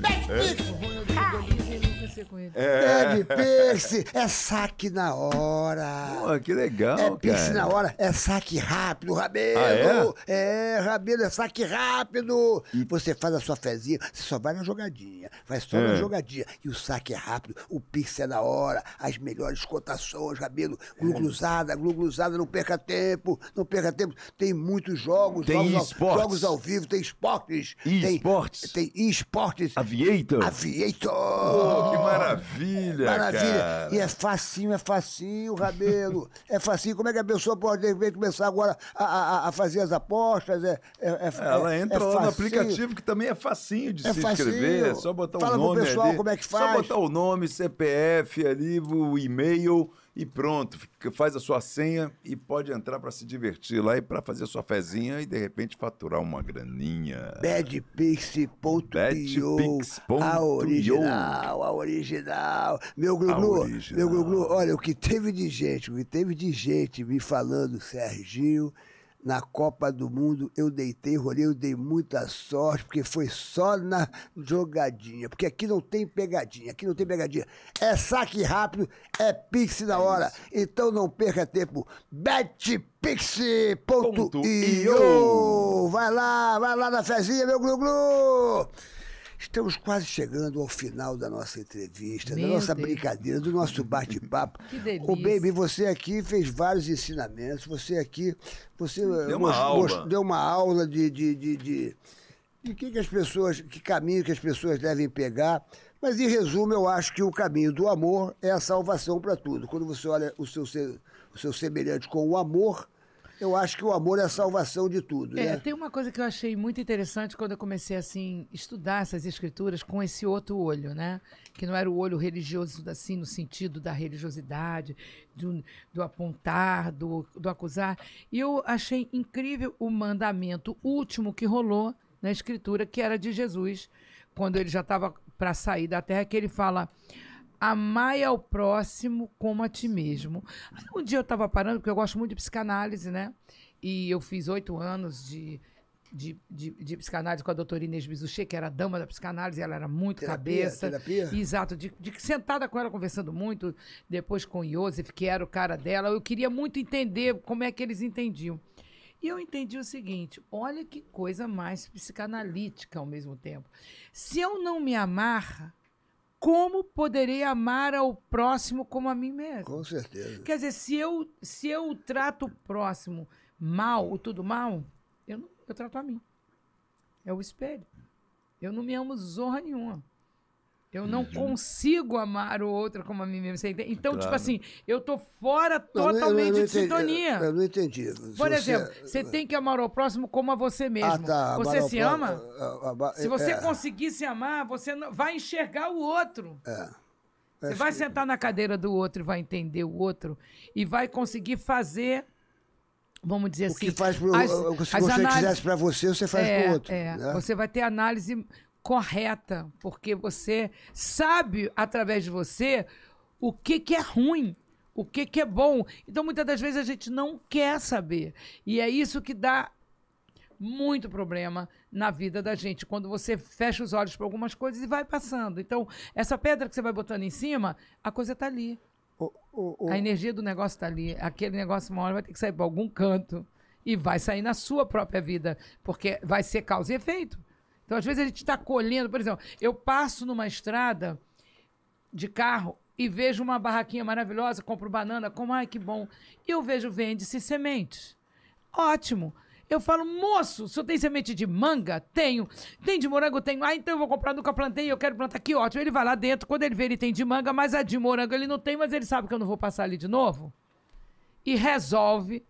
Betpix, é. Ah acontecer com ele. É, é Pierce, é saque na hora. Pô, que legal, É Pierce na hora, é saque rápido, Rabelo. Ah, é? é, Rabelo, é saque rápido. E... Você faz a sua fezinha, você só vai na jogadinha, vai só é. na jogadinha. E o saque é rápido, o Pierce é na hora, as melhores cotações, Rabelo. Gluglusada, é. gluglusada, não perca tempo, não perca tempo. Tem muitos jogos, tem jogos, ao, jogos ao vivo, tem esportes. E tem, esportes. Tem esportes. Aviator. Aviator. Oh, que maravilha, Maravilha. Cara. E é facinho, é facinho, Rabelo. *laughs* é facinho. Como é que a pessoa pode, de repente, começar agora a, a, a fazer as apostas? É, é, é Ela é entra lá no aplicativo que também é facinho de é se facinho. inscrever. É só botar Fala o nome pro pessoal ali. como é que faz. Só botar o nome, CPF ali, o e-mail e pronto, faz a sua senha e pode entrar para se divertir lá e para fazer a sua fezinha e de repente faturar uma graninha. Badpix.io A original, a original. Meu Gluglu, meu Gluglu, olha o que teve de gente, o que teve de gente me falando, Serginho, na Copa do Mundo eu deitei, rolei, eu dei muita sorte, porque foi só na jogadinha. Porque aqui não tem pegadinha, aqui não tem pegadinha. É saque rápido, é pix na é hora. É então não perca tempo. Betpix.io Vai lá, vai lá na fezinha, meu glu-glu! Estamos quase chegando ao final da nossa entrevista, Meu da nossa Deus. brincadeira, do nosso bate-papo. *laughs* Que delícia. Baby, você aqui fez vários ensinamentos, você aqui você deu eh, uma aula, deu uma aula de, de, de, de, de que, que as pessoas, que caminho que as pessoas devem pegar. Mas, em resumo, eu acho que o caminho do amor é a salvação para tudo. Quando você olha o seu, o seu semelhante com o amor, eu acho que o amor é a salvação de tudo. É, né? tem uma coisa que eu achei muito interessante quando eu comecei assim estudar essas escrituras com esse outro olho, né? Que não era o olho religioso assim no sentido da religiosidade, do, do apontar, do, do acusar. E eu achei incrível o mandamento último que rolou na escritura, que era de Jesus, quando ele já estava para sair da terra, que ele fala: amai ao próximo como a ti mesmo. Um dia eu estava parando, porque eu gosto muito de psicanálise, né? E eu fiz oito anos de, de, de, de, psicanálise com a doutora Inês Bizuchê, que era dama da psicanálise, ela era muito terapia, cabeça. Terapia? Exato, de, de, sentada com ela, conversando muito, depois com o Joseph, que era o cara dela. Eu queria muito entender como é que eles entendiam. E eu entendi o seguinte: olha que coisa mais psicanalítica ao mesmo tempo. Se eu não me amar, como poderei amar ao próximo como a mim mesmo. Com certeza. Quer dizer, se eu, se eu trato o próximo mal, ou tudo mal, eu, eu trato a mim. É o espelho. Eu não me amo zorra nenhuma. Eu não uhum. consigo amar o outro como a mim mesmo. Então, tipo claro. tipo assim, eu tô fora totalmente eu eu de sintonia. Eu, não entendi. Por exemplo, você... tem que amar o próximo como a você ah, mesmo. Ah, tá, você se ama? se você é. conseguir se amar, você vai enxergar o outro. É. Você vai que... sentar na cadeira do outro e vai entender o outro e vai conseguir fazer vamos dizer o assim. Que faz pro, as, se as você análise, quisesse para você, você faz é, para o outro. É. Né? Você vai ter análise correta, porque você sabe através de você o que, que é ruim, o que, que é bom. Então, muitas das vezes a gente não quer saber. E é isso que dá muito problema na vida da gente, quando você fecha os olhos para algumas coisas e vai passando. Então, essa pedra que você vai botando em cima, a coisa está ali. O, o, o... A energia do negócio está ali. Aquele negócio, uma hora, vai ter que sair para algum canto. E vai sair na sua própria vida, porque vai ser causa e efeito. Então, às vezes, a gente está colhendo. Por exemplo, eu passo numa estrada de carro e vejo uma barraquinha maravilhosa, compro banana, como, ai, que bom. E eu vejo vende-se sementes. Ótimo. Eu falo, moço, o senhor tem semente de manga? Tenho. Tem de morango? Tenho. Ah, então eu vou comprar, nunca plantei, eu quero plantar. Que ótimo. Ele vai lá dentro, quando ele vê, ele tem de manga, mas a de morango ele não tem, mas ele sabe que eu não vou passar ali de novo. E resolve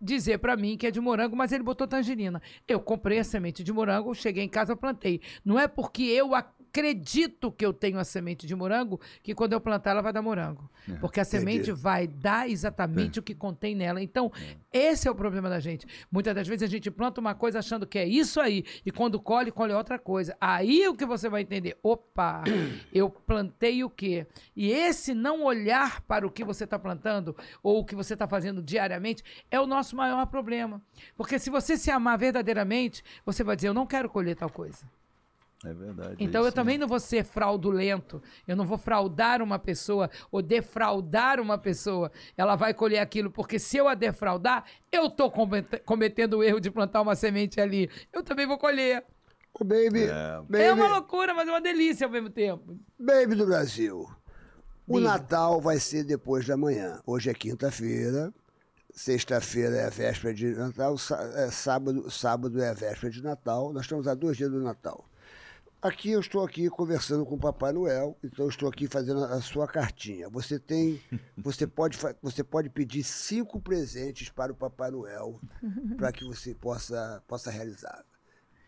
dizer para mim que é de morango, mas ele botou tangerina. Eu comprei a semente de morango, cheguei em casa, plantei. Não é porque eu a acredito que eu tenho a semente de morango, que quando eu plantar ela vai dar morango. É, porque a semente vai dar exatamente é. o que contém nela. Então, é. esse é o problema da gente. Muitas das vezes a gente planta uma coisa achando que é isso aí, e quando colhe, colhe outra coisa. Aí o que você vai entender, opa, *coughs* eu plantei o quê? E esse não olhar para o que você está plantando ou o que você está fazendo diariamente é o nosso maior problema. Porque se você se amar verdadeiramente, você vai dizer, eu não quero colher tal coisa. É verdade. Então é eu também não vou ser fraudulento. Eu não vou fraudar uma pessoa ou defraudar uma pessoa. Ela vai colher aquilo, porque se eu a defraudar, eu estou cometendo o erro de plantar uma semente ali. Eu também vou colher. O baby, é. baby. É uma loucura, mas é uma delícia ao mesmo tempo. Baby do Brasil. O Natal vai ser depois da manhã. Hoje é quinta-feira, sexta-feira é a véspera de Natal, é, sábado, sábado é a véspera de Natal. Nós estamos a dois dias do Natal. Aqui eu estou aqui conversando com o Papai Noel, então estou aqui fazendo a sua cartinha. Você tem, *laughs* você pode, você pode pedir cinco presentes para o Papai Noel *laughs* para que você possa possa realizar.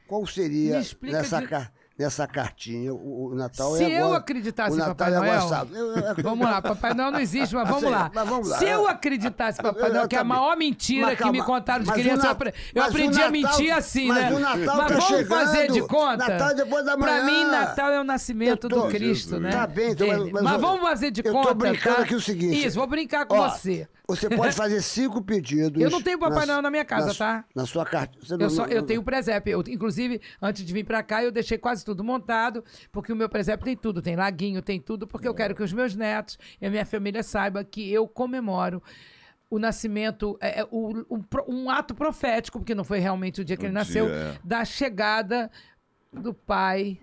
Qual seria nessa de... carta? nessa cartinha. O, o Natal Se é Se eu acreditasse em Papai Noel. É agora, eu, eu, vamos lá, Papai Noel não existe, mas vamos, assim, lá. Mas vamos lá. Se eu acreditasse em Papai Noel, que é a maior mentira mas, que me contaram de criança, Natal, eu aprendi Natal, a mentir assim, mas né? O Natal mas tá vamos chegando, fazer de conta. Natal é depois da manhã. Pra mim, Natal é o nascimento tô, do Cristo, Jesus, né? Tá bem, então, mas, mas, vamos fazer de conta. Eu tô brincando tá? aqui o seguinte. Isso, vou brincar com ó, você. Você pode fazer cinco pedidos. Eu não tenho Papai Noel na minha casa, na, tá? Na sua carta. Você eu, só, não, eu tenho o presépio. Eu, inclusive, antes de vir para cá, eu deixei quase tudo montado, porque o meu presépio tem tudo. Tem laguinho, tem tudo, porque é. eu quero que os meus netos e a minha família saibam que eu comemoro o nascimento, é, é o, um, um ato profético, porque não foi realmente o dia que ele nasceu, dia. É. da chegada do pai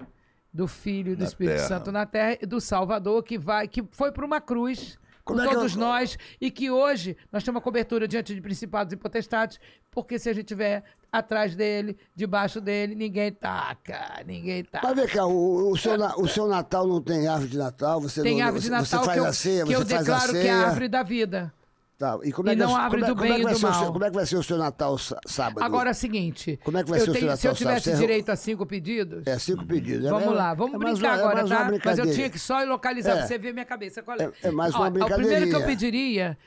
do Filho e do na Espírito terra. Santo na Terra, do Salvador, que vai, que foi para uma cruz como é todos eu... nós, e que hoje nós temos uma cobertura diante de principados e potestades, porque se a gente tiver atrás dele, debaixo dele, ninguém taca, ninguém taca. Mas vem cá, o, o, seu, o seu Natal não tem árvore de Natal? Você tem não, árvore de Natal você faz eu, a ceia, que eu declaro que é a árvore da vida. Tá. E, como é, é-, é e não abre do bem é e do mal. Seu, como é que vai ser o seu Natal sábado? Agora é o seguinte. Como é que vai ser o seu Natal Se eu tivesse sábado, é direito a cinco pedidos. É, cinco hum. pedidos. Vamos lá, vamos brincar uma, agora, tá? Mas eu tinha que só localizar pra você ver minha cabeça. Qual é? É, mais uma brincadeira. O primeiro que eu pediria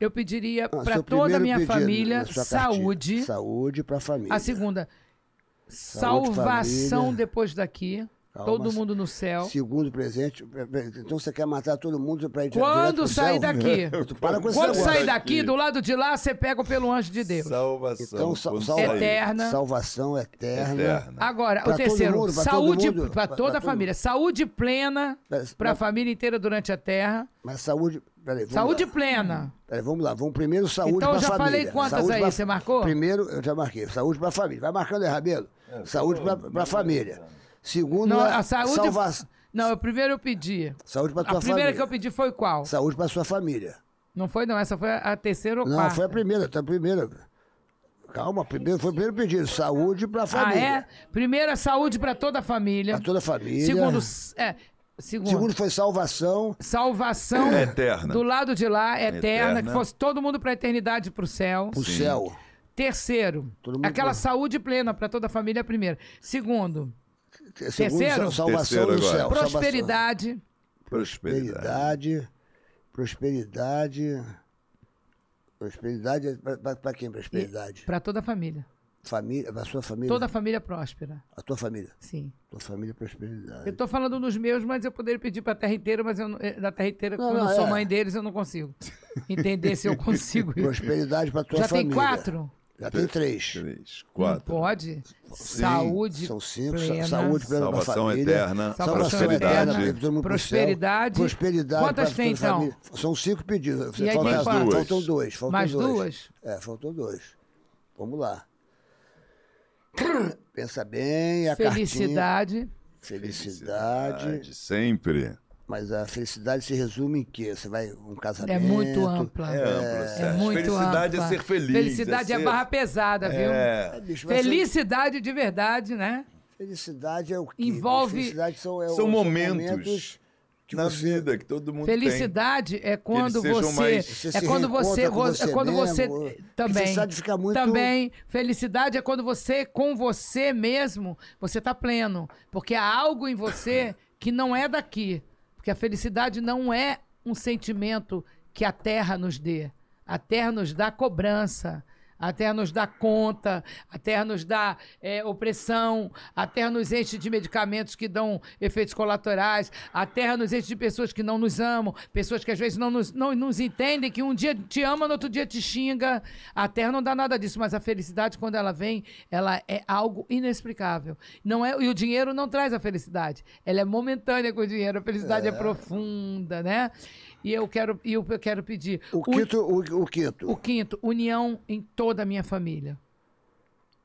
eu pediria ah, para toda a minha família saúde. Saúde para a família. A segunda, saúde, salvação família. depois daqui. Calma, todo mundo no céu. Segundo presente. É, é, então você quer matar todo mundo para ir Quando sair daqui. *laughs* para com Quando sair daqui, do lado de lá, você pega pelo anjo de Deus. Salvação. Então, sal, sal, eterna. Salvação eterna. eterna. Agora, pra o terceiro. Mundo, saúde para toda a família. Saúde plena para a família inteira durante a terra. Mas saúde. Peraí, saúde lá. plena. Peraí, vamos lá, vamos primeiro saúde então, para a família. Então já falei quantas saúde aí, pra... você marcou? Primeiro eu já marquei, saúde para a família. Vai marcando aí, Rabelo. É, saúde para a família. Pensando. Segundo, não, a saúde. Salva... Não, eu primeiro eu pedi. Saúde para tua família. A primeira família. que eu pedi foi qual? Saúde para sua família. Não foi, não. Essa foi a terceira ou não, quarta? Não, foi a primeira, tá a primeira. Calma, primeiro foi o primeiro pedido. Saúde a família. Ah, é? Primeiro, saúde para toda a família. Para toda a família. Segundo, é, Segundo. Segundo. foi salvação. Salvação. É eterna. Do lado de lá, é eterna, eterna, que fosse todo mundo para a eternidade para o céu. Para o céu. Terceiro, aquela pra... saúde plena para toda a família, primeiro. Segundo, Assim, Terceiro? salvação Terceiro no céu. Prosperidade. Prosperidade. Prosperidade. Prosperidade é para quem? Prosperidade. Para toda a família. Família, a sua família? Toda a família próspera. A tua família? Sim. Tua família é prosperidade. Eu estou falando nos meus, mas eu poderia pedir para a terra inteira, mas eu, eh, da terra inteira, não, quando não, eu é. sou mãe deles, eu não consigo *laughs* entender se eu consigo. Prosperidade para tua Já família. Já tem quatro? Já tem três. Três, quatro. Não pode? Sim. Saúde. São cinco. Plena. Saúde plena Salvação nossa família. eterna. Salvação prosperidade. Eterna, prosperidade. Prosperidade. Quantas tem, então? São cinco pedidos. E aí, faltam, mais duas. Faltam dois. Faltam mais dois. duas? É, faltam dois. Vamos lá. *coughs* Pensa bem. A Felicidade. Felicidade. Felicidade. Sempre. Mas a felicidade se resume em quê? Você vai um casamento. É muito ampla. É, ampla, é, é muito Felicidade é ampla. é ser feliz. É felicidade é, ser... é barra pesada, viu? É, bicho, felicidade ser... de verdade, né? Felicidade é o que? Envolve. Felicidade são, é são momentos. momentos na você... vida que todo mundo felicidade tem. é quando você, mais... é quando você, você, é quando você mesmo, também sabe ficar muito... também felicidade é quando você com você mesmo você está pleno porque há algo em você que não é daqui porque a felicidade não é um sentimento que a terra nos dê. A terra nos dá cobrança, a terra nos dá conta, a terra nos dá é, opressão, a terra nos enche de medicamentos que dão efeitos colaterais, a terra nos enche de pessoas que não nos amam, pessoas que às vezes não nos, não nos entendem, que um dia te ama, no outro dia te xinga. A terra não dá nada disso, mas a felicidade, quando ela vem, ela é algo inexplicável. Não é, e o dinheiro não traz a felicidade. Ela é momentânea com o dinheiro, a felicidade é, é profunda, né? E eu quero, eu quero pedir. O, o quinto, o, o, quinto. O quinto, união em toda a minha família.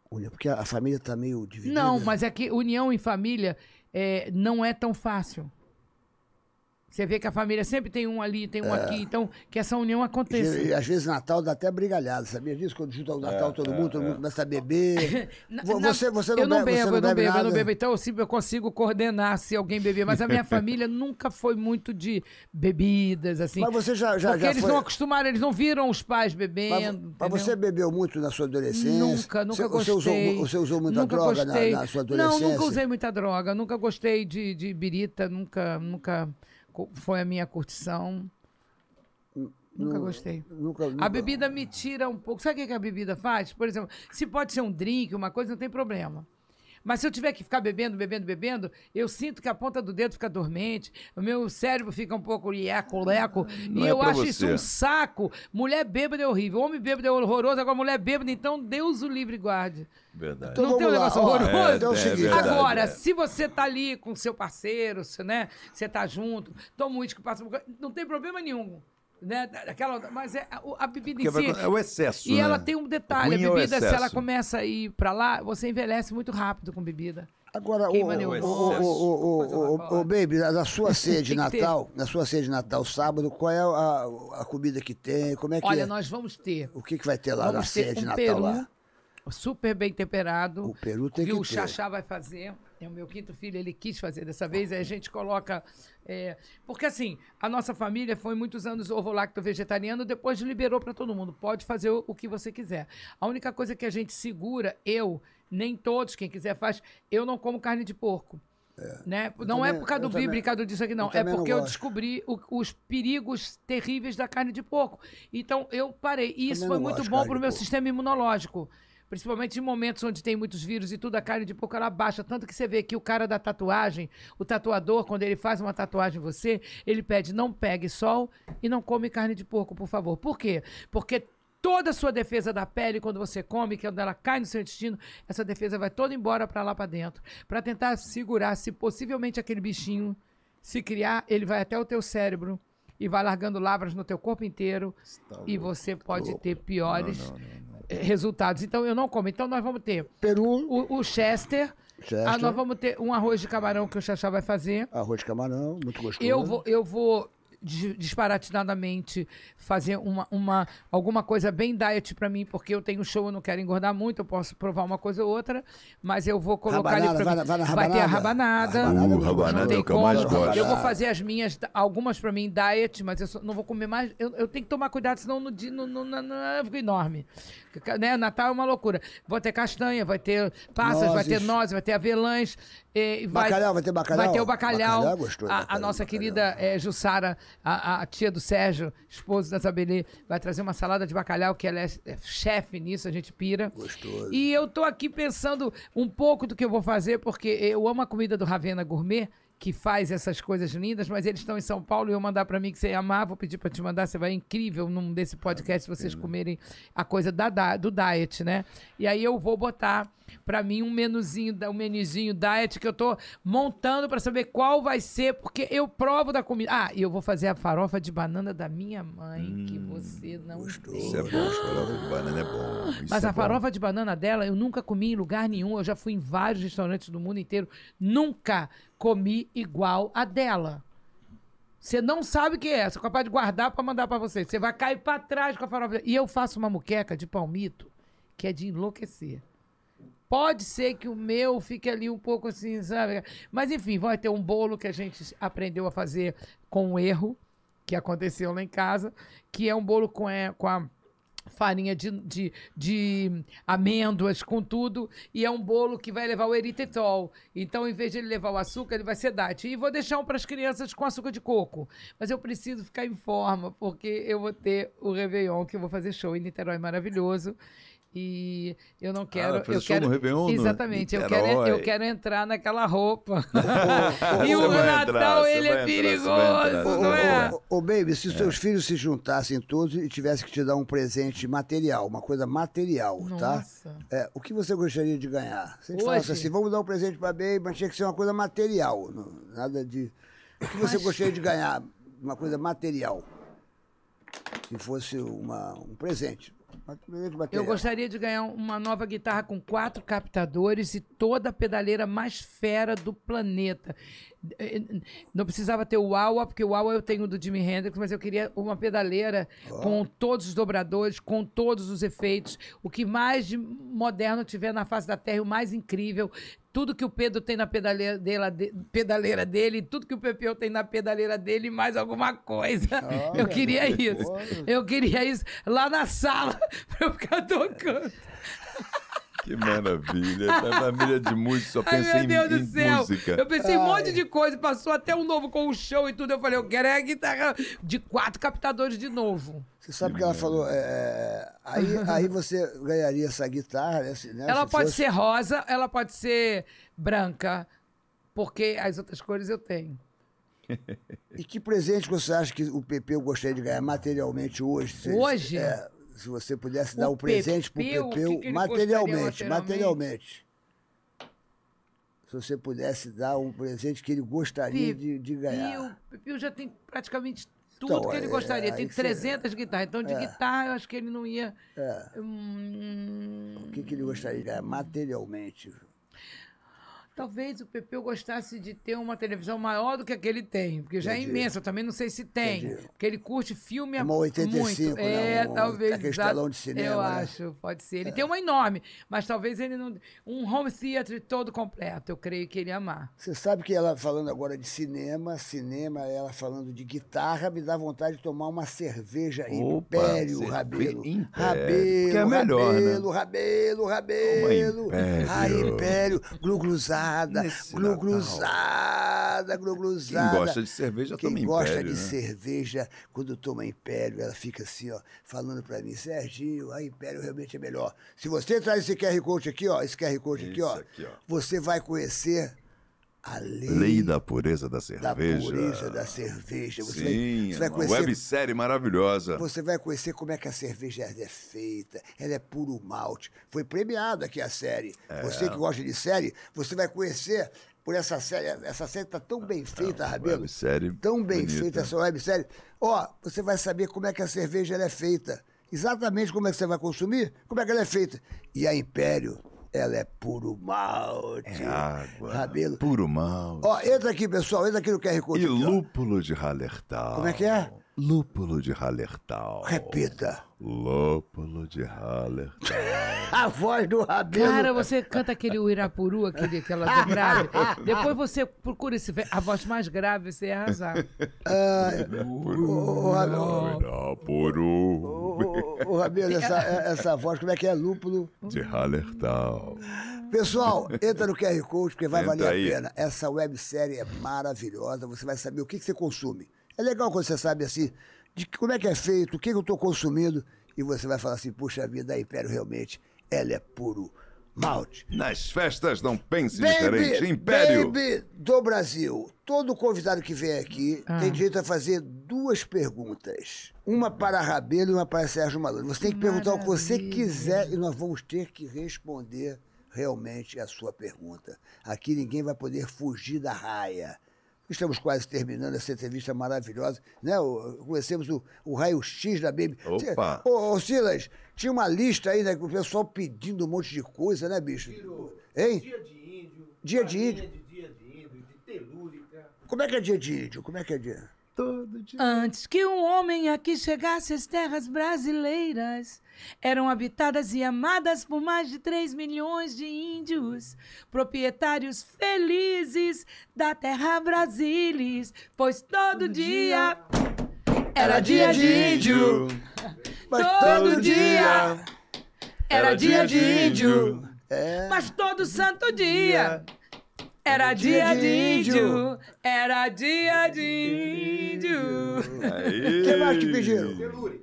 União, porque a família está meio dividida. Não, né? mas é que união em família é, não é tão fácil. Você vê que a família sempre tem um ali, tem um é. aqui, então que essa união aconteça. E, às vezes Natal dá até brigalhada, sabia disso? Quando junta o Natal é, todo é, mundo, é, todo mundo começa a beber. *laughs* na, você, você não, eu não bebe, bebo, eu não bebo, nada. eu não bebo. Então eu, sim, eu consigo coordenar se alguém beber, mas a minha *laughs* família nunca foi muito de bebidas, assim. Mas você já, já Porque já eles foi... não acostumaram, eles não viram os pais bebendo. Mas, mas você bebeu muito na sua adolescência? Nunca, nunca você, gostei. Você usou, você usou muita nunca droga na, na, sua adolescência? Não, nunca usei muita droga, nunca gostei de, de birita, nunca, nunca foi a minha curtição. Nunca gostei. Nunca, nunca. A bebida me tira um pouco. Sabe o que a bebida faz? Por exemplo, se pode ser um drink, uma coisa, não tem problema. Mas se eu tiver que ficar bebendo, bebendo, bebendo, eu sinto que a ponta do dedo fica dormente, o meu cérebro fica um pouco lieco, leco. Não e é eu acho você. isso um saco. Mulher bêbada é horrível, homem bêbado é horroroso, agora mulher bêbada, então Deus o livre guarde. Verdade. Então, não tem um negócio horroroso? É, então, é o é, é seguinte. Verdade, agora, é. se você tá ali com seu parceiro, né? Você tá junto, toma um uísque, passa... Não tem problema nenhum. Né? Aquela, mas é, a, bebida Porque em si. É o excesso. E né? ela tem um detalhe: a é bebida, se ela começa a ir para lá, você envelhece muito rápido com bebida. Agora, o, o, Baby, na sua ceia *laughs* de Natal, na sua ceia de Natal, sábado, qual é a, a comida que tem? Como é que Olha, é? nós vamos ter. O que, que vai ter lá vamos na ceia um de Natal? Peru, lá? Super bem temperado. O peru tem que, que o ter. o Xaxá vai fazer. É o meu quinto filho, ele quis fazer dessa vez, aí a gente coloca. É, porque assim, a nossa família foi muitos anos ovo-lacto vegetariano, depois liberou para todo mundo. Pode fazer o, o, que você quiser. A única coisa que a gente segura, eu, nem todos, quem quiser faz, eu não como carne de porco. É. Né? não é também, é por causa do bíblico, por causa disso aqui, não. é porque não eu descobri o, os perigos terríveis da carne de porco. Então eu parei. E isso foi muito bom para o meu porco. sistema imunológico. Principalmente em momentos onde tem muitos vírus e tudo, a carne de porco ela baixa. Tanto que você vê que o cara da tatuagem, o tatuador, quando ele faz uma tatuagem em você, ele pede não pegue sol e não come carne de porco, por favor. Por quê? Porque toda a sua defesa da pele, quando você come, quando é ela cai no seu intestino, essa defesa vai toda embora para lá para dentro, para tentar segurar se possivelmente aquele bichinho se criar, ele vai até o teu cérebro e vai largando lavras no teu corpo inteiro tá e você tá pode ter piores não, não, não, eh, resultados. Então eu não como. Então nós vamos ter Peru, o, o Chester, ah, Chester. Ah, nós vamos ter um arroz de camarão que o Chachá vai fazer. arroz de camarão, muito gostoso. Eu vou, eu vou disparatidamente fazer uma, uma, alguma coisa bem diet pra mim, porque eu tenho show, eu não quero engordar muito, eu posso provar uma coisa ou outra, mas eu vou colocar Rabanada, ali pra vai na- vai ter a rabanada. rabanada. A rabanada é uh, rabanada é o que eu mais gosto. Eu vou fazer as minhas, algumas pra mim diet, mas eu só- não vou comer mais. Eu, eu tenho que tomar cuidado, senão no dia no, no- eu fico enorme. Né? Natal é uma loucura. Vai ter castanha, vai ter passas, vai ter nozes, vai ter avelãs. E vai, bacalhau, vai ter bacalhau. Vai ter o bacalhau. bacalhau é a, bacalhau, a nossa bacalhau. querida é, Jussara, a, a, tia do Sérgio, esposo da zabelê vai trazer uma salada de bacalhau, que ela é, é chefe nisso, a gente pira. Gostoso. E eu tô aqui pensando um pouco do que eu vou fazer, porque eu amo a comida do Ravena Gourmet que faz essas coisas lindas, mas eles estão em São Paulo e eu mandar para mim que você ia amar, vou pedir para te mandar, você vai incrível num desse podcast se vocês comerem a coisa da, da, do diet, né? E aí eu vou botar para mim um menuzinho, um menuzinho diet que eu tô montando para saber qual vai ser, porque eu provo da comida. Ah, e eu vou fazer a farofa de banana da minha mãe, hum, que você não gostou. Isso é bom, é farofa de banana é bom. Isso Mas é a farofa bom. de banana dela eu nunca comi em lugar nenhum, eu já fui em vários restaurantes do mundo inteiro, nunca comi igual a dela. Você não sabe o que é, você é capaz de guardar para mandar para você. Você vai cair para trás com a farofa. E eu faço uma muqueca de palmito que é de enlouquecer. Pode ser que o meu fique ali um pouco assim, sabe? Mas enfim, vai ter um bolo que a gente aprendeu a fazer com um erro que aconteceu lá em casa, que é um bolo com, é, com a farinha de, de, de amêndoas, com tudo, e é um bolo que vai levar o eritritol. Então, em vez de ele levar o açúcar, ele vai ser date. E vou deixar um para as crianças com açúcar de coco. Mas eu preciso ficar em forma, porque eu vou ter o Réveillon, que eu vou fazer show em Niterói maravilhoso. E eu não quero. Ah, eu quero Réveillon, exatamente, eu quero, eu quero entrar naquela roupa. *laughs* e o Natal, entrar, ele é entrar, perigoso, não é? Ô, Baby, se os é. seus filhos se juntassem todos e tivesse que te dar um presente material, uma coisa material, tá? Nossa. tá? É, o que você gostaria de ganhar? Se a gente falasse assim, vamos dar um presente pra Baby, mas tinha que ser uma coisa material, não, nada de. O que você gostaria de ganhar? Uma coisa material. Que fosse uma, um presente. Eu gostaria de ganhar uma nova guitarra com quatro captadores e toda a pedaleira mais fera do planeta. Não precisava ter o Wawa, porque o Wawa eu tenho do Jimi Hendrix, mas eu queria uma pedaleira oh. com todos os dobradores, com todos os efeitos, o que mais moderno tiver na face da Terra, o mais incrível, tudo que o Pedro tem na pedaleira dele, pedaleira dele tudo que o Pepeu tem na pedaleira dele, mais alguma coisa. eu queria isso. Eu queria isso lá na sala *laughs* pra eu ficar tocando. Que maravilha. Essa é família de música. só pensa Ai, meu Deus em do céu. música. Eu pensei em um monte de coisa, passou até um novo colchão e tudo. Eu falei, eu quero é a guitarra de quatro captadores de novo. Você sabe que, que ela falou, é, é, aí, aí você ganharia essa guitarra, né? Ela Se pode fosse... ser rosa, ela pode ser branca, porque as outras cores eu tenho. E que presente você acha que o eu gostaria de ganhar materialmente hoje? Hoje? É, se você pudesse o dar um presente o Pepeu, que que materialmente, materialmente. Se você pudesse dar um presente que ele gostaria Pepeu, de, de ganhar. O Pepeu já tem praticamente então, tudo então, que é, ele gostaria. É, tem 300 guitarras. Então, de é. guitarra, eu acho que ele não ia. É. Hum... O que, que ele gostaria de ganhar materialmente? Talvez o Pepeu gostasse de ter uma televisão maior do que a que ele tem, porque já é Entendi. é imensa, eu também não sei se tem, Entendi. porque ele curte filme é uma 85, muito. Né? É, um, talvez. Aquele telão de cinema. Eu né? acho, pode ser. Ele é. tem uma enorme, mas talvez ele não. Um home theater todo completo, eu creio que ele amar. Você sabe que ela falando agora de cinema, cinema, ela falando de guitarra, me dá vontade de tomar uma cerveja Opa, Império, cerve... Rabelo. Império. Rabelo, que é melhor, Rabelo, né? Rabelo, Rabelo, Rabelo, Rabelo, Império. Ah, Império, gluglusada, gluglusada, Quem gosta de cerveja Quem toma império. Quem gosta de né? cerveja, quando toma império, ela fica assim, ó, falando para mim, Serginho, a império realmente é melhor. Se você traz esse QR Code aqui, ó, esse QR Code aqui, ó, aqui, ó, você vai conhecer a lei, lei da pureza da cerveja. Da pureza da cerveja. Você Sim, vai, você vai conhecer, uma websérie maravilhosa. Você vai conhecer como é que a cerveja é feita. Ela é puro malte. Foi premiada aqui a série. É. Você que gosta de série, você vai conhecer por essa série. Essa série tá tão bem feita, é Rabelo. Websérie tão bem bonita. feita essa websérie. Ó, você vai saber como é que a cerveja é feita. Exatamente como é que você vai consumir, como é que ela é feita. E a Império ela é puro malte. É água. Rabelo. Puro malte. Ó, entra aqui, pessoal. Entra aqui no QR Code. E lúpulo de Hallertau. Como é que é? Lúpulo de Hallertal. Repita. É Lúpulo de Hallertal. *laughs* A voz do Rabelo. Cara, você canta aquele Irapuru, aquele, aquela do grave. Depois você procura esse, a voz mais grave, você ia arrasar. Ah, Irapuru. Ô, Rabelo, essa, essa voz, como é que é? Lúpulo? De Hallertal. Pessoal, entra no QR Code, porque vai entra valer aí. a pena. Essa websérie é maravilhosa, você vai saber o que, que você consome é legal quando você sabe assim, de como é que é feito, o que, eu estou consumindo, e você vai falar assim, puxa vida, a Império realmente, ela é puro malte. Nas festas não pense baby, diferente, Império. Baby do Brasil, todo convidado que vem aqui ah. tem direito a fazer duas perguntas. Uma para Rabelo e uma para Sérgio Malandro. Você tem que Maravilha. perguntar o que você quiser e nós vamos ter que responder realmente a sua pergunta. Aqui ninguém vai poder fugir da raia. Estamos quase terminando essa entrevista maravilhosa, né? O, conhecemos o, o raio-x da Baby. Opa! Ô, ô, Silas, tinha uma lista aí, né? Com o pessoal pedindo um monte de coisa, né, bicho? Tirou. Hein? Dia de índio. Dia de índio. De dia de índio, de telúrica. Como é que é dia de índio? Como é que é dia? Todo dia. Antes que um homem aqui chegasse às terras brasileiras eram habitadas e amadas por mais de 3 milhões de índios, proprietários felizes da terra Brasilis, pois todo, todo dia, dia, era dia de índio. Mas todo, dia era dia de índio. É. Mas todo santo dia. Era dia, dia de índio. Era dia de índio. O que mais te pediram?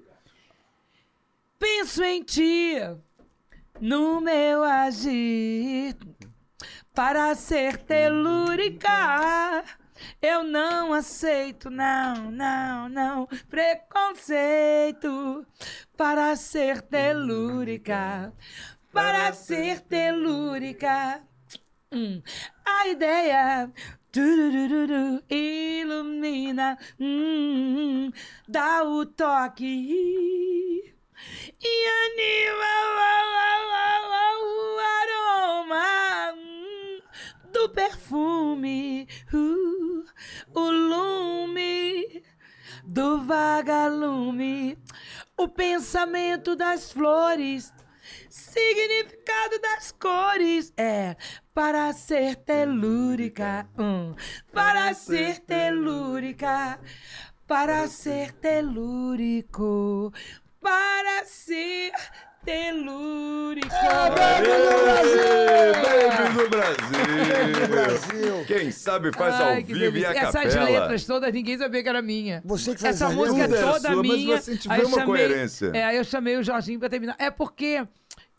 Penso em ti, no meu agir, para ser telúrica. Eu não aceito, não, não, não, preconceito para ser telúrica, para ser telúrica. Hum. A ideia turururu, ilumina, hum, dá o toque e anima o aroma hum, do perfume, uh, o lume do vagalume, o pensamento das flores, significado das cores é para ser telúrica, um, para ser telúrica, para ser telúrico, para ser telúrico. É, baby do Brasil! Baby do Brasil! Baby *laughs* Brasil! Quem sabe faz Ai, ao vivo e a capela. Essas letras todas, ninguém sabia que era minha. Você que faz Essa música é toda sua, minha. Mas você tiver uma chamei, coerência. É, eu chamei o Jorginho pra terminar. É porque...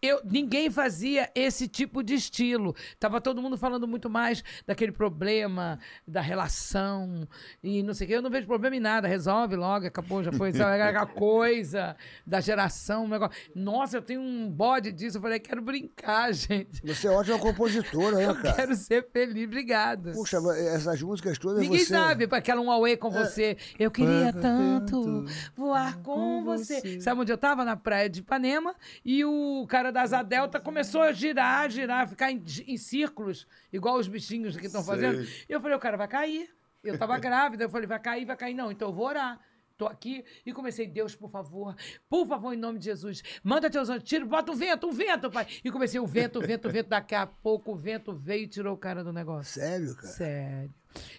Eu, ninguém fazia esse tipo de estilo. Tava todo mundo falando muito mais daquele problema, da relação e não sei o que. Eu não vejo problema em nada, resolve logo, acabou, já foi. aquela *laughs* coisa da geração, um negócio. Nossa, eu tenho um bode disso. Eu falei, quero brincar, gente. Você é ótima compositora, né, cara? Eu quero ser feliz, obrigado. Puxa, essas músicas todas Ninguém você... sabe, aquela um away com é. você. Eu queria tanto voar com, com você. você. Sabe onde eu tava? Na praia de Ipanema e o cara da asa delta começou a girar, girar, ficar em, em círculos, igual os bichinhos que estão fazendo. E eu falei, o cara vai cair. Eu tava grávida, eu falei, vai cair, vai cair. Não, então eu vou orar. Tô aqui e comecei, Deus, por favor, por favor, em nome de Jesus, manda teus anjos, tira, bota um vento, um vento, pai. E comecei o vento, o vento, o vento. Daqui a pouco o vento veio e tirou o cara do negócio. Sério, cara? Sério.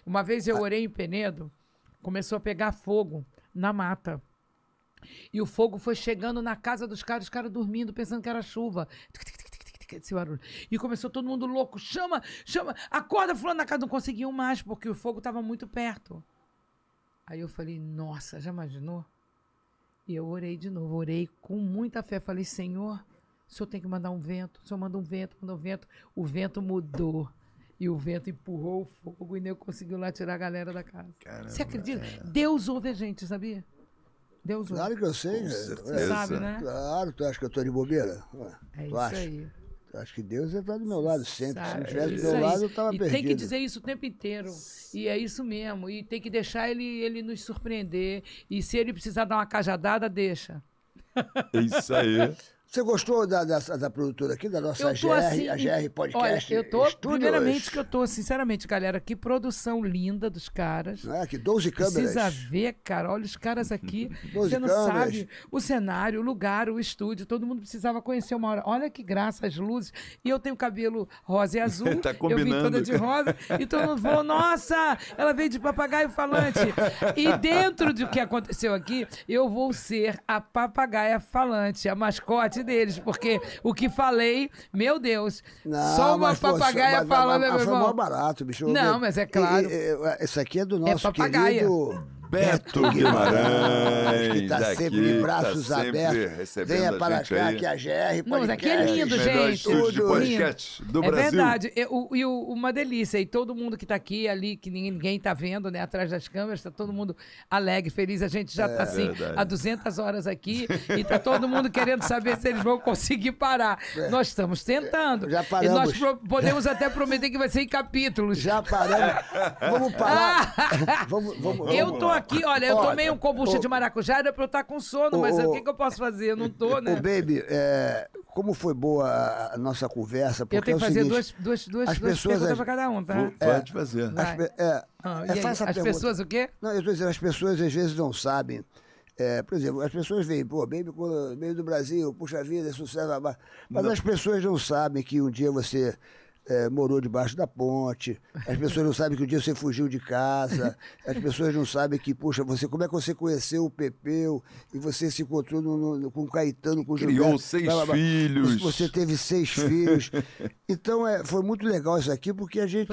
Uma vez eu ah. orei em Penedo, começou a pegar fogo na mata. E o fogo foi chegando na casa dos caras, os caras dormindo, pensando que era chuva. Esse barulho. E começou todo mundo louco. Chama, chama, acorda, fulano na casa. Não conseguiam mais, porque o fogo estava muito perto. Aí eu falei, nossa, já imaginou? E eu orei de novo, orei com muita fé. Falei, Senhor, o senhor tem que mandar um vento. O senhor manda um vento, manda um vento. O vento mudou. E o vento empurrou o fogo e nem conseguiu lá tirar a galera da casa. Caramba, Você acredita? É. Deus ouve a gente, sabia? Deus Claro que eu sei. Né? Você sabe, né? Claro, tu acha que eu tô de bobeira? É tu isso acha? aí. Acho que Deus está é do meu lado sempre. Sabe, Se não estivesse do é meu lado, eu estava perdido. Tem que dizer isso o tempo inteiro. E é isso mesmo. E tem que deixar ele, ele nos surpreender. E se ele precisar dar uma cajadada, deixa. É isso aí. *laughs* Você gostou da, da, da produtora aqui, da nossa GR, assim, a GR Podcast? Olha, eu tô, primeiramente que eu tô, sinceramente, galera, que produção linda dos caras. é, que 12 câmeras. Precisa ver, cara, olha os caras aqui. 12 *laughs* você não câmeras. sabe o cenário, o lugar, o estúdio, todo mundo precisava conhecer uma hora. Olha que graça, as luzes. E eu tenho cabelo rosa e *laughs* azul. tá combinando. Eu vim toda de rosa. e todo mundo falou, nossa, ela veio de papagaio falante. e dentro do o que aconteceu aqui, eu vou ser a papagaia falante, a mascote deles, porque o que falei, meu Deus, não, só uma mas, papagaia falando, mas, mas, mas, meu irmão. Foi barato, bicho. Não, mas é claro. E, e, e, isso aqui é do é nosso é papagaia. querido... Beto Guimarães. que está sempre de braços tá sempre abertos. Venha para cá, aí. que a GR Não, mas aqui é lindo, gente. Tudo. podcast do é Brasil. É verdade. E, o, e o, uma delícia. E todo mundo que está aqui, ali, que ninguém está vendo, né? Atrás das câmeras, está todo mundo alegre, feliz. A gente já está é, tá, assim verdade. há 200 horas aqui e está todo mundo querendo saber se eles vão conseguir parar. É. Nós estamos tentando. Já paramos. E nós podemos até prometer que vai ser em capítulos. Já paramos. vamos parar. vamos, ah! vamos, vamos. Eu tô aqui, olha, eu tomei um kombucha de maracujá, era pra eu estar tá com sono, mas o que, que eu posso fazer? Eu não tô, né? o baby, é, como foi boa a nossa conversa, porque Eu tenho é que é fazer seguinte, duas, duas, duas, as duas pessoas, perguntas as- pra cada um, tá? É, Pode fazer. As, pe- é, Ah, é, aí, faz essa as pessoas o quê? Não, eu tô dizendo, as pessoas às vezes não sabem. É, por exemplo, as pessoas veem, pô, Baby Cola, Baby do Brasil, puxa vida, é sucesso, mas as pessoas não sabem que um dia você é, morou debaixo da ponte, as *laughs* pessoas não sabem que um dia você fugiu de casa, as pessoas não sabem que, puxa você, como é que você conheceu o Pepeu e você se encontrou no, no, com o Caetano, com o Criou Gilberto, seis blá, blá, blá. filhos. Você teve seis *laughs* filhos. Então, é, foi muito legal isso aqui, porque a gente,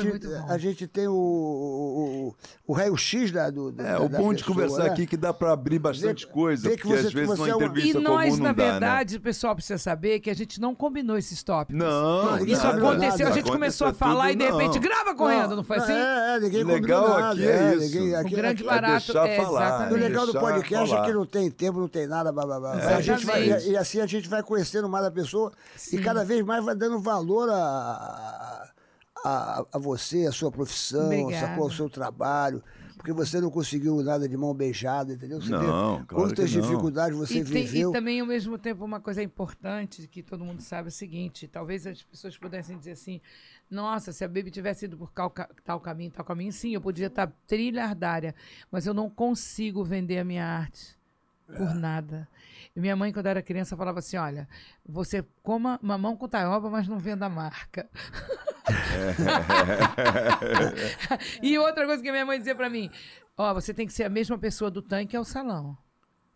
a gente tem o, o, o raio-x da, do, é, da, É, o da bom pessoa, de conversar né? aqui é que dá para abrir bastante coisa, que porque você, às vezes você é uma... E nós, na dá, né? verdade, né? pessoal, precisa saber que a gente não combinou esse tópicos. Não, não, isso não, aconteceu, a gente gente começou a é falar e de repente grava correndo, não, foi assim? É, é, é ninguém legal nada, aqui é, é isso. Ninguém, aqui, o grande aqui, barato é, é falar, exatamente. O legal do podcast falar. é que não tem tempo, não tem nada, blá, blá, blá. É, a gente vai, e assim a gente vai conhecendo mais a pessoa Sim. e cada vez mais vai dando valor a, a, a você, a sua profissão, sacou, o seu trabalho porque você não conseguiu nada de mão beijada, entendeu? Você não, vê claro quantas dificuldades você e tem, viveu. e também, ao mesmo tempo, uma coisa importante que todo mundo sabe é o seguinte: talvez as pessoas pudessem dizer assim, nossa, se a Baby tivesse ido por tal caminho, tal caminho, sim, eu podia estar trilhardária, mas eu não consigo vender a minha arte. Por é. nada. minha mãe, quando era criança, falava assim: olha, você coma mamão com taioba, mas não venda a marca. *laughs* e outra coisa que minha mãe dizia para mim: ó, oh, você tem que ser a mesma pessoa do tanque ao salão.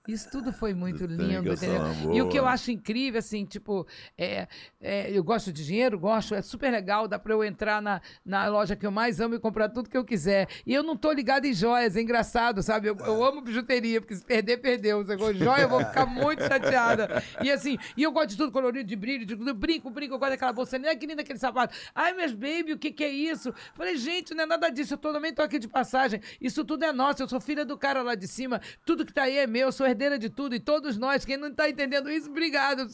Isso tudo foi muito é lindo, entendeu? E o que eu acho incrível, assim, tipo, é, é, eu gosto de dinheiro, gosto, é super legal, dá pra eu entrar na, na loja que eu mais amo e comprar tudo que eu quiser. E eu não tô ligado em joias, é engraçado, sabe? Eu, eu amo bijuteria, porque se perder, perdeu. Se eu joia, eu vou ficar *laughs* muito chateada. E assim, e eu gosto de tudo colorido, de brilho, de tudo. Brinco, brinco, eu gosto daquela bolsa, nem que linda aquele sapato. Ai, meus baby, o que que é isso? Falei, gente, não é nada disso, eu tô, também tô aqui de passagem. Isso tudo é nosso, eu sou filha do cara lá de cima, tudo que tá aí é meu, eu sou herdeira de tudo e todos nós, quem não está entendendo isso, obrigado,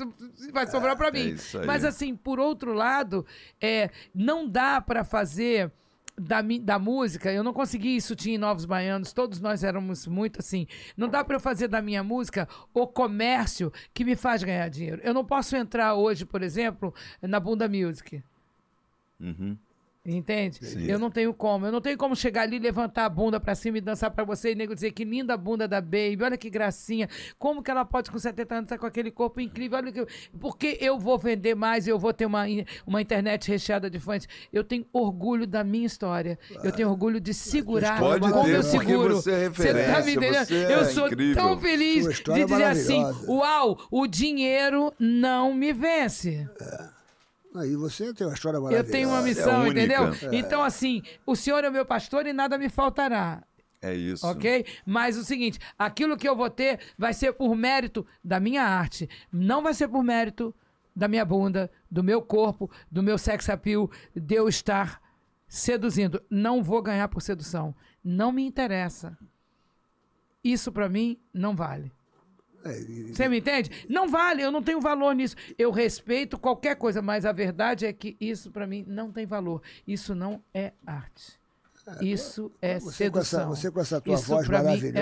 vai sobrar para é, mim. É Mas assim, por outro lado, é, não dá para fazer da, da música, eu não consegui isso tinha em Novos Baianos, todos nós éramos muito assim. Não dá para fazer da minha música o comércio que me faz ganhar dinheiro. Eu não posso entrar hoje, por exemplo, na Bunda Music. Uhum. Entende? Sim. Eu não tenho como. Eu não tenho como chegar ali, levantar a bunda pra cima e dançar pra você e nego dizer que linda a bunda da Baby, olha que gracinha. Como que ela pode com 70 anos estar tá com aquele corpo incrível? Olha que... Porque eu vou vender mais, eu vou ter uma, uma internet recheada de fãs. Eu tenho orgulho da minha história. Eu tenho orgulho de segurar pode como ter, eu seguro. Você, é referência, você tá me entendendo? É eu sou incrível. tão feliz de é dizer assim: uau, o dinheiro não me vence. É. Aí você tem uma história maravilhosa. Eu tenho uma missão, é entendeu? É. Então, assim, o Senhor é o meu pastor e nada me faltará. É isso. Ok? Mas o seguinte: aquilo que eu vou ter vai ser por mérito da minha arte. Não vai ser por mérito da minha bunda, do meu corpo, do meu sex appeal, de eu estar seduzindo. Não vou ganhar por sedução. Não me interessa. Isso para mim não vale. É, você me entende? Não vale, eu não tenho valor nisso. Eu respeito qualquer coisa, mas a verdade é que isso para mim não tem valor. Isso não é arte. É, isso é você sedução. Com essa, você com essa tua Isso voz é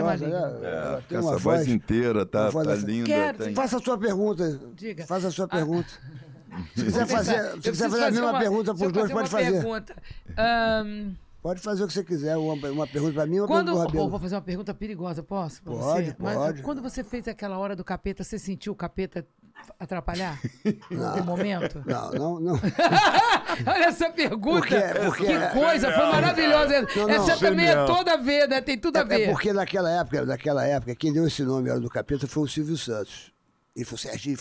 maravilhosa. Né? É é, tem essa voz, voz, inteira tá, voz tá assim, linda. Quero, tem... Faça a sua pergunta. Diga. Faça a sua ah. pergunta. Ah. *laughs* Se quiser fazer, se quiser fazer, fazer a mesma uma, pergunta para os dois, pode fazer. Pergunta. Um, Pode fazer o que você quiser, uma, uma pergunta para mim, uma quando, pergunta pro Vou fazer uma pergunta perigosa, posso? Pode, você? pode. Mas, quando você fez aquela hora do capeta, você sentiu o capeta atrapalhar? *laughs* Não. No momento? Não, não, não. *laughs* Olha essa pergunta. Porque, porque que coisa, foi maravilhosa. Não, não, essa também é toda a ver, né? Tem tudo a ver. É, é porque naquela época, naquela época, quem deu esse nome, Hora do Capeta, foi o Silvio Santos. Ele falou, Serginho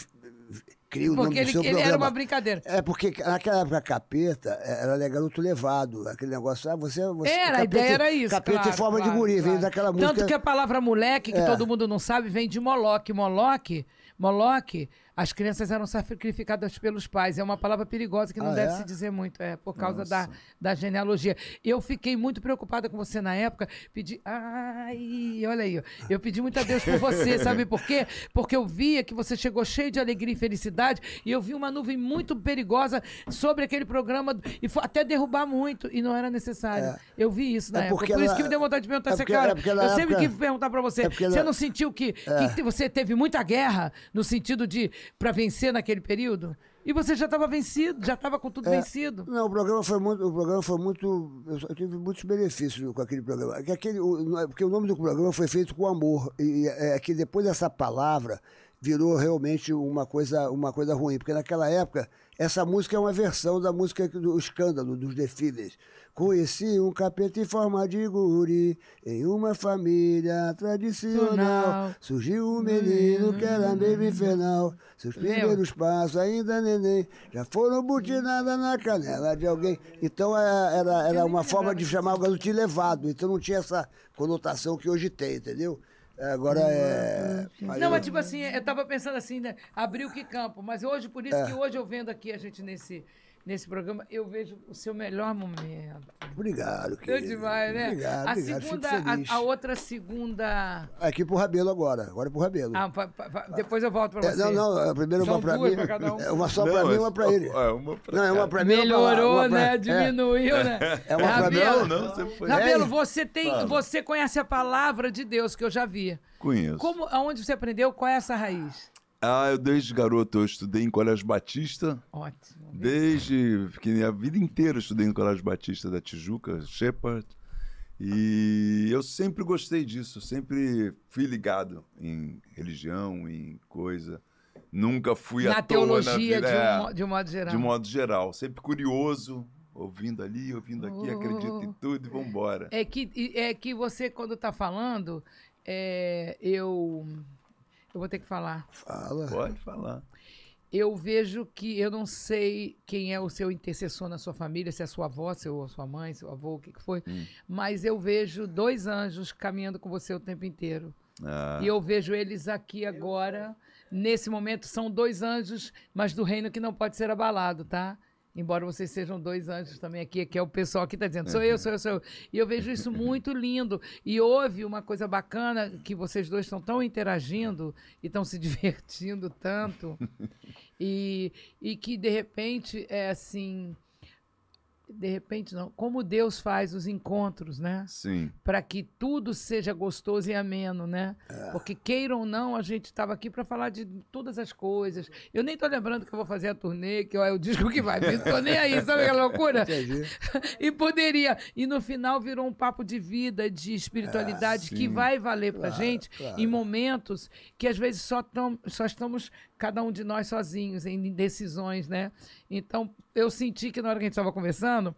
crio porque o nome ele, do seu ele programa. era uma brincadeira. É, porque naquela época capeta é, era garoto levado. Aquele negócio, ah, você... você era, capeta, a ideia era isso, Capeta claro, em forma claro, de guri, claro. daquela música... Tanto que a palavra moleque, que é. todo mundo não sabe, vem de Moloque. Moloque, Moloque as crianças eram sacrificadas pelos pais. É uma palavra perigosa que não ah, deve é? se dizer muito, é por causa da, da genealogia. Eu fiquei muito preocupada com você na época. Pedi. Ai, olha aí. Eu pedi muito a Deus por você, *laughs* sabe por quê? Porque eu via que você chegou cheio de alegria e felicidade e eu vi uma nuvem muito perigosa sobre aquele programa e foi até derrubar muito e não era necessário. É. Eu vi isso na é época. Por ela... isso que me deu vontade de perguntar é cara. É eu época... sempre quis perguntar pra você. você é ela... não sentiu que, é. que você teve muita guerra no sentido de para vencer naquele período? E você já estava vencido, já estava com tudo é, vencido. Não, o programa foi muito. O programa foi muito. Eu tive muitos benefícios com aquele programa. É aquele, o, é, porque o nome do programa foi feito com amor. E é, é que depois dessa palavra virou realmente uma coisa, uma coisa ruim, porque naquela época essa música é uma versão da música do escândalo, dos desfiles. Conheci um capeta em forma de guri, em uma família tradicional. Surgiu um menino que era meio uhum. infernal. Seus primeiros passos, ainda neném, já foram butinada na canela de alguém. Então é, era, era uma forma de chamar o garoto de levado. Então não tinha essa conotação que hoje tem, entendeu? É, agora é. Ah, ah, não, eu... é tipo assim, eu tava pensando assim, né? Abriu que campo. Mas hoje, por isso é. que hoje eu vendo aqui a gente nesse nesse programa, eu vejo o seu melhor momento. Obrigado, querido. Deu demais, né? Obrigado, a obrigado. Segunda, a, a, outra segunda... Ah, aqui pro Rabelo agora. Agora é pro Rabelo. Ah, pra, pra, depois eu volto pra é, você. não, não. Primeiro São uma pra mim. Pra cada um. É, uma só não, pra mim e é uma pra ele. É, uma pra não, é uma pra mim Melhorou, pra né? É. Diminuiu, é. né? É uma Rabelo, pra mim. Não, você foi... Rabelo, você, tem, Fala. você conhece a palavra de Deus, que eu já vi. Conheço. Como, aonde você aprendeu? Qual é essa raiz? Ah, eu desde garoto eu estudei em Colégio Batista. Ótimo. Desde que a vida inteira estudei no Colégio Batista da Tijuca, Shepard. E eu sempre gostei disso, sempre fui ligado em religião, em coisa. Nunca fui na à teologia toa na vida, de, um, é, de um modo geral. De um modo geral, sempre curioso, ouvindo ali, ouvindo aqui, oh. acredito em tudo e vambora. É que, é que você, quando está falando, é, eu. Eu vou ter que falar. Fala. Pode falar eu vejo que eu não sei quem é o seu intercessor na sua família, se é sua avó, seu, é sua mãe, seu avô, o que, que foi, hum. mas eu vejo dois anjos caminhando com você o tempo inteiro. Ah. E eu vejo eles aqui agora. Nesse momento, são dois anjos, mas do reino que não pode ser abalado, tá? Embora vocês sejam dois anjos também aqui, que é o pessoal que está dizendo, sou eu, uhum. sou eu, sou eu. E eu vejo isso muito lindo. E houve uma coisa bacana que vocês dois estão tão interagindo e estão se *laughs* divertindo tanto. E, e que, de repente, é assim, de repente não, como Deus faz os encontros, né? Sim. Para que tudo seja gostoso e ameno, né? É. Porque queiram ou não, a gente estava aqui para falar de todas as coisas. Eu nem tô lembrando que eu vou fazer a turnê, que é o disco que vai vir, tô nem aí, sabe aquela loucura? *laughs* e poderia. E no final virou um papo de vida, de espiritualidade, é, que vai valer para claro, gente claro. em momentos que às vezes só, tão, só estamos cada um de nós sozinhos, em decisões, né? Então, eu senti que na hora que a gente estava conversando,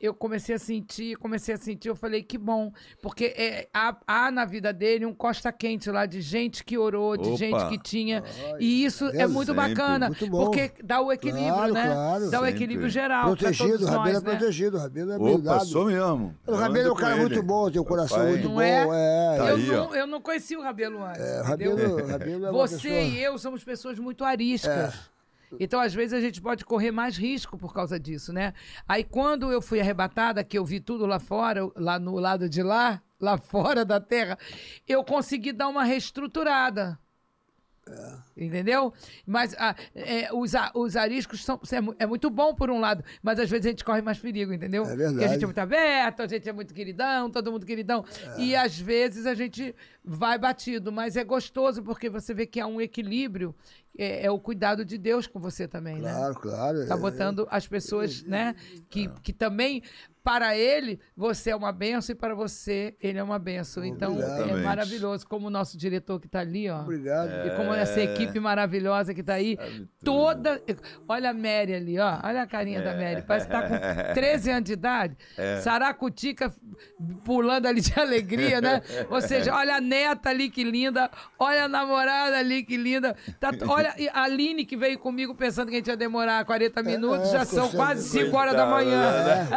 eu comecei a sentir, comecei a sentir, eu falei que bom, porque é, há, há, na vida dele um costa quente lá de gente que orou, de Opa. gente que tinha, Ai, e isso é, é muito sempre. bacana, muito porque dá o equilíbrio, claro, né? Claro, dá o equilíbrio geral. Protegido, o Rabelo é né? protegido, o Rabelo é Opa, Eu sou mesmo. O Rabelo é um cara ele. muito bom, tem um coração muito não é? bom. É? é. Tá eu, aí, não, eu, não, conhecia o Rabelo antes. É, Rabelo, Rabelo é Você pessoa... e eu somos pessoas muito ariscas. É. Então, às vezes, a gente pode correr mais risco por causa disso, né? Aí, quando eu fui arrebatada, que eu vi tudo lá fora, lá no lado de lá, lá fora da terra, eu consegui dar uma reestruturada. É. Entendeu? Mas ah, é, os, os ariscos são, é, é, muito bom por um lado, mas às vezes a gente corre mais perigo, entendeu? É verdade. Porque a gente é muito aberto, a gente é muito queridão, todo mundo queridão. É. E às vezes a gente vai batido, mas é gostoso porque você vê que há um equilíbrio, é, é o cuidado de Deus com você também, claro, né? Claro, claro. Tá botando é, as pessoas, né? Que, que também para ele, você é uma benção e para você, ele é uma benção. Então, é maravilhoso. Como o nosso diretor que está ali, ó. Obrigado. E como essa é. equipe maravilhosa que está aí. toda. Olha a Mary ali, ó. Olha a carinha é... da Mary. Parece que está com 13 *laughs* anos de idade. É. Saracutica pulando ali de alegria, né? *laughs* Ou seja, olha a neta ali que linda. Olha a namorada ali que linda. Tá... Olha a Aline que veio comigo pensando que a gente ia demorar 40 é, minutos. já são quase 5 horas da manhã. Né?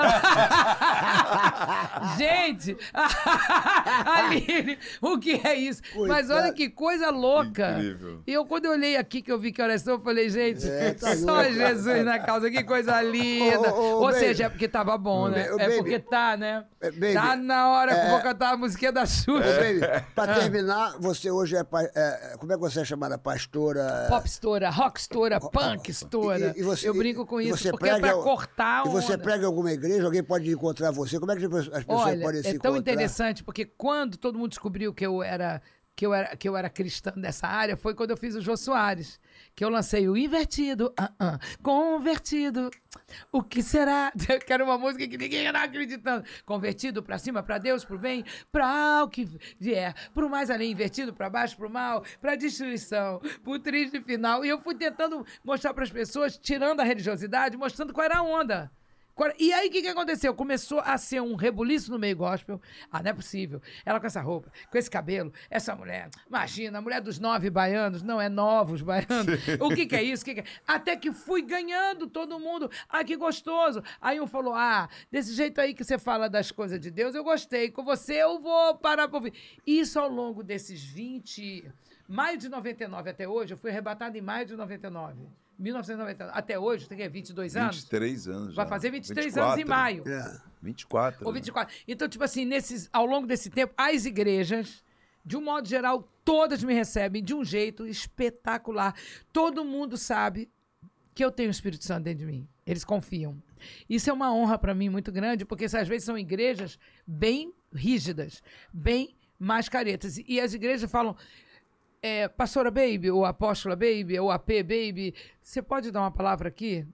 *laughs* *laughs* Gente, *laughs* Aline, o que é isso? Coitado. Mas olha que coisa louca. Incrível. E eu, quando eu olhei aqui que eu vi que oração, eu falei, gente, é, tá só louca. Jesus na causa, que coisa linda. Oh, oh, Ou baby. seja, é porque tava bom, né? Oh, é porque tá, né? É, baby. Tá na hora que eu é. vou cantar a musiquinha da Xuxa. É. pra ah. terminar, você hoje é, é, Como é que você é chamada? Pastora? Popstora, rockstora, punkstora. E, e você, eu brinco com isso porque é pra cortar o. E você prega alguma igreja? Alguém pode pode encontrar você? Como é que as pessoas Olha, podem se encontrar? É tão encontrar? interessante, porque quando todo mundo descobriu que eu era que eu era, que eu era cristã dessa área foi quando eu fiz o Jô Soares. Que eu lancei o Invertido, uh -uh, Convertido, o que será? *laughs* Que era uma música que ninguém era tá acreditando. Convertido para cima, para Deus, pro bem, para o que vier, Pro mais além, invertido para baixo, para o mal, para destruição, para triste final. E eu fui tentando mostrar para as pessoas, tirando a religiosidade, mostrando qual era a onda. E aí, o que, que aconteceu? Começou a ser um rebuliço no meio gospel. Ah, não é possível. Ela com essa roupa, com esse cabelo, essa mulher. Imagina, a mulher dos nove baianos, não é novos baianos. O que, que é isso? Que que é? Até que fui ganhando todo mundo. Ah, que gostoso. Aí um falou: Ah, desse jeito aí que você fala das coisas de Deus, eu gostei. Com você eu vou parar pra ouvir. Isso ao longo desses 20. Maio de 99 até hoje, eu fui arrebatada em maio de 99. 1990. Até hoje, tem que 22 anos? 23 anos. Vai já. fazer 23 24. anos em né? maio. É. 24. Ou 24. Né? Então, tipo assim, nesses, ao longo desse tempo, as igrejas, de um modo geral, todas me recebem de um jeito espetacular. Todo mundo sabe que eu tenho o Espírito Santo dentro de mim. Eles confiam. Isso é uma honra para mim muito grande, porque às vezes são igrejas bem rígidas, bem mais caretas. E as igrejas falam: é, pastora Baby, ou Apóstola Baby, ou AP Baby, você pode dar uma palavra aqui?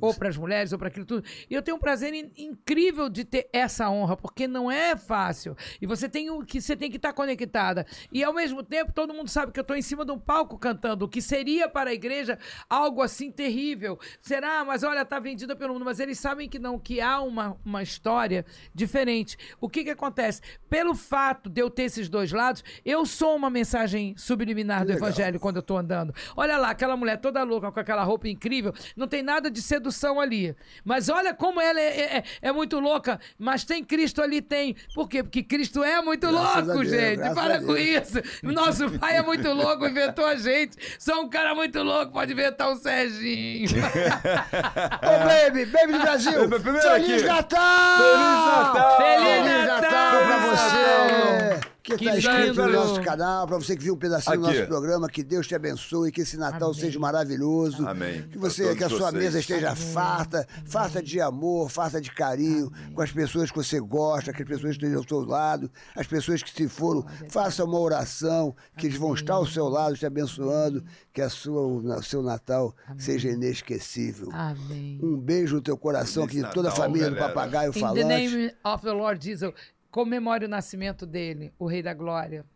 ou para as mulheres, ou para aquilo tudo. E eu tenho um prazer in incrível de ter essa honra, porque não é fácil. E você tem o que você tem que estar tá conectada. E ao mesmo tempo, todo mundo sabe que eu estou em cima de um palco cantando, o que seria para a igreja algo assim terrível. Será? Mas olha, está vendida pelo mundo. Mas eles sabem que não, que há uma, uma história diferente. O que que acontece? Pelo fato de eu ter esses dois lados, eu sou uma mensagem subliminar que do legal. evangelho quando eu estou andando. Olha lá, aquela mulher toda louca com aquela roupa incrível, não tem nada de ser sedução ali. Mas olha como ela é, é, é, é muito louca, mas tem Cristo ali, tem. Por quê? Porque Cristo é muito graças louco, Deus, gente. Para com isso. Nosso pai é muito louco, inventou a gente. Só um cara muito louco pode inventar um Serginho. *laughs* Ô, baby, baby do Brasil. É, Feliz aqui. Natal! Feliz Natal! Feliz Natal! Feliz Natal pra você! que está inscrito no nosso canal, para você que viu um pedacinho Aqui. do nosso programa, que Deus te abençoe, que esse Natal Amém. seja maravilhoso. Amém. Que você, que a sua vocês. mesa esteja Amém. farta, farta de amor, farta de carinho, Amém. com as pessoas que você gosta, que as pessoas que estejam ao seu lado, as pessoas que se foram, faça uma oração, que eles vão estar ao seu lado te abençoando, que a sua, o seu Natal seja inesquecível. Amém. Um beijo no teu coração, que de toda a família galera. do Papagaio falante. In the name of the Lord Jesus. Comemore o nascimento dele, o Rei da Glória.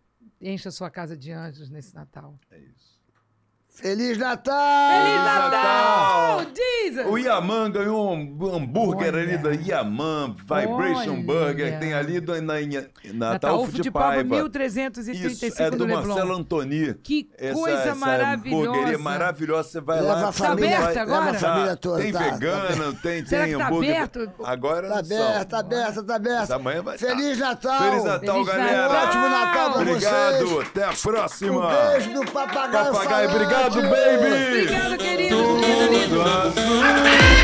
Encha sua casa de anjos nesse Natal. É isso. Feliz Natal! Feliz Natal! Jesus! O Yaman ganhou um hambúrguer Olha. ali da Yaman Vibration Olha. Burger. Tem ali na, na, na Natal de, de Paiva. 1335 Isso, é do, do Marcelo Antoni. Que essa, coisa essa maravilhosa. Hambúrgueria maravilhosa. Você vai Leva lá. A família, aberta agora? Tá, a família toda. Tem tá? vegano, tá, tem, Será tem Será tá hambúrguer. Tá aberto? Agora tá aberto, tá aberto, tá aberto. Amanhã vai Feliz Natal! Feliz Natal, Feliz galera! Um ótimo Natal pra Obrigado, vocês. até a próxima! Um beijo do papagaio. Papagaio, obrigado! Obrigado, baby! Obrigado, querido! Tudo